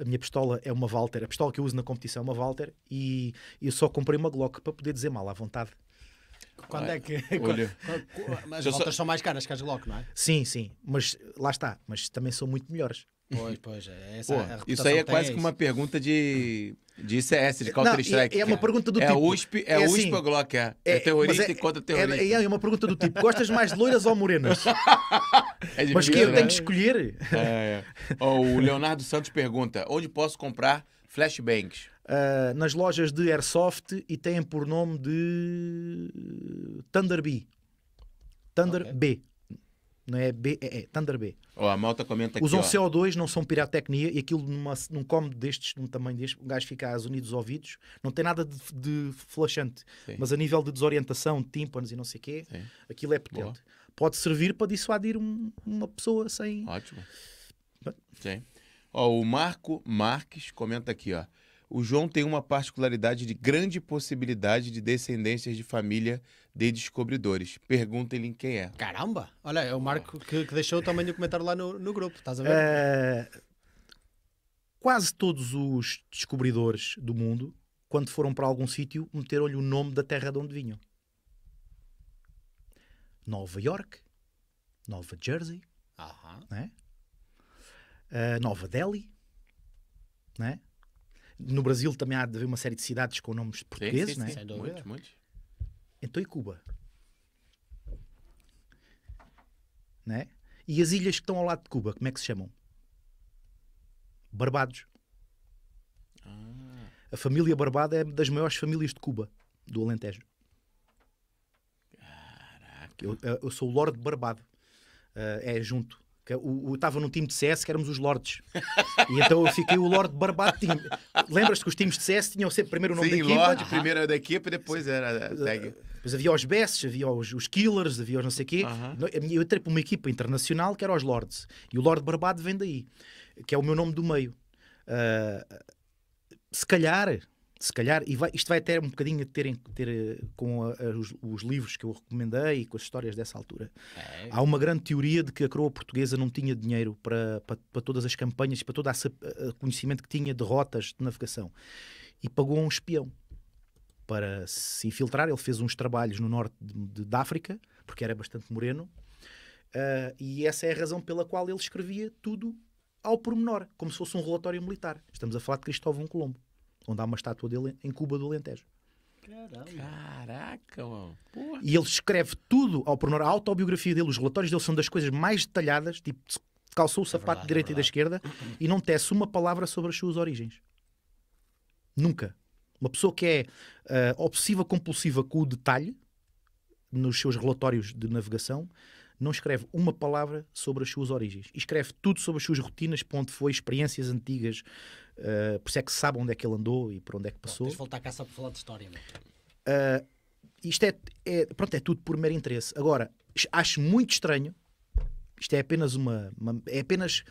a minha pistola é uma Walter, a pistola que eu uso na competição é uma Walter e eu só comprei uma Glock para poder dizer mal à vontade quando ah, é que. Olha. *laughs* as voltas são mais caras que as Glock, não é? Sim, sim. Mas lá está. Mas também são muito melhores. Pois, pois. É, essa, é Pô, isso aí é quase é que uma pergunta de, de ICS, de Counter-Strike. É, é, uma pergunta do é tipo. USP, é, é assim, USP assim, ou Glock? É, é, é terrorista e contra-terrorista. É, é uma pergunta do tipo: gostas mais loiras ou morenas? *laughs* é Mas que eu tenho que né? escolher. o Leonardo Santos pergunta: onde posso comprar flashbangs? uh, nas lojas de airsoft e têm por nome de Thunder B. Thunder okay. B. Não é B, é, é Thunder B. Oh, a malta comenta Usam CO2, não são pirotecnia e aquilo numa, num come destes, num tamanho deste, um gajo fica a unidos dos ouvidos. Não tem nada de, de flashante, Sim. mas a nível de desorientação, de tímpanos e não sei o quê, Sim. aquilo é potente. Boa. Pode servir para dissuadir um, uma pessoa sem. Ótimo. Sim. o Marco Marques comenta aqui, ó o João tem uma particularidade de grande possibilidade de descendências de família de descobridores. Perguntem-lhe quem é. Caramba! Olha, é o Marco que, que deixou também o comentário lá no, no grupo, estás a ver? É... Quase todos os descobridores do mundo, quando foram para algum sítio, meteram-lhe o nome da terra de onde vinham. Nova York, Nova Jersey, uh -huh. né? uh, Nova Delhi, né? No Brasil também há de haver uma série de cidades com nomes portugueses, sim, sim, sim. não é? Muitos, muitos. Então e Cuba? Né? E as ilhas que estão ao lado de Cuba, como é que se chamam? Barbados. Ah. A família Barbada é das maiores famílias de Cuba, do Alentejo. Caraca. Eu, eu sou o Lorde Barbado. Uh, é junto Estava é num time de CS que éramos os Lords. E então eu fiquei o Lord Barbado. Lembras-te que os times de CS tinham sempre primeiro o nome Sim, da equipa? Lord, primeiro da equipa e depois Sim. era tag. Eh, depois havia os bests, havia os, os killers, havia os não sei o quê. Eu entrei para uma equipa internacional que era os Lords. E o Lord Barbado vem daí, que é o meu nome do meio. Uh, se calhar se calhar, e vai, isto vai até um bocadinho de ter, ter eh, com a, a, os, os, livros que eu recomendei e com as histórias dessa altura. É. Há uma grande teoria de que a coroa portuguesa não tinha dinheiro para, para, para todas as campanhas, para todo o conhecimento que tinha de rotas de navegação. E pagou um espião para se infiltrar. Ele fez uns trabalhos no norte de, da África, porque era bastante moreno. Uh, e essa é a razão pela qual ele escrevia tudo ao pormenor, como se fosse um relatório militar. Estamos a falar de Cristóvão Colombo onde há uma estátua dele em Cuba do Alentejo. Caraca, mano. Porra. E ele escreve tudo ao pormenor. A autobiografia dele, os relatórios dele são das coisas mais detalhadas, tipo, calçou o é sapato é verdade, direito é e da esquerda e não tece uma palavra sobre as suas origens. Nunca. Uma pessoa que é uh, eh, obsessiva compulsiva com o detalhe nos seus relatórios de navegação não escreve uma palavra sobre as suas origens. Escreve tudo sobre as suas rotinas, ponto foi, experiências antigas, uh, por isso é que sabe onde é que ele andou e por onde é que passou. Tens voltar cá só para falar de história. Uh, isto é, é, pronto, é tudo por mero interesse. Agora, acho muito estranho, isto é apenas uma, uma é apenas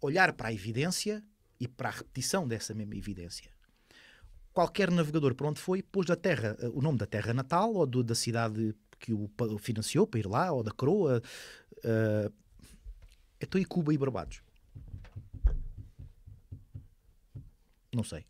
olhar para a evidência e para a repetição dessa mesma evidência qualquer navegador para onde foi pôs da terra, eh, o nome da terra natal ou do, da cidade que o financiou para ir lá, ou da Croa. Uh, eh, então é e Cuba e Barbados? Não sei.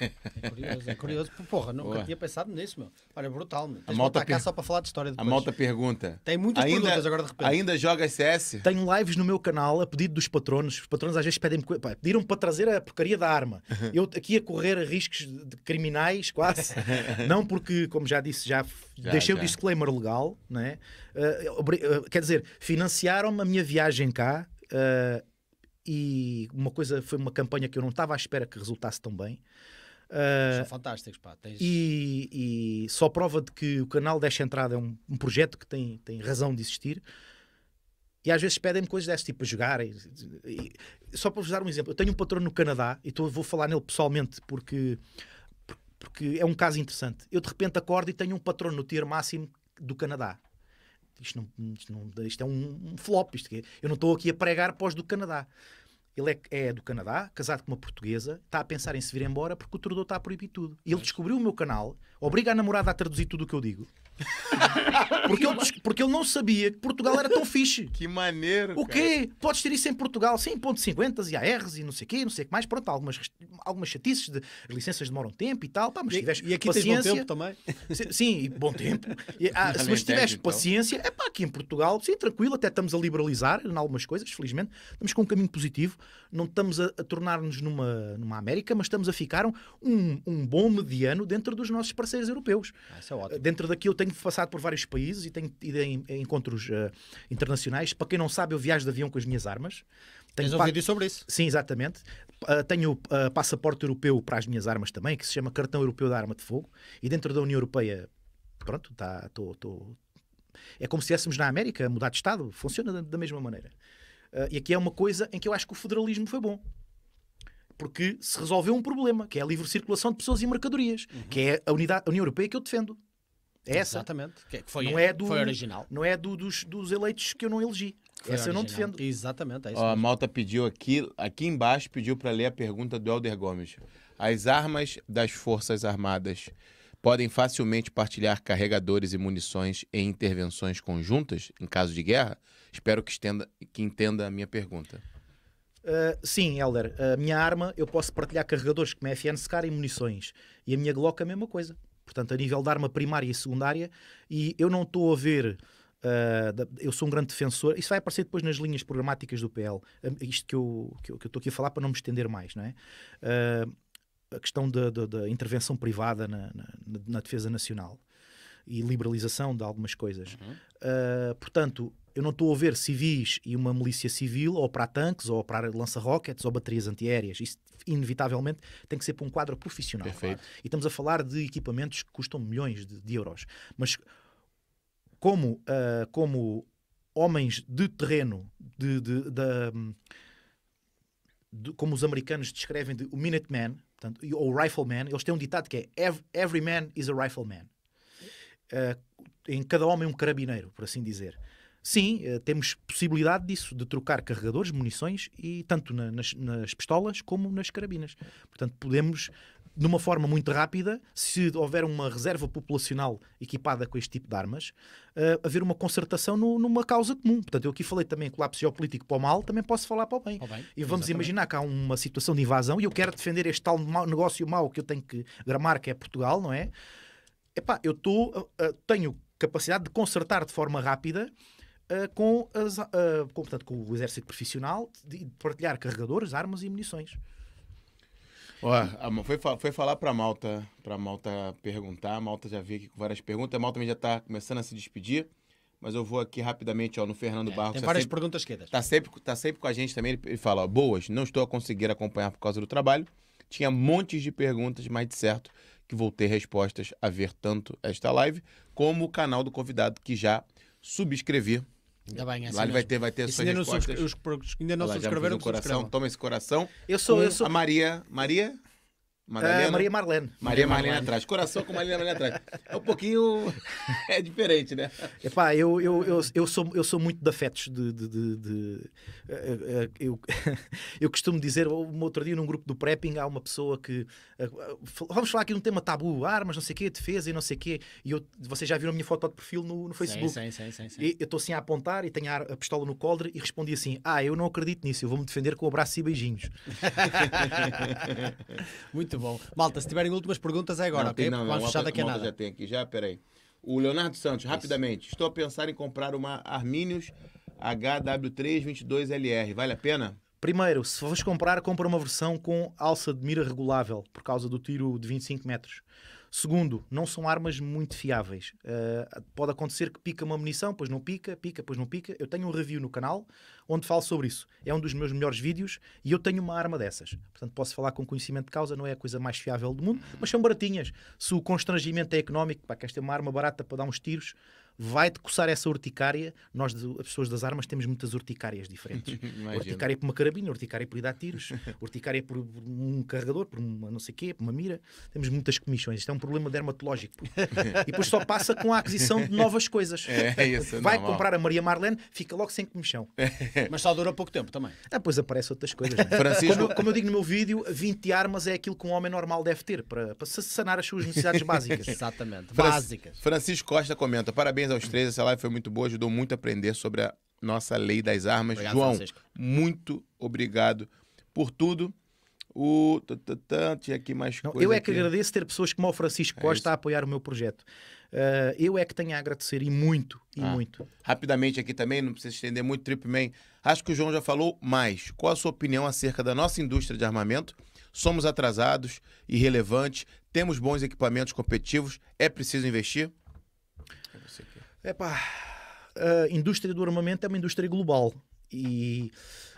É curioso, é curioso. *laughs* Porra, nunca tinha pensado nisso, meu. Olha, brutal, meu. a malta per... cá só para falar de história depois. A malta pergunta. Tem muitas ainda, perguntas agora de repente. Ainda joga CS? Tenho lives no meu canal a pedido dos patronos. Os patronos às vezes pedem-me... pediram para trazer a porcaria da arma. *laughs* Eu aqui a correr a riscos criminais, quase. *laughs* Não porque, como já disse, já, já deixei já. o disclaimer legal, né? Uh, quer dizer, financiaram-me a minha viagem cá... Uh, e uma coisa foi uma campanha que eu não estava à espera que resultasse tão bem. Uh, São ah, fantásticos, pá. Tens... E, e, só prova de que o canal Deixa Entrada é um, um projeto que tem, tem razão de existir. E às vezes pedem-me coisas desse tipo a jogar. E, e, só para vos dar um exemplo, eu tenho um patrono no Canadá e vou falar nele pessoalmente porque, porque é um caso interessante. Eu de repente acordo e tenho um patrono no tier máximo do Canadá isto, não, isto, não, isto é um, um flop, isto é, eu não estou aqui a pregar pós do Canadá. Ele é, é, do Canadá, casado com uma portuguesa, está a pensar em se vir embora porque o Trudeau está a proibir tudo. Ele descobriu o meu canal, obriga a namorada a traduzir tudo o que eu digo. *laughs* Porque eu, porque ele não sabia que Portugal era tão fixe. Que maneiro. O quê? Cara. Podes ter isso em Portugal, sim, ponto 50 e ARs e não sei o quê, não sei o que mais. Pronto, algumas, algumas chatices, de, as licenças demoram tempo e tal. Pá, mas e, e aqui paciência, tens bom tempo também. *laughs* Sim, bom tempo. E, ah, se, mas tiveres então. paciência, é pá, aqui em Portugal, sim, tranquilo, até estamos a liberalizar em algumas coisas, felizmente. Estamos com um caminho positivo, não estamos a, a tornar-nos numa, numa América, mas estamos a ficar um, um bom mediano dentro dos nossos parceiros parceiros europeus. Ah, isso é ótimo. Dentro daqui eu tenho passado por vários países e tenho ido em, em encontros uh, internacionais. Para quem não sabe, eu viajo de avião com as minhas armas. Tenho Tens um vídeo sobre isso? Sim, exatamente. Uh, tenho uh, passaporte europeu para as minhas armas também, que se chama Cartão Europeu da Arma de Fogo. E dentro da União Europeia, pronto, tá, tô, tô... é como se estivéssemos na América, mudar de Estado. Funciona da, da mesma maneira. Uh, e aqui é uma coisa em que eu acho que o federalismo foi bom. Porque se resolveu um problema, que é a livre circulação de pessoas e mercadorias, uhum. que é a, unidade, a União Europeia que eu defendo. É essa. Exatamente. Que é foi, não é do, foi original. Não é do, dos, dos eleitos que eu não elegi. Foi essa original. eu não defendo. Exatamente. É isso a malta pediu aqui, aqui embaixo, pediu para ler a pergunta do Helder Gomes. As armas das Forças Armadas podem facilmente partilhar carregadores e munições em intervenções conjuntas, em caso de guerra? Espero que, estenda, que entenda a minha pergunta. Ah, sim, Helder, a minha arma, eu posso partilhar carregadores com a FN Scar e munições. E a minha Glock é a mesma coisa. Portanto, a nível de arma primária e secundária, e eu não estou a ver. Uh, eu sou um grande defensor. Isso vai aparecer depois nas linhas programáticas do PL. Uh, ah, isto que eu estou que eu, que eu aqui a falar para não me estender mais, não é? a questão da, intervenção privada na, na, na, defesa nacional e liberalização de algumas coisas. Uhum. portanto, eu não estou a ver civis e uma milícia civil ou para tanques ou para lança-rockets ou baterias antiaéreas. Isso, inevitavelmente, tem que ser para um quadro profissional. Perfeito. Claro. E estamos a falar de equipamentos que custam milhões de, de euros. Mas como, uh, como homens de terreno, de, de, de, como os americanos descrevem o Minuteman, ou o Rifleman, eles têm um ditado que é Every man is a rifleman. Uh, ah, em cada homem um carabineiro, por assim dizer. Sim, eh, temos possibilidade disso, de trocar carregadores, munições, e tanto na, nas, nas, pistolas como nas carabinas. Portanto, podemos, de uma forma muito rápida, se houver uma reserva populacional equipada com este tipo de armas, uh, haver uma concertação no, numa causa comum. Portanto, eu aqui falei também colapso geopolítico para o mal, também posso falar para o bem. Oh, bem e vamos exatamente. imaginar que há uma situação de invasão e eu quero defender este tal mau, negócio mau que eu tenho que gramar, que é Portugal, não é? Epá, eu tô, uh, tenho capacidade de consertar de forma rápida eh, com, as, uh, com, portanto, com o exército profissional de partilhar carregadores, armas e munições. Ué, foi, foi falar para Malta, para Malta perguntar. A Malta já veio aqui com várias perguntas. A Malta também já está começando a se despedir, mas eu vou aqui rapidamente ó, no Fernando é, Barros. Tem tá várias sempre, perguntas quedas. Está sempre, tá sempre com a gente também. Ele fala: ó, boas, não estou a conseguir acompanhar por causa do trabalho. Tinha montes de perguntas, mas de certo que vou ter respostas a ver tanto esta live como o canal do convidado que já subscrevi. Ainda bem, assim lá vai ter, vai ter suas respostas. Não os, os, ainda não Olá, subscreveram, um coração, toma esse coração. Eu sou, eu sou. A Maria, Maria Madalena, é, Maria Marlene. Maria Marlene atrás. Coração com Maria Marlene atrás. É um pouquinho. *laughs* é diferente, né? Epá, eu, eu, eu, eu, sou, eu sou muito de afetos. De, de, de, de... Eh, eh, eu, *laughs* eu costumo dizer, um outro dia num grupo do prepping, há uma pessoa que. Eh, vamos falar aqui de um tema tabu: armas, ah, não sei o quê, defesa e não sei o quê. E eu, vocês já viram a minha foto de perfil no, no Facebook. Sim, sim, sim. sim, E eu estou assim a apontar e tenho a, a pistola no coldre e respondi assim: ah, eu não acredito nisso, eu vou me defender com abraço e beijinhos. *laughs* muito muito bom. Malta, se tiverem últimas perguntas é agora, não, ok? Não, não, vamos fechar daqui a nada. já tem aqui, já, peraí. O Leonardo Santos, rapidamente. Estou a pensar em comprar uma Arminius HW322LR. Vale a pena? Primeiro, se fores comprar, compra uma versão com alça de mira regulável, por causa do tiro de 25 metros. Segundo, não são armas muito fiáveis. Uh, pode acontecer que pica uma munição, depois não pica, pica, depois não pica. Eu tenho um review no canal onde falo sobre isso. É um dos meus melhores vídeos e eu tenho uma arma dessas. Portanto, posso falar com conhecimento de causa, não é a coisa mais fiável do mundo, mas são baratinhas. Se o constrangimento é económico, para queres ter uma arma barata para dar uns tiros, vai-te coçar essa urticária. Nós, as pessoas das armas, temos muitas urticárias diferentes. *laughs* urticária por uma carabina, urticária por ir dar tiros, *laughs* urticária por um carregador, por uma não sei quê, por uma mira. Temos muitas comissões. Isto é um problema dermatológico. e depois só passa com a aquisição de novas coisas. *laughs* É, isso, é vai não, comprar mal. a Maria Marlene, fica logo sem comissão. Mas só dura pouco tempo também. depois ah, aparecem outras coisas. Né? Francisco... Como, como, eu digo no meu vídeo, 20 armas é aquilo que um homem normal deve ter para, para sanar as suas necessidades básicas. Exatamente, básicas. Francisco Costa comenta, parabéns Parabéns aos três, essa live foi muito boa, ajudou muito a aprender sobre a nossa lei das armas. Obrigado, João, Francisco. muito obrigado por tudo. O tinha aqui mais Não, Eu é que aqui. agradeço ter pessoas como o Francisco é Costa é a apoiar o meu projeto. Uh, eu é que tenho a agradecer e muito, e ah. muito. Rapidamente aqui também, não precisa estender muito, Tripman. Acho que o João já falou mais. Qual a sua opinião acerca da nossa indústria de armamento? Somos atrasados, irrelevantes, temos bons equipamentos competitivos, é preciso investir? Epá, a indústria do armamento é uma indústria global e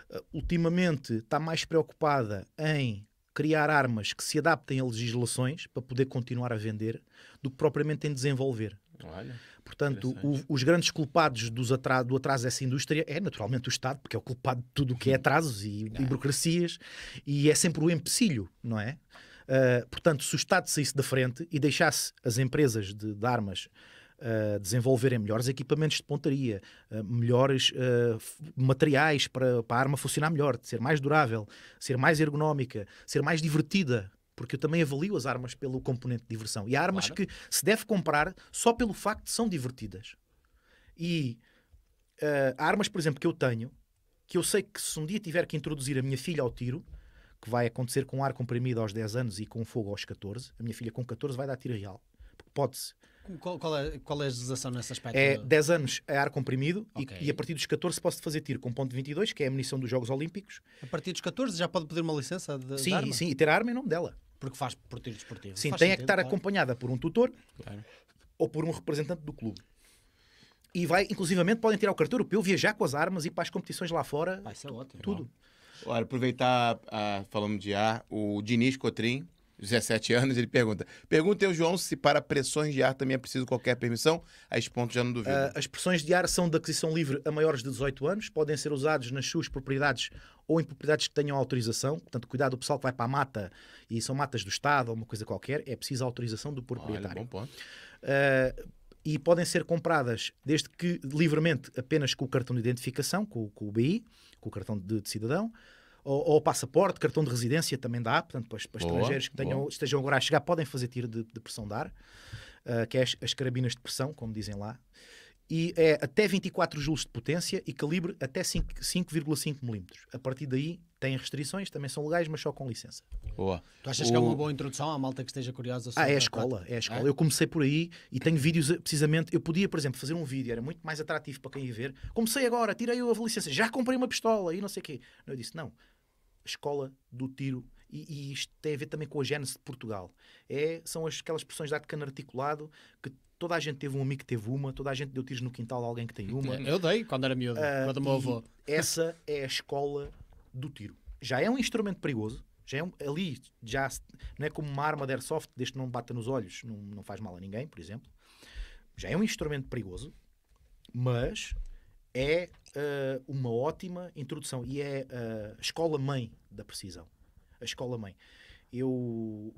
eh, ultimamente está mais preocupada em criar armas que se adaptem a legislações para poder continuar a vender do que propriamente em desenvolver. Olha, Portanto, o, os grandes culpados dos atras, do atraso dessa indústria é naturalmente o Estado, porque é o culpado de tudo o que é uhum. atrasos e, é. e burocracias, e é sempre o empecilho, não é? Uh, portanto, se o Estado saísse da frente e deixasse as empresas de, de armas eh, desenvolverem melhores equipamentos de pontaria, uh, melhores eh, materiais para, para a arma funcionar melhor, ser mais durável, ser mais ergonómica, ser mais divertida porque eu também avalio as armas pelo componente de diversão. E há armas claro. que se deve comprar só pelo facto de são divertidas. E uh, há armas, por exemplo, que eu tenho, que eu sei que se um dia tiver que introduzir a minha filha ao tiro, que vai acontecer com ar comprimido aos 10 anos e com fogo aos 14, a minha filha com 14 vai dar tiro real. pode-se qual, qual, é, qual é a legislação nesse aspecto? É 10 anos a ar comprimido okay. e, e, a partir dos 14 posso fazer tiro com ponto 22, que é a munição dos Jogos Olímpicos. A partir dos 14 já pode pedir uma licença de, sim, de arma? Sim, e ter a arma em nome dela. Porque faz por tiro desportivo. Sim, faz tem sentido, é que estar claro. acompanhada por um tutor claro. ou por um representante do clube. E vai, inclusivamente, podem tirar o cartão europeu, viajar com as armas e para as competições lá fora. Vai ser ótimo. Tudo. Olha, aproveitar, ah, falando de ar, o Diniz Cotrim 17 anos, ele pergunta. Perguntem ao João se para pressões de ar também é preciso qualquer permissão. A esse ponto já não duvido. Uh, as pressões de ar são de aquisição livre a maiores de 18 anos, podem ser usados nas suas propriedades ou em propriedades que tenham autorização. Portanto, cuidado o pessoal que vai para a mata e são matas do Estado ou uma coisa qualquer, é preciso a autorização do proprietário. Olha, bom ponto. Uh, e podem ser compradas, desde que livremente, apenas com o cartão de identificação, com, com o BI, com o cartão de, de cidadão ou, ou passaporte, cartão de residência também dá, portanto, para, para boa, estrangeiros que tenham, estejam agora a chegar podem fazer tiro de, de pressão de ar, uh, eh, que é as, as, carabinas de pressão, como dizem lá, e é até 24 joules de potência e calibre até 5,5 milímetros. A partir daí têm restrições, também são legais, mas só com licença. Boa. Tu achas o... que é uma boa introdução à malta que esteja curiosa ah, sobre Ah, é a escola, é a escola. É? Eu comecei por aí e tenho vídeos precisamente, eu podia, por exemplo, fazer um vídeo, era muito mais atrativo para quem ia ver. Comecei agora, tirei a licença, já comprei uma pistola e não sei o quê. Eu disse, não, escola do tiro e, e, isto tem a ver também com a gênese de Portugal. É, são as, aquelas expressões de arte cano articulado que toda a gente teve um amigo que teve uma, toda a gente deu tiros no quintal de alguém que tem uma. Eu dei quando era miúdo, uh, quando meu avô. Essa é a escola do tiro. Já é um instrumento perigoso, já é um, ali, já não é como uma arma de airsoft, desde que não bata nos olhos, não, não faz mal a ninguém, por exemplo. Já é um instrumento perigoso, mas é uh, uma ótima introdução e é a eh, escola-mãe da precisão. A escola-mãe. Eu.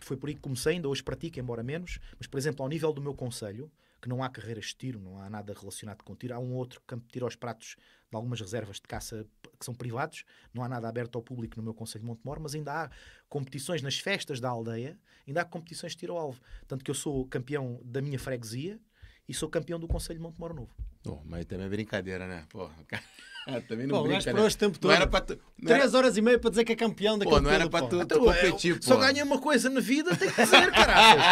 Foi por aí que comecei, ainda hoje pratico, embora menos, mas, por exemplo, ao nível do meu conselho, que não há carreiras de tiro, não há nada relacionado com tiro. Há um outro campo de tiro aos pratos de algumas reservas de caça que são privados, não há nada aberto ao público no meu Conselho de Montemor, mas ainda há competições nas festas da aldeia, ainda há competições de tiro ao alvo. Tanto que eu sou campeão da minha freguesia e sou campeão do Conselho de Montemor Novo. Oh, mas também é brincadeira, né? Pô, cara, *laughs* também não pô, brinca, né? o tempo todo. Não era para tu, Três era... horas e meia para dizer que é campeão daquele Pô, não era para tu, então, tu, é, competir, pô. Só ganha uma coisa na vida, tem que dizer, *laughs* caralho.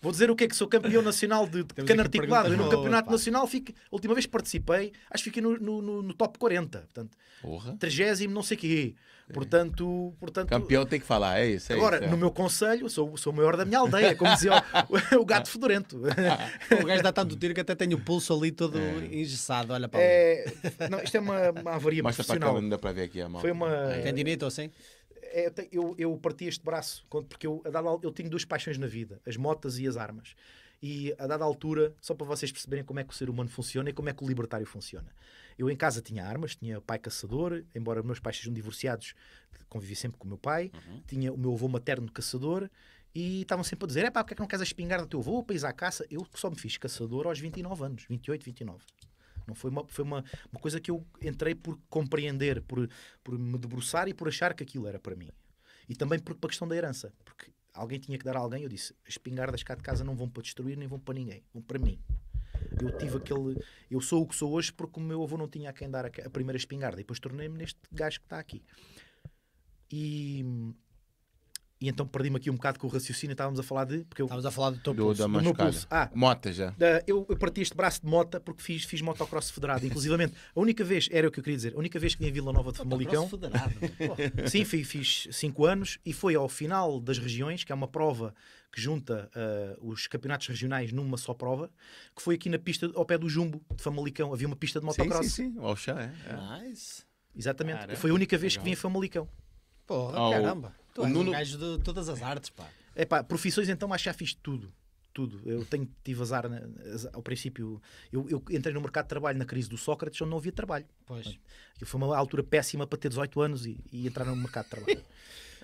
vou dizer o que é que sou campeão nacional de, de cana articulada. No campeonato pá. nacional, fico, a última vez que participei, acho que fiquei no, no, no, no top 40. Portanto, Porra. 30 não sei quê. Portanto, portanto, campeão tem que falar, é isso. É agora, isso, é. no meu conselho, sou, sou o maior da minha aldeia, como dizia o, *laughs* o gato fedorento. o gajo dá tanto tiro que até tenho o pulso ali todo é. engessado, olha para é... Não, isto é uma, uma avaria Mostra profissional. Para cá, não dá para ver aqui a mão. Foi uma... É. Tem ou É, eu, eu, eu, parti este braço, porque eu, a dada, eu tenho duas paixões na vida, as motas e as armas. E a dada altura, só para vocês perceberem como é que o ser humano funciona e como é que o libertário funciona. Eu em casa tinha armas, tinha pai caçador, embora meus pais sejam divorciados, convivi sempre com o meu pai, uhum. tinha o meu avô materno caçador, e estavam sempre a dizer: é pá, porque é que não queres a espingarda do teu avô para ir à caça? Eu só me fiz caçador aos 29 anos, 28, 29. Não foi uma, foi uma, uma coisa que eu entrei por compreender, por, por me debruçar e por achar que aquilo era para mim. E também por, a questão da herança, porque alguém tinha que dar a alguém. Eu disse: as espingardas cá de casa não vão para destruir nem vão para ninguém, vão para mim. Eu tive aquele. Eu sou o que sou hoje porque o meu avô não tinha a quem dar a, a primeira espingarda e depois tornei-me neste gajo que está aqui. E e então perdi-me aqui um bocado com o raciocínio. Estávamos a falar de. Porque eu, Estávamos a falar do teu do, pulso. Do meu pulso. Ah, mota já. Eu, eu parti este braço de mota porque fiz, fiz motocross federado. Inclusive, a única vez, era o que eu queria dizer, a única vez que vim a Vila Nova de Famalicão. federado. *laughs* sim, fiz, 5 cinco anos e foi ao final das regiões, que é uma prova que junta uh, os campeonatos regionais numa só prova, que foi aqui na pista ao pé do Jumbo de Famalicão. Havia uma pista de motocross. Sim, sim, sim. Ao é. é. Nice. Exatamente. Foi a única vez que vim a Famalicão. Porra, oh. caramba. Tu o Nuno... um gajo de todas as artes, pá. É pá, profissões então acho que já fiz tudo. Tudo. Eu tenho, tive azar na, ao princípio. Eu, eu, entrei no mercado de trabalho na crise do Sócrates, onde não havia trabalho. Pois. Foi uma altura péssima para ter 18 anos e, e entrar no mercado de trabalho. *laughs*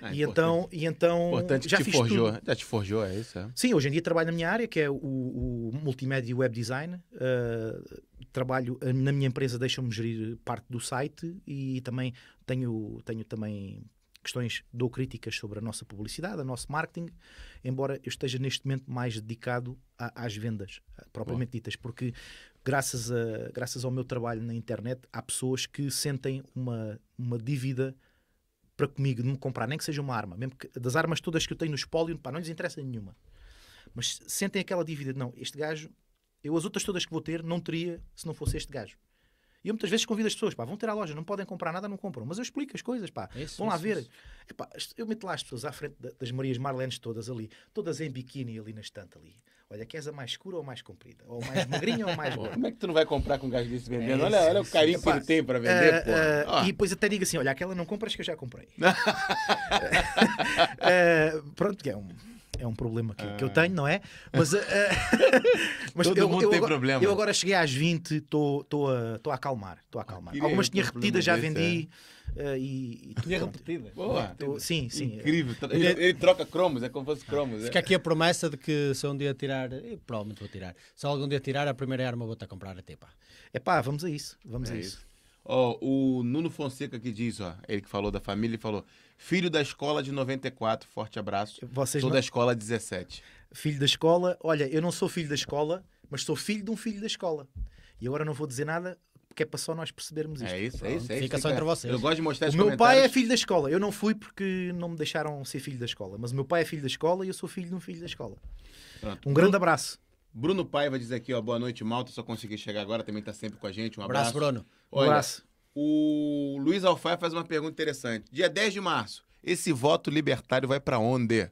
Ah, então, e, então, e então Importante já te fiz forjou, tudo. Já te forjou, é isso? É? Sim, hoje em dia trabalho na minha área, que é o, o multimédia e web design. Uh, trabalho ah, na minha empresa, deixam-me gerir parte do site e também tenho, tenho também questões, dou críticas sobre a nossa publicidade, a nosso marketing, embora eu esteja neste momento mais dedicado a, às vendas, propriamente Bom. ditas, porque graças, a, graças ao meu trabalho na internet, há pessoas que sentem uma, uma dívida para comigo de me comprar, nem que seja uma arma, mesmo que das armas todas que eu tenho no espólio, pá, não lhes interessa nenhuma. Mas sentem aquela dívida, não, este gajo, eu as outras todas que vou ter não teria se não fosse este gajo. E eu muitas vezes convido as pessoas, pá, vão ter a loja, não podem comprar nada, não compram. Mas eu explico as coisas, pá. Isso, vão lá isso, ver. Isso. Epá, eu meto lá as pessoas à frente das Marias Marlenes todas ali, todas em biquíni ali na estante ali. Olha, queres a mais escura ou mais comprida? Ou mais magrinha ou mais gorda? Como é que tu não vai comprar com um gajo desse vendendo? É olha, olha o carinho que ele tem para vender, uh, uh, E depois até digo assim, olha, aquela não compras que eu já comprei. uh, *laughs* *laughs* pronto, que é um é um problema que, que eu ah. tenho, não é? Mas, uh, *laughs* *laughs* mas Todo eu, mundo eu, tem agora, problema. eu agora cheguei às 20, estou a, a acalmar. estou a acalmar. Ah, Algumas tinha repetidas, já vendi. É. Uh, e, e tinha repetidas. Boa. sim, sim. Incrível. Ele, troca cromos, é como fosse cromos. Fica é. aqui a promessa de que se um dia tirar, provavelmente vou tirar, se algum dia tirar, a primeira arma vou-te a comprar até pá. É pá, vamos a isso. Vamos é a isso. isso. Oh, o Nuno Fonseca que diz, ó, ele que falou da família, ele falou: Filho da escola de 94, forte abraço. Vocês Sou não... da escola 17. Filho da escola, olha, eu não sou filho da escola, mas sou filho de um filho da escola. E agora não vou dizer nada, porque é para só nós percebermos isto. É isso, é isso. É isso fica, só entre vocês. Eu gosto de mostrar O meu pai é filho da escola. Eu não fui porque não me deixaram ser filho da escola. Mas o meu pai é filho da escola e eu sou filho de um filho da escola. Pronto. Um grande abraço. Bruno Paiva diz aqui, ó, boa noite, malta. Só consegui chegar agora, também está sempre com a gente. Um abraço. abraço Bruno. Olha, um abraço. O Luiz Alfaia faz uma pergunta interessante. Dia 10 de março, esse voto libertário vai para onde?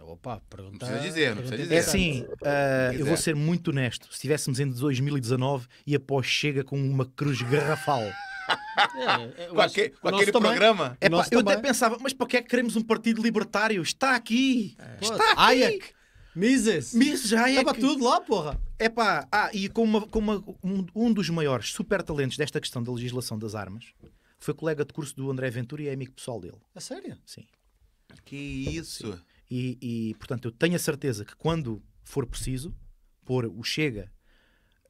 Opa, pergunta... Não precisa dizer, não é precisa dizer. É assim, uh, eu vou ser muito honesto. Se estivéssemos em 2019 e após chega com uma cruz garrafal... É, é com, aquele, com aquele programa. É, pá, eu até pensava, mas para que é que queremos um partido libertário? Está aqui! É. Está aqui! Hayek. Mises! Mises já é. Estava que... tudo lá, porra! É pá, ah, e com, uma, com uma, um, um, dos maiores super talentos desta questão da legislação das armas foi colega de curso do André Ventura e é amigo pessoal dele. A sério? Sim. Que isso! Sim. E, e, portanto, eu tenho a certeza que quando for preciso pôr o Chega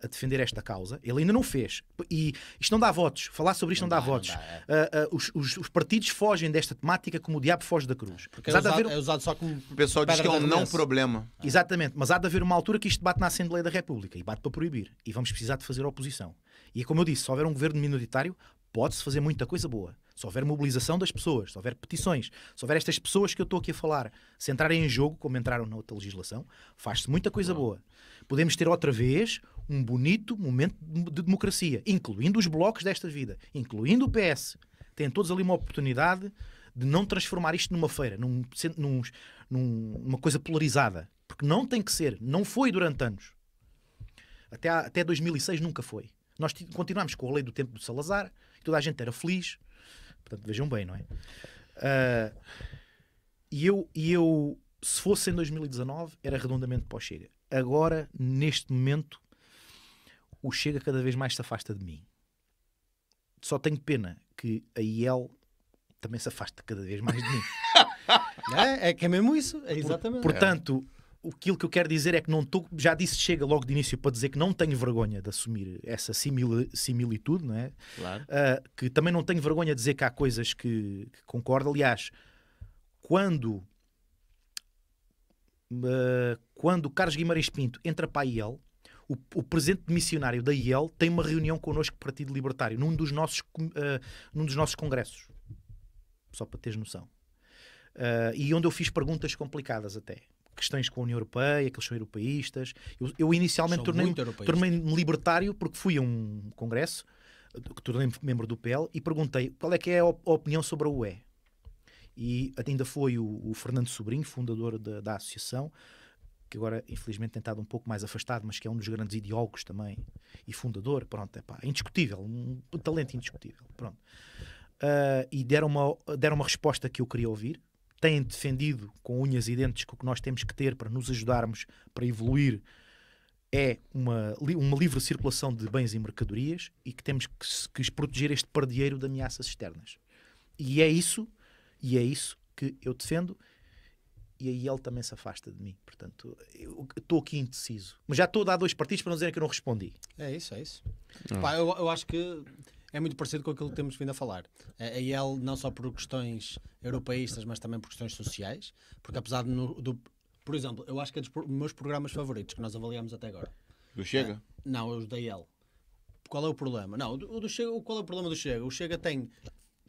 a defender esta causa, ele ainda não fez. E isto não dá votos. Falar sobre isto não, não dá, dá, votos. Não dá, é. uh, uh, os, os, os, partidos fogem desta temática como o diabo foge da cruz. Porque é usado, haver... é usado, só como. O pessoal diz que é um não problema. É. Exatamente, mas há de haver uma altura que isto bate na Assembleia da República e bate para proibir. E vamos precisar de fazer oposição. E é como eu disse, se houver um governo minoritário, pode-se fazer muita coisa boa. Se houver mobilização das pessoas, se houver petições, se houver estas pessoas que eu estou aqui a falar, se entrarem em jogo, como entraram na outra legislação, faz-se muita coisa não. boa. Podemos ter outra vez um bonito momento de democracia, incluindo os blocos desta vida, incluindo o PS. Têm todos ali uma oportunidade de não transformar isto numa feira, num, num, numa coisa polarizada. Porque não tem que ser. Não foi durante anos. Até, até 2006 nunca foi. Nós continuámos com a lei do tempo do Salazar e toda a gente era feliz. Portanto, vejam bem, não é? Uh, e, eu, e eu, se fosse em 2019, era redondamente pós-chega. Agora, neste momento, o Chega cada vez mais se afasta de mim. Só tenho pena que a IEL também se afasta cada vez mais de mim. *laughs* é, é que é mesmo isso, é exatamente. Por, portanto, aquilo que eu quero dizer é que não estou, já disse chega logo de início para dizer que não tenho vergonha de assumir essa simil, similitude, não é? Claro. Uh, que também não tenho vergonha de dizer que há coisas que, que concordo. Aliás, quando, uh, quando Carlos Guimarães Pinto entra para a IEL, o, o presidente missionário da IEL tem uma reunião connosco, Partido Libertário, num dos nossos, uh, num dos nossos congressos. Só para teres noção. Uh, e onde eu fiz perguntas complicadas até questões com a União Europeia, que eles são europeístas. Eu, eu inicialmente tornei-me tornei libertário porque fui a um congresso, que tornei-me membro do PL, e perguntei qual é que é a, op a opinião sobre a UE. E ainda foi o, o Fernando Sobrinho, fundador da, da associação, que agora infelizmente tem estado um pouco mais afastado, mas que é um dos grandes ideólogos também e fundador, pronto, é pá, indiscutível, um talento indiscutível, pronto. Uh, e deram uma, deram uma resposta que eu queria ouvir, têm defendido com unhas e dentes que o que nós temos que ter para nos ajudarmos para evoluir é uma, uma livre circulação de bens e mercadorias e que temos que, que proteger este pardieiro de ameaças externas. E é isso, e é isso que eu defendo e aí ele também se afasta de mim. Portanto, eu estou aqui indeciso. Mas já estou a dar dois partidos para não dizerem que eu não respondi. É isso, é isso. Ah. Pá, eu, eu acho que é muito parecido com aquilo que temos vindo a falar. A é, IEL, é não só por questões europeístas, mas também por questões sociais, porque apesar do. do por exemplo, eu acho que é dos meus programas favoritos que nós avaliamos até agora. Do Chega? É, não, é os da IEL. Qual é o problema? Não, o do Chega, qual é o problema do Chega? O Chega tem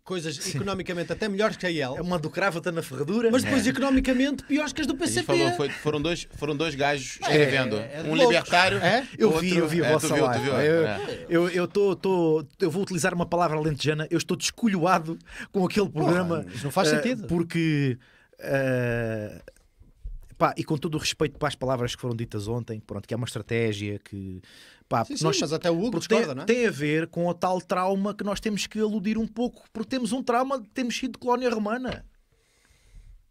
coisas Sim. economicamente até melhores que a IEL. É uma do está na ferradura. Mas depois, é. economicamente, piores que as do PCP. Falou, foi, foram, dois, foram dois gajos é, escrevendo. É, é, um libertário. É? Eu outro, vi, eu vi a é, vossa viu, Viu, eu, eu, eu, tô, tô, eu vou utilizar uma palavra alentejana. Eu estou descolhoado com aquele programa. não faz uh, sentido. Porque. Uh, Pá, e com todo o respeito para as palavras que foram ditas ontem, pronto, que é uma estratégia que. Pá, sim, sim, nós, mas até o Hugo discorda, tem, não é? tem a ver com o tal trauma que nós temos que aludir um pouco, porque temos um trauma de termos sido colónia romana.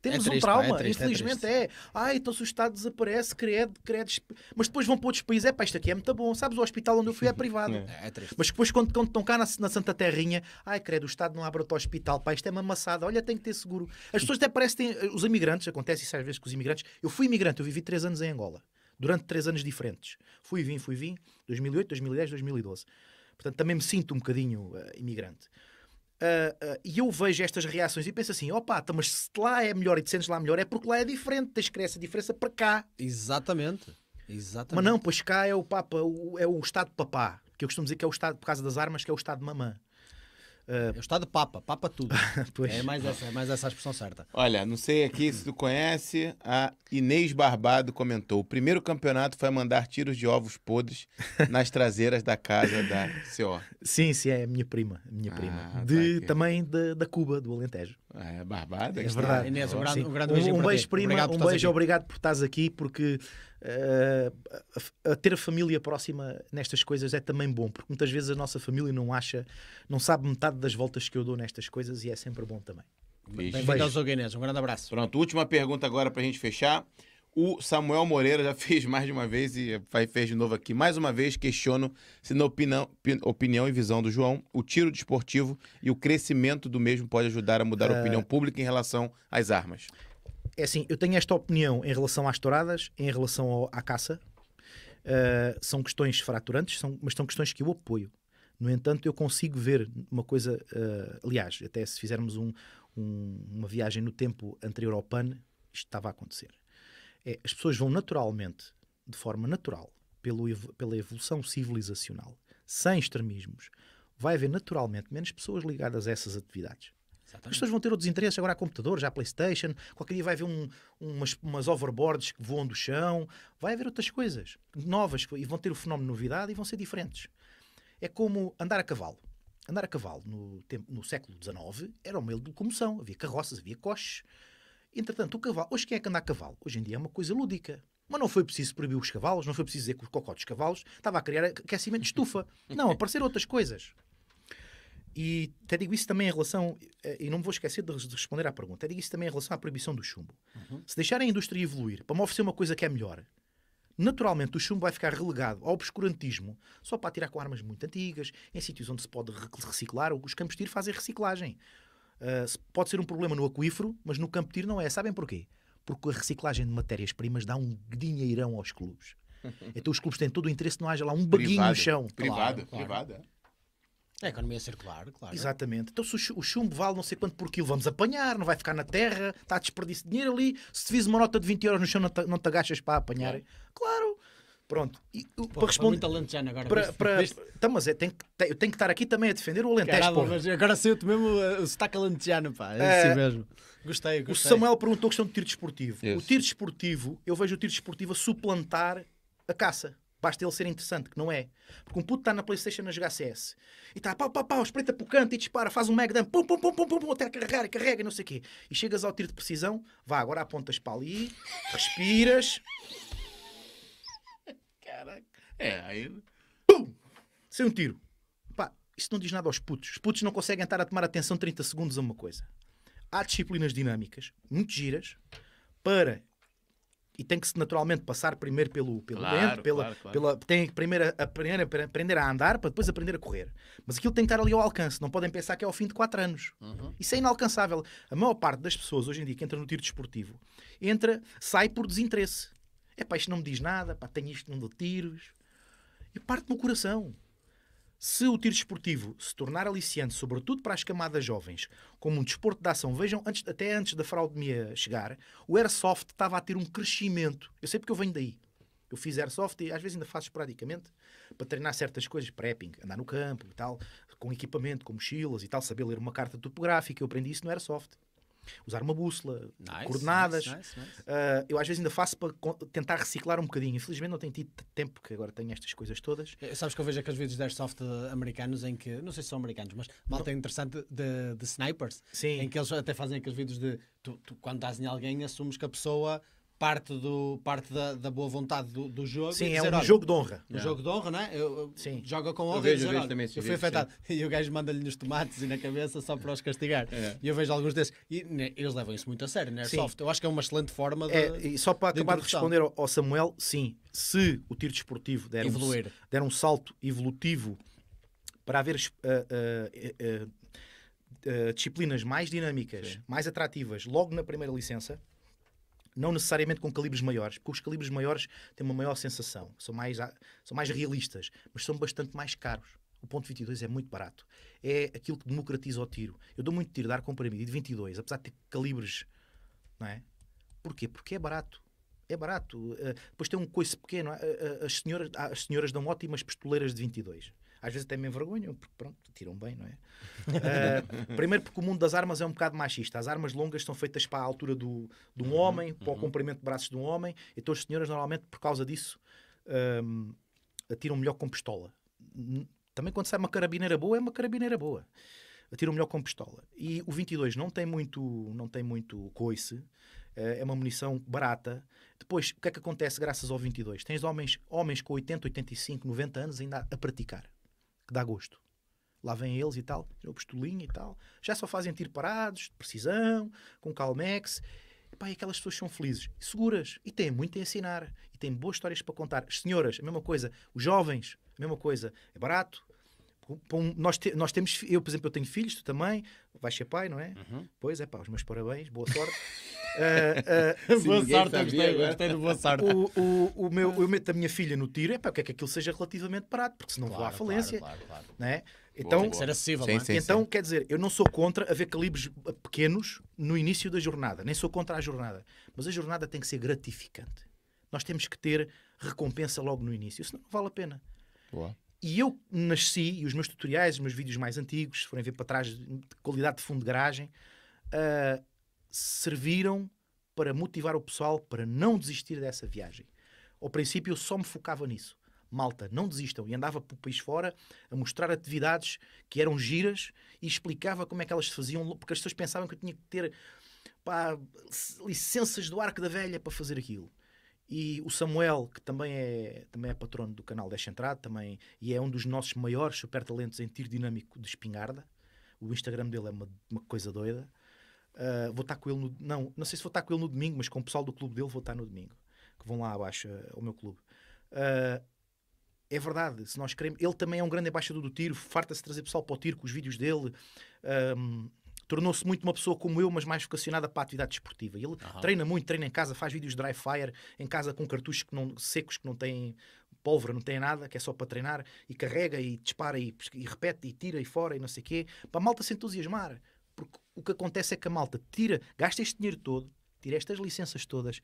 Temos é triste, um trauma, é triste, infelizmente é. é. é, é. Ai, então se o Estado desaparece, credo, credo. Mas depois vão para outros países, é pá, isto aqui é muito bom. Sabes, o hospital onde eu fui é *laughs* privado. É. é, triste. Mas depois, quando, quando estão cá na, na, Santa Terrinha, ai, credo, o Estado não abre o hospital, pá, isto é uma amassada, olha, tem que ter seguro. As pessoas até parecem, eh, os imigrantes, acontece isso às vezes com os imigrantes. Eu fui imigrante, eu vivi três anos em Angola, durante três anos diferentes. Fui, vim, fui, vim, 2008, 2010, 2012. Portanto, também me sinto um bocadinho uh, imigrante. Uh, uh, e eu vejo estas reações e penso assim: opa, tá, mas se lá é melhor e te sentes lá melhor, é porque lá é diferente, tens que criar essa diferença para cá. Exatamente. Exatamente. Mas não, pois cá é o Papa, é o Estado Papá, que eu costumo dizer que é o Estado, por causa das armas, que é o Estado Mamã. Uh... É o Estado papa, papa tudo. *laughs* é, mais essa, é mais essa expressão certa. Olha, não sei aqui se tu conhece, a Inês Barbado comentou: o primeiro campeonato foi mandar tiros de ovos podres *laughs* nas traseiras da casa da CO. Sim, sim, é minha prima. Minha ah, prima. Tá de, tá também da, da Cuba, do Alentejo. Ah, é, Barbado. É, é verdade. Inês, um, grande, um grande beijo. Um, um beijo, prima. Obrigado um beijo, obrigado por estás aqui, porque eh, a, ter a família próxima nestas coisas é também bom, porque muitas vezes a nossa família não acha, não sabe metade das voltas que eu dou nestas coisas e é sempre bom também. Bem-vindo aos Oguinês, um grande abraço. Pronto, última pergunta agora para a gente fechar. O Samuel Moreira já *laughs* fez mais de uma vez e vai fez de novo aqui. Mais uma vez questiono se na opinião, opinião e visão do João, o tiro desportivo e o crescimento do mesmo pode ajudar a mudar a é. opinião pública em relação às armas é assim, eu tenho esta opinião em relação às touradas, em relação ao, à caça. Uh, são questões fraturantes, são, mas são questões que eu apoio. No entanto, eu consigo ver uma coisa. Uh, aliás, até se fizermos um, um, uma viagem no tempo anterior ao PAN, isto estava a acontecer. É, as pessoas vão naturalmente, de forma natural, pelo, pela evolução civilizacional, sem extremismos, vai haver naturalmente menos pessoas ligadas a essas atividades. Exatamente. As pessoas vão ter outros interesses, agora há computadores, há Playstation, qualquer dia vai haver um, umas, umas overboards que voam do chão, vai haver outras coisas novas e vão ter o fenómeno de novidade e vão ser diferentes. É como andar a cavalo. Andar a cavalo no, tempo, no século XIX era um meio de locomoção, havia carroças, havia coches. Entretanto, o cavalo, hoje quem é que anda a cavalo? Hoje em dia é uma coisa lúdica. Mas não foi preciso proibir os cavalos, não foi preciso dizer que o cocó dos cavalos estava a criar aquecimento de estufa. Não, *laughs* apareceram outras coisas. E até digo isso também em relação, eh, e não me vou esquecer de responder à pergunta, até digo isso também em relação à proibição do chumbo. Uhum. Se deixarem a indústria evoluir para me oferecer uma coisa que é melhor, naturalmente o chumbo vai ficar relegado ao obscurantismo só para atirar com armas muito antigas, em sítios onde se pode reciclar, os campos de tiro fazem reciclagem. Uh, pode ser um problema no aquífero, mas no campo de tiro não é. Sabem porquê? Porque a reciclagem de matérias-primas dá um dinheirão aos clubes. *laughs* Então os clubes têm todo o interesse, não haja lá um baguinho no chão. Privado, claro, privado. Claro. É. A economia circular, claro. Exatamente. Então, se o chumbo vale não sei quanto por quilo, vamos apanhar, não vai ficar na terra, está a desperdício de dinheiro ali. Se te fiz uma nota de 20 euros no chão, não te, não te agachas para apanhar. É. Claro. Pronto. E, porra, para responder. Muito agora. Para, para... Então, mas é, eu tenho que estar aqui também a defender o Alentejo. Caramba, mas agora saiu-te mesmo uh, o sotaque alentejano, pá. É, assim é assim mesmo. Gostei, gostei. O Samuel perguntou a questão do tiro desportivo. Isso. O tiro desportivo, eu vejo o tiro desportivo a suplantar a caça. Basta ele ser interessante, que não é. Porque um puto está na Playstation a jogar CS e está pau, pau, pau, espreita para o canto e dispara, faz um mega dano, pum, pum, pum, pum, pum, pum, até carregar e carrega e não sei o quê. E chegas ao tiro de precisão, vá, agora apontas para ali, respiras. *laughs* Caraca. É, aí. Pum! Sem um tiro. Pá, isso não diz nada aos putos. Os putos não conseguem estar a tomar atenção 30 segundos a uma coisa. Há disciplinas dinâmicas, muito giras, para e tem que se naturalmente passar primeiro pelo, pelo claro, dente, pela, claro, claro. pela, tem que primeiro aprender, aprender a andar para depois aprender a correr. Mas aquilo tem que estar ali ao alcance, não podem pensar que é ao fim de 4 anos. Uhum. Isso é inalcançável. A maior parte das pessoas hoje em dia que entra no tiro desportivo entra, sai por desinteresse. É pá, isto não me diz nada, pá, tenho isto, num de tiros. E parte-me o coração. Se o tiro esportivo se tornar aliciante, sobretudo para as camadas jovens, como um desporto de ação, vejam, antes, até antes da fraudemia chegar, o airsoft estava a ter um crescimento. Eu sei porque eu venho daí. Eu fiz airsoft e às vezes ainda faço esporadicamente para treinar certas coisas, prepping, andar no campo e tal, com equipamento, com mochilas e tal, saber ler uma carta topográfica. Eu aprendi isso no airsoft usar uma bússola, nice, coordenadas. Nice, nice, uh, eu às vezes ainda faço para tentar reciclar um bocadinho. Infelizmente não tenho tido tempo, porque agora tenho estas coisas todas. É, sabes que eu vejo aqueles vídeos de airsoft americanos em que, não sei se são americanos, mas malta tem interessante de, de snipers, Sim. em que eles até fazem aqueles vídeos de tu, tu quando estás em alguém assumes que a pessoa parte, do, parte da, da boa vontade do, do jogo. Sim, é dizer, é um olha, jogo de honra. Um jogo de honra, não é? Eu, Sim. Joga com honra eu vejo, e dizer, eu, vejo eu fui afetado. *laughs* E o gajo manda-lhe nos tomates e na cabeça só para os castigar. É. E eu vejo alguns desses. E né, eles levam isso muito a sério, né Soft. Eu acho que é uma excelente forma de. É, e só para de acabar de responder ao, Samuel, sim, se o tiro desportivo der, um, der um salto evolutivo para haver uh, uh, uh, disciplinas mais dinâmicas, sim. mais atrativas, logo na primeira licença, não necessariamente com calibres maiores, porque os calibres maiores têm uma maior sensação, são mais, são mais realistas, mas são bastante mais caros. O ponto 22 é muito barato. É aquilo que democratiza o tiro. Eu dou muito tiro de arco comprimido de 22, apesar de ter calibres. Não é? Porquê? Porque é barato. É barato. Uh, depois tem um coice pequeno. Uh, uh, as, senhoras, ah, as senhoras dão ótimas pistoleiras de 22. Às vezes até me envergonham, porque pronto, tiram bem, não é? Uh, primeiro porque o mundo das armas é um bocado machista. As armas longas são feitas para a altura do, de um uhum, homem, para o uhum. comprimento de braços de um homem. Então as senhoras normalmente, por causa disso, atiram melhor com pistola. Também quando sai uma carabineira boa, é uma carabineira boa. Atiram melhor com pistola. E o 22 não tem muito, não tem muito coice eh, é uma munição barata. Depois, o que é que acontece graças ao 22? Tens homens, homens com 80, 85, 90 anos ainda a praticar que dá gosto. Lá vêm eles e tal, tiram pistolinho e tal. Já só fazem tiro parados, de precisão, com calmex. E, pá, aquelas pessoas são felizes, seguras, e têm muito a ensinar, e têm boas histórias para contar. As senhoras, a mesma coisa. Os jovens, a mesma coisa. É barato, um, nós, te, nós temos, eu, por exemplo, eu tenho filhos, tu também, vais ser pai, não é? Uhum. Pois é, pá, os meus parabéns, boa sorte. uh, *laughs* uh, Sim, boa sorte, gostei, boa sorte. O, o, o meu, eu meto a minha filha no tiro, é pá, que é que aquilo seja relativamente parado porque senão claro, vou à falência. Claro, claro, claro. Né? Então, Tem que ser acessível, sim, é? sim, então sim. quer dizer, eu não sou contra haver calibres pequenos no início da jornada, nem sou contra a jornada, mas a jornada tem que ser gratificante. Nós temos que ter recompensa logo no início, senão não vale a pena. Boa. E eu nasci, e os meus tutoriais, os meus vídeos mais antigos, se forem ver para trás, de qualidade de fundo de garagem, uh, serviram para motivar o pessoal para não desistir dessa viagem. Ao princípio eu só me focava nisso. Malta, não desistam. E andava para o país fora a mostrar atividades que eram giras e explicava como é que elas se faziam, porque as pessoas pensavam que eu tinha que ter pá, licenças do Arco da Velha para fazer aquilo. E o Samuel, que também é, também é patrono do canal Descentrado, também, e é um dos nossos maiores super talentos em tiro dinâmico de espingarda. O Instagram dele é uma, uma coisa doida. Uh, vou estar com ele no. Não, não sei se vou estar com ele no domingo, mas com o pessoal do clube dele vou estar no domingo. Que vão lá abaixo uh, ao meu clube. Uh, é verdade, se nós queremos. Ele também é um grande embaixador do tiro, farta-se trazer pessoal para o tiro com os vídeos dele tornou-se muito uma pessoa como eu, mas mais vocacionada para a atividade desportiva. Ele uhum. treina muito, treina em casa, faz vídeos dry fire, em casa com cartuchos que não, secos que não têm pólvora, não tem nada, que é só para treinar, e carrega, e dispara, e, e repete, e tira, e fora, e não sei o quê, para a malta se entusiasmar. Porque o que acontece é que a malta tira, gasta este dinheiro todo, tira estas licenças todas,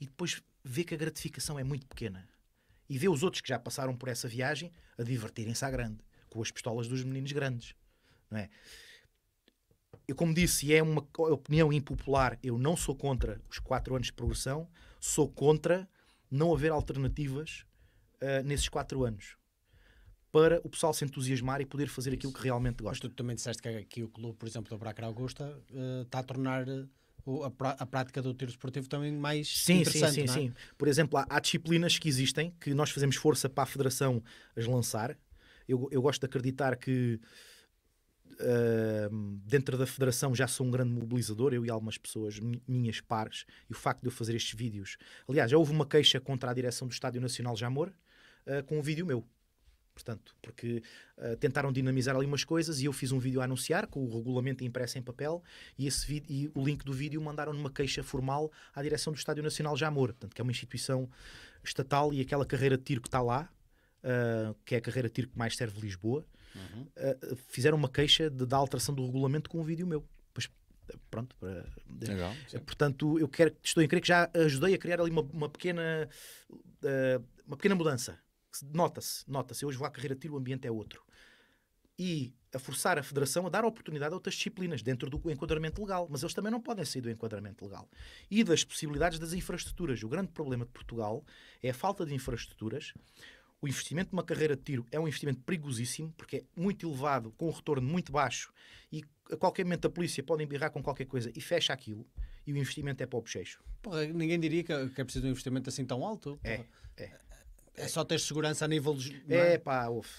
e depois vê que a gratificação é muito pequena. E vê os outros que já passaram por essa viagem a divertirem-se à grande, com as pistolas dos meninos grandes. Não é? eu, como disse, e é uma opinião impopular, eu não sou contra os quatro anos de progressão, sou contra não haver alternativas uh, nesses quatro anos para o pessoal se entusiasmar e poder fazer aquilo que realmente gosta. Mas tu também disseste que, aqui o clube, por exemplo, da Bracara Augusta, uh, está a tornar uh, a, a, prática do tiro esportivo também mais sim, interessante. Sim, sim, é? sim. Por exemplo, há, há, disciplinas que existem que nós fazemos força para a Federação as lançar. Eu, eu gosto de acreditar que dentro da federação já sou um grande mobilizador, eu e algumas pessoas, minhas pares, e o facto de eu fazer estes vídeos. Aliás, já houve uma queixa contra a direção do Estádio Nacional Jamor uh, com um vídeo meu. Portanto, porque uh, tentaram dinamizar ali umas coisas e eu fiz um vídeo a anunciar com o regulamento impresso em papel e, esse vídeo, e o link do vídeo mandaram numa queixa formal à direção do Estádio Nacional Jamor, portanto, que é uma instituição estatal e aquela carreira de tiro que está lá, ah, que é a carreira de tiro que mais serve Lisboa, uhum. uh, fizeram uma queixa de, da alteração do regulamento com um vídeo meu. Pois, pronto, para... Legal, eh, portanto, eu quero, estou a crer que já ajudei a criar ali uma, uma pequena uh, uma pequena mudança. Nota-se, nota-se. Eu hoje vou à carreira de tiro, o ambiente é outro. E a forçar a Federação a dar oportunidade a outras disciplinas dentro do enquadramento legal. Mas eles também não podem sair do enquadramento legal. E das possibilidades das infraestruturas. O grande problema de Portugal é a falta de infraestruturas o investimento numa carreira de tiro é um investimento perigosíssimo, porque é muito elevado, com um retorno muito baixo, e a qualquer momento a polícia pode embirrar com qualquer coisa e fecha aquilo, e o investimento é para o bochecho. Porra, ninguém diria que, é, é preciso um investimento assim tão alto. É, Porra. É, é. É só ter segurança a nível de. É, é? pá, uf.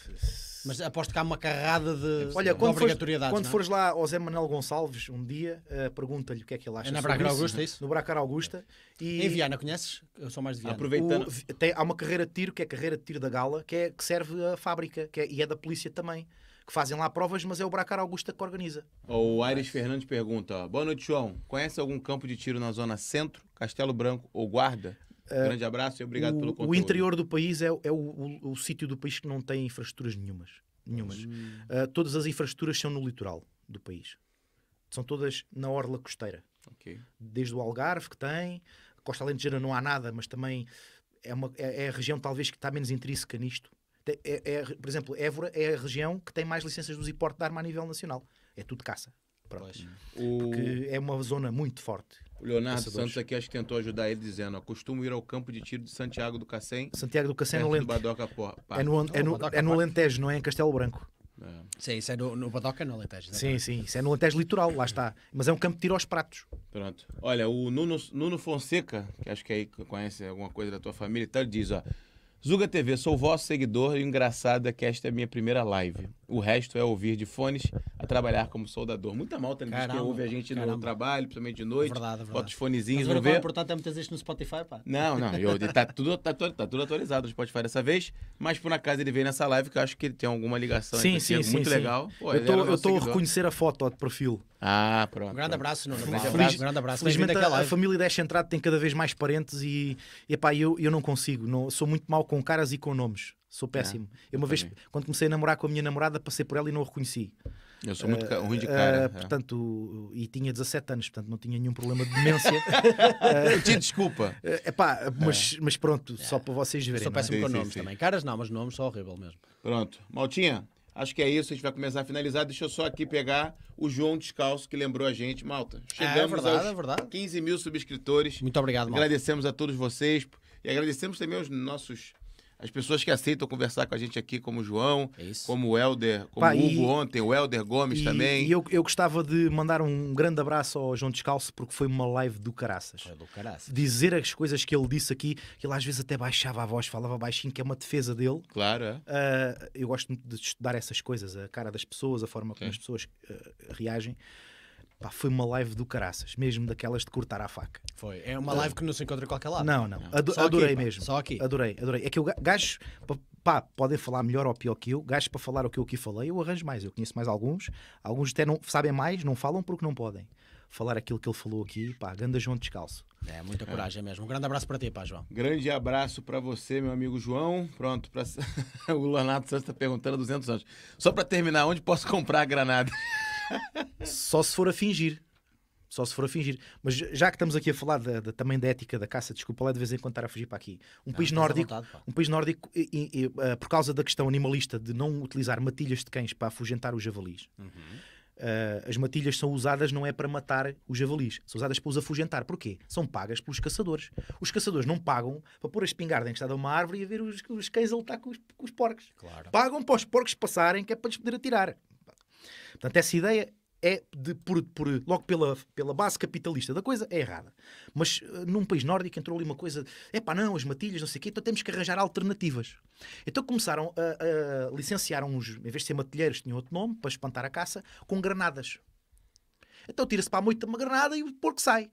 Mas aposto que há uma carrada de, Olha, de quando obrigatoriedades. Fores, quando é? fores lá ao Zé Manuel Gonçalves um dia, uh, pergunta-lhe o que é que ele acha. É na Bracar Augusta, é isso? No Bracar Augusta. E... Em Viana, conheces? Eu sou mais de Viana. Aproveitando. O, tem, há uma carreira de tiro, que é a carreira de tiro da Gala, que, é, que serve a fábrica que é, e é da polícia também. Que fazem lá provas, mas é o Bracar Augusta que organiza. O Aires Fernandes pergunta: Boa noite, João. Conhece algum campo de tiro na zona centro, Castelo Branco ou Guarda? Ah, Grande abraço e obrigado o, pelo conteúdo. O interior do país é, é o, o, o sítio do país que não tem infraestruturas nenhumas. nenhumas. Uh, todas as infraestruturas são no litoral do país. São todas na orla costeira. Okay. Desde o Algarve, que tem, Costa Alentejeira não há nada, mas também é, uma, é, é a região talvez que está menos intrínseca nisto. É, é, por exemplo, Évora é a região que tem mais licenças de uso e porte de arma a nível nacional. É tudo caça. Pronto. Porque é uma zona muito forte. O Leonardo Santos aqui acho que tentou ajudar ele dizendo: ó, costumo ir ao campo de tiro de Santiago do Cacém. Santiago do Cacém é no Lentejo. É no, é, é, no, é no Lentejo, não é em Castelo Branco. É. Sim, isso é no, no Badoca, no Alentejo. Sim, sim, isso é no Alentejo litoral, lá está. Mas é um campo de tiro aos pratos. Pronto. Olha, o Nuno, Nuno Fonseca, que acho que aí conhece alguma coisa da tua família e tal, diz, ó, Zuga TV, sou vosso seguidor e o engraçado é que esta é a minha primeira live. O resto é ouvir de fones, a trabalhar como soldador. Muita malta caramba, que ouve a gente caramba. no trabalho, principalmente de é noite. Verdade, é verdade. Bota os fonezinhos, não vê. importante é muitas vezes no Spotify, pá. Não, não. Eu, tá, tudo, tá, tá, tudo atualizado no Spotify dessa vez, mas por acaso ele veio nessa live que eu acho que ele tem alguma ligação. Sim, sim, é sim. Muito sim. legal. Pô, eu estou a reconhecer a foto ó, de perfil. Ah, pronto. Um grande abraço, Nuno. Um grande abraço. Um grande abraço. Felizmente a, a família 10 entrada tem cada vez mais parentes e, e pá, eu, eu não consigo. Não, sou muito mal com com caras e com nomes. Sou péssimo. É, eu uma vez, quando comecei a namorar com a minha namorada, passei por ela e não a reconheci. Eu sou muito uh, ruim de cara. Uh, portanto, é. e tinha 17 anos, portanto não tinha nenhum problema de demência. uh, *laughs* Te desculpa. Uh, epá, é. mas, mas pronto, é. só para vocês verem. Sou péssimo é? com sim, nomes sim. também. Caras não, mas nomes são horrível mesmo. Pronto. Maltinha, acho que é isso. A gente vai começar a finalizar. Deixa eu só aqui pegar o João Descalço que lembrou a gente. Malta, chegamos é, verdade, aos verdade. 15 mil subscritores. Muito obrigado, Malta. Agradecemos a todos vocês e agradecemos também aos nossos as pessoas que aceitam conversar com a gente aqui, como o João, é Isso. como o Helder, como Pá, o Hugo e, ontem, o Helder Gomes e, também. E eu, eu gostava de mandar um grande abraço ao João Descalço, porque foi uma live do caraças. Foi do caraças. Dizer as coisas que ele disse aqui, que ele às vezes até baixava a voz, falava baixinho, que é uma defesa dele. Claro. É. Uh, eu gosto muito de estudar essas coisas, a cara das pessoas, a forma como Sim. as pessoas uh, reagem. Pá, foi uma live do caraças, mesmo daquelas de cortar a faca. Foi. É uma live que não se encontra em qualquer lado. Não, não. não. só adorei aqui, mesmo. Só aqui. Adorei, adorei. É que eu gajo, pá, podem falar melhor ou pior que eu, gajo para falar o que eu aqui falei, eu arranjo mais. Eu conheço mais alguns. Alguns até não sabem mais, não falam porque não podem. Falar aquilo que ele falou aqui, pá, ganda João descalço. É, muita coragem é. mesmo. Um grande abraço para ti, pá, João. Grande abraço para você, meu amigo João. Pronto, pra... *laughs* o Leonardo Santos está perguntando há 200 anos. Só para terminar, onde posso comprar a granada? *laughs* Só se for a fingir. Só se for a fingir. Mas já que estamos aqui a falar também da ética da caça, desculpa lá de vez em quando estar a fugir para aqui. Um não, país nórdico, vontade, um país nórdico e, e, e, uh, por causa da questão animalista de não utilizar matilhas de cães para afugentar os javalis. Uhum. Uh, as matilhas são usadas não é para matar os javalis, são usadas para os afugentar. Porquê? São pagas pelos caçadores. Os caçadores não pagam para pôr a espingarda encostada de uma árvore e a ver os, os cães a lutar com os, com os porcos. Claro. Pagam para os porcos passarem, que é para lhes poder atirar. Portanto, essa ideia é de, por, por, logo pela, pela base capitalista da coisa, é errada. Mas eh, num país nórdico entrou ali uma coisa, é pá, não, as matilhas, não sei o quê, então temos que arranjar alternativas. Então começaram a, a licenciar uns, em vez de ser matilheiros, tinham outro nome, para espantar a caça, com granadas. Então tira-se para a moita uma granada e o porco sai.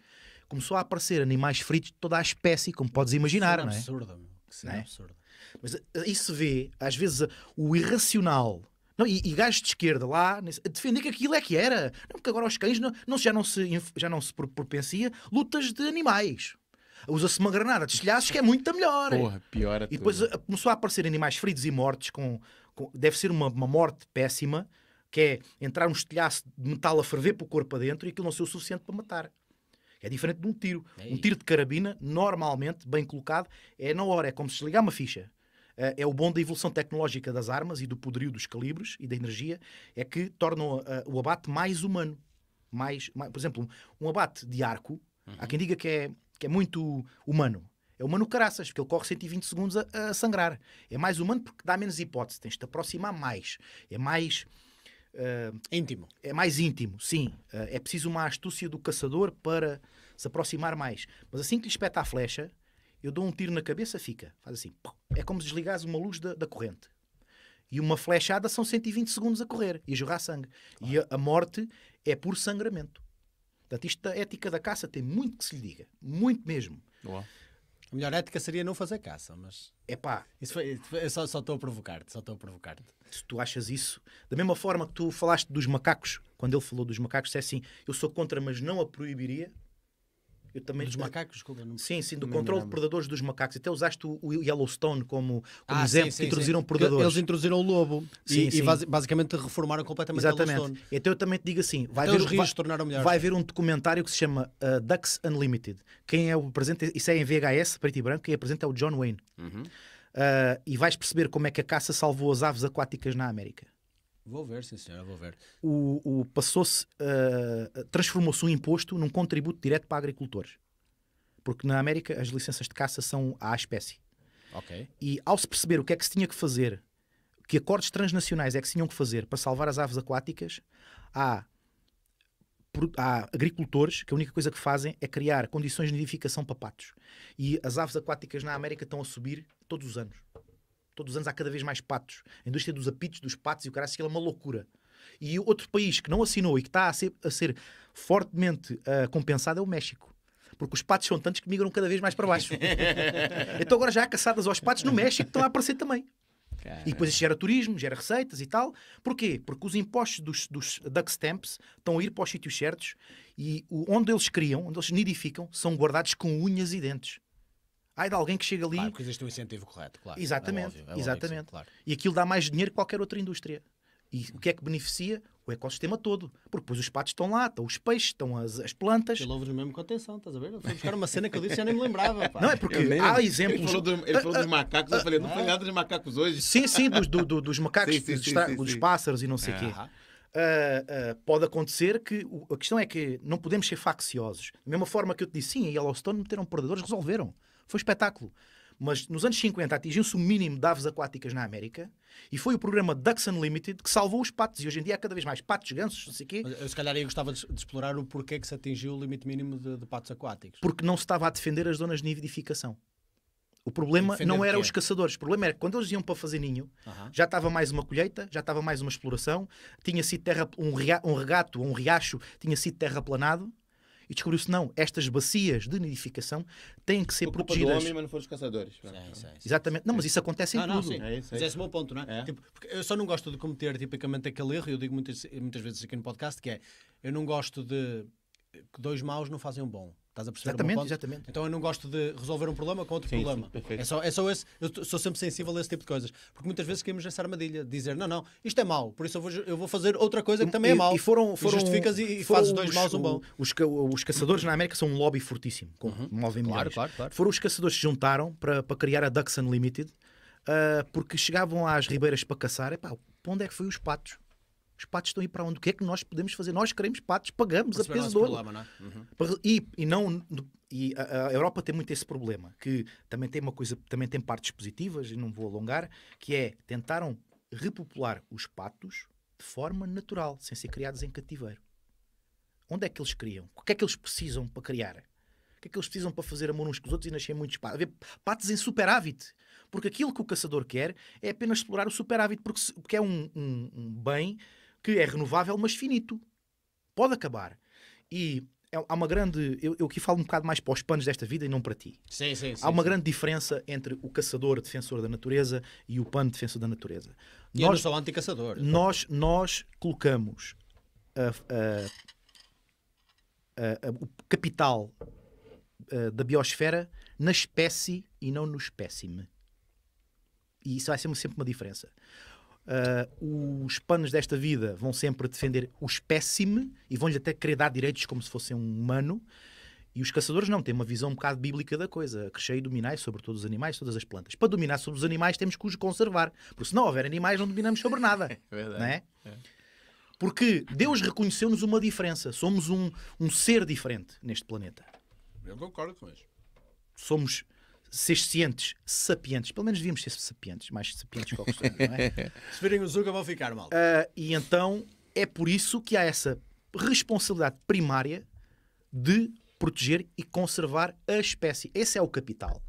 Começou a aparecer animais fritos de toda a espécie, como podes é imaginar, que não é? absurdo, meu. Que não é? Né? absurdo. Mas eh, isso vê, às vezes, o irracional não, e, e gajos de esquerda lá a defender que aquilo é que era. Não, porque agora os cães não, não, já, não se, já não se propencia lutas de animais. Usa-se uma granada de estilhaços que é muito melhor. Porra, pior a E depois a, eh, começou a aparecer animais feridos e mortos. Com, com deve ser uma, uma, morte péssima, que é entrar um estilhaço de metal a ferver para o corpo adentro e aquilo não ser o suficiente para matar. É diferente de um tiro. Ei. Um tiro de carabina, normalmente, bem colocado, é na hora. É como se desligar uma ficha. Eh, é o bom da evolução tecnológica das armas e do poderio dos calibres e da energia, é que tornam eh, o abate mais humano. Mais, mais por exemplo, um abate de arco, uhum. há quem diga que é, que é muito humano. É humano caraças, porque ele corre 120 segundos a, a sangrar. É mais humano porque dá menos hipótese, tens de te aproximar mais. É mais. Uh, íntimo. É mais íntimo, sim. Uh, é preciso uma astúcia do caçador para se aproximar mais. Mas assim que lhe espeta a flecha, eu dou um tiro na cabeça, fica. Faz assim. É como se uma luz da, da corrente. E uma flechada são 120 segundos a correr e a jorrar sangue. Claro. E a, a, morte é por sangramento. Portanto, isto da ética da caça tem muito que se lhe diga. Muito mesmo. Boa. A melhor ética seria não fazer caça, mas. É pá. Isso foi, eu só estou a provocar-te, só estou a provocar-te. Se tu achas isso, da mesma forma que tu falaste dos macacos, quando ele falou dos macacos, é assim: eu sou contra, mas não a proibiria. Eu também, dos macacos? Desculpa, não... Sim, sim, do controle de predadores dos macacos. Até usaste o Yellowstone como, como ah, exemplo, sim, sim, introduziram sim. predadores. Eles introduziram o lobo sim, e, sim. e basicamente reformaram completamente Exatamente. Yellowstone. Então eu também te digo assim, vai, então ver, vai, vai ver um documentário que se chama uh, Ducks Unlimited. Quem é o presente, isso é em VHS, preto e branco, quem apresenta é, é o John Wayne. Uhum. Uh, e vais perceber como é que a caça salvou as aves aquáticas na América. Vou ver, sim senhora, vou ver. O, o passou-se, uh, transformou-se o um imposto num contributo direto para agricultores. Porque na América as licenças de caça são à espécie. Ok. E ao se perceber o que é que se tinha que fazer, que acordos transnacionais é que se tinham que fazer para salvar as aves aquáticas, há, há agricultores que a única coisa que fazem é criar condições de nidificação para patos. E as aves aquáticas na América estão a subir todos os anos. Todos os anos há cada vez mais patos. A indústria dos apitos, dos patos e o cara que é uma loucura. E outro país que não assinou e que está a ser, a ser fortemente uh, compensado é o México. Porque os patos são tantos que migram cada vez mais para baixo. *laughs* então agora já há caçadas aos patos no México que estão a aparecer também. Cara. E depois isso gera turismo, gera receitas e tal. Porquê? Porque os impostos dos, dos duck stamps estão a ir para os sítios certos e onde eles criam, onde eles nidificam, são guardados com unhas e dentes. Ai de alguém que chega ali. Claro, porque existe um incentivo correto, claro. Exatamente. É óbvio, é exatamente. claro. E aquilo dá mais dinheiro que qualquer outra indústria. E o que é que beneficia? O ecossistema todo. Porque depois os patos estão lá, estão os peixes, estão as, as plantas. Eu louvo-nos mesmo com atenção, estás a ver? Eu fui buscar uma cena que eu disse já nem me lembrava. Pá. Não, é porque há exemplos. Ele falou, do, ele falou dos ah, ah, macacos, eu falei, não foi nada macacos hoje. Sim, sim, dos, do, do, dos macacos, sim, sim, dos, sim, dos pássaros e não sei o quê. Uh, uh, pode acontecer que a questão é que não podemos ser facciosos. Da mesma forma que eu te disse, sim, em Yellowstone meteram predadores, resolveram. Foi espetáculo. Mas nos anos 50 atingiu-se o mínimo de aves aquáticas na América e foi o programa Ducks Unlimited que salvou os patos. E hoje em dia há cada vez mais patos, gansos, não sei o quê. Eu se calhar aí gostava de, de, explorar o porquê que se atingiu o limite mínimo de, de patos aquáticos. Porque não se estava a defender as zonas de nidificação. O problema não era os caçadores, o problema era que quando eles iam para fazer ninho, já estava mais uma colheita, já estava mais uma exploração, tinha sido terra, um, um regato, um riacho, tinha sido terraplanado, e descobriu-se, não, estas bacias de nidificação têm que ser protegidas. do homem, mas não os caçadores. Sim, sim, sim, Exatamente. Não, mas isso acontece em não, tudo. Não, é isso, é mas esse é o meu ponto, não é? é. Tipo, eu só não gosto de cometer tipicamente aquele erro, eu digo muitas, muitas vezes aqui no podcast, que é, eu não gosto de... que dois maus não fazem um bom. Estás a perceber? Exatamente, exatamente. Então eu não gosto de resolver um problema com outro sim, problema. Sim, é, só, é só esse. Eu sou sempre sensível a esse tipo de coisas. Porque muitas vezes caímos nessa armadilha de dizer: não, não, isto é mau, por isso eu vou, eu vou fazer outra coisa que também é mau. E, foram, foram, e justificas e, e fazes dois os, maus um bom. Os, os, caçadores na América são um lobby fortíssimo, com, uhum. movem claro, Claro, claro. Foram os caçadores que se juntaram para, para criar a Ducks Unlimited, uh, porque chegavam às ribeiras para caçar. E pá, para onde é que foi os patos? Os patos estão aí para onde? O que é que nós podemos fazer? Nós queremos patos, pagamos Perceber a peso de ouro. Uhum. E, e, não, e a, a, Europa tem muito esse problema, que também tem uma coisa, também tem partes positivas, e não vou alongar, que é tentaram repopular os patos de forma natural, sem ser criados em cativeiro. Onde é que eles criam? O que é que eles precisam para criar? O que é que eles precisam para fazer amor uns com os outros e nascer muitos patos? Haver patos em superávit. Porque aquilo que o caçador quer é apenas explorar o superávit, porque, porque é um, um, um bem que é renovável, mas finito. Pode acabar. E é, há uma grande. Eu, eu aqui falo um bocado mais para os panos desta vida e não para ti. Sim, sim, sim, há uma grande diferença entre o caçador defensor da natureza e o pano defensor da natureza. E nós, eu não sou anticaçador. Nós, nós colocamos a, a, a, o capital da biosfera na espécie e não no espécime. E isso vai ser sempre uma diferença. Uh, os panos desta vida vão sempre defender o espécime e vão-lhe até querer dar direitos como se fosse um humano. E os caçadores não, têm uma visão um bocado bíblica da coisa. crescer e dominar sobre todos os animais, todas as plantas. Para dominar sobre os animais, temos que os conservar. Porque se não houver animais, não dominamos sobre nada. *laughs* é verdade. É? é? Porque Deus reconheceu-nos uma diferença. Somos um, um ser diferente neste planeta. Eu concordo com isso. Somos seres cientes, sapientes, pelo menos devíamos ser sapientes, mais sapientes que o costume, não é? *laughs* Se virem o Zuga vão ficar mal. Uh, e então é por isso que há essa responsabilidade primária de proteger e conservar a espécie. Esse é o capital.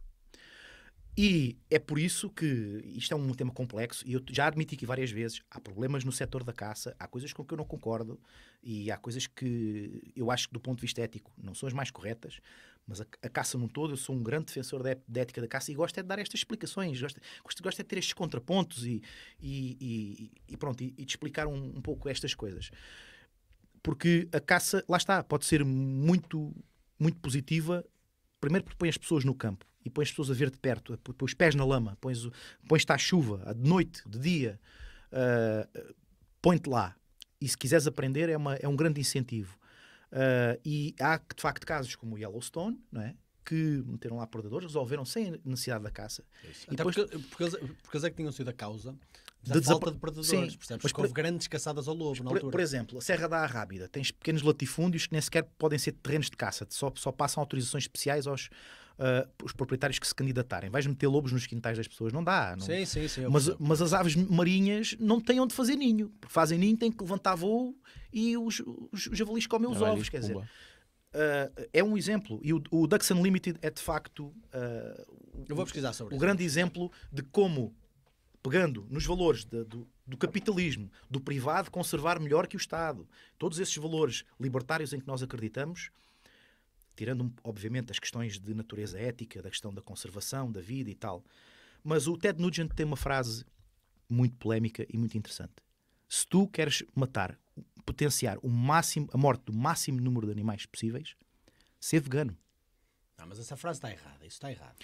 E é por isso que isto é um tema complexo e eu já admiti aqui várias vezes: há problemas no setor da caça, há coisas com que eu não concordo e há coisas que eu acho que, do ponto de vista ético, não são as mais corretas. Mas a, a caça num todo, eu sou um grande defensor da, da, ética da caça e gosto é de dar estas explicações, gosto, gosto, gosto é de ter estes contrapontos e, e, e, e pronto, e, e, de explicar um, um pouco estas coisas. Porque a caça, lá está, pode ser muito, muito positiva, primeiro porque põe as pessoas no campo e pões pessoas a ver de perto, pões os pés na lama, pões-te pões à chuva, de noite, de dia, uh, põe-te lá. E se quiseres aprender, é, uma, é um grande incentivo. Uh, e há, de facto, casos como o Yellowstone, não é? que meteram lá predadores, resolveram sem necessidade da caça. É e Até depois... porque, porque, eles é que tinham sido a causa da de falta de predadores, Sim, Mas por... houve grandes caçadas ao lobo na altura. Por exemplo, a Serra da Arrábida, tens pequenos latifúndios que nem sequer podem ser terrenos de caça, só, só passam autorizações especiais aos, uh, os proprietários que se candidatarem. Vais meter lobos nos quintais das pessoas? Não dá. Não... Sim, sim, sim. Mas, mas as aves marinhas não têm onde fazer ninho. Porque fazem ninho, têm que levantar voo e os, os, os javalis comem os ovos. Quer dizer, Uh, é um exemplo. E o, o Ducks Unlimited é de facto uh, Eu vou pesquisar sobre o isso. grande exemplo de como, pegando nos valores de, do, do, capitalismo, do privado, conservar melhor que o Estado, todos esses valores libertários em que nós acreditamos, tirando, obviamente, as questões de natureza ética, da questão da conservação, da vida e tal. Mas o Ted Nugent tem uma frase muito polémica e muito interessante. Se tu queres matar, potenciar o máximo, a morte do máximo número de animais possíveis, ser vegano. Não, ah, mas essa frase está errada, isso está errado.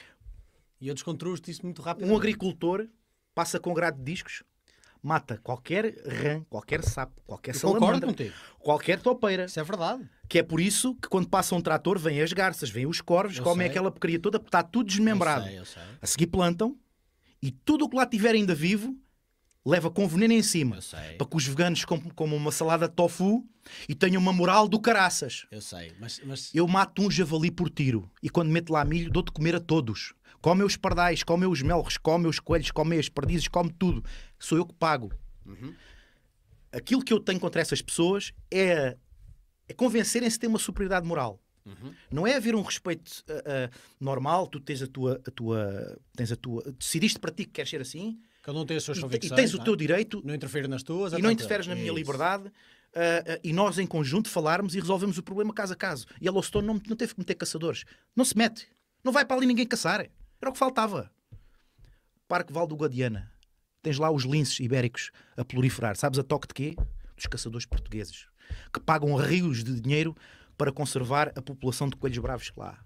E eu desconstruo-te isso muito rápido. Um agricultor passa com grade de discos mata qualquer rã, qualquer sapo, qualquer Eu salamandra, contigo. qualquer topeira. Isso é verdade. Que é por isso que quando passa um trator, vêm as garças, vêm os corvos, Eu comem sei. aquela porcaria toda, está tudo desmembrado. Eu sei, sei. A seguir plantam e tudo o que lá tiver ainda vivo leva com veneno em cima. Eu sei. Para que os veganos comam uma salada de tofu e tenham uma moral do caraças. Eu sei, mas, mas... Eu mato um javali por tiro e quando meto lá milho dou-te comer a todos. Come os pardais, come os melros, come os coelhos, come as perdizes, come tudo sou eu que pago. Uhum. Aquilo que eu tenho contra essas pessoas é, é convencerem-se de ter uma superioridade moral. Uhum. Não é haver um respeito uh, uh, normal, tu tens a tua, a tua, tens a tua, decidiste para ti que queres ser assim. Cada um tem as suas e, convicções. E tens o é? teu direito. Não interfere nas tuas. E é não interferes na minha Isso. liberdade. Uh, e nós em conjunto falarmos e resolvemos o problema caso a caso. E a Lostone não, não teve que meter caçadores. Não se mete. Não vai para ali ninguém caçar. Era o que faltava. Parque Val do Guadiana tens lá os linces ibéricos a proliferar. Sabes a toque de quê? Dos caçadores portugueses, que pagam rios de dinheiro para conservar a população de coelhos bravos lá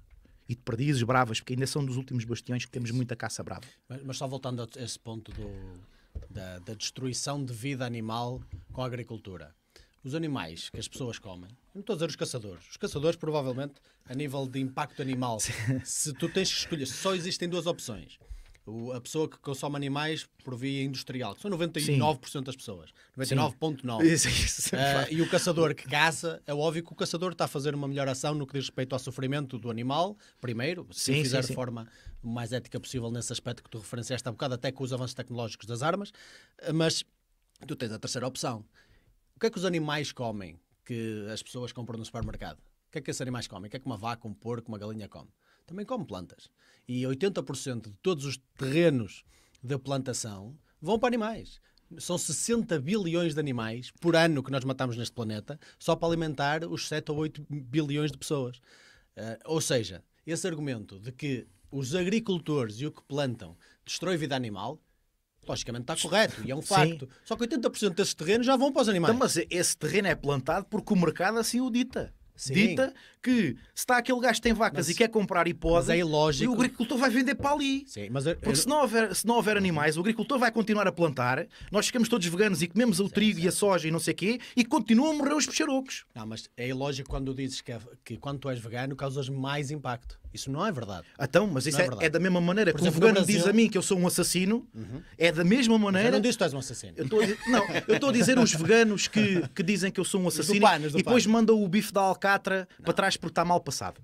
e de perdizes bravas, porque ainda são dos últimos bastiões que temos muita caça brava. Mas, mas só voltando a esse ponto do, da, da destruição de vida animal com a agricultura os animais que as pessoas comem, não estou a dizer os caçadores, os caçadores provavelmente a nível de impacto animal, *laughs* se tu tens que escolher, só existem duas opções o, a pessoa que consome animais por via industrial, que são 99% Sim. das pessoas. 99,9%. *laughs* Isso, isso. Uh, e o caçador que caça, é óbvio que o caçador está a fazer uma melhor ação no que diz respeito ao sofrimento do animal, primeiro, se sim, fizer de forma mais ética possível nesse aspecto que tu referenciaste há bocado, até com os avanços tecnológicos das armas, ah, mas tu tens a terceira opção. O que é que os animais comem que as pessoas compram no supermercado? O que é que esses animais comem? O que é que uma vaca, um porco, uma galinha come? também come plantas. E 80% de todos os terrenos da plantação vão para animais. São 60 bilhões de animais por ano que nós matamos neste planeta só para alimentar os 7 ou 8 bilhões de pessoas. Uh, ou seja, esse argumento de que os agricultores e o que plantam destrói vida animal, logicamente está correto e é um facto. Sim. Só que 80% desses terrenos já vão para os animais. Então, mas esse terreno é plantado porque o mercado assim o dita. Sim. dita que se está aquele gajo que tem vacas mas, e quer comprar e pode, é ilógico. e o agricultor vai vender para ali. Sim, mas eu, Porque eu... Se, não houver, se não houver animais, o agricultor vai continuar a plantar, nós ficamos todos veganos e comemos o sim, trigo sim. e a soja e não sei o quê, e continuam a morrer os peixarocos. Não, mas é ilógico quando dizes que, é- que quando tu és vegano causas mais impacto. Isso não é verdade. Então, mas isso é, é, é, da mesma maneira que exemplo, o governo Brasil... diz a mim que eu sou um assassino, uhum. é da mesma maneira. Eu não disse que tu és um assassino. Eu não, eu estou a dizer os veganos que, que dizem que eu sou um assassino do pan, do e depois mandam o bife da alcatra para trás porque está mal passado.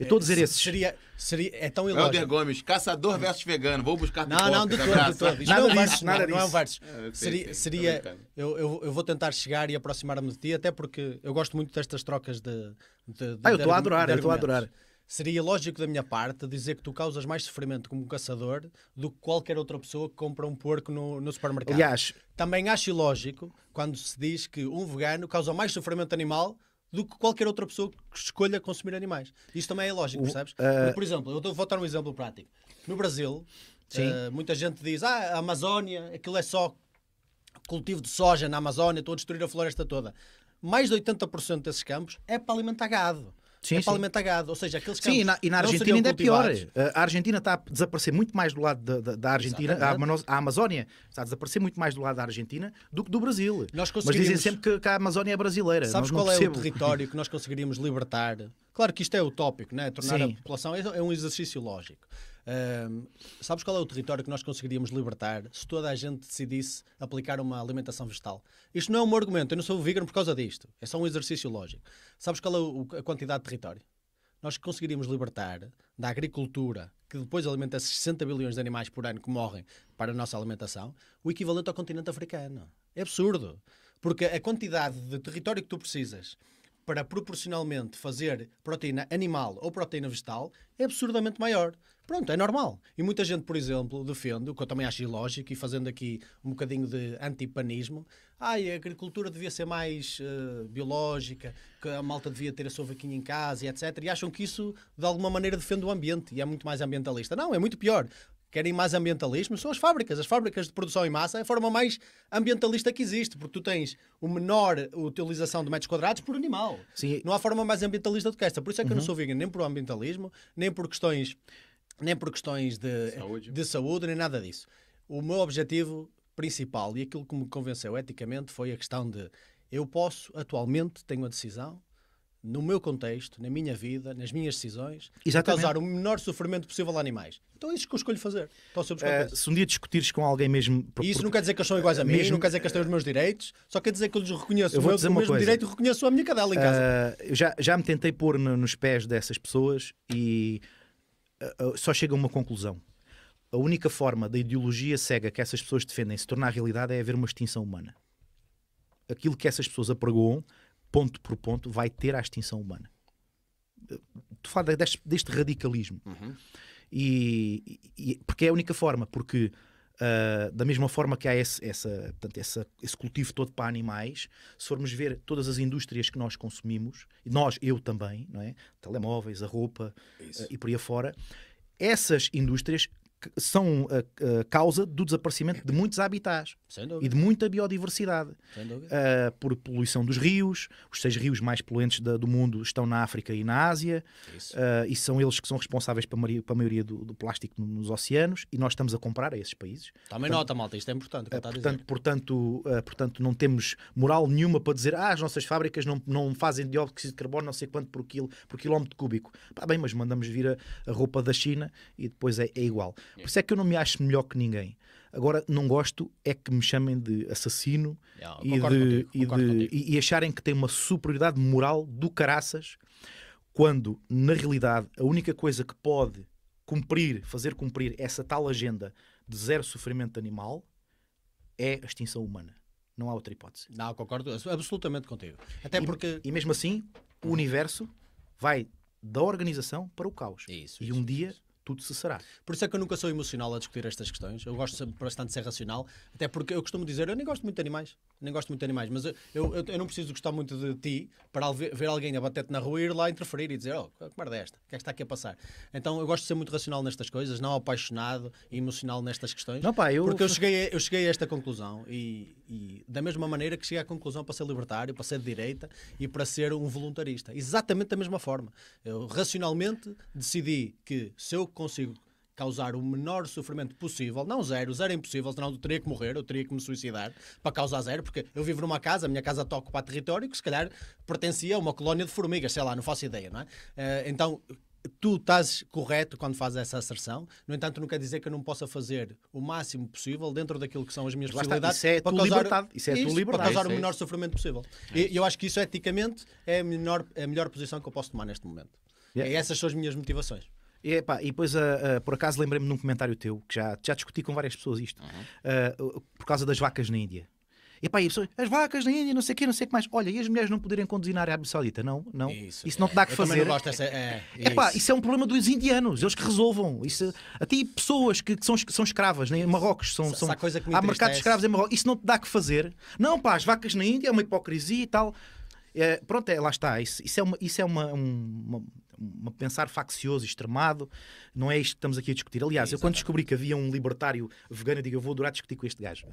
Eu estou a é, dizer esses. Seria, seria, é tão ilógico. Helder Gomes, caçador versus vegano, vou buscar Não, não, de todo, de todo. Nada disso, nada disso. Não é um verso. É ah, seria, seria eu, eu, eu vou tentar chegar e aproximar-me de ti, até porque eu gosto muito destas trocas de. de, de ah, eu estou a adorar, eu estou a adorar. Seria lógico da minha parte dizer que tu causas mais sofrimento como caçador do que qualquer outra pessoa que compra um porco no, no supermercado. Aliás, também acho ilógico quando se diz que um vegano causa mais sofrimento animal do que qualquer outra pessoa que escolha consumir animais. Isto também é lógico, percebes? Uh, Por exemplo, eu vou dar um exemplo prático. No Brasil, uh, muita gente diz: ah, a Amazónia, aquilo é só cultivo de soja na Amazónia, estou a destruir a floresta toda. Mais de 80% desses campos é para alimentar gado sim, é sim. alimentagado. Ou seja, aqueles campos Sim, e na, e na Argentina ainda cultivados. é pior. Eh, a Argentina está a desaparecer muito mais do lado da, da, da Argentina, a, a, Amazónia está a desaparecer muito mais do lado da Argentina do que do Brasil. Conseguiríamos... Mas dizem sempre que, que, a Amazónia é brasileira. Sabes qual percebo. é o território que nós conseguiríamos libertar? Claro que isto é utópico, né? tornar Sim. a população é, é um exercício lógico sabes qual é o território que nós conseguiríamos libertar se toda a gente decidisse aplicar uma alimentação vegetal? Isto não é um argumento, eu não sou vegan por causa disto, é só um exercício lógico. Sabes qual é o, a quantidade de território? Nós conseguiríamos libertar da agricultura, que depois alimenta 60 bilhões de animais por ano que morrem para a nossa alimentação, o equivalente ao continente africano. É absurdo. Porque a quantidade de território que tu precisas para proporcionalmente fazer proteína animal ou proteína vegetal é absurdamente maior. Pronto, é normal. E muita gente, por exemplo, defende, o que eu também acho ilógico, e fazendo aqui um bocadinho de antipanismo, panismo a agricultura devia ser mais uh, biológica, que a malta devia ter a sua vaquinha em casa e etc. E acham que isso, de alguma maneira, defende o ambiente e é muito mais ambientalista. Não, é muito pior querem mais ambientalismo, são as fábricas. As fábricas de produção em massa é a forma mais ambientalista que existe, porque tu tens o menor utilização de metros quadrados por animal. Sim. Não há forma mais ambientalista do que esta. Por isso é que uhum. eu não uhum. sou vegan nem por ambientalismo, nem por questões, nem por questões de saúde. de saúde, nem nada disso. O meu objetivo principal e aquilo que me convenceu eticamente foi a questão de eu posso, atualmente, tenho a decisão no meu contexto, na minha vida, nas minhas decisões, Exatamente. causar o menor sofrimento possível a animais. Então é isso que eu escolho fazer. Estou uh, se um dia discutires com alguém mesmo... Por, e isso por... não quer dizer que eles são iguais a mim, mesmo... não quer dizer que eles têm os meus direitos, só quer dizer que eu lhes reconheço eu vou o meu, dizer uma o mesmo coisa. direito e reconheço a minha cadela em casa. Uh, já, já me tentei pôr no, nos pés dessas pessoas e uh, só chego a uma conclusão. A única forma da ideologia cega que essas pessoas defendem se tornar realidade é haver uma extinção humana. Aquilo que essas pessoas apregoam ponto por ponto, vai ter a extinção humana. Tu fala deste, deste radicalismo. Uhum. E, e, porque é a única forma, porque uh, da mesma forma que há esse, essa, portanto, essa, esse cultivo todo para animais, se formos ver todas as indústrias que nós consumimos, nós, eu também, não é? Telemóveis, a roupa uh, e por aí afora, essas indústrias são a, eh, a, eh, causa do desaparecimento de muitos habitats e de muita biodiversidade. Uh, por poluição dos rios, os seis rios mais poluentes da, do mundo estão na África e na Ásia, uh, e são eles que são responsáveis para a maioria, para a maioria do, do, plástico nos oceanos, e nós estamos a comprar a esses países. Também portanto, nota, malta, isto é importante. Uh, portanto, portanto, portanto, não temos moral nenhuma para dizer ah, as nossas fábricas não, não fazem dióxido de carbono não sei quanto por, quilo, por quilómetro cúbico. bem, mas mandamos vir a, a roupa da China e depois é, é igual. Yeah. Por isso é que eu não me acho melhor que ninguém. Agora, não gosto é que me chamem de assassino yeah, e, de, contigo, e, de e, e, acharem que tem uma superioridade moral do caraças, quando, na realidade, a única coisa que pode cumprir, fazer cumprir essa tal agenda de zero sofrimento animal é a extinção humana. Não há outra hipótese. Não, concordo absolutamente contigo. Até e, porque... e mesmo assim, o universo vai da organização para o caos. Isso, e isso, um dia tudo cessará. Por isso é que eu nunca sou emocional a discutir estas questões. Eu gosto bastante de ser racional, até porque eu costumo dizer, eu nem gosto muito de animais, nem gosto muito de animais, mas eu, eu, eu não preciso gostar muito de ti para ver alguém a bater-te na rua e ir lá interferir e dizer, oh, que merda é esta? O que é que está aqui a passar? Então eu gosto de ser muito racional nestas coisas, não apaixonado e emocional nestas questões. Não, pá, eu... Porque eu cheguei, a, eu cheguei a esta conclusão e, e da mesma maneira que cheguei à conclusão para ser libertário, para ser de direita e para ser um voluntarista. Exatamente da mesma forma. Eu racionalmente decidi que se eu consigo causar o menor sofrimento possível, não zero, zero é impossível, senão eu teria que morrer, eu teria que me suicidar para causar zero, porque eu vivo numa casa, a minha casa toca para território que se calhar pertencia a uma colónia de formigas, sei lá, não faço ideia, não é? Uh, então, tu estás correto quando fazes essa asserção, no entanto, não quer dizer que eu não possa fazer o máximo possível dentro daquilo que são as minhas Lá possibilidades isso é para causar, liberdade. Isso é isto, liberdade. Para causar o é menor é. sofrimento possível. É e eu acho que isso, eticamente, é a, menor, a melhor posição que eu posso tomar neste momento. Yeah. E é essas são as minhas motivações. E, pá, e depois, uh, uh, por acaso, lembrei-me num comentário teu, que já, já discuti com várias pessoas isto, uhum. uh, por causa das vacas na Índia. E pá, as vacas na Índia, não sei o quê, não sei o que mais. Olha, e as mulheres não poderem conduzir na Arábia Saudita? Não, não. Isso, isso não te dá é, que fazer. Eu não gosto dessa, é, é, isso. isso é um problema dos indianos, eles que resolvam. Isso, até pessoas que, que, são, que são escravas né, em Marrocos, são, são, há mercado de escravos em Marrocos, isso não te dá que fazer. Não, pá, as vacas na Índia é uma hipocrisia e tal. É, pronto, é, lá está. Isso, isso é, uma, isso é uma, uma, um pensar faccioso, extremado, não é isto que estamos aqui a discutir. Aliás, eu quando descobri que havia um libertário vegano, eu digo, eu vou adorar discutir com este gajo.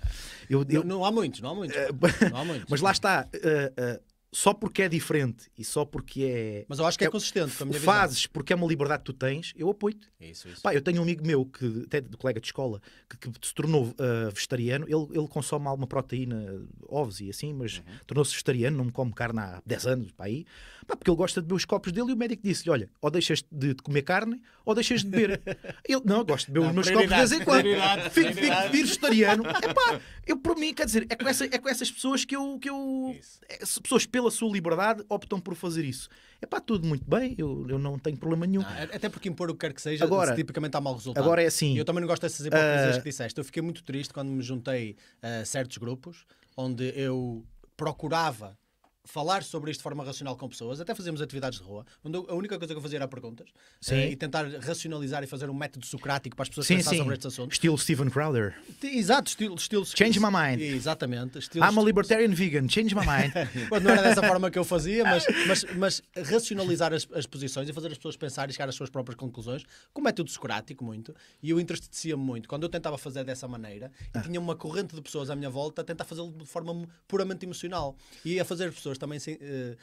Eu, eu... Não, não, há muitos, não há muitos. Eh, não há muitos. *laughs* Mas lá está, uh, uh, só porque é diferente e só porque é. Mas eu acho que é, é consistente. Com fazes visão. porque é uma liberdade que tu tens, eu apoio-te. Isso, isso. Pá, eu tenho um amigo meu, que, até do colega de escola, que, que se tornou uh, vegetariano. Ele, ele consome alguma proteína, ovos e assim, mas uhum. tornou-se vegetariano, não come carne há 10 anos, pá, aí. Pá, porque ele gosta de beber os copos dele e o médico disse-lhe: olha, ou deixas de comer carne ou deixas de beber. *laughs* ele, não, eu gosto de beber não, os meus copos de vez em quando. Fico, vir vegetariano. pá, eu, por mim, quer dizer, é com, essa, é com essas pessoas que eu. Que eu é, pessoas pela sua liberdade, optam por fazer isso. É pá, tudo muito bem, eu, eu não tenho problema nenhum. Ah, até porque impor o que quer que seja, agora, se tipicamente há mau resultado. Agora é assim. Eu também não gosto dessas hipóteses uh... que disseste. Eu fiquei muito triste quando me juntei a certos grupos onde eu procurava falar sobre isto de forma racional com pessoas, até fazemos atividades de rua, onde a única coisa que eu fazia era perguntas eh, e tentar racionalizar e fazer um método socrático para as pessoas sim, pensar sobre estes assuntos. Estilo Steven Crowder. Exato, estilo, estilo Change my mind. Exatamente. Estilo, I'm a libertarian vegan, change my mind. *laughs* não era dessa forma que eu fazia, mas, mas, mas racionalizar as, as, posições e fazer as pessoas pensar e chegar às suas próprias conclusões, com método socrático muito, e eu entristecia-me muito quando eu tentava fazer dessa maneira e ah. tinha uma corrente de pessoas à minha volta a tentar fazê-lo de forma puramente emocional e a fazer as pessoas também uh,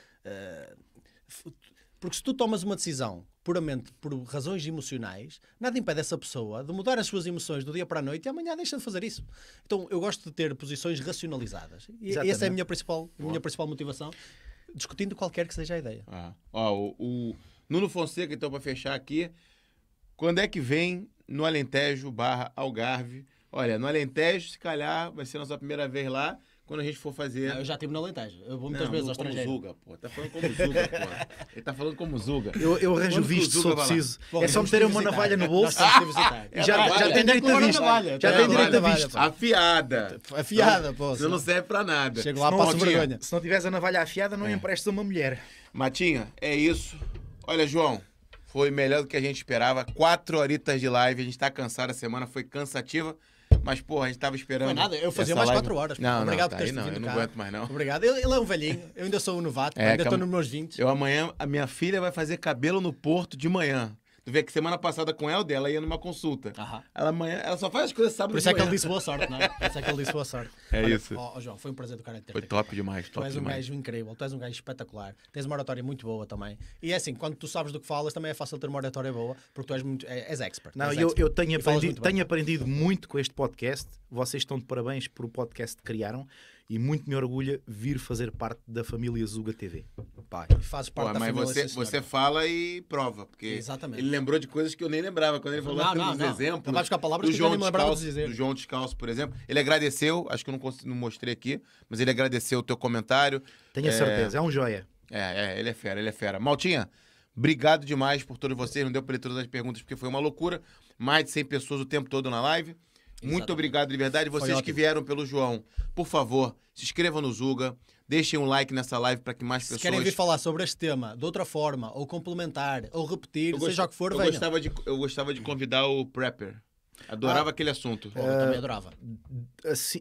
uh, porque se tu tomas uma decisão puramente por razões emocionais, nada impede essa pessoa de mudar as suas emoções do dia para a noite e amanhã deixa de fazer isso. Então eu gosto de ter posições racionalizadas. E Exatamente. essa é a minha principal, a minha principal motivação, discutindo qualquer que seja a ideia. Ah. Oh, o, o Nuno Fonseca, então, para fechar aqui, quando é que vem no Alentejo barra Algarve? Olha, no Alentejo, se calhar, vai ser a nossa primeira vez lá quando a gente for fazer. eu já estive na Alentejo. Eu vou muitas não, vezes ao estrangeiro. Zuga, pô. Tá falando como Zuga, pô. Ele tá falando como Zuga. Eu, eu arranjo visto se eu preciso. é só meter uma navalha no bolso. *laughs* já, é já tem direito a visto. Já é tem direito a visto. Afiada. Afiada, pô. Isso não serve para nada. Chego lá, passo vergonha. Se não tiveres a navalha afiada, não é. a uma mulher. Matinha, é isso. Olha, João. Foi melhor do que a gente esperava. Quatro horitas de live. A gente tá cansado. A semana foi cansativa. Mas, porra, a gente tava esperando. Não nada, eu fazia mais live... quatro horas. Não, Obrigado não, tá por ter não, vindo, Eu não aguento mais, não. Obrigado. Ele é um velhinho, eu ainda sou um novato, é, ainda tô nos meus 20. Eu amanhã, a minha filha vai fazer cabelo no Porto de manhã. Tu vê que semana passada com ela, dela ia numa consulta. Ela, amanhã, ela só faz as coisas sábado Por isso é que ele disse boa sorte, não é? Por isso é que ele disse boa sorte. *laughs* É Olha, isso. ó, João, foi um prazer do cara ter Foi top demais, Tu top és um gajo incrível, tu és um gajo espetacular, tens uma oratória muito boa também. E é assim, quando tu sabes do que falas, também é fácil ter uma oratória boa, porque tu és muito. É, és expert. Não, és eu, expert. eu tenho, aprendi- muito tenho aprendido muito com este podcast. Vocês estão de parabéns por o podcast que criaram e muito me orgulha vir fazer parte da família Zuga TV. Pá, fazes parte Pô, da mas família. Mas você, você fala e prova, porque Exatamente. ele lembrou de coisas que eu nem lembrava. Quando ele falou não, não, não. exemplos Acabaste com a palavra do, João Descalço, do João Descalço, por exemplo. Ele agradeceu, acho que eu não, não mostrei aqui, mas ele agradeceu o teu comentário. Tenha é... certeza, é um joia. É, é, ele é fera, ele é fera. Maltinha, obrigado demais por todos vocês. Não deu para ler todas as perguntas porque foi uma loucura. Mais de 100 pessoas o tempo todo na live. Exatamente. Muito obrigado de verdade. Vocês que vieram pelo João, por favor, se inscrevam no Zuga, deixem um like nessa live para que mais se pessoas. querem vir falar sobre este tema de outra forma, ou complementar, ou repetir, seja o que for, eu gostava de Eu gostava de convidar o Prepper. Adorava ah, aquele assunto. Uh, eu também adorava. Assim,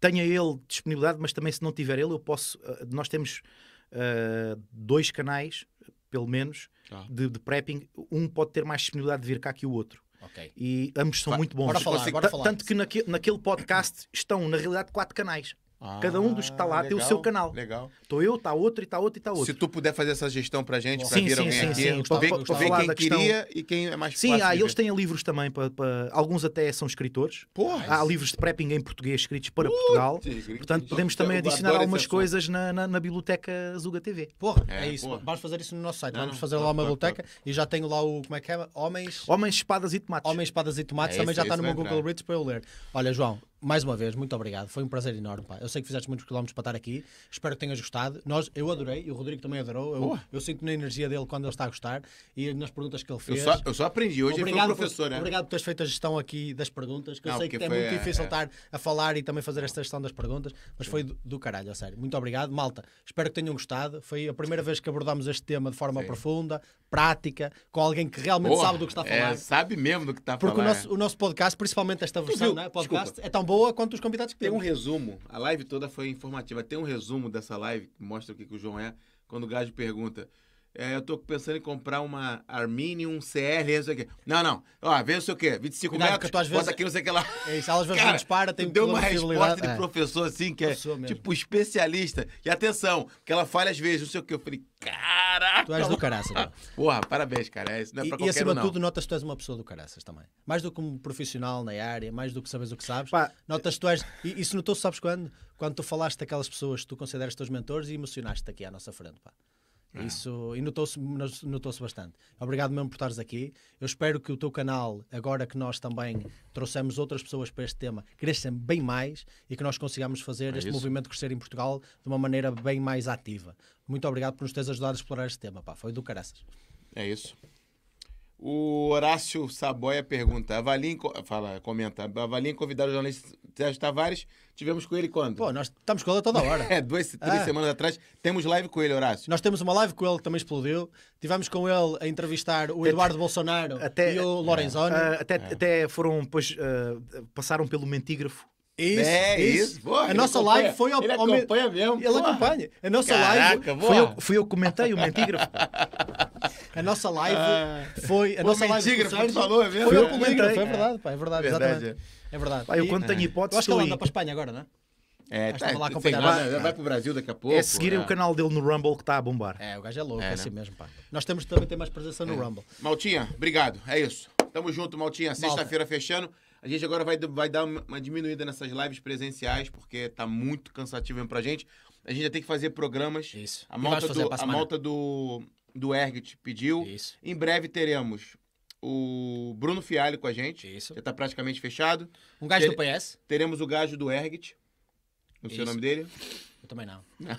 tenha ele disponibilidade, mas também se não tiver ele, eu posso. Eh, nós temos uh, dois canais, pelo menos, ah. de, de prepping. Um pode ter mais disponibilidade de vir cá que o outro. Okay. E ambos são muito bons. Falar, tanto que naquele, naquele podcast estão, na realidade, quatro canais. Cada um dos que está lá legal, tem o seu canal. Legal. estou eu, está outro e está outro e está outro. Se tu puder fazer essa gestão para a gente, para vir alguém sim, aqui, sim. Gostava, ver, gostava, ver quem queria e quem é mais Sim, ah, eles têm livros também, pra, pra... alguns até são escritores. Porra, Há isso. livros de prepping em português escritos para Putz, Portugal. Gris, Portanto, podemos também adicionar algumas coisas na, na, na, biblioteca Zuga TV. Porra, é, é isso. Porra. Vamos fazer isso no nosso site. Não, Vamos fazer não, tá, lá uma tá, tá. biblioteca e já tenho lá o, como é que é? Homens... Homens, Espadas e Tomates. Homens, Espadas e Tomates é também já está no meu Google Reads para eu ler. Olha, João, mais uma vez, muito obrigado. Foi um prazer enorme, pá. Eu sei que fizeste muitos quilómetros para estar aqui. Espero que tenhas gostado. Nós, eu adorei, e o Rodrigo também adorou. Eu, oh. eu sinto na energia dele quando ele está a gostar e nas perguntas que ele fez. Eu só, eu só aprendi hoje obrigado foi professor, por, Obrigado por teres feito a gestão aqui das perguntas, que eu Não, sei que é foi, é muito difícil é. estar a falar e também fazer esta gestão das perguntas, mas Sim. foi do, do, caralho, a sério. Muito obrigado. Malta, espero que tenham gostado. Foi a primeira vez que abordámos este tema de forma Sim. profunda, prática, com alguém que realmente oh, sabe do que está a é, falar. É, sabe mesmo do que está a falar. Porque o nosso, o nosso podcast, principalmente esta versão, né? podcast, Desculpa. é tão bom boa quanto os convidados que Tem um resumo, a live toda foi informativa. Tem um resumo dessa live que mostra o que, que o João é. Quando o Gajo pergunta, é, eu tô pensando em comprar uma Arminium CR, não sei o quê. Não, não. Ó, vê não sei o quê, 25 Cuidado, metros, bota vezes... aqui não sei o que lá. É isso, elas Cara, dispara, tem Deu uma resposta de é. professor, assim, que é tipo especialista. E atenção, que ela falha às vezes, não sei o quê. Eu falei, caraca! Tu és do caraça, cara. Porra, parabéns, cara. Isso não é e, pra qualquer E acima de tudo, notas que tu és uma pessoa do caraças também. Mais do que um profissional na área, mais do que sabes o que sabes, Pá. notas que tu és... E isso notou sabes quando? Quando tu falaste daquelas pessoas que tu consideras teus mentores e emocionaste-te aqui à nossa frente, pá. É. Isso, e notou-se notou bastante. Obrigado mesmo por estares aqui. Eu espero que o teu canal, agora que nós também trouxemos outras pessoas para este tema, cresça bem mais e que nós consigamos fazer é este isso. movimento crescer em Portugal de uma maneira bem mais ativa. Muito obrigado por nos teres ajudado a explorar este tema. Pá, foi do caraças. É isso. O Horácio Saboia pergunta: avalia, fala, comenta, avalia convidar o jornalista Sérgio Tavares Tivemos com ele quando? Pô, nós estamos com ele toda hora. *laughs* é, duas, três ah. semanas atrás. Temos live com ele, Horácio. Nós temos uma live com ele que também explodiu. Tivemos com ele a entrevistar o Eduardo Bolsonaro até, e o Lorenzoni. É, até, é. até foram, depois, uh, ah, passaram pelo mentígrafo. Isso, é isso. isso. Boa, a nossa acompanha. live foi ao, ele acompanha ao... mesmo. Ele acompanha. A nossa Caraca, live foi eu, fui eu que comentei o mentígrafo. *laughs* a nossa live foi a o nossa live. O mentígrafo falou, é mesmo. Foi eu que comentei, é verdade, pá, é verdade, verdade exatamente. É. É verdade. Pá, eu quando tenho é. hipótese. Eu acho que ele anda para a Espanha agora, não é? É, tá, lá vai, vai o Brasil daqui a pouco. É seguir é. o canal dele no Rumble que está a bombar. É, o gajo é louco, é, é assim mesmo, pá. Nós temos também ter mais presença no é. Rumble. Maltinha, obrigado. É isso. Tamo junto, Maltinha. Sexta-feira fechando. A gente agora vai, vai dar uma diminuída nessas lives presenciais, porque tá muito cansativo mesmo pra gente. A gente já tem que fazer programas. Isso. A malta, do, a malta do, do Ergit pediu. Isso. Em breve teremos o Bruno Fialho com a gente. Isso. Já está praticamente fechado. Um gajo do PS. Teremos o gajo do Ergit. Não sei o nome dele. Eu também não. *laughs* não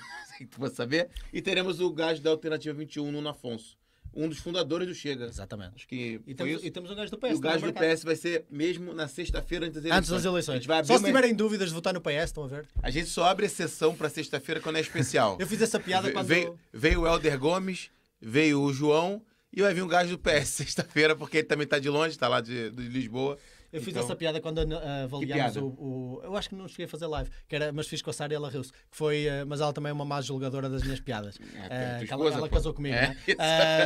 tu vai saber. E teremos o gajo da Alternativa 21, Nuno Afonso. Um dos fundadores do Chega. Exatamente. Acho que e, temos, e temos o gajo do PS. O gajo do PS vai ser mesmo na sexta-feira antes das eleições. Antes das eleições. Só se tiverem dúvidas de votar no PS, estão a ver? A gente só abre a sessão para sexta-feira quando é especial. *laughs* Eu fiz essa piada quando... Veio, veio o Helder Gomes, veio o João e vai vir um gajo do PS *laughs* sexta-feira, porque ele também está de longe, está lá de, de Lisboa. Eu fiz então, essa piada quando uh, avaliámos o, o, Eu acho que não cheguei a fazer live, que era, mas fiz com a Sara e ela riu-se. Que foi, uh, mas ela também é uma má julgadora das minhas piadas. *laughs* É, uh, ela, ela casou comigo, é?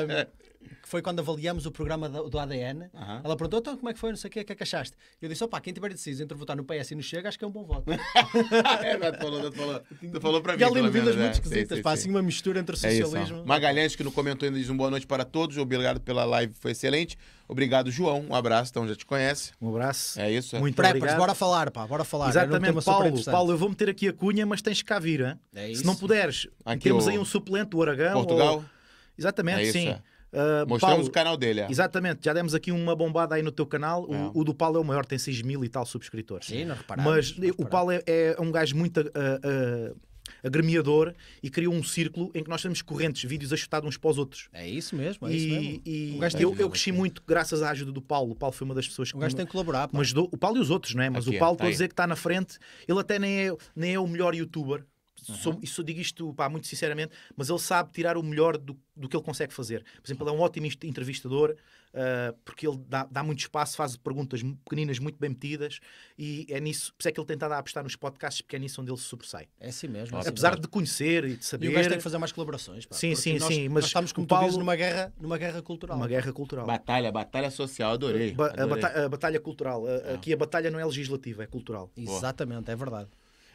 né? *laughs* que foi quando avaliamos o programa do, do ADN, ela perguntou, então como é que foi, não sei o que é que achaste? Eu disse, opá, quem tiver deciso entre votar no PS e no Chega, acho que é um bom voto. *laughs* é, não, tu é falou, não, tu falou, tu falou para mim. E ali muito né? esquisitas, pá, assim uma mistura entre o é socialismo... É Magalhães, que não comentou ainda, diz um boa noite para todos, obrigado pela live, foi excelente. Obrigado, João, um abraço, então já te conhece. Um abraço. É isso. É. Muito Preppers, obrigado. bora falar, pá, bora falar. É Exatamente, um Paulo, Paulo, eu vou meter aqui a cunha, mas tens que cá vir, hein? É isso. Se não puderes, aqui temos o... aí um suplente, o Aragão... Portugal. Ou... Exatamente, é sim. é. Ah, Mostramos Paulo, o canal dele. É. Exatamente, já demos aqui uma bombada aí no teu canal. É. O, o, do Paulo é o maior, tem 6 mil e tal subscritores. Sim, não é reparamos. Mas não é o Paulo é, é, um gajo muito. Uh, uh, agremiador e criou um círculo em que nós temos correntes, vídeos a chutar uns para os outros. É isso mesmo, é e, isso mesmo. E eu, eu, cresci muito graças à ajuda do Paulo. O Paulo foi uma das pessoas que. O gajo tem que colaborar. Mas do, o Paulo e os outros, não é? Mas Aqui o Paulo, é, tá estou a dizer que está na frente. Ele até nem é, nem é o melhor youtuber, Uhum. Sou, isso digo isto pá, muito sinceramente, mas ele sabe tirar o melhor do, do que ele consegue fazer. Por exemplo, ele é um ótimo entrevistador, uh, porque ele dá, dá, muito espaço, faz perguntas pequeninas muito bem metidas, e é nisso, por isso é que ele tenta estado a apostar nos podcasts, porque é nisso onde ele se sobressai. É assim mesmo. É assim Apesar de conhecer e de saber. E o gajo tem que fazer mais colaborações. Pá, sim, sim, nós, sim. Mas nós estamos, como Paulo... numa guerra, numa guerra cultural. Uma guerra cultural. Batalha, batalha social, adorei. Ba adorei. A, batalha, a, batalha, cultural. A, ah. aqui a batalha não é legislativa, é cultural. Exatamente, é verdade.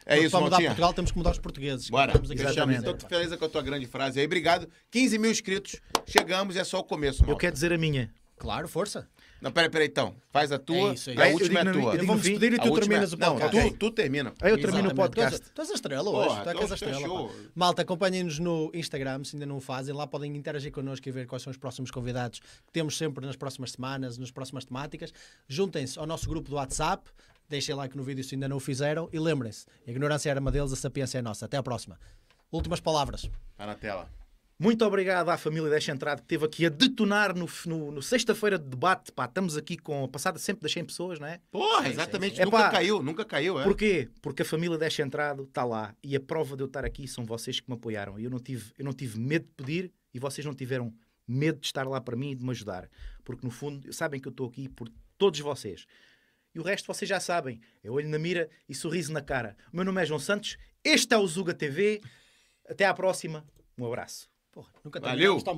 É isso, Montinha. mudar Portugal, temos que mudar os portugueses. Bora. Exatamente. Então, feliz com a tua grande frase aí. Obrigado. 15 mil inscritos. Chegamos, e é só o começo, malta. Eu quero dizer a minha. Claro, força. Não, peraí, peraí, então. Faz a tua, é isso aí. a eu última é digo, é tua. Eu vamos despedir e tu é- terminas o podcast. Não, tu, tu termina. Aí eu termino o podcast. Tu, és a estrela hoje. Porra, tu és a estrela. É malta, acompanhem-nos no Instagram, se ainda não o fazem. Lá podem interagir connosco e ver quais são os próximos convidados que temos sempre nas próximas semanas, nas próximas temáticas. Juntem-se ao nosso grupo do WhatsApp, Deixem like no vídeo se ainda não o fizeram. E lembrem-se: a ignorância é arma deles, a sapiência é nossa. Até à próxima. Últimas palavras. Está na tela. Muito obrigado à família Deixa Entrada que esteve aqui a detonar no, no, no sexta-feira de debate. Pá, estamos aqui com a passada sempre das 100 pessoas, não é? Porra, exatamente. É, nunca pá, caiu, nunca caiu. É? Porquê? Porque a família Deixa Entrado está lá e a prova de eu estar aqui são vocês que me apoiaram. Eu não tive, eu não tive medo de pedir e vocês não tiveram medo de estar lá para mim e de me ajudar. Porque no fundo, sabem que eu estou aqui por todos vocês. E o resto vocês já sabem. É olho na mira e sorriso na cara. O meu nome é João Santos. Este é o Zuga TV. Até à próxima. Um abraço. Porra, nunca Valeu!